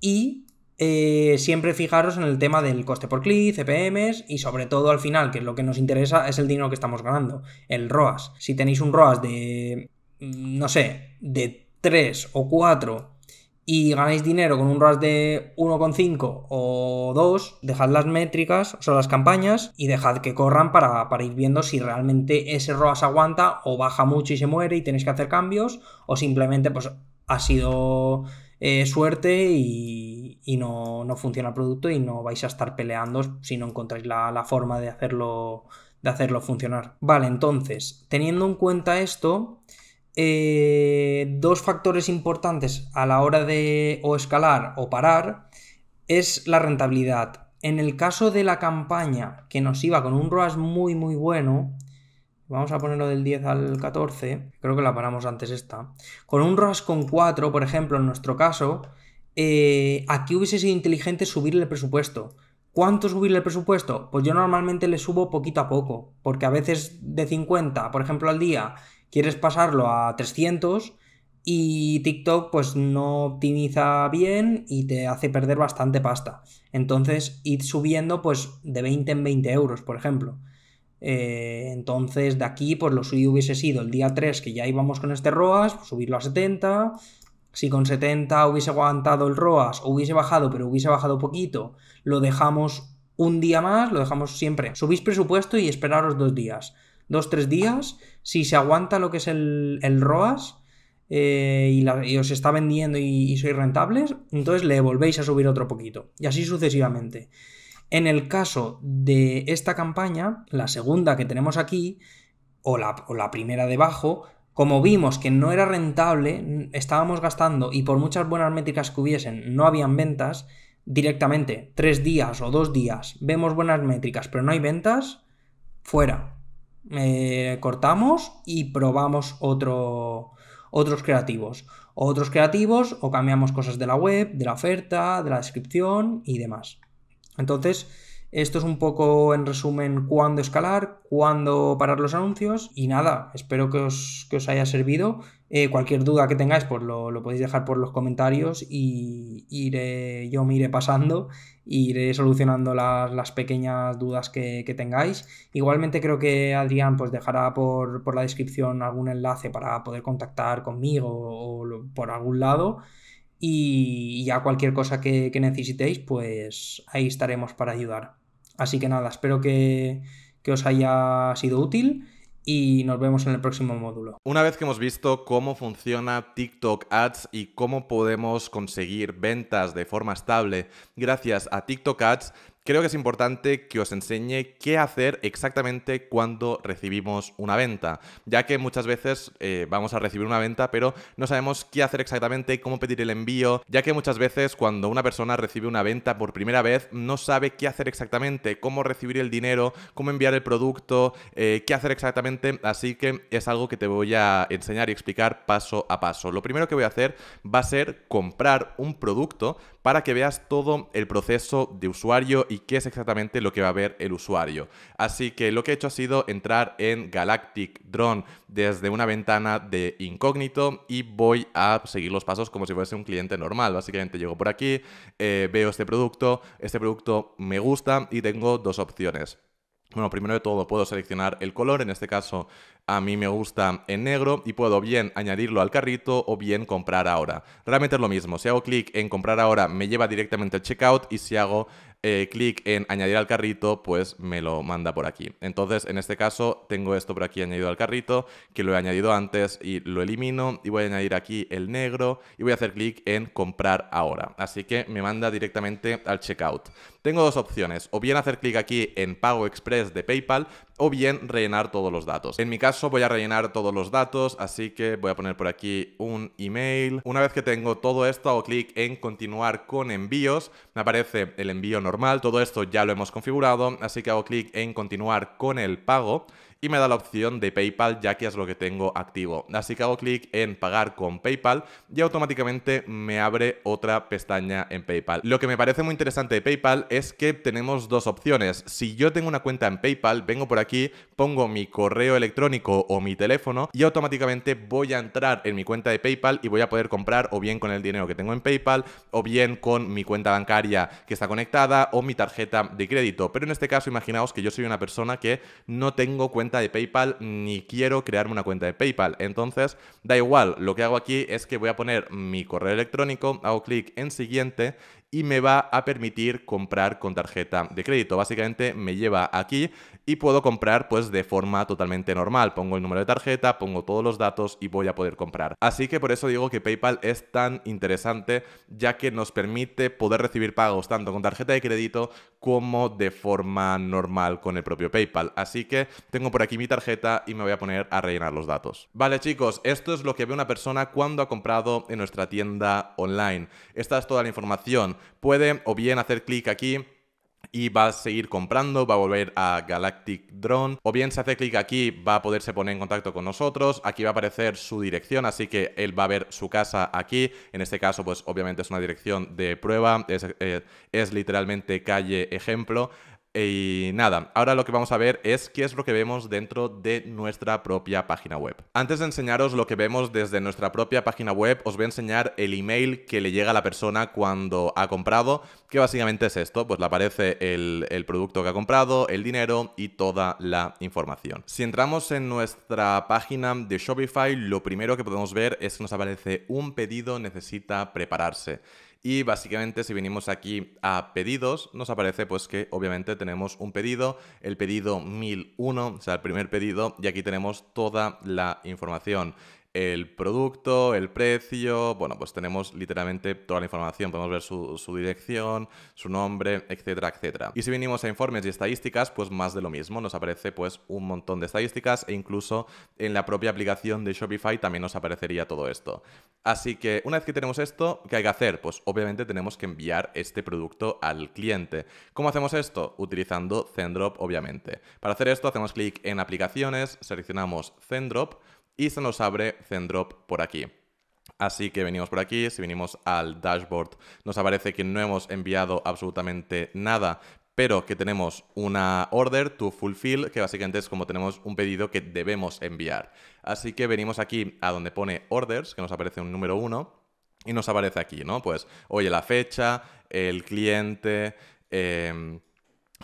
y eh, siempre fijaros en el tema del coste por clic, CPMs y sobre todo al final, que es lo que nos interesa, es el dinero que estamos ganando, el ROAS. Si tenéis un ROAS de, mm, no sé, de 3 o 4 y ganáis dinero con un RAS de 1,5 o 2, dejad las métricas, o sea, las campañas, y dejad que corran para, ir viendo si realmente ese ROAS aguanta o baja mucho y se muere y tenéis que hacer cambios, o simplemente pues ha sido eh, suerte y, no, funciona el producto y no vais a estar peleando si no encontráis la, la forma de hacerlo, de hacerlo funcionar. Vale, entonces, teniendo en cuenta esto... Eh, dos factores importantes a la hora de o escalar o parar es la rentabilidad. En el caso de la campaña que nos iba con un ROAS muy muy bueno, vamos a ponerlo del 10 al 14, creo que la paramos antes esta, con un ROAS con 4, por ejemplo, en nuestro caso, eh, aquí hubiese sido inteligente subirle el presupuesto. ¿Cuánto subirle el presupuesto? Pues yo normalmente le subo poquito a poco, porque a veces de 50, por ejemplo, al día, quieres pasarlo a 300 y TikTok pues no optimiza bien y te hace perder bastante pasta. Entonces, ir subiendo pues de 20 en 20 euros, por ejemplo. Eh, entonces, de aquí, pues lo suyo hubiese sido el día 3 que ya íbamos con este ROAS, subirlo a 70. Si con 70 hubiese aguantado el ROAS, hubiese bajado, pero hubiese bajado poquito, lo dejamos un día más, lo dejamos siempre. Subís presupuesto y esperaros dos días, dos, tres días, si se aguanta lo que es el, ROAS eh, y, os está vendiendo y, sois rentables, entonces le volvéis a subir otro poquito. Y así sucesivamente. En el caso de esta campaña, la segunda que tenemos aquí, o la, o la primera debajo, como vimos que no era rentable, estábamos gastando y por muchas buenas métricas que hubiesen, no habían ventas, directamente tres días o dos días, vemos buenas métricas, pero no hay ventas, fuera, eh, cortamos y probamos otros creativos. otros creativos o cambiamos cosas de la web, de la oferta, de la descripción y demás. Entonces, esto es un poco en resumen cuándo escalar, cuándo parar los anuncios y nada, espero que os haya servido eh, cualquier duda que tengáis, pues lo, lo, podéis dejar por los comentarios y yo me iré pasando e iré solucionando las, pequeñas dudas que, que, tengáis. Igualmente creo que Adrián pues dejará por, por la descripción algún enlace para poder contactar conmigo o, por algún lado. Y ya cualquier cosa que, que, necesitéis, pues ahí estaremos para ayudar. Así que nada, espero que, que os haya sido útil y nos vemos en el próximo módulo. Una vez que hemos visto cómo funciona TikTok Ads y cómo podemos conseguir ventas de forma estable gracias a TikTok Ads, Creo que es importante que os enseñe qué hacer exactamente cuando recibimos una venta, ya que muchas veces eh, vamos a recibir una venta, pero no sabemos qué hacer exactamente, cómo pedir el envío, ya que muchas veces cuando una persona recibe una venta por primera vez, no sabe qué hacer exactamente, cómo recibir el dinero, cómo enviar el producto, eh, qué hacer exactamente, así que es algo que te voy a enseñar y explicar paso a paso. Lo primero que voy a hacer va a ser comprar un producto para que veas todo el proceso de usuario y qué es exactamente lo que va a ver el usuario. Así que lo que he hecho ha sido entrar en Galactic Drone desde una ventana de incógnito y voy a seguir los pasos como si fuese un cliente normal. Básicamente llego por aquí, eh, veo este producto, este producto me gusta y tengo dos opciones. Bueno, primero de todo puedo seleccionar el color, en este caso a mí me gusta en negro y puedo bien añadirlo al carrito o bien comprar ahora. Realmente es lo mismo, si hago clic en comprar ahora me lleva directamente al checkout y si hago eh, clic en añadir al carrito, pues me lo manda por aquí. Entonces, en este caso, tengo esto por aquí añadido al carrito, que lo he añadido antes y lo elimino. Y voy a añadir aquí el negro y voy a hacer clic en comprar ahora. Así que me manda directamente al checkout. Tengo dos opciones, o bien hacer clic aquí en Pago Express de PayPal o bien rellenar todos los datos. En mi caso voy a rellenar todos los datos, así que voy a poner por aquí un email. Una vez que tengo todo esto, hago clic en continuar con envíos. Me aparece el envío normal, todo esto ya lo hemos configurado, así que hago clic en continuar con el pago y me da la opción de PayPal ya que es lo que tengo activo. Así que hago clic en pagar con PayPal y automáticamente me abre otra pestaña en PayPal. Lo que me parece muy interesante de PayPal es que tenemos dos opciones. Si yo tengo una cuenta en PayPal, vengo por aquí, pongo mi correo electrónico o mi teléfono y automáticamente voy a entrar en mi cuenta de PayPal y voy a poder comprar o bien con el dinero que tengo en PayPal o bien con mi cuenta bancaria que está conectada o mi tarjeta de crédito. Pero en este caso imaginaos que yo soy una persona que no tengo cuenta de PayPal ni quiero crearme una cuenta de PayPal. Entonces, da igual, lo que hago aquí es que voy a poner mi correo electrónico, hago clic en siguiente y me va a permitir comprar con tarjeta de crédito. Básicamente me lleva aquí y puedo comprar pues de forma totalmente normal. Pongo el número de tarjeta, pongo todos los datos y voy a poder comprar. Así que por eso digo que PayPal es tan interesante ya que nos permite poder recibir pagos tanto con tarjeta de crédito como de forma normal con el propio PayPal. Así que tengo por aquí mi tarjeta y me voy a poner a rellenar los datos. Vale chicos, esto es lo que ve una persona cuando ha comprado en nuestra tienda online. Esta es toda la información puede o bien hacer clic aquí y va a seguir comprando, va a volver a Galactic Drone. O bien se hace clic aquí, va a poderse poner en contacto con nosotros. Aquí va a aparecer su dirección, así que él va a ver su casa aquí. En este caso, pues obviamente es una dirección de prueba, es, eh, es literalmente calle ejemplo. Y nada, ahora lo que vamos a ver es qué es lo que vemos dentro de nuestra propia página web. Antes de enseñaros lo que vemos desde nuestra propia página web, os voy a enseñar el email que le llega a la persona cuando ha comprado, que básicamente es esto, pues le aparece el, producto que ha comprado, el dinero y toda la información. Si entramos en nuestra página de Shopify, lo primero que podemos ver es que nos aparece un pedido necesita prepararse. Y básicamente si venimos aquí a pedidos, nos aparece pues que obviamente tenemos un pedido, el pedido 1001, o sea, el primer pedido, y aquí tenemos toda la información el producto, el precio, bueno, pues tenemos literalmente toda la información, podemos ver su, dirección, su nombre, etcétera, etcétera. Y si venimos a informes y estadísticas, pues más de lo mismo, nos aparece pues un montón de estadísticas e incluso en la propia aplicación de Shopify también nos aparecería todo esto. Así que una vez que tenemos esto, ¿qué hay que hacer? Pues obviamente tenemos que enviar este producto al cliente. ¿Cómo hacemos esto? Utilizando Zendrop, obviamente. Para hacer esto hacemos clic en aplicaciones, seleccionamos Zendrop, y se nos abre Zendrop por aquí. Así que venimos por aquí, si venimos al dashboard nos aparece que no hemos enviado absolutamente nada, pero que tenemos una order to fulfill, que básicamente es como tenemos un pedido que debemos enviar. Así que venimos aquí a donde pone orders, que nos aparece un número 1, y nos aparece aquí, ¿no? Pues, oye, la fecha, el cliente, eh,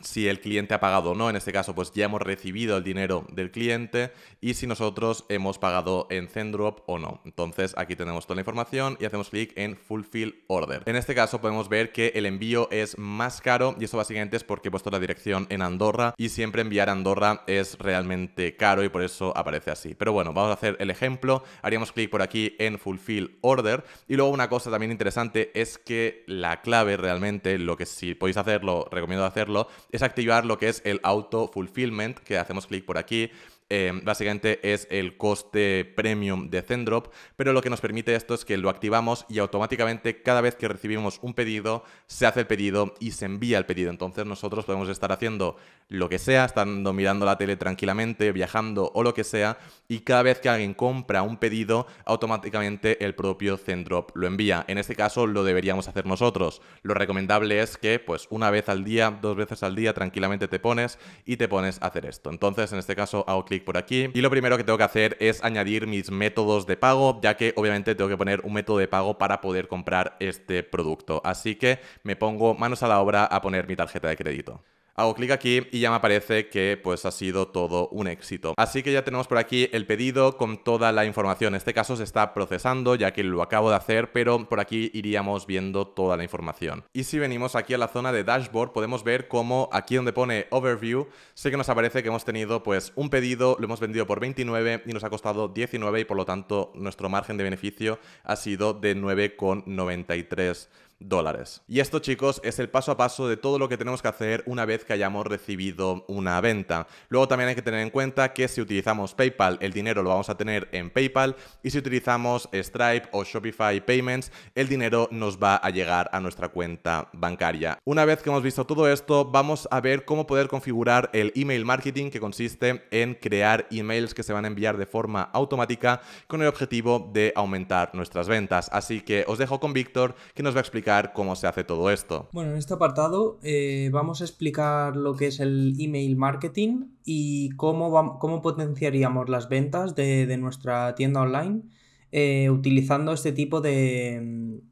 si el cliente ha pagado o no. En este caso, pues ya hemos recibido el dinero del cliente y si nosotros hemos pagado en Zendrop o no. Entonces, aquí tenemos toda la información y hacemos clic en Fulfill Order. En este caso, podemos ver que el envío es más caro y eso básicamente es porque he puesto la dirección en Andorra y siempre enviar a Andorra es realmente caro y por eso aparece así. Pero bueno, vamos a hacer el ejemplo. Haríamos clic por aquí en Fulfill Order y luego una cosa también interesante es que la clave realmente, lo que si podéis hacerlo, recomiendo hacerlo, es activar lo que es el auto-fulfillment, que hacemos clic por aquí Em, básicamente es el coste premium de Zendrop, pero lo que nos permite esto es que lo activamos y automáticamente cada vez que recibimos un pedido, se hace el pedido y se envía el pedido. Entonces nosotros podemos estar haciendo lo que sea, estando mirando la tele tranquilamente, viajando o lo que sea, y cada vez que alguien compra un pedido, automáticamente el propio Zendrop lo envía. En este caso lo deberíamos hacer nosotros. Lo recomendable es que pues una vez al día, dos veces al día, tranquilamente te pones y te pones a hacer esto. Entonces en este caso hago clic por aquí. Y lo primero que tengo que hacer es añadir mis métodos de pago, ya que obviamente tengo que poner un método de pago para poder comprar este producto. Así que me pongo manos a la obra a poner mi tarjeta de crédito. Hago clic aquí y ya me aparece que pues ha sido todo un éxito. Así que ya tenemos por aquí el pedido con toda la información. En este caso se está procesando ya que lo acabo de hacer, pero por aquí iríamos viendo toda la información. Y si venimos aquí a la zona de dashboard podemos ver cómo aquí donde pone overview sé que nos aparece que hemos tenido pues un pedido, lo hemos vendido por 29 y nos ha costado 19 y por lo tanto nuestro margen de beneficio ha sido de 9,93 dólares. Y esto chicos es el paso a paso de todo lo que tenemos que hacer una vez que hayamos recibido una venta. Luego también hay que tener en cuenta que si utilizamos PayPal el dinero lo vamos a tener en PayPal y si utilizamos Stripe o Shopify Payments el dinero nos va a llegar a nuestra cuenta bancaria. Una vez que hemos visto todo esto vamos a ver cómo poder configurar el email marketing que consiste en crear emails que se van a enviar de forma automática con el objetivo de aumentar nuestras ventas. Así que os dejo con Víctor que nos va a explicar cómo se hace todo esto. Bueno, en este apartado eh, vamos a explicar lo que es el email marketing y cómo, potenciaríamos las ventas de, nuestra tienda online eh, utilizando este tipo de,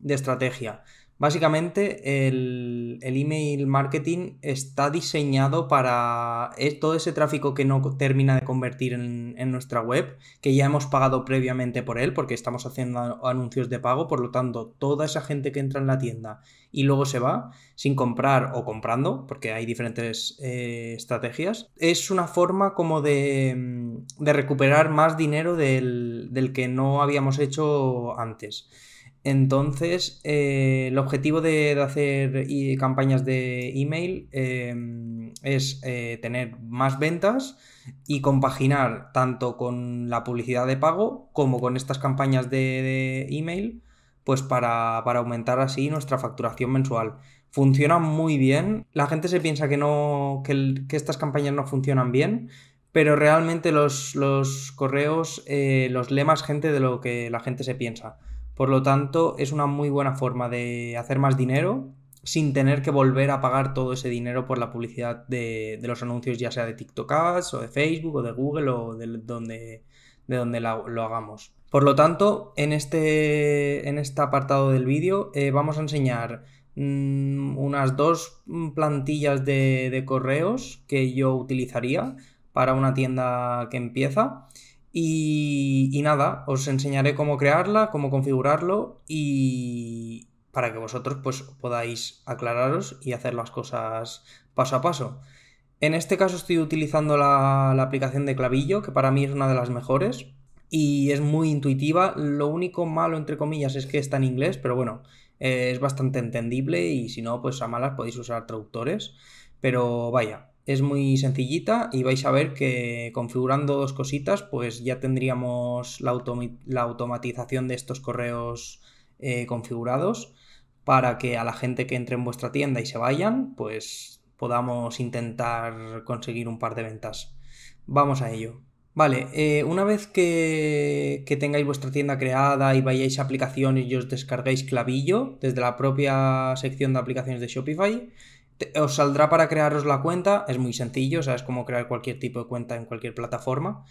de estrategia. Básicamente, el, email marketing está diseñado para e, todo ese tráfico que no termina de convertir en, nuestra web, que ya hemos pagado previamente por él, porque estamos haciendo anuncios de pago, por lo tanto, toda esa gente que entra en la tienda y luego se va sin comprar o comprando, porque hay diferentes eh, estrategias, es una forma como de, mm, de recuperar más dinero del, del que no habíamos hecho antes. Entonces, eh, el objetivo de, hacer campañas de email em, es eh, tener más ventas y compaginar tanto con la publicidad de pago como con estas campañas de, email, pues para, aumentar así nuestra facturación mensual. Funciona muy bien. La gente se piensa que, estas campañas no funcionan bien, pero realmente los, los correos eh, los lee más gente de lo que la gente se piensa. Por lo tanto, es una muy buena forma de hacer más dinero sin tener que volver a pagar todo ese dinero por la publicidad de, los anuncios, ya sea de TikTok Ads o de Facebook o de Google o de donde, de donde lo hagamos. Por lo tanto, en este, en este apartado del vídeo eh, vamos a enseñar mm, unas dos plantillas de correos que yo utilizaría para una tienda que empieza. Y, nada, os enseñaré cómo crearla, cómo configurarlo y para que vosotros pues, podáis aclararos y hacer las cosas paso a paso. En este caso estoy utilizando la, aplicación de clavillo, que para mí es una de las mejores y es muy intuitiva. Lo único malo, entre comillas, es que está en inglés, pero bueno, es bastante entendible y si no, pues a malas podéis usar traductores. Pero vaya, es muy sencillita y vais a ver que configurando dos cositas pues ya tendríamos la, automatización de estos correos eh, configurados para que a la gente que entre en vuestra tienda y se vayan pues podamos intentar conseguir un par de ventas. Vamos a ello. Vale, eh, una vez que, que, tengáis vuestra tienda creada y vayáis a aplicaciones y os descarguéis clavillo desde la propia sección de aplicaciones de Shopify, os saldrá para crearos la cuenta, es muy sencillo, o es como crear cualquier tipo de cuenta en cualquier plataforma.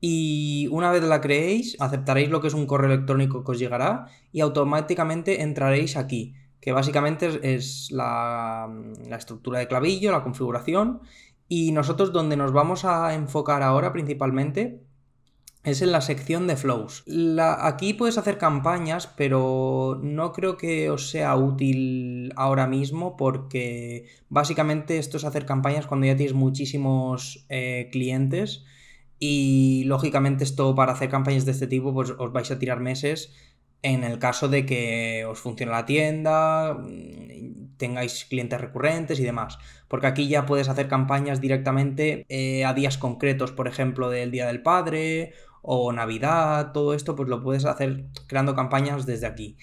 Y una vez la creéis, aceptaréis lo que es un correo electrónico que os llegará y automáticamente entraréis aquí, que básicamente es la estructura de clavillo, la configuración. Y nosotros donde nos vamos a enfocar ahora principalmente es en la sección de flows. La, aquí puedes hacer campañas, pero no creo que os sea útil ahora mismo porque básicamente esto es hacer campañas cuando ya tienes muchísimos eh, clientes y lógicamente esto para hacer campañas de este tipo pues os vais a tirar meses en el caso de que os funcione la tienda, mm, tengáis clientes recurrentes y demás. Porque aquí ya puedes hacer campañas directamente eh, a días concretos, por ejemplo, del Día del Padre o Navidad, todo esto, pues lo puedes hacer creando campañas desde aquí.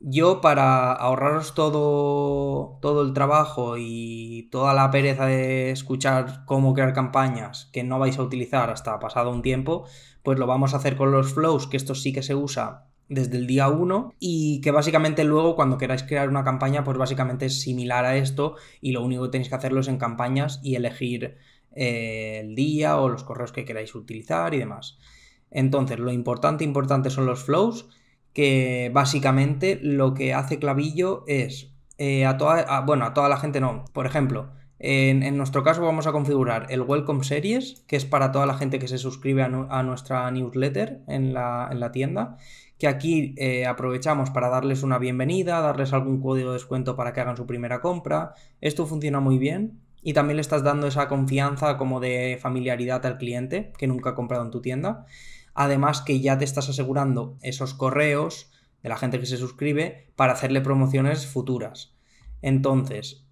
Yo para ahorraros todo, todo el trabajo y toda la pereza de escuchar cómo crear campañas que no vais a utilizar hasta pasado un tiempo, pues lo vamos a hacer con los flows, que esto sí que se usa desde el día 1 y que básicamente luego cuando queráis crear una campaña pues básicamente es similar a esto y lo único que tenéis que hacerlo es en campañas y elegir eh, el día o los correos que queráis utilizar y demás. Entonces, lo importante, importante son los flows, que básicamente lo que hace Clavillo es eh, a toda, bueno, a toda la gente no. Por ejemplo, en, nuestro caso vamos a configurar el Welcome Series, que es para toda la gente que se suscribe a, nuestra newsletter en la, tienda, que aquí eh, aprovechamos para darles una bienvenida, darles algún código de descuento para que hagan su primera compra. Esto funciona muy bien y también le estás dando esa confianza como de familiaridad al cliente que nunca ha comprado en tu tienda. Además que ya te estás asegurando esos correos de la gente que se suscribe para hacerle promociones futuras. Entonces,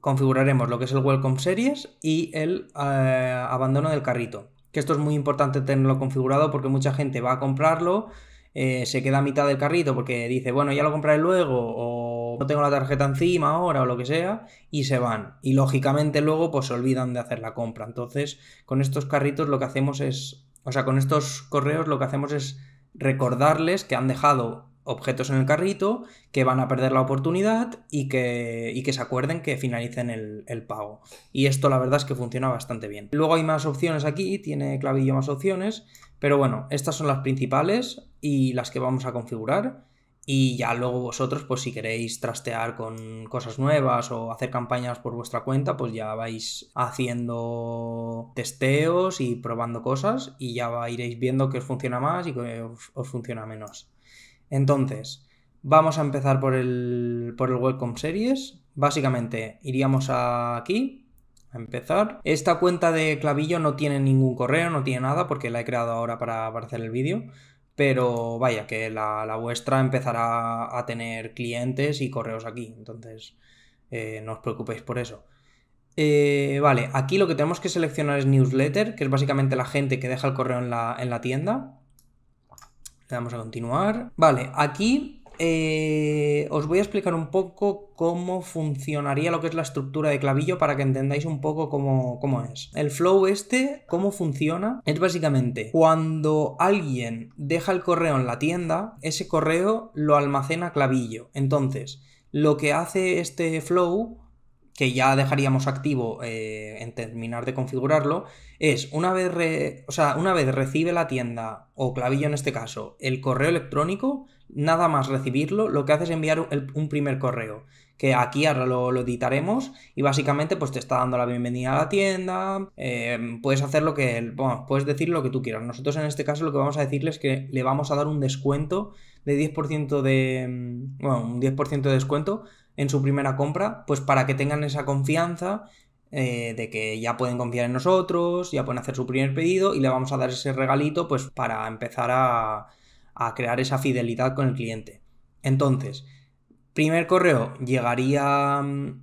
configuraremos lo que es el Welcome Series y el eh, abandono del carrito. Que esto es muy importante tenerlo configurado porque mucha gente va a comprarlo, eh, se queda a mitad del carrito porque dice, bueno, ya lo compraré luego o no tengo la tarjeta encima ahora o lo que sea y se van. Y lógicamente luego pues se olvidan de hacer la compra. Entonces, con estos carritos lo que hacemos es o sea, con estos correos lo que hacemos es recordarles que han dejado objetos en el carrito, que van a perder la oportunidad y que, y que se acuerden que finalicen el, el, pago. Y esto la verdad es que funciona bastante bien. Luego hay más opciones aquí, tiene clavillo más opciones, pero bueno, estas son las principales y las que vamos a configurar. Y ya luego vosotros, pues si queréis trastear con cosas nuevas o hacer campañas por vuestra cuenta, pues ya vais haciendo testeos y probando cosas y ya iréis viendo qué os funciona más y qué os, funciona menos. Entonces, vamos a empezar por el, por el Welcome Series. Básicamente, iríamos aquí, a empezar. Esta cuenta de clavillo no tiene ningún correo, no tiene nada, porque la he creado ahora para, para hacer el vídeo. Pero vaya, que la, vuestra empezará a tener clientes y correos aquí. Entonces, eh, no os preocupéis por eso. Eh, vale, aquí lo que tenemos que seleccionar es newsletter, que es básicamente la gente que deja el correo en la, en la tienda. Le damos a continuar. Vale, aquí eh, os voy a explicar un poco cómo funcionaría lo que es la estructura de clavillo para que entendáis un poco cómo, es. El flow este, cómo funciona, es básicamente cuando alguien deja el correo en la tienda, ese correo lo almacena clavillo. Entonces, lo que hace este flow que ya dejaríamos activo eh, en terminar de configurarlo, es una vez, o sea, una vez recibe la tienda o clavillo en este caso el correo electrónico, nada más recibirlo, lo que hace es enviar un primer correo, que aquí ahora lo, editaremos y básicamente pues te está dando la bienvenida a la tienda, em, puedes hacer lo que, puedes decir lo que tú quieras. Nosotros en este caso lo que vamos a decirles es que le vamos a dar un descuento de 10% de, em, bueno, un 10% de descuento en su primera compra, pues para que tengan esa confianza eh, de que ya pueden confiar en nosotros, ya pueden hacer su primer pedido y le vamos a dar ese regalito pues para empezar a a crear esa fidelidad con el cliente. Entonces, primer correo llegaría mm,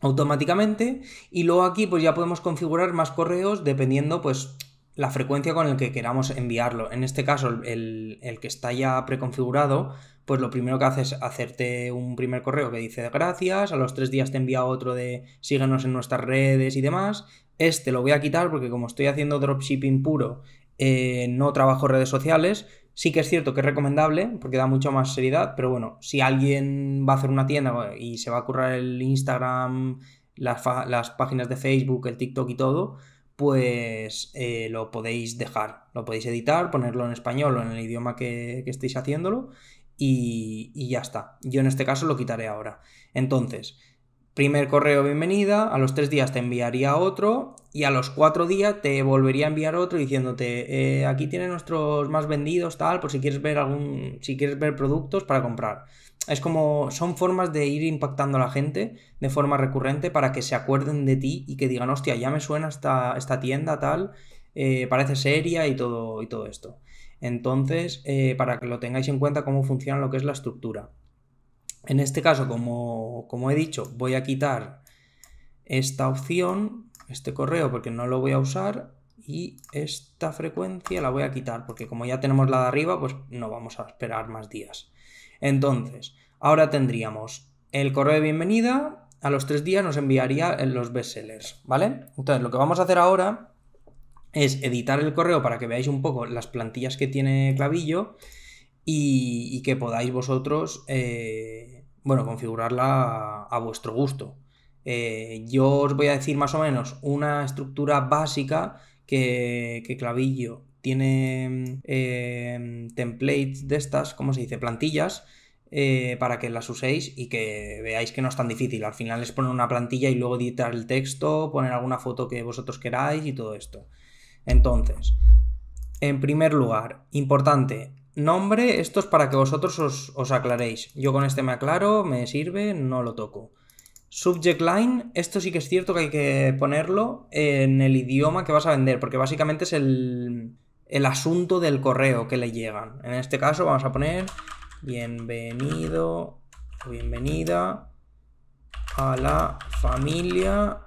automáticamente y luego aquí pues ya podemos configurar más correos dependiendo pues la frecuencia con el que queramos enviarlo. En este caso el, que está ya preconfigurado pues lo primero que hace es hacerte un primer correo que dice gracias, a los tres días te envía otro de síguenos en nuestras redes y demás. Este lo voy a quitar porque como estoy haciendo dropshipping puro, eh, no trabajo redes sociales, Sí que es cierto que es recomendable porque da mucha más seriedad, pero bueno, si alguien va a hacer una tienda y se va a currar el Instagram, las, páginas de Facebook, el TikTok y todo, pues eh, lo podéis dejar, lo podéis editar, ponerlo en español o en el idioma que, estéis haciéndolo y, ya está. Yo en este caso lo quitaré ahora. Entonces, primer correo bienvenida, a los tres días te enviaría otro y a los cuatro días te volvería a enviar otro diciéndote, eh, aquí tiene nuestros más vendidos, tal, por si quieres ver algún, si quieres ver productos para comprar. Es como, son formas de ir impactando a la gente de forma recurrente para que se acuerden de ti y que digan, hostia, ya me suena esta, esta tienda, tal, eh, parece seria y todo, y todo esto. Entonces, eh, para que lo tengáis en cuenta cómo funciona lo que es la estructura. En este caso, como, he dicho, voy a quitar esta opción, este correo, porque no lo voy a usar y esta frecuencia la voy a quitar porque como ya tenemos la de arriba pues no vamos a esperar más días entonces ahora tendríamos el correo de bienvenida a los tres días nos enviaría los bestsellers vale entonces lo que vamos a hacer ahora es editar el correo para que veáis un poco las plantillas que tiene clavillo y, que podáis vosotros eh, bueno, configurarla a, vuestro gusto. Eh, yo os voy a decir más o menos una estructura básica que, Clavillo tiene eh, templates de estas, ¿cómo se dice? Plantillas, eh, para que las uséis y que veáis que no es tan difícil. Al final les poner una plantilla y luego editar el texto, poner alguna foto que vosotros queráis y todo esto. Entonces, en primer lugar, importante, Nombre, esto es para que vosotros os, aclaréis. Yo con este me aclaro, me sirve, no lo toco. Subject line, esto sí que es cierto que hay que ponerlo en el idioma que vas a vender, porque básicamente es el, el asunto del correo que le llegan. En este caso vamos a poner bienvenido bienvenida a la familia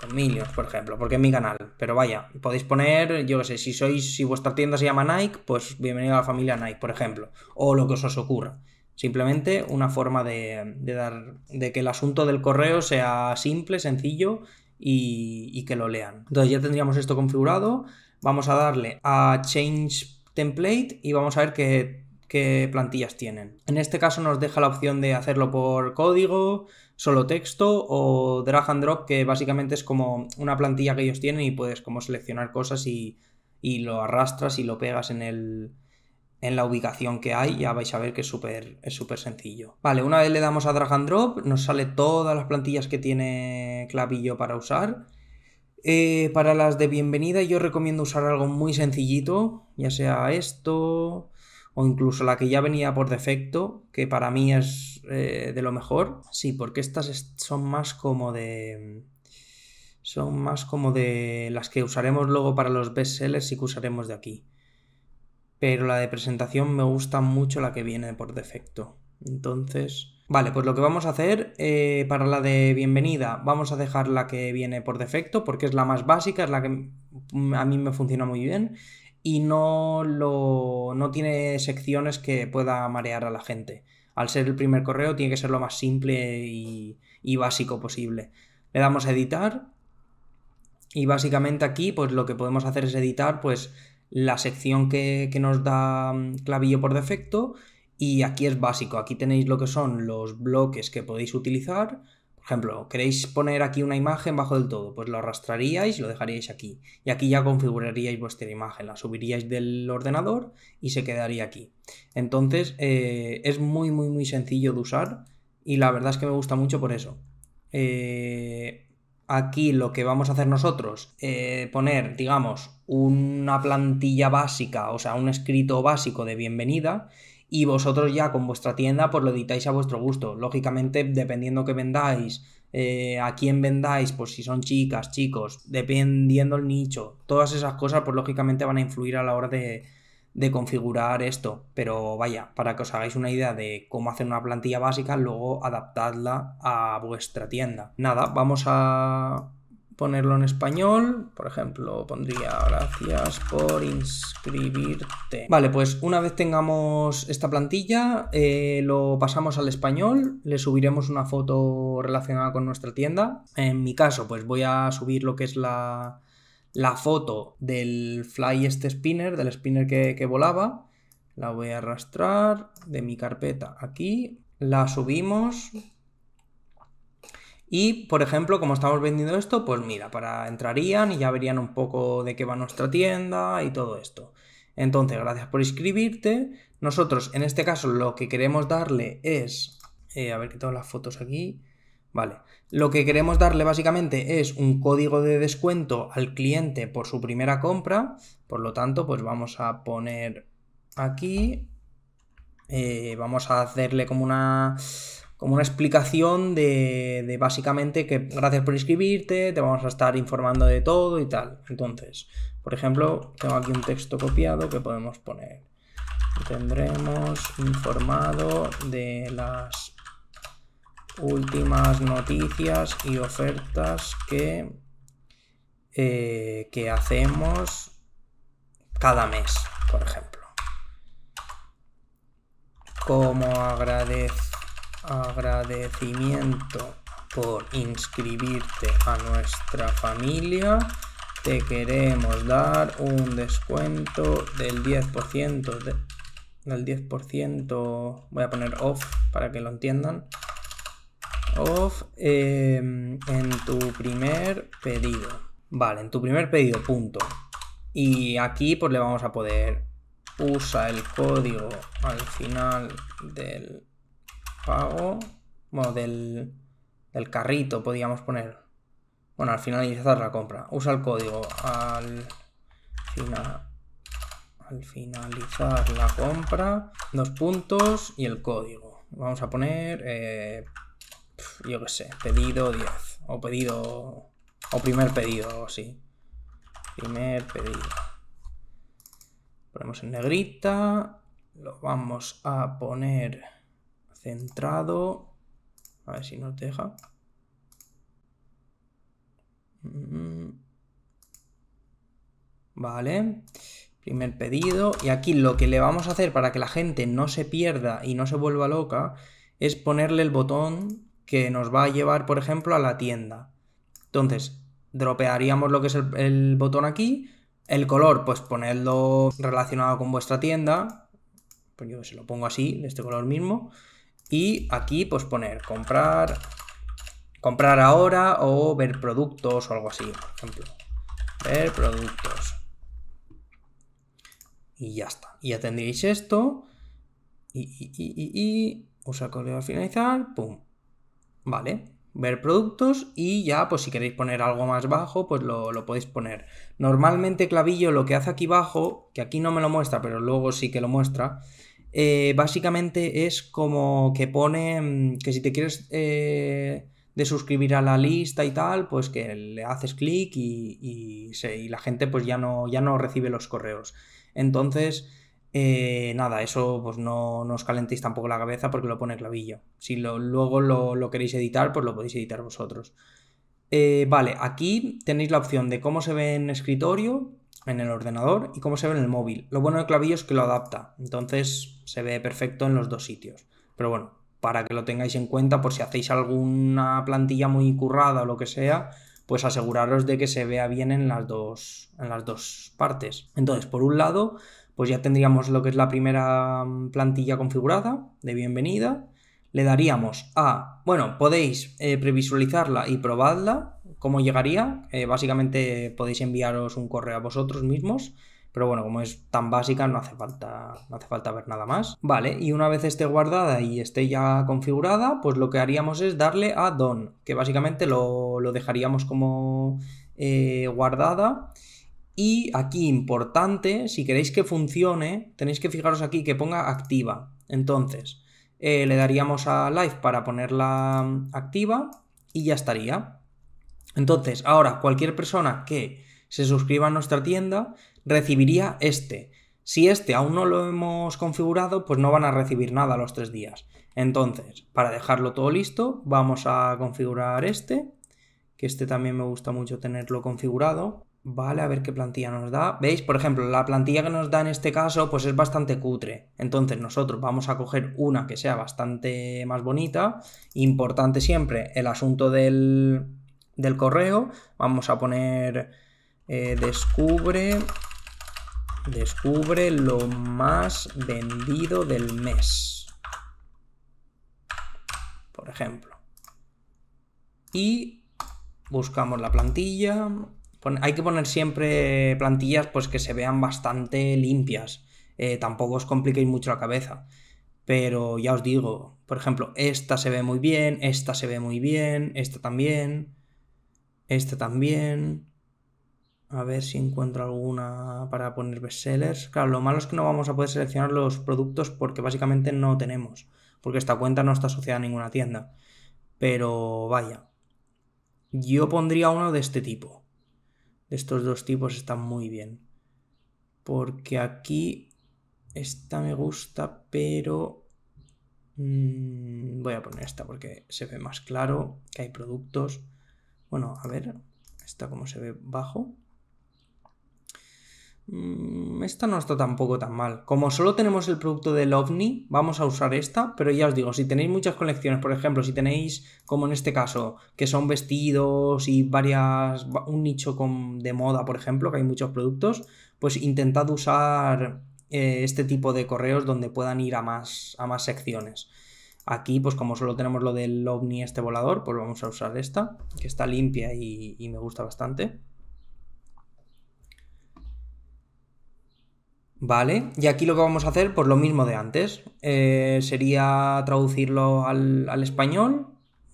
con por ejemplo, porque es mi canal. Pero vaya, podéis poner, yo qué sé, si sois, si vuestra tienda se llama Nike, pues bienvenido a la familia Nike, por ejemplo. O lo que os, os ocurra. Simplemente una forma de, dar. de que el asunto del correo sea simple, sencillo y, que lo lean. Entonces ya tendríamos esto configurado. Vamos a darle a Change Template y vamos a ver qué plantillas tienen. En este caso nos deja la opción de hacerlo por código, solo texto o drag and drop, que básicamente es como una plantilla que ellos tienen y puedes como seleccionar cosas y, lo arrastras y lo pegas en el, en la ubicación que hay, ya vais a ver que es súper es sencillo. Vale, una vez le damos a drag and drop, nos sale todas las plantillas que tiene Clavillo para usar. Eh, para las de bienvenida yo recomiendo usar algo muy sencillito, ya sea esto o incluso la que ya venía por defecto, que para mí es eh, de lo mejor, sí, porque estas son más como de... Son más como de las que usaremos luego para los bestsellers y que usaremos de aquí. Pero la de presentación me gusta mucho la que viene por defecto. Entonces... Vale, pues lo que vamos a hacer eh, para la de bienvenida, vamos a dejar la que viene por defecto porque es la más básica, es la que a mí me funciona muy bien y no, lo, no tiene secciones que pueda marear a la gente al ser el primer correo, tiene que ser lo más simple y, básico posible. Le damos a editar y básicamente aquí pues lo que podemos hacer es editar pues la sección que, nos da mm, clavillo por defecto y aquí es básico, aquí tenéis lo que son los bloques que podéis utilizar, por ejemplo, queréis poner aquí una imagen bajo del todo, pues lo arrastraríais y lo dejaríais aquí. Y aquí ya configuraríais vuestra imagen, la subiríais del ordenador y se quedaría aquí. Entonces eh, es muy, muy, muy sencillo de usar y la verdad es que me gusta mucho por eso. Eh, aquí lo que vamos a hacer nosotros, eh, poner, digamos, una plantilla básica, o sea, un escrito básico de bienvenida y vosotros ya con vuestra tienda pues lo editáis a vuestro gusto. Lógicamente, dependiendo que vendáis, eh, a quién vendáis, pues si son chicas, chicos, dependiendo el nicho, todas esas cosas pues lógicamente van a influir a la hora de, de configurar esto. Pero vaya, para que os hagáis una idea de cómo hacer una plantilla básica, luego adaptadla a vuestra tienda. Nada, vamos a ponerlo en español. Por ejemplo, pondría gracias por inscribirte. Vale, pues una vez tengamos esta plantilla, eh, lo pasamos al español, le subiremos una foto relacionada con nuestra tienda. En mi caso, pues voy a subir lo que es la, la foto del fly este spinner, del spinner que, que volaba. La voy a arrastrar de mi carpeta aquí. La subimos, y, por ejemplo, como estamos vendiendo esto, pues mira, para entrarían y ya verían un poco de qué va nuestra tienda y todo esto. Entonces, gracias por inscribirte. Nosotros, en este caso, lo que queremos darle es... Eh, a ver, que tengo las fotos aquí. Vale. Lo que queremos darle básicamente es un código de descuento al cliente por su primera compra. Por lo tanto, pues vamos a poner aquí. Eh, vamos a hacerle como una como una explicación de, básicamente que gracias por inscribirte, te vamos a estar informando de todo y tal. Entonces, por ejemplo, tengo aquí un texto copiado que podemos poner. Tendremos informado de las últimas noticias y ofertas que, eh, que hacemos cada mes, por ejemplo. Como agradecer agradecimiento por inscribirte a nuestra familia, te queremos dar un descuento del 10%, del 10%, voy a poner off para que lo entiendan, off em, en tu primer pedido. Vale, en tu primer pedido, punto. Y aquí pues le vamos a poder usa el código al final del pago, bueno, del, carrito podríamos poner. Bueno, al finalizar la compra. Usa el código al, al finalizar la compra. Dos puntos y el código. Vamos a poner, eh, yo que sé, pedido 10. O pedido... O primer pedido, sí Primer pedido. Ponemos en negrita. Lo vamos a poner centrado. A ver si nos deja. Mm. Vale. Primer pedido. Y aquí lo que le vamos a hacer para que la gente no se pierda y no se vuelva loca es ponerle el botón que nos va a llevar, por ejemplo, a la tienda. Entonces, dropearíamos lo que es el, botón aquí. El color, pues ponerlo relacionado con vuestra tienda. Pues yo se lo pongo así, de este color mismo. Y aquí pues poner comprar, comprar ahora o ver productos o algo así, por ejemplo. Ver productos. Y ya está. Y ya tendréis esto. Y, y, y, y usar código finalizar. Pum. Vale ver productos y ya pues si queréis poner algo más bajo pues lo, lo, podéis poner normalmente clavillo lo que hace aquí abajo, que aquí no me lo muestra pero luego sí que lo muestra eh, básicamente es como que pone mm, que si te quieres eh, de suscribir a la lista y tal, pues que le haces clic y, la gente pues ya no, ya no recibe los correos. Entonces, eh, nada, eso pues no, os calentéis tampoco la cabeza porque lo pone clavillo. Si luego lo, lo, queréis editar, pues lo podéis editar vosotros. vale, aquí tenéis la opción de cómo se ve en escritorio, en el ordenador y cómo se ve en el móvil. Lo bueno de Clavillo es que lo adapta, entonces se ve perfecto en los dos sitios. Pero bueno, para que lo tengáis en cuenta por si hacéis alguna plantilla muy currada o lo que sea, pues aseguraros de que se vea bien en las dos, en las dos partes. Entonces, por un lado, pues ya tendríamos lo que es la primera mm, plantilla configurada de bienvenida. Le daríamos a, bueno, podéis eh, previsualizarla y probarla ¿Cómo llegaría? Eh, básicamente podéis enviaros un correo a vosotros mismos. Pero bueno, como es tan básica, no hace, falta, hace falta ver nada más. Vale, y una vez esté guardada y esté ya configurada, pues lo que haríamos es darle a Don, que básicamente lo, dejaríamos como eh, guardada. Y aquí, importante, si queréis que funcione, tenéis que fijaros aquí que ponga activa. Entonces, eh, le daríamos a Live para ponerla activa y ya estaría. Entonces, ahora cualquier persona que se suscriba a nuestra tienda recibiría este. Si este aún no lo hemos configurado, pues no van a recibir nada los tres días. Entonces, para dejarlo todo listo, vamos a configurar este, que este también me gusta mucho tenerlo configurado. Vale, a ver qué plantilla nos da. ¿Veis? Por ejemplo, la plantilla que nos da en este caso, pues es bastante cutre. Entonces nosotros vamos a coger una que sea bastante más bonita. Importante siempre el asunto del, del correo. Vamos a poner eh, descubre, descubre lo más vendido del mes. Por ejemplo. Y buscamos la plantilla. Hay que poner siempre plantillas pues que se vean bastante limpias. Eh, tampoco os compliquéis mucho la cabeza. Pero ya os digo, por ejemplo, esta se ve muy bien, esta se ve muy bien, esta también. Esta también. A ver si encuentro alguna para poner sellers Claro, lo malo es que no vamos a poder seleccionar los productos porque básicamente no tenemos. Porque esta cuenta no está asociada a ninguna tienda. Pero vaya. Yo pondría uno de este tipo. De estos dos tipos están muy bien. Porque aquí esta me gusta, pero... Mm, voy a poner esta porque se ve más claro que hay productos. Bueno, a ver, esta como se ve bajo. Mm, esta no está tampoco tan mal. Como solo tenemos el producto del OVNI, vamos a usar esta, pero ya os digo, si tenéis muchas colecciones, por ejemplo, si tenéis, como en este caso, que son vestidos y varias, un nicho de moda, por ejemplo, que hay muchos productos, pues intentad usar eh, este tipo de correos donde puedan ir a más, a más secciones. Aquí, pues como solo tenemos lo del ovni este volador, pues vamos a usar esta, que está limpia y, me gusta bastante. Vale, y aquí lo que vamos a hacer, pues lo mismo de antes. Eh, sería traducirlo al, español.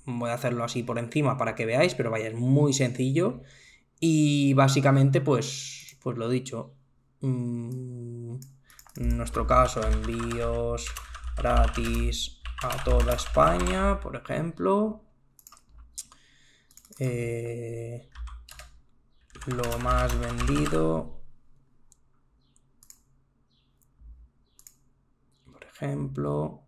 Voy a hacerlo así por encima para que veáis, pero vaya, es muy sencillo. Y básicamente, pues, pues lo dicho. en mm, nuestro caso, envíos gratis a toda España, por ejemplo. Eh, lo más vendido. Por ejemplo.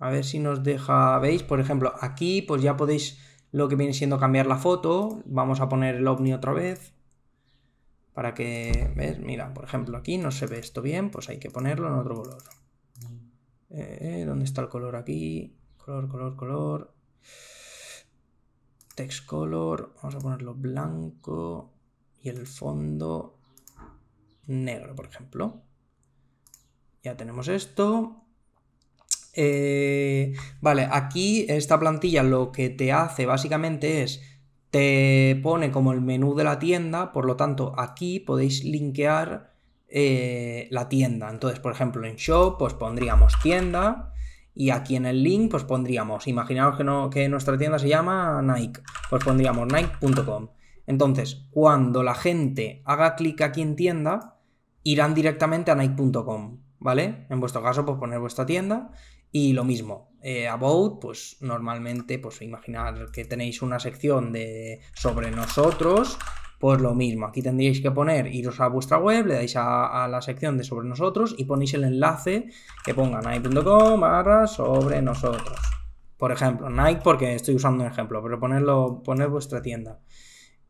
A ver si nos deja, ¿veis? Por ejemplo, aquí pues ya podéis lo que viene siendo cambiar la foto. Vamos a poner el ovni otra vez. Para que, ¿ves? Mira, por ejemplo, aquí no se ve esto bien, pues hay que ponerlo en otro color. Eh, ¿Dónde está el color aquí? Color, color, color. Text color. Vamos a ponerlo blanco. Y el fondo negro, por ejemplo. Ya tenemos esto. Eh, vale, aquí esta plantilla lo que te hace básicamente es te pone como el menú de la tienda, por lo tanto aquí podéis linkear eh, la tienda. Entonces, por ejemplo, en shop, pues pondríamos tienda. Y aquí en el link, pues pondríamos, imaginaos que, que nuestra tienda se llama Nike, pues pondríamos nike.com. Entonces, cuando la gente haga clic aquí en tienda, irán directamente a nike.com, ¿vale? En vuestro caso, pues poner vuestra tienda y lo mismo. Eh, about, pues normalmente, pues imaginar que tenéis una sección de sobre nosotros pues lo mismo, aquí tendríais que poner, iros a vuestra web, le dais a, la sección de sobre nosotros y ponéis el enlace que pongan nike.com sobre nosotros. Por ejemplo, Nike porque estoy usando un ejemplo, pero ponerlo, poner vuestra tienda.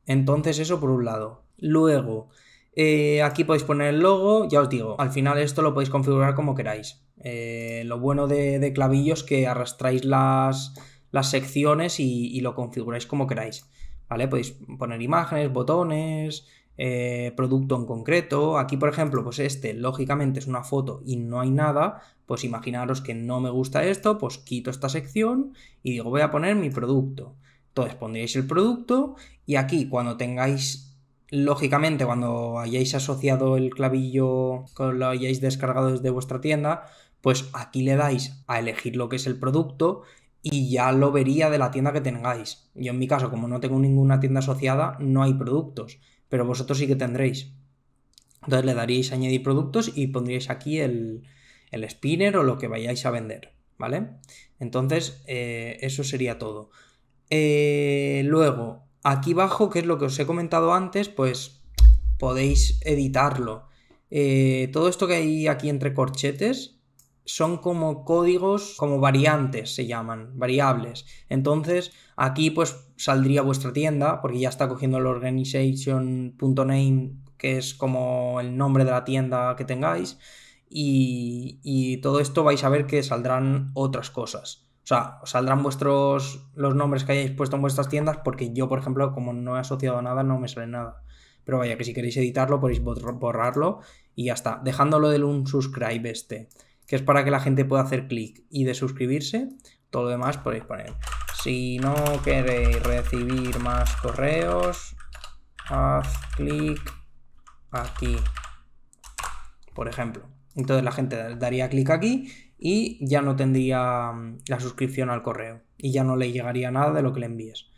Entonces eso por un lado. Luego, eh, aquí podéis poner el logo, ya os digo, al final esto lo podéis configurar como queráis. Eh, lo bueno de, de, clavillos que arrastráis las, secciones y, y, lo configuráis como queráis. ¿vale? Podéis poner imágenes, botones, eh, producto en concreto. Aquí, por ejemplo, pues este lógicamente es una foto y no hay nada. Pues imaginaros que no me gusta esto, pues quito esta sección y digo voy a poner mi producto. Entonces pondréis el producto y aquí cuando tengáis, lógicamente cuando hayáis asociado el clavillo, cuando lo hayáis descargado desde vuestra tienda, pues aquí le dais a elegir lo que es el producto y ya lo vería de la tienda que tengáis. Yo en mi caso, como no tengo ninguna tienda asociada, no hay productos, pero vosotros sí que tendréis. Entonces le daríais añadir productos y pondríais aquí el, el, spinner o lo que vayáis a vender, ¿vale? Entonces, eh, eso sería todo. Eh, luego, aquí abajo, que es lo que os he comentado antes, pues podéis editarlo. Eh, todo esto que hay aquí entre corchetes, son como códigos, como variantes se llaman, variables. Entonces, aquí pues saldría vuestra tienda, porque ya está cogiendo el organization.name, que es como el nombre de la tienda que tengáis, y, todo esto vais a ver que saldrán otras cosas. O sea, saldrán vuestros los nombres que hayáis puesto en vuestras tiendas, porque yo, por ejemplo, como no he asociado a nada, no me sale nada. Pero vaya, que si queréis editarlo, podéis borrarlo y ya está. Dejándolo del un subscribe este es para que la gente pueda hacer clic y de suscribirse. Todo lo demás podéis poner. Si no queréis recibir más correos, haz clic aquí, por ejemplo. Entonces la gente daría clic aquí y ya no tendría mm, la suscripción al correo y ya no le llegaría nada de lo que le envíes.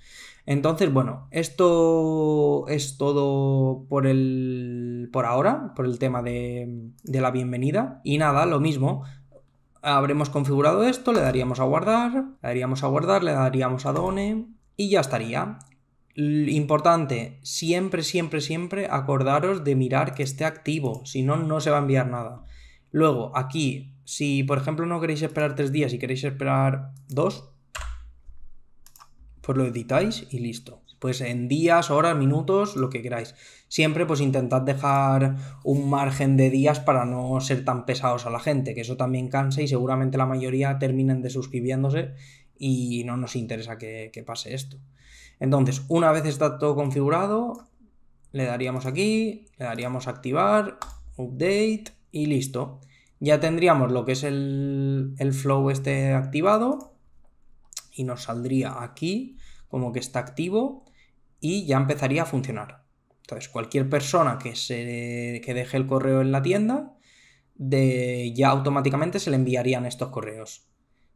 Entonces, bueno, esto es todo por el. por ahora, por el tema de, de la bienvenida. Y nada, lo mismo. Habremos configurado esto, le daríamos a guardar, le daríamos a guardar, le daríamos a Done y ya estaría. Importante, siempre, siempre, siempre acordaros de mirar que esté activo, si no, no se va a enviar nada. Luego, aquí, si por ejemplo no queréis esperar tres días y queréis esperar dos, pues lo editáis y listo. Pues en días, horas, minutos, lo que queráis. Siempre pues intentad dejar un margen de días para no ser tan pesados a la gente, que eso también cansa y seguramente la mayoría terminen de suscribiéndose y no nos interesa que, pase esto. Entonces, una vez está todo configurado, le daríamos aquí, le daríamos activar, update y listo. Ya tendríamos lo que es el, el flow este activado y nos saldría aquí como que está activo y ya empezaría a funcionar. Entonces, cualquier persona que, se, que deje el correo en la tienda, de, ya automáticamente se le enviarían estos correos.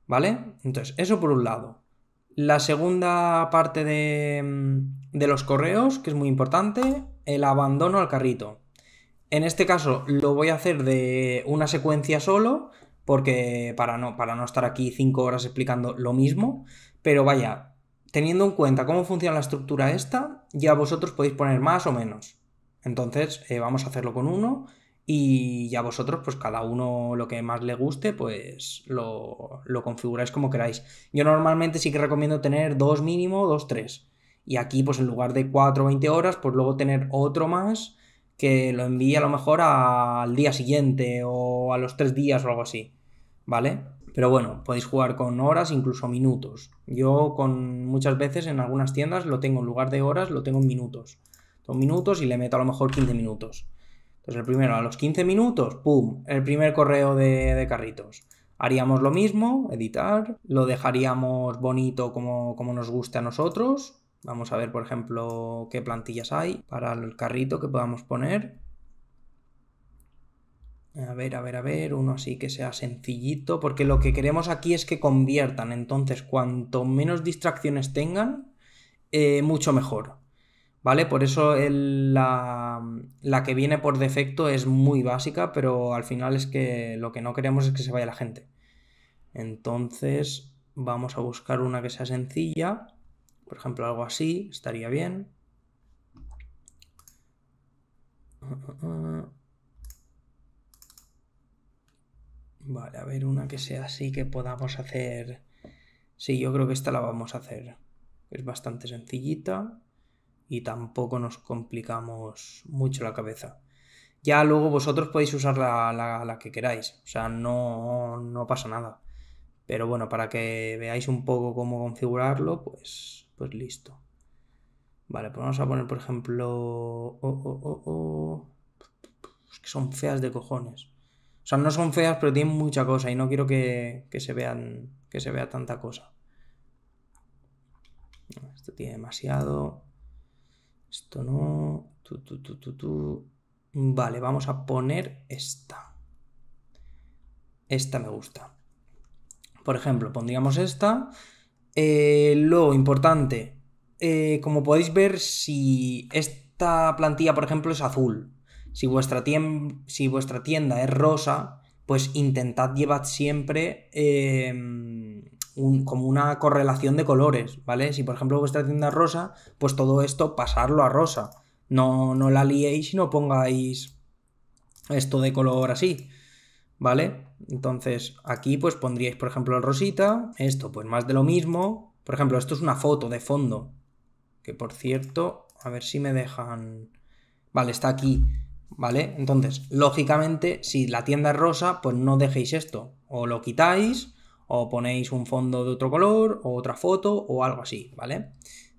¿Vale? Entonces, eso por un lado. La segunda parte de, de los correos, que es muy importante, el abandono al carrito. En este caso lo voy a hacer de una secuencia solo, porque para no, para no estar aquí cinco horas explicando lo mismo, pero vaya, teniendo en cuenta cómo funciona la estructura esta, ya vosotros podéis poner más o menos. Entonces, eh, vamos a hacerlo con uno y ya vosotros, pues cada uno lo que más le guste, pues lo, lo configuráis como queráis. Yo normalmente sí que recomiendo tener dos mínimo, dos, tres. Y aquí, pues en lugar de 4 o 20 horas, pues luego tener otro más que lo envíe a lo mejor al día siguiente o a los tres días o algo así, ¿vale? Pero bueno, podéis jugar con horas, incluso minutos. Yo con muchas veces en algunas tiendas lo tengo en lugar de horas, lo tengo en minutos. Son minutos y le meto a lo mejor 15 minutos. Entonces el primero a los 15 minutos, ¡pum! El primer correo de, carritos. Haríamos lo mismo, editar, lo dejaríamos bonito como, como nos guste a nosotros, Vamos a ver, por ejemplo, qué plantillas hay para el carrito que podamos poner. A ver, a ver, a ver, uno así que sea sencillito, porque lo que queremos aquí es que conviertan, entonces cuanto menos distracciones tengan, eh, mucho mejor. ¿Vale? Por eso la, la, que viene por defecto es muy básica, pero al final es que lo que no queremos es que se vaya la gente. Entonces vamos a buscar una que sea sencilla. Por ejemplo, algo así estaría bien. Vale, a ver, una que sea así que podamos hacer... Sí, yo creo que esta la vamos a hacer. Es bastante sencillita y tampoco nos complicamos mucho la cabeza. Ya luego vosotros podéis usar la, la, que queráis, o sea, no, no pasa nada. Pero bueno, para que veáis un poco cómo configurarlo, pues pues listo. Vale, pues vamos a poner, por ejemplo, oh, oh, oh, que son feas de cojones. O sea, no son feas, pero tienen mucha cosa y no quiero que, se vean, que se vea tanta cosa. Esto tiene demasiado. Esto no. Tu, tu, tu, vale, vamos a poner esta. Esta me gusta. Por ejemplo, pondríamos esta eh, lo importante, eh, como podéis ver, si esta plantilla, por ejemplo, es azul, si vuestra, si vuestra tienda es rosa, pues intentad llevar siempre em, como una correlación de colores, ¿vale? Si por ejemplo vuestra tienda es rosa, pues todo esto pasarlo a rosa. No, no la liéis y no pongáis esto de color así, ¿vale? Entonces, aquí pues pondríais, por ejemplo, el rosita, esto pues más de lo mismo. Por ejemplo, esto es una foto de fondo, que por cierto, a ver si me dejan... Vale, está aquí, ¿vale? Entonces, lógicamente, si la tienda es rosa, pues no dejéis esto. O lo quitáis, o ponéis un fondo de otro color, o otra foto, o algo así, ¿vale?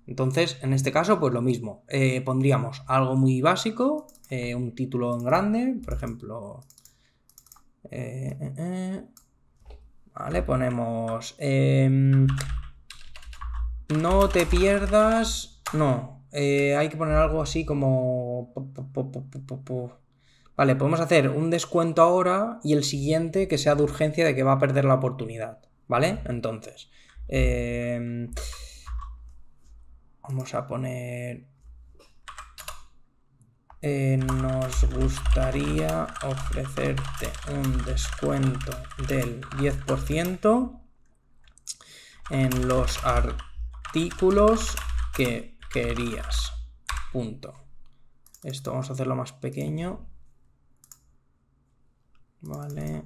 Entonces, en este caso, pues lo mismo. Eh, pondríamos algo muy básico, eh, un título en grande, por ejemplo, eh, eh, eh. vale, ponemos... Em, no te pierdas... No, hay que poner algo así como... Vale, podemos hacer un descuento ahora y el siguiente que sea de urgencia de que va a perder la oportunidad. ¿Vale? Entonces... Em, vamos a poner eh, nos gustaría ofrecerte un descuento del 10% en los artículos que querías. Punto. Esto vamos a hacerlo más pequeño. Vale.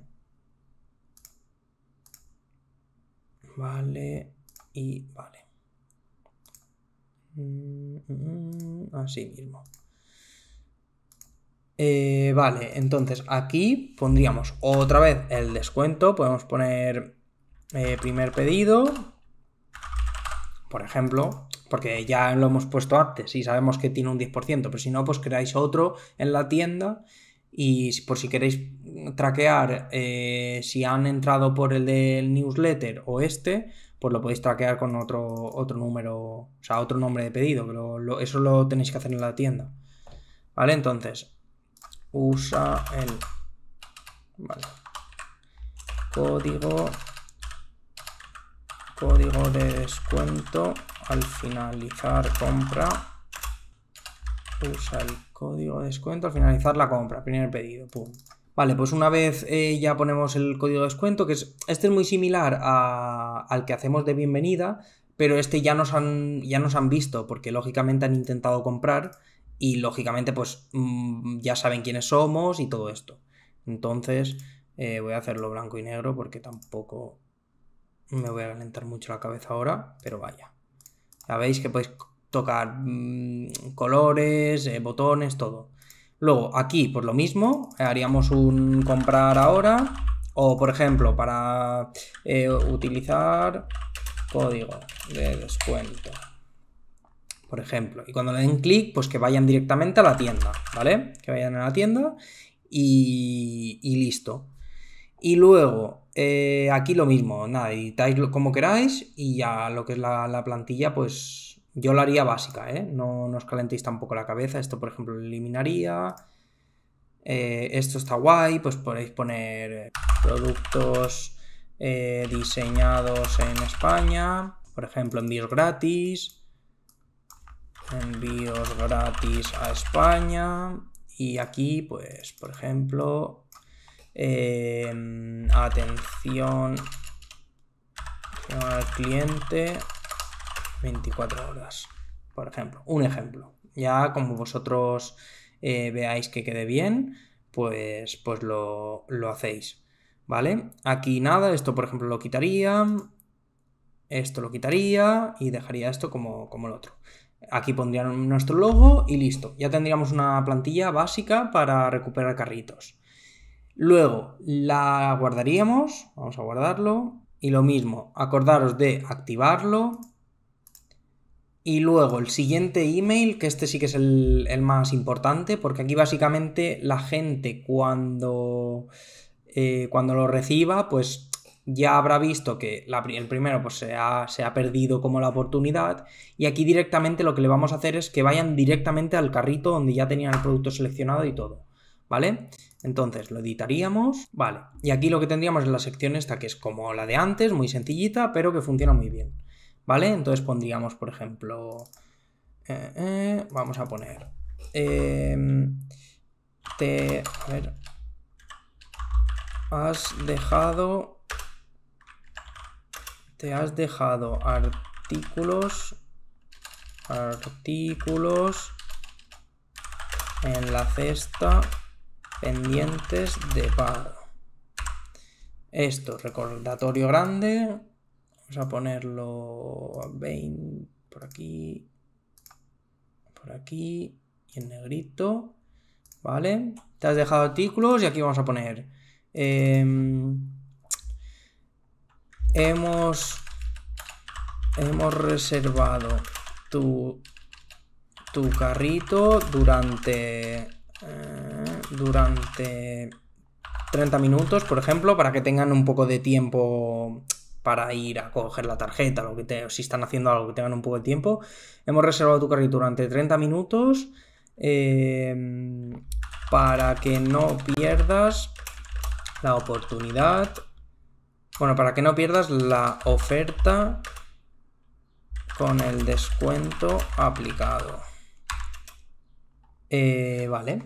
Vale. Y vale. Mm, mm, mm, así mismo. Eh, vale, entonces aquí pondríamos otra vez el descuento. Podemos poner eh, primer pedido, por ejemplo, porque ya lo hemos puesto antes y sabemos que tiene un 10%, pero si no, pues creáis otro en la tienda y por si queréis traquear eh, si han entrado por el del newsletter o este, pues lo podéis traquear con otro, otro número, o sea, otro nombre de pedido, pero eso lo tenéis que hacer en la tienda. ¿Vale? Entonces, usa el código código de descuento al finalizar compra usa el código de descuento al finalizar la compra primer pedido pum Vale, pues una vez eh, ya ponemos el código de descuento, que este es muy similar al que hacemos de bienvenida, pero este ya nos, ya nos han visto, porque lógicamente han intentado comprar y lógicamente pues mm, ya saben quiénes somos y todo esto. Entonces eh, voy a hacerlo blanco y negro porque tampoco me voy a calentar mucho la cabeza ahora, pero vaya. Ya veis que podéis tocar mm, colores, eh, botones, todo. Luego aquí pues lo mismo, haríamos un comprar ahora o por ejemplo para eh, utilizar código de descuento por ejemplo. Y cuando le den clic, pues que vayan directamente a la tienda, ¿vale? Que vayan a la tienda y, listo. Y luego, eh, aquí lo mismo, nada, editáis como queráis y ya lo que es la, plantilla, pues yo la haría básica, ¿eh? No, no, os calentéis tampoco la cabeza, esto por ejemplo lo eliminaría. Eh, esto está guay, pues podéis poner productos eh, diseñados en España, por ejemplo envíos gratis, envíos gratis a España y aquí pues por ejemplo em, atención al cliente 24 horas por ejemplo un ejemplo ya como vosotros eh, veáis que quede bien pues pues lo, lo hacéis vale aquí nada esto por ejemplo lo quitaría esto lo quitaría y dejaría esto como, como el otro Aquí pondrían nuestro logo y listo. Ya tendríamos una plantilla básica para recuperar carritos. Luego la guardaríamos, vamos a guardarlo, y lo mismo, acordaros de activarlo. Y luego el siguiente email, que este sí que es el, más importante, porque aquí básicamente la gente cuando, eh, cuando lo reciba, pues ya habrá visto que el primero pues, se ha, se, ha, perdido como la oportunidad y aquí directamente lo que le vamos a hacer es que vayan directamente al carrito donde ya tenían el producto seleccionado y todo, ¿vale? Entonces lo editaríamos, vale, y aquí lo que tendríamos en la sección esta que es como la de antes, muy sencillita, pero que funciona muy bien, ¿vale? Entonces pondríamos, por ejemplo, eh, eh, vamos a poner, em, a ver, has dejado te has dejado artículos, artículos en la cesta pendientes de pago. Esto, recordatorio grande. Vamos a ponerlo por aquí, por aquí y en negrito. ¿Vale? Te has dejado artículos y aquí vamos a poner... Eh, hemos, hemos reservado tu, tu carrito durante, eh, durante 30 minutos, por ejemplo, para que tengan un poco de tiempo para ir a coger la tarjeta, lo que o si están haciendo algo que tengan un poco de tiempo. Hemos reservado tu carrito durante 30 minutos em, para que no pierdas la oportunidad bueno, para que no pierdas la oferta con el descuento aplicado. Eh, vale.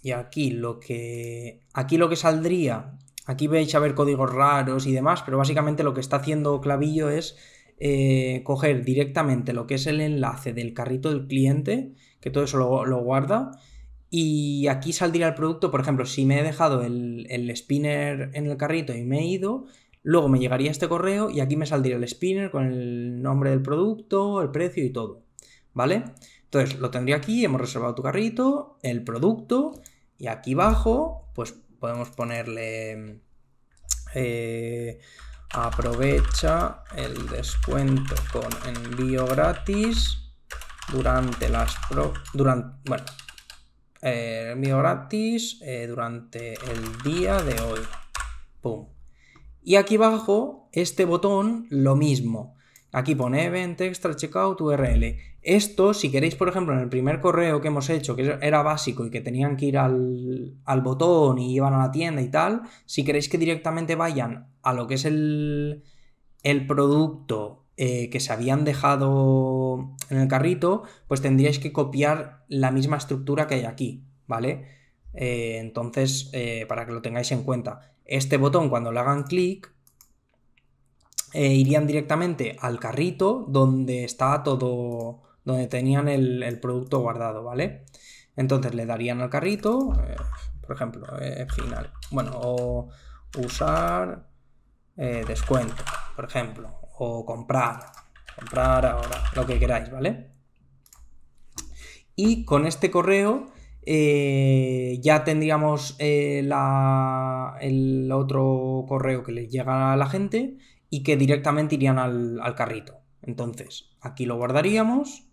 Y aquí lo que. Aquí lo que saldría. Aquí veis a ver códigos raros y demás, pero básicamente lo que está haciendo Clavillo es eh, coger directamente lo que es el enlace del carrito del cliente, que todo eso lo, guarda, y aquí saldría el producto, por ejemplo, si me he dejado el, spinner en el carrito y me he ido, Luego me llegaría este correo y aquí me saldría el spinner con el nombre del producto, el precio y todo. ¿Vale? Entonces lo tendría aquí, hemos reservado tu carrito, el producto y aquí abajo pues podemos ponerle eh, aprovecha el descuento con envío gratis durante las durante, bueno, eh, envío gratis eh, durante el día de hoy. Pum. Y aquí abajo, este botón, lo mismo. Aquí pone event extra checkout URL. Esto, si queréis, por ejemplo, en el primer correo que hemos hecho, que era básico y que tenían que ir al, botón y iban a la tienda y tal, si queréis que directamente vayan a lo que es el, el producto eh, que se habían dejado en el carrito, pues tendríais que copiar la misma estructura que hay aquí, ¿vale? Eh, entonces, eh, para que lo tengáis en cuenta este botón cuando le hagan clic eh, irían directamente al carrito donde está todo, donde tenían el, producto guardado, ¿vale? Entonces le darían al carrito, eh, por ejemplo, eh, final, bueno, o usar descuento, por ejemplo, o comprar, comprar ahora, lo que queráis, ¿vale? Y con este correo eh, ya tendríamos eh, el otro correo que les llega a la gente y que directamente irían al, carrito. Entonces, aquí lo guardaríamos.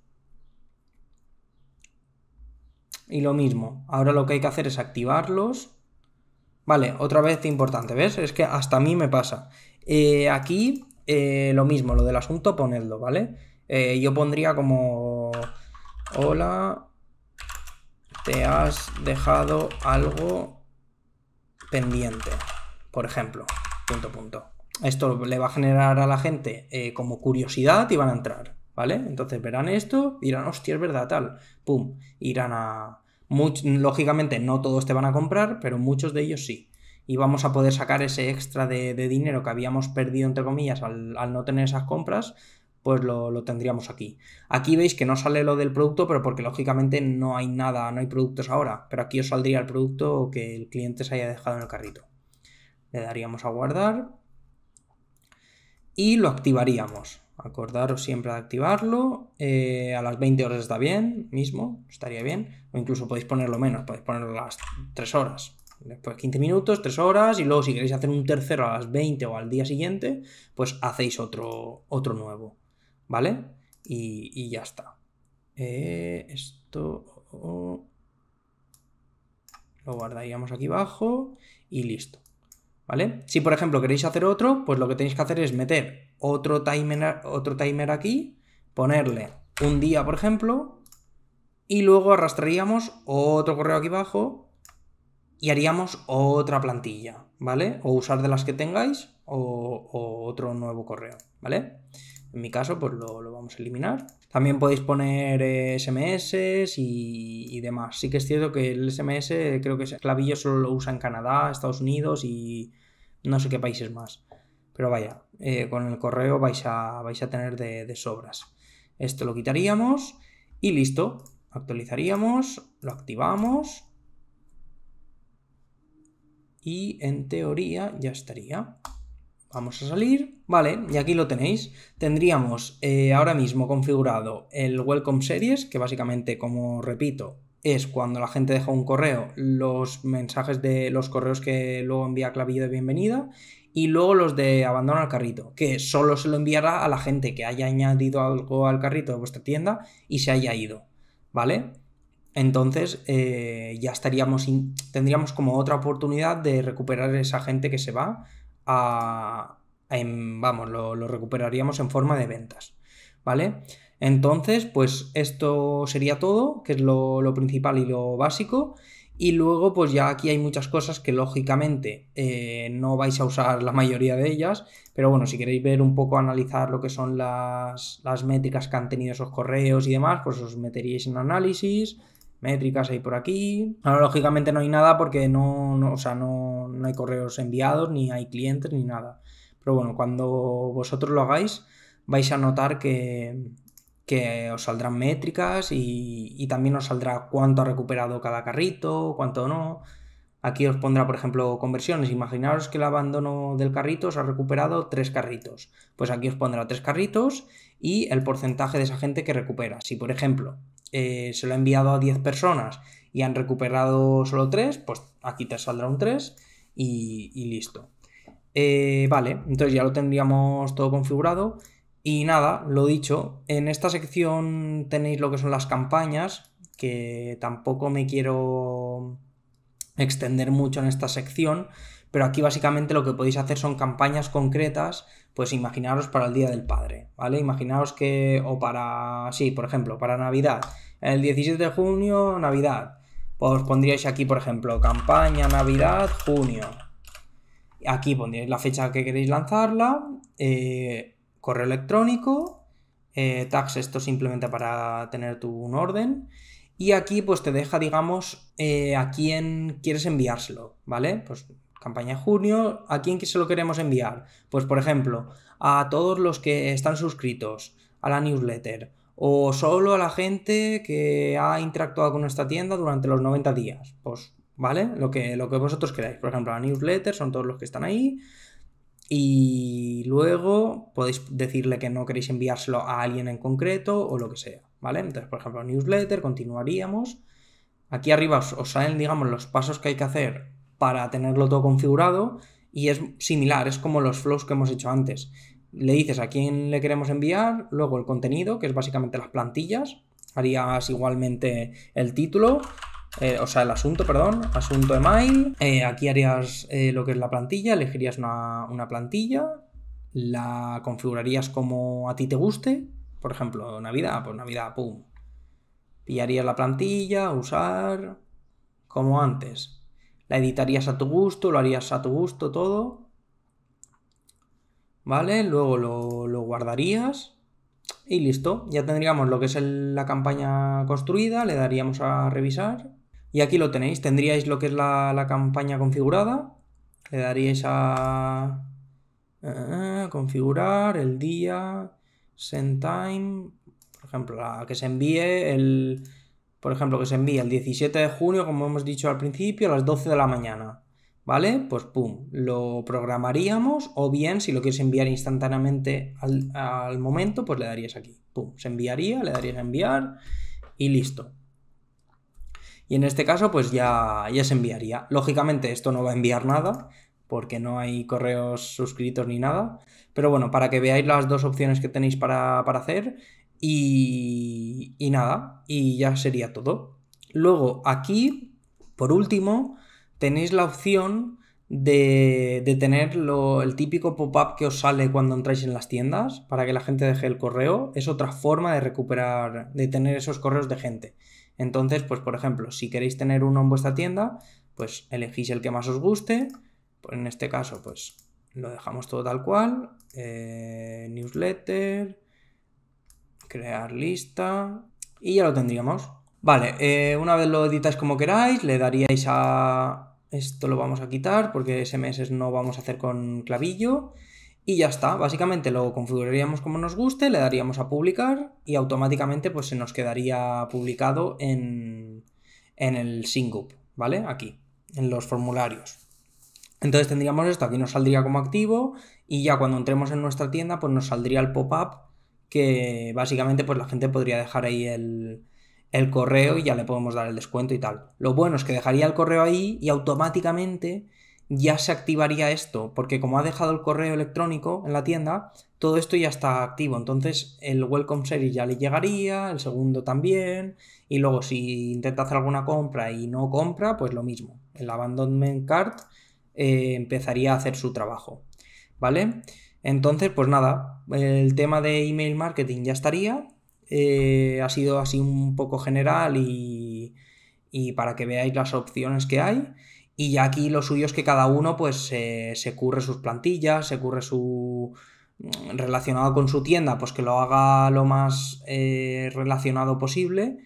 Y lo mismo, ahora lo que hay que hacer es activarlos. Vale, otra vez importante, ¿ves? Es que hasta a mí me pasa. Eh, aquí lo mismo, lo del asunto, ponedlo, ¿vale? yo pondría como... Hola, te has dejado algo pendiente, por ejemplo, punto, punto. Esto le va a generar a la gente eh, como curiosidad y van a entrar, ¿vale? Entonces verán esto, dirán, hostia, es verdad, tal, pum, irán a... Lógicamente no todos te van a comprar, pero muchos de ellos sí. Y vamos a poder sacar ese extra de, dinero que habíamos perdido, entre comillas, al no tener esas compras, pues lo, tendríamos aquí. Aquí veis que no sale lo del producto, pero porque lógicamente no hay nada, no hay productos ahora, pero aquí os saldría el producto que el cliente se haya dejado en el carrito. Le daríamos a guardar y lo activaríamos. Acordaros siempre de activarlo, eh, a las 20 horas está bien, mismo, estaría bien, o incluso podéis ponerlo menos, podéis ponerlo a las 3 horas, después 15 minutos, 3 horas, y luego si queréis hacer un tercero a las 20 o al día siguiente, pues hacéis otro, otro nuevo. ¿vale? Y, ya está. Eh, esto oh, oh, oh. lo guardaríamos aquí abajo y listo, ¿vale? Si por ejemplo queréis hacer otro, pues lo que tenéis que hacer es meter otro timer, otro timer aquí, ponerle un día por ejemplo, y luego arrastraríamos otro correo aquí abajo y haríamos otra plantilla, ¿vale? O usar de las que tengáis o otro nuevo correo, ¿vale? En mi caso, pues lo, vamos a eliminar. También podéis poner SMS eh, y, demás. Sí que es cierto que el SMS, creo que es clavillo solo lo usa en Canadá, Estados Unidos y no sé qué países más. Pero vaya, eh, con el correo vais a, vais a tener de sobras. Esto lo quitaríamos y listo. Actualizaríamos, lo activamos y en teoría ya estaría. Vamos a salir, vale, y aquí lo tenéis. Tendríamos eh, ahora mismo configurado el Welcome Series, que básicamente, como repito, es cuando la gente deja un correo, los mensajes de los correos que luego envía clavillo de bienvenida y luego los de abandono al carrito, que solo se lo enviará a la gente que haya añadido algo al carrito de vuestra tienda y se haya ido, ¿vale? Entonces eh, ya estaríamos, tendríamos como otra oportunidad de recuperar esa gente que se va vamos, lo, recuperaríamos en forma de ventas, ¿vale? Entonces, pues esto sería todo, que es lo, principal y lo básico. Y luego, pues ya aquí hay muchas cosas que lógicamente eh, no vais a usar la mayoría de ellas, pero bueno, si queréis ver un poco, analizar lo que son las, las métricas que han tenido esos correos y demás, pues os meteríais en análisis, métricas ahí por aquí. Ahora, lógicamente no hay nada porque no, sea, no, hay correos enviados, ni hay clientes, ni nada. Pero bueno, cuando vosotros lo hagáis, vais a notar que, os saldrán métricas y, y, también os saldrá cuánto ha recuperado cada carrito, cuánto no. Aquí os pondrá, por ejemplo, conversiones. Imaginaros que el abandono del carrito os ha recuperado tres carritos. Pues aquí os pondrá tres carritos y el porcentaje de esa gente que recupera. Si, por ejemplo, eh, se lo ha enviado a 10 personas y han recuperado solo 3, pues aquí te saldrá un 3 y, listo. Eh, vale, entonces ya lo tendríamos todo configurado. Y nada, lo dicho, en esta sección tenéis lo que son las campañas, que tampoco me quiero extender mucho en esta sección, pero aquí básicamente lo que podéis hacer son campañas concretas, pues imaginaros para el Día del Padre, ¿vale? Imaginaros que, o para, sí, por ejemplo, para Navidad, el 17 de junio, Navidad, pues pondríais aquí, por ejemplo, campaña Navidad, junio. Aquí pondríais la fecha que queréis lanzarla, eh, correo electrónico, eh, tags, esto simplemente para tener tu un orden. Y aquí pues te deja, digamos, eh, a quién quieres enviárselo, ¿vale? Pues campaña junio, ¿a quién se lo queremos enviar? Pues por ejemplo, a todos los que están suscritos a la newsletter o solo a la gente que ha interactuado con nuestra tienda durante los 90 días. Pues, ¿vale? Lo que, lo que vosotros queráis. Por ejemplo, la newsletter son todos los que están ahí. Y luego podéis decirle que no queréis enviárselo a alguien en concreto o lo que sea, ¿vale? Entonces, por ejemplo, newsletter, continuaríamos. Aquí arriba os salen, digamos, los pasos que hay que hacer para tenerlo todo configurado y es similar, es como los flows que hemos hecho antes. Le dices a quién le queremos enviar, luego el contenido, que es básicamente las plantillas, harías igualmente el título, eh, o sea, el asunto, perdón, asunto email, eh, aquí harías eh, lo que es la plantilla, elegirías una, una plantilla, la configurarías como a ti te guste, por ejemplo, Navidad, pues Navidad, pum, pillarías la plantilla, usar, como antes, la editarías a tu gusto, lo harías a tu gusto todo. ¿Vale? Luego lo, guardarías. Y listo, ya tendríamos lo que es la campaña construida, le daríamos a revisar. Y aquí lo tenéis, tendríais lo que es la, campaña configurada. Le daríais a eh, configurar el día, send time, por ejemplo, la que se envíe el, por ejemplo, que se envía el 17 de junio, como hemos dicho al principio, a las 12 de la mañana. ¿Vale? Pues pum, lo programaríamos o bien si lo quieres enviar instantáneamente al, momento, pues le darías aquí. Pum, se enviaría, le darías a enviar y listo. Y en este caso, pues ya, ya se enviaría. Lógicamente esto no va a enviar nada porque no hay correos suscritos ni nada. Pero bueno, para que veáis las dos opciones que tenéis para, para hacer, y, nada, y ya sería todo. Luego aquí, por último, tenéis la opción de, de tener el típico pop-up que os sale cuando entráis en las tiendas para que la gente deje el correo. Es otra forma de recuperar, de tener esos correos de gente. Entonces, pues por ejemplo, si queréis tener uno en vuestra tienda, pues elegís el que más os guste. Pues, en este caso, pues lo dejamos todo tal cual. Eh, newsletter crear lista y ya lo tendríamos. Vale, eh, una vez lo editáis como queráis, le daríais a... Esto lo vamos a quitar porque SMS no vamos a hacer con clavillo. Y ya está, básicamente lo configuraríamos como nos guste, le daríamos a publicar y automáticamente pues se nos quedaría publicado en, el SyncUp, ¿vale? Aquí, en los formularios. Entonces tendríamos esto, aquí nos saldría como activo y ya cuando entremos en nuestra tienda pues nos saldría el pop-up que básicamente pues la gente podría dejar ahí el, correo y ya le podemos dar el descuento y tal. Lo bueno es que dejaría el correo ahí y automáticamente ya se activaría esto, porque como ha dejado el correo electrónico en la tienda, todo esto ya está activo. Entonces el Welcome Series ya le llegaría, el segundo también, y luego si intenta hacer alguna compra y no compra, pues lo mismo. El Abandonment Card eh, empezaría a hacer su trabajo. ¿Vale? Entonces, pues nada, el tema de email marketing ya estaría. Eh, ha sido así un poco general y, para que veáis las opciones que hay. Y ya aquí lo suyo es que cada uno pues se curre sus plantillas, se curre su mm, relacionado con su tienda, pues que lo haga lo más eh, relacionado posible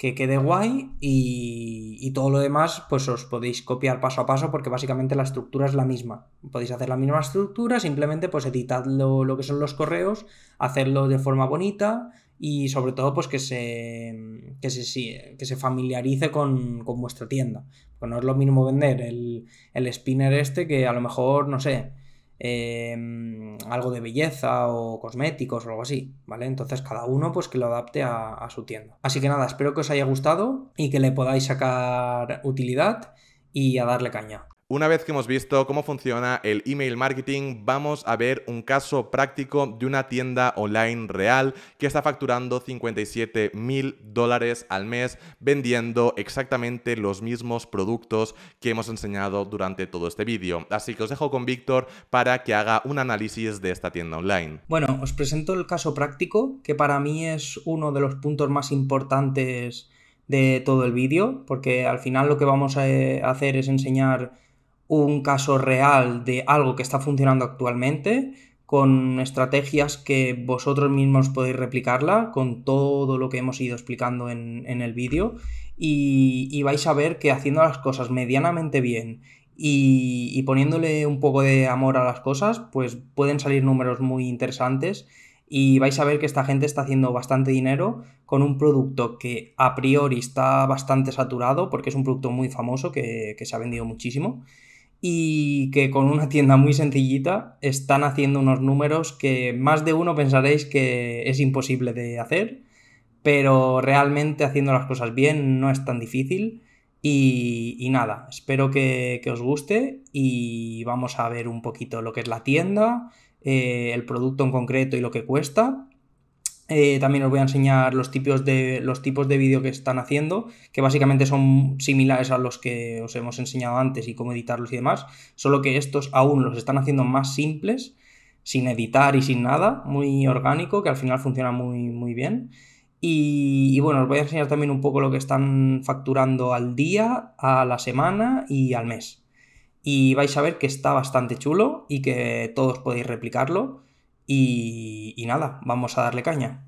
que quede guay y, todo lo demás pues os podéis copiar paso a paso porque básicamente la estructura es la misma. Podéis hacer la misma estructura, simplemente pues editad lo, que son los correos, hacerlo de forma bonita y sobre todo pues que se, que se, familiarice con, con, vuestra tienda. Pues no es lo mínimo vender el, el spinner este que a lo mejor, no sé, Em, algo de belleza o cosméticos o algo así, ¿vale? Entonces cada uno pues que lo adapte a su tienda. Así que nada, espero que os haya gustado y que le podáis sacar utilidad y a darle caña. Una vez que hemos visto cómo funciona el email marketing, vamos a ver un caso práctico de una tienda online real que está facturando 57 mil dólares al mes vendiendo exactamente los mismos productos que hemos enseñado durante todo este vídeo. Así que os dejo con Víctor para que haga un análisis de esta tienda online. Bueno, os presento el caso práctico que para mí es uno de los puntos más importantes de todo el vídeo porque al final lo que vamos a eh, hacer es enseñar un caso real de algo que está funcionando actualmente, con estrategias que vosotros mismos podéis replicarla, con todo lo que hemos ido explicando en, el vídeo, y, vais a ver que haciendo las cosas medianamente bien y, poniéndole un poco de amor a las cosas, pues pueden salir números muy interesantes y vais a ver que esta gente está haciendo bastante dinero con un producto que a priori está bastante saturado porque es un producto muy famoso que, que se ha vendido muchísimo y que con una tienda muy sencillita están haciendo unos números que más de uno pensaréis que es imposible de hacer, pero realmente haciendo las cosas bien no es tan difícil. Y, y nada, espero que, os guste y vamos a ver un poquito lo que es la tienda, eh, el producto en concreto y lo que cuesta. Eh, también os voy a enseñar los tipos de, los tipos de vídeo que están haciendo, que básicamente son similares a los que os hemos enseñado antes y cómo editarlos y demás, solo que estos aún los están haciendo más simples, sin editar y sin nada, muy orgánico, que al final funciona muy, muy bien. y bueno, os voy a enseñar también un poco lo que están facturando al día, a la semana y al mes. Y vais a ver que está bastante chulo y que todos podéis replicarlo. Y, nada, vamos a darle caña.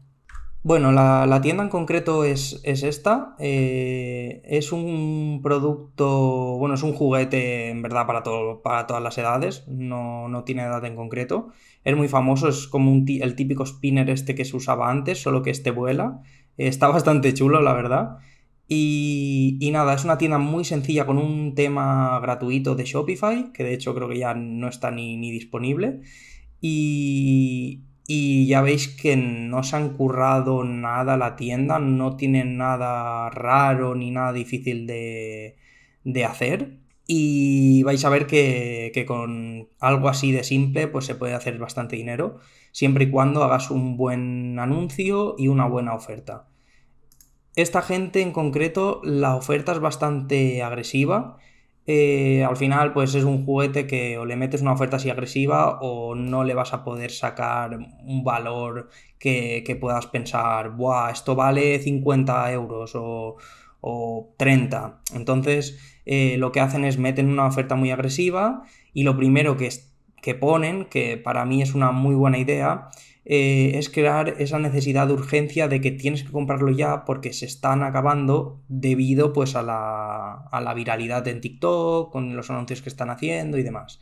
Bueno, la, tienda en concreto es, es esta. Eh, es un producto, bueno, es un juguete en verdad para, todo, para todas las edades, no, no tiene edad en concreto. Es muy famoso, es como un el típico spinner este que se usaba antes, solo que este vuela. Eh, está bastante chulo, la verdad. Y, nada, es una tienda muy sencilla con un tema gratuito de Shopify, que de hecho creo que ya no está ni, ni disponible. Y, ya veis que no se han currado nada la tienda, no tienen nada raro ni nada difícil de, hacer. Y vais a ver que, que, con algo así de simple pues se puede hacer bastante dinero, siempre y cuando hagas un buen anuncio y una buena oferta. Esta gente en concreto, la oferta es bastante agresiva eh, al final pues es un juguete que o le metes una oferta así agresiva o no le vas a poder sacar un valor que, puedas pensar, Buah, esto vale 50 euros o, o 30. Entonces eh, lo que hacen es meten una oferta muy agresiva y lo primero que, que ponen, que para mí es una muy buena idea, eh, es crear esa necesidad de urgencia de que tienes que comprarlo ya porque se están acabando debido pues a la, viralidad en TikTok, con los anuncios que están haciendo y demás.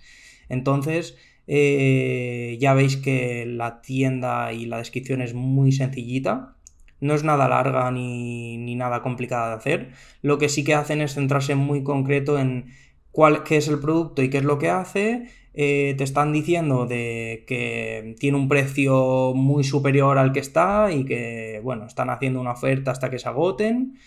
Entonces, eh, ya veis que la tienda y la descripción es muy sencillita. No es nada larga ni, nada complicada de hacer. Lo que sí que hacen es centrarse muy concreto en cuál, qué es el producto y qué es lo que hace eh, te están diciendo de que tiene un precio muy superior al que está y que, bueno, están haciendo una oferta hasta que se agoten.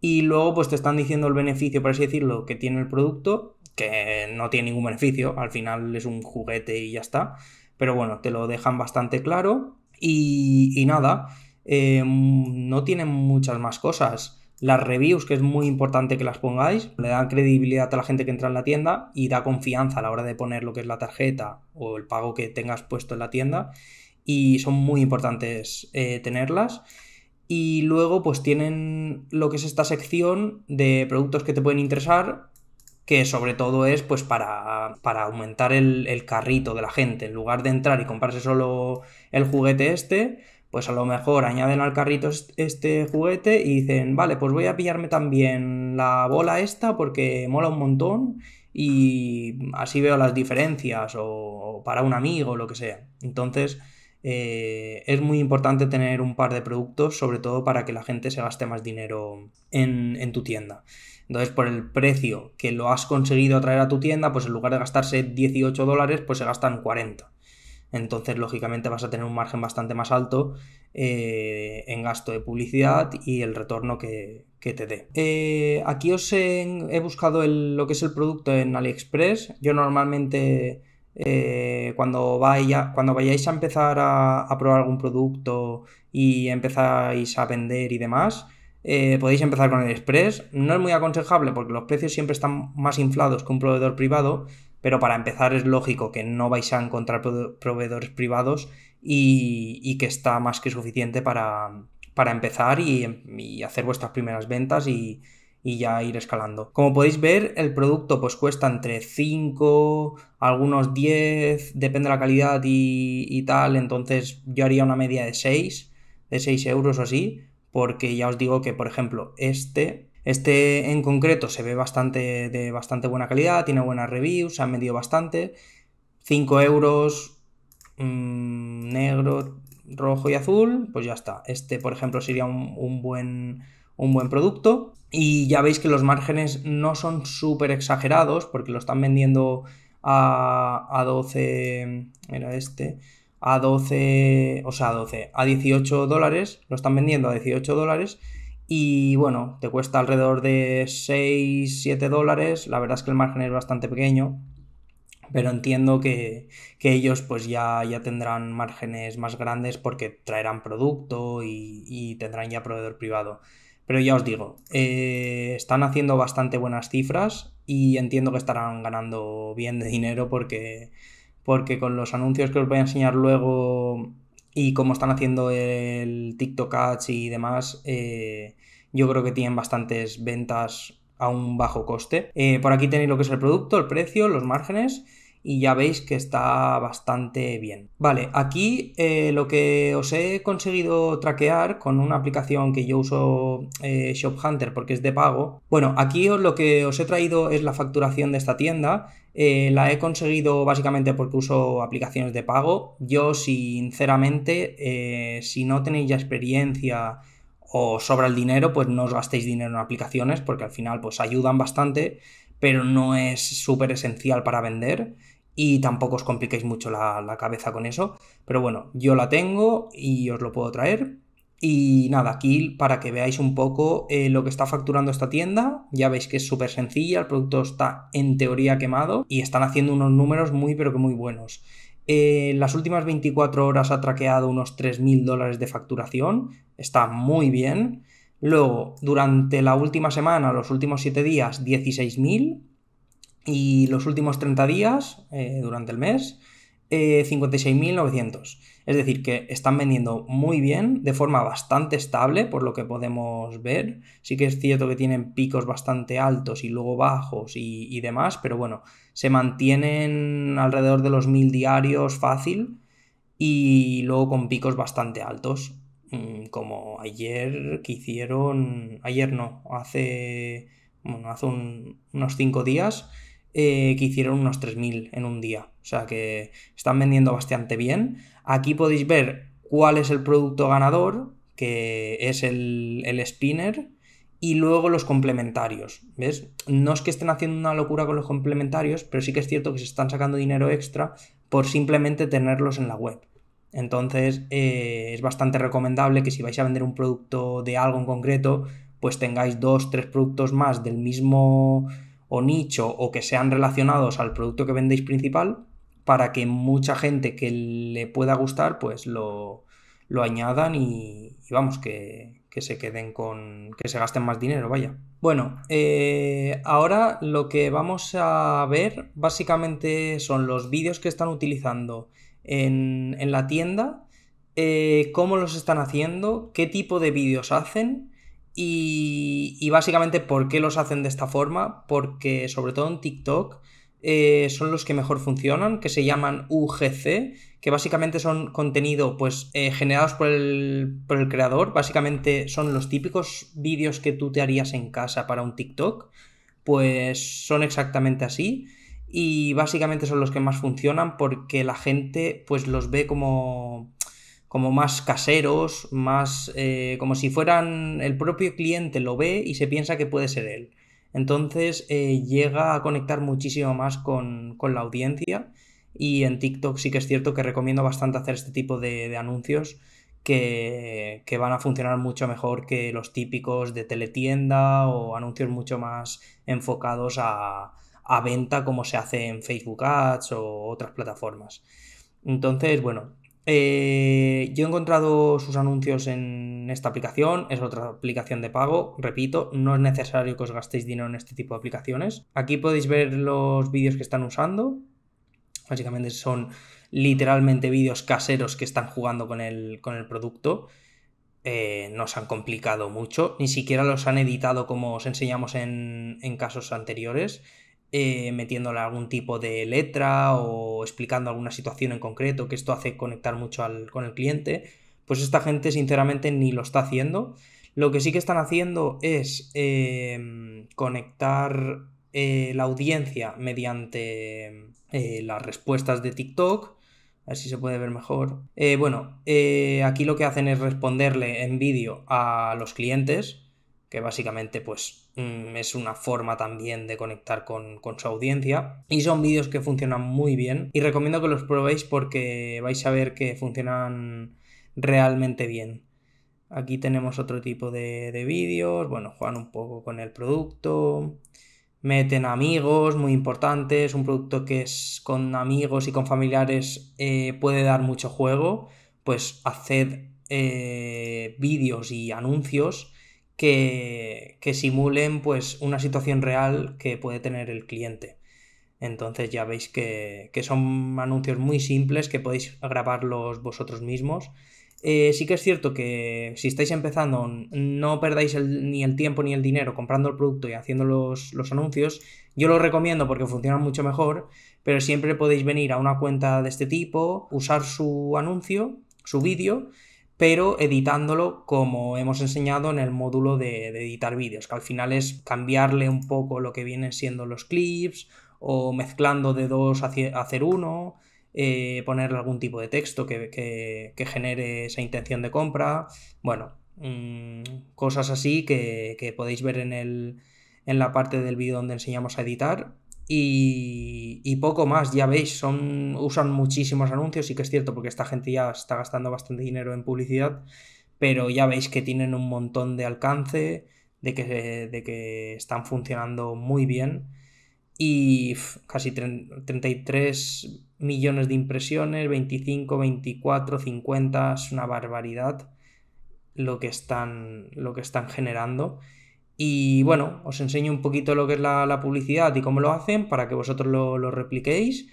Y luego, pues te están diciendo el beneficio, por así decirlo, que tiene el producto, que no tiene ningún beneficio, al final es un juguete y ya está. Pero bueno, te lo dejan bastante claro. Y, nada, eh, no tienen muchas más cosas. Las reviews, que es muy importante que las pongáis, le dan credibilidad a la gente que entra en la tienda y da confianza a la hora de poner lo que es la tarjeta o el pago que tengas puesto en la tienda. Y son muy importantes eh, tenerlas. Y luego pues tienen lo que es esta sección de productos que te pueden interesar, que sobre todo es pues para, para aumentar el, el, carrito de la gente. En lugar de entrar y comprarse solo el juguete este, pues a lo mejor añaden al carrito este juguete y dicen, vale, pues voy a pillarme también la bola esta porque mola un montón y así veo las diferencias o para un amigo o lo que sea. Entonces eh, es muy importante tener un par de productos, sobre todo para que la gente se gaste más dinero en, en tu tienda. Entonces, por el precio que lo has conseguido traer a tu tienda, pues en lugar de gastarse 18 dólares, pues se gastan 40. Entonces, lógicamente, vas a tener un margen bastante más alto eh, en gasto de publicidad y el retorno que, te dé. Eh, aquí os he, buscado lo que es el producto en AliExpress. Yo normalmente, eh, cuando, vaya, cuando vayáis a empezar a, probar algún producto y empezáis a vender y demás, podéis empezar con el Express. No es muy aconsejable porque los precios siempre están más inflados que un proveedor privado, pero para empezar es lógico que no vais a encontrar proveedores privados y, que está más que suficiente para, empezar y, hacer vuestras primeras ventas y, y, ya ir escalando. Como podéis ver, el producto pues cuesta entre 5, algunos 10, depende de la calidad y, tal, entonces yo haría una media de 6, de 6 euros o así, porque ya os digo que, por ejemplo, este este en concreto se ve bastante de bastante buena calidad, tiene buenas reviews, se han vendido bastante. 5 euros mm, negro, rojo y azul, pues ya está. Este, por ejemplo, sería un, buen, producto. Y ya veis que los márgenes no son súper exagerados porque lo están vendiendo a, 12... Era este a 12, o sea, a 12, a 18 dólares, lo están vendiendo a 18 dólares y bueno, te cuesta alrededor de 6, 7 dólares. La verdad es que el margen es bastante pequeño. Pero entiendo que, ellos pues ya, ya, tendrán márgenes más grandes porque traerán producto y, tendrán ya proveedor privado. Pero ya os digo, eh, están haciendo bastante buenas cifras y entiendo que estarán ganando bien de dinero porque, porque con los anuncios que os voy a enseñar luego y cómo están haciendo el TikTok Ads y demás, eh, yo creo que tienen bastantes ventas a un bajo coste. Eh, por aquí tenéis lo que es el producto, el precio, los márgenes y ya veis que está bastante bien. Vale, aquí eh, lo que os he conseguido traquear con una aplicación que yo uso eh, Shop Hunter porque es de pago. Bueno, aquí lo que os he traído es la facturación de esta tienda. la he conseguido básicamente porque uso aplicaciones de pago. Yo sinceramente, si no tenéis ya experiencia o sobra el dinero, pues no os gastéis dinero en aplicaciones porque al final pues ayudan bastante, pero no es súper esencial para vender y tampoco os compliquéis mucho la, cabeza con eso. Pero bueno, yo la tengo y os lo puedo traer. Y nada, aquí para que veáis un poco eh, lo que está facturando esta tienda, ya veis que es súper sencilla, el producto está en teoría quemado y están haciendo unos números muy pero que muy buenos en eh, las últimas 24 horas ha traqueado unos 3.000 dólares de facturación. Está muy bien. Luego, durante la última semana, los últimos 7 días, 16.000. Y los últimos 30 días, eh, durante el mes, 56.900. Eh, es decir, que están vendiendo muy bien, de forma bastante estable, por lo que podemos ver. Sí que es cierto que tienen picos bastante altos y luego bajos y, demás, pero bueno, se mantienen alrededor de los 1.000 diarios fácil y luego con picos bastante altos, mm, como ayer que hicieron, ayer no, hace, hace unos 5 días eh, que hicieron unos 3.000 en un día. O sea que están vendiendo bastante bien. Aquí podéis ver cuál es el producto ganador, que es el, spinner, y luego los complementarios. ¿Ves? No es que estén haciendo una locura con los complementarios, pero sí que es cierto que se están sacando dinero extra por simplemente tenerlos en la web. Entonces eh, es bastante recomendable que si vais a vender un producto de algo en concreto, pues tengáis dos, tres productos más del mismo o nicho o que sean relacionados al producto que vendéis principal para que mucha gente que le pueda gustar pues lo, añadan y, vamos, que, se queden con, que se gasten más dinero, vaya. Bueno, eh, ahora lo que vamos a ver básicamente son los vídeos que están utilizando en, la tienda, eh, cómo los están haciendo, qué tipo de vídeos hacen y, básicamente, ¿por qué los hacen de esta forma? Porque sobre todo en TikTok eh, son los que mejor funcionan, que se llaman UGC, que básicamente son contenido pues, eh, generados por el, creador. Básicamente son los típicos vídeos que tú te harías en casa para un TikTok. Pues son exactamente así. Y básicamente son los que más funcionan porque la gente pues los ve como como más caseros, más eh, como si fueran el propio cliente lo ve y se piensa que puede ser él. Entonces eh, llega a conectar muchísimo más con, con, la audiencia y en TikTok sí que es cierto que recomiendo bastante hacer este tipo de, anuncios que, que, van a funcionar mucho mejor que los típicos de teletienda o anuncios mucho más enfocados a, a venta como se hace en Facebook Ads o otras plataformas. Entonces, bueno, eh, yo he encontrado sus anuncios en esta aplicación, es otra aplicación de pago, repito, no es necesario que os gastéis dinero en este tipo de aplicaciones. Aquí podéis ver los vídeos que están usando, básicamente son literalmente vídeos caseros que están jugando con el, producto. Eh, no se han complicado mucho, ni siquiera los han editado como os enseñamos en casos anteriores. Eh, metiéndole algún tipo de letra o explicando alguna situación en concreto, que esto hace conectar mucho al, con el cliente, pues esta gente sinceramente ni lo está haciendo. Lo que sí que están haciendo es em, conectar eh, la audiencia mediante eh, las respuestas de TikTok, a ver si se puede ver mejor. bueno, aquí lo que hacen es responderle en vídeo a los clientes, que básicamente pues Mm, es una forma también de conectar con, su audiencia y son vídeos que funcionan muy bien y recomiendo que los probéis porque vais a ver que funcionan realmente bien. Aquí tenemos otro tipo de, vídeos, bueno, juegan un poco con el producto, meten amigos muy importantes, un producto que es con amigos y con familiares eh, puede dar mucho juego, pues haced eh, vídeos y anuncios que, simulen pues una situación real que puede tener el cliente. Entonces ya veis que, son anuncios muy simples que podéis grabarlos vosotros mismos. Eh, sí que es cierto que si estáis empezando no perdáis ni el tiempo ni el dinero comprando el producto y haciendo los, los, anuncios. Yo lo recomiendo porque funcionan mucho mejor, pero siempre podéis venir a una cuenta de este tipo, usar su anuncio, su vídeo pero editándolo como hemos enseñado en el módulo de, editar vídeos, que al final es cambiarle un poco lo que vienen siendo los clips o mezclando de dos a hacer uno, eh, ponerle algún tipo de texto que, que, genere esa intención de compra, bueno, mm, cosas así que, que, podéis ver en, el, en la parte del vídeo donde enseñamos a editar y, poco más, ya veis, son, usan muchísimos anuncios, y que es cierto, porque esta gente ya está gastando bastante dinero en publicidad, pero ya veis que tienen un montón de alcance, de que, están funcionando muy bien y casi 33 millones de impresiones, 25, 24, 50, es una barbaridad lo que están, lo que están generando. Y bueno, os enseño un poquito lo que es la, publicidad y cómo lo hacen para que vosotros lo, repliquéis.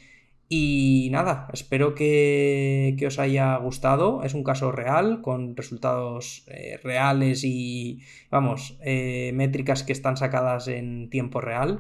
Y nada, espero que, os haya gustado. Es un caso real, con resultados eh, reales y, vamos, eh, métricas que están sacadas en tiempo real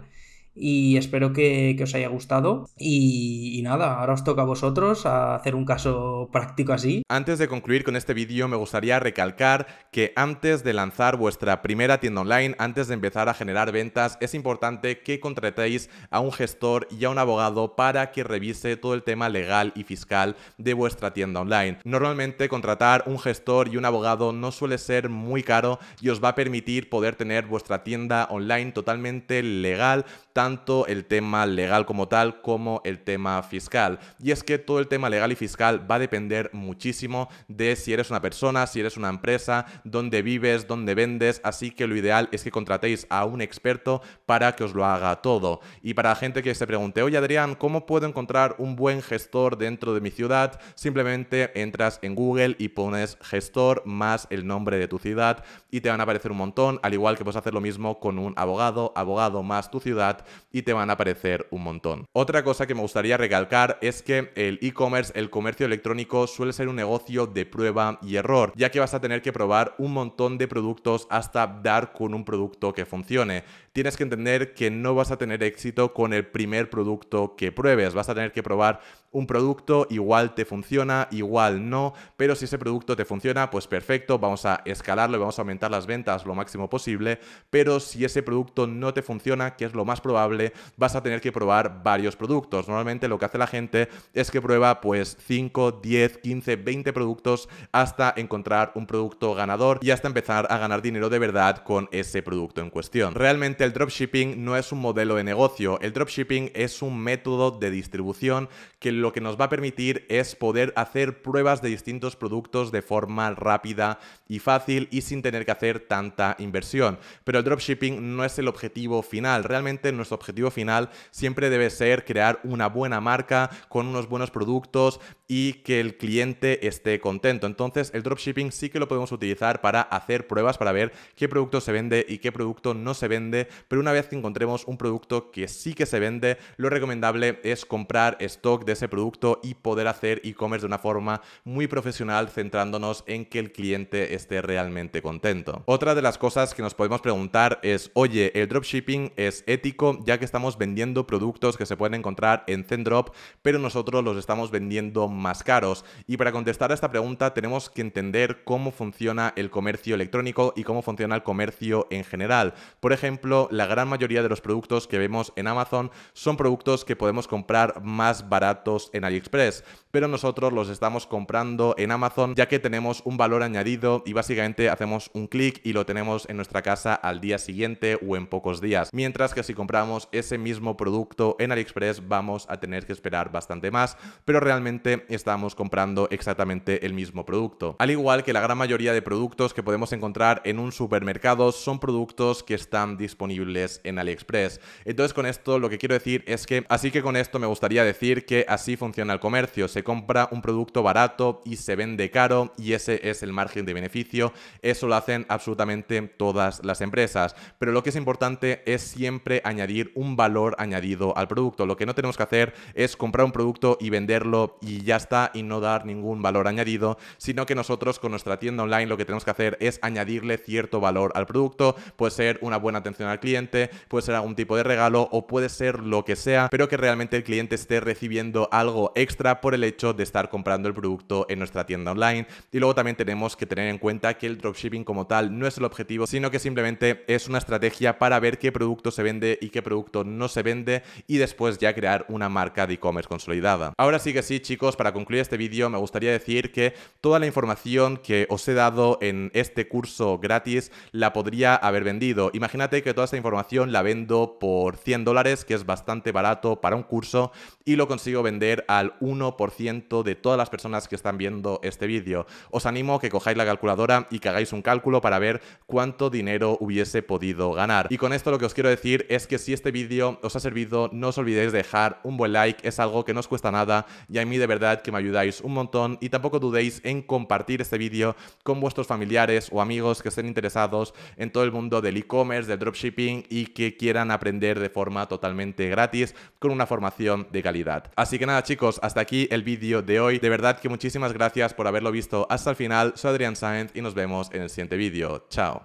y espero que, os haya gustado. Y, nada, ahora os toca a vosotros a hacer un caso práctico así. Antes de concluir con este vídeo, me gustaría recalcar que antes de lanzar vuestra primera tienda online, antes de empezar a generar ventas, es importante que contratéis a un gestor y a un abogado para que revise todo el tema legal y fiscal de vuestra tienda online. Normalmente contratar un gestor y un abogado no suele ser muy caro y os va a permitir poder tener vuestra tienda online totalmente legal, tanto el tema legal como tal como el tema fiscal. Y es que todo el tema legal y fiscal va a depender muchísimo de si eres una persona, si eres una empresa, dónde vives, dónde vendes, así que lo ideal es que contratéis a un experto para que os lo haga todo. Y para la gente que se pregunte, oye Adrián, ¿cómo puedo encontrar un buen gestor dentro de mi ciudad? Simplemente entras en Google y pones gestor más el nombre de tu ciudad y te van a aparecer un montón, al igual que puedes hacer lo mismo con un abogado, abogado más tu ciudad y te van a aparecer un montón. Otra cosa que me gustaría recalcar es que el e-commerce, el comercio electrónico, suele ser un negocio de prueba y error, ya que vas a tener que probar un montón de productos hasta dar con un producto que funcione tienes que entender que no vas a tener éxito con el primer producto que pruebes. Vas a tener que probar un producto, igual te funciona, igual no, pero si ese producto te funciona, pues perfecto, vamos a escalarlo y vamos a aumentar las ventas lo máximo posible, pero si ese producto no te funciona, que es lo más probable, vas a tener que probar varios productos. Normalmente lo que hace la gente es que prueba pues 5, 10, 15, 20 productos hasta encontrar un producto ganador y hasta empezar a ganar dinero de verdad con ese producto en cuestión. Realmente el dropshipping no es un modelo de negocio, el dropshipping es un método de distribución que lo que nos va a permitir es poder hacer pruebas de distintos productos de forma rápida y fácil y sin tener que hacer tanta inversión. Pero el dropshipping no es el objetivo final, realmente nuestro objetivo final siempre debe ser crear una buena marca con unos buenos productos y que el cliente esté contento. Entonces, el dropshipping sí que lo podemos utilizar para hacer pruebas, para ver qué producto se vende y qué producto no se vende. Pero una vez que encontremos un producto que sí que se vende, lo recomendable es comprar stock de ese producto y poder hacer e-commerce de una forma muy profesional, centrándonos en que el cliente esté realmente contento. Otra de las cosas que nos podemos preguntar es, oye, ¿el dropshipping es ético ya que estamos vendiendo productos que se pueden encontrar en Zendrop, pero nosotros los estamos vendiendo más caros. Y para contestar a esta pregunta tenemos que entender cómo funciona el comercio electrónico y cómo funciona el comercio en general. Por ejemplo, la gran mayoría de los productos que vemos en Amazon son productos que podemos comprar más baratos en AliExpress, pero nosotros los estamos comprando en Amazon ya que tenemos un valor añadido y básicamente hacemos un clic y lo tenemos en nuestra casa al día siguiente o en pocos días. Mientras que si compramos ese mismo producto en AliExpress vamos a tener que esperar bastante más, pero realmente estamos comprando exactamente el mismo producto. Al igual que la gran mayoría de productos que podemos encontrar en un supermercado son productos que están disponibles en AliExpress. Entonces con esto lo que quiero decir es que, así que con esto me gustaría decir que así funciona el comercio, se compra un producto barato y se vende caro y ese es el margen de beneficio, eso lo hacen absolutamente todas las empresas, pero lo que es importante es siempre añadir un valor añadido al producto, lo que no tenemos que hacer es comprar un producto y venderlo y ya está y no dar ningún valor añadido, sino que nosotros con nuestra tienda online lo que tenemos que hacer es añadirle cierto valor al producto, puede ser una buena atención al cliente, puede ser algún tipo de regalo o puede ser lo que sea, pero que realmente el cliente esté recibiendo algo extra por el hecho de estar comprando el producto en nuestra tienda online. Y luego también tenemos que tener en cuenta que el dropshipping como tal no es el objetivo, sino que simplemente es una estrategia para ver qué producto se vende y qué producto no se vende y después ya crear una marca de e-commerce consolidada. Ahora sí que sí, chicos, para para concluir este vídeo me gustaría decir que toda la información que os he dado en este curso gratis la podría haber vendido. Imagínate que toda esta información la vendo por 100 dólares, que es bastante barato para un curso, y lo consigo vender al 1% de todas las personas que están viendo este vídeo. Os animo que cojáis la calculadora y que hagáis un cálculo para ver cuánto dinero hubiese podido ganar. Y con esto lo que os quiero decir es que si este vídeo os ha servido, no os olvidéis de dejar un buen like, es algo que no os cuesta nada y a mí de verdad que me ayudáis un montón y tampoco dudéis en compartir este vídeo con vuestros familiares o amigos que estén interesados en todo el mundo del e-commerce, del dropshipping y que quieran aprender de forma totalmente gratis con una formación de calidad. Así que nada chicos, hasta aquí el vídeo de hoy. De verdad que muchísimas gracias por haberlo visto hasta el final. Soy Adrián Sáenz y nos vemos en el siguiente vídeo. Chao.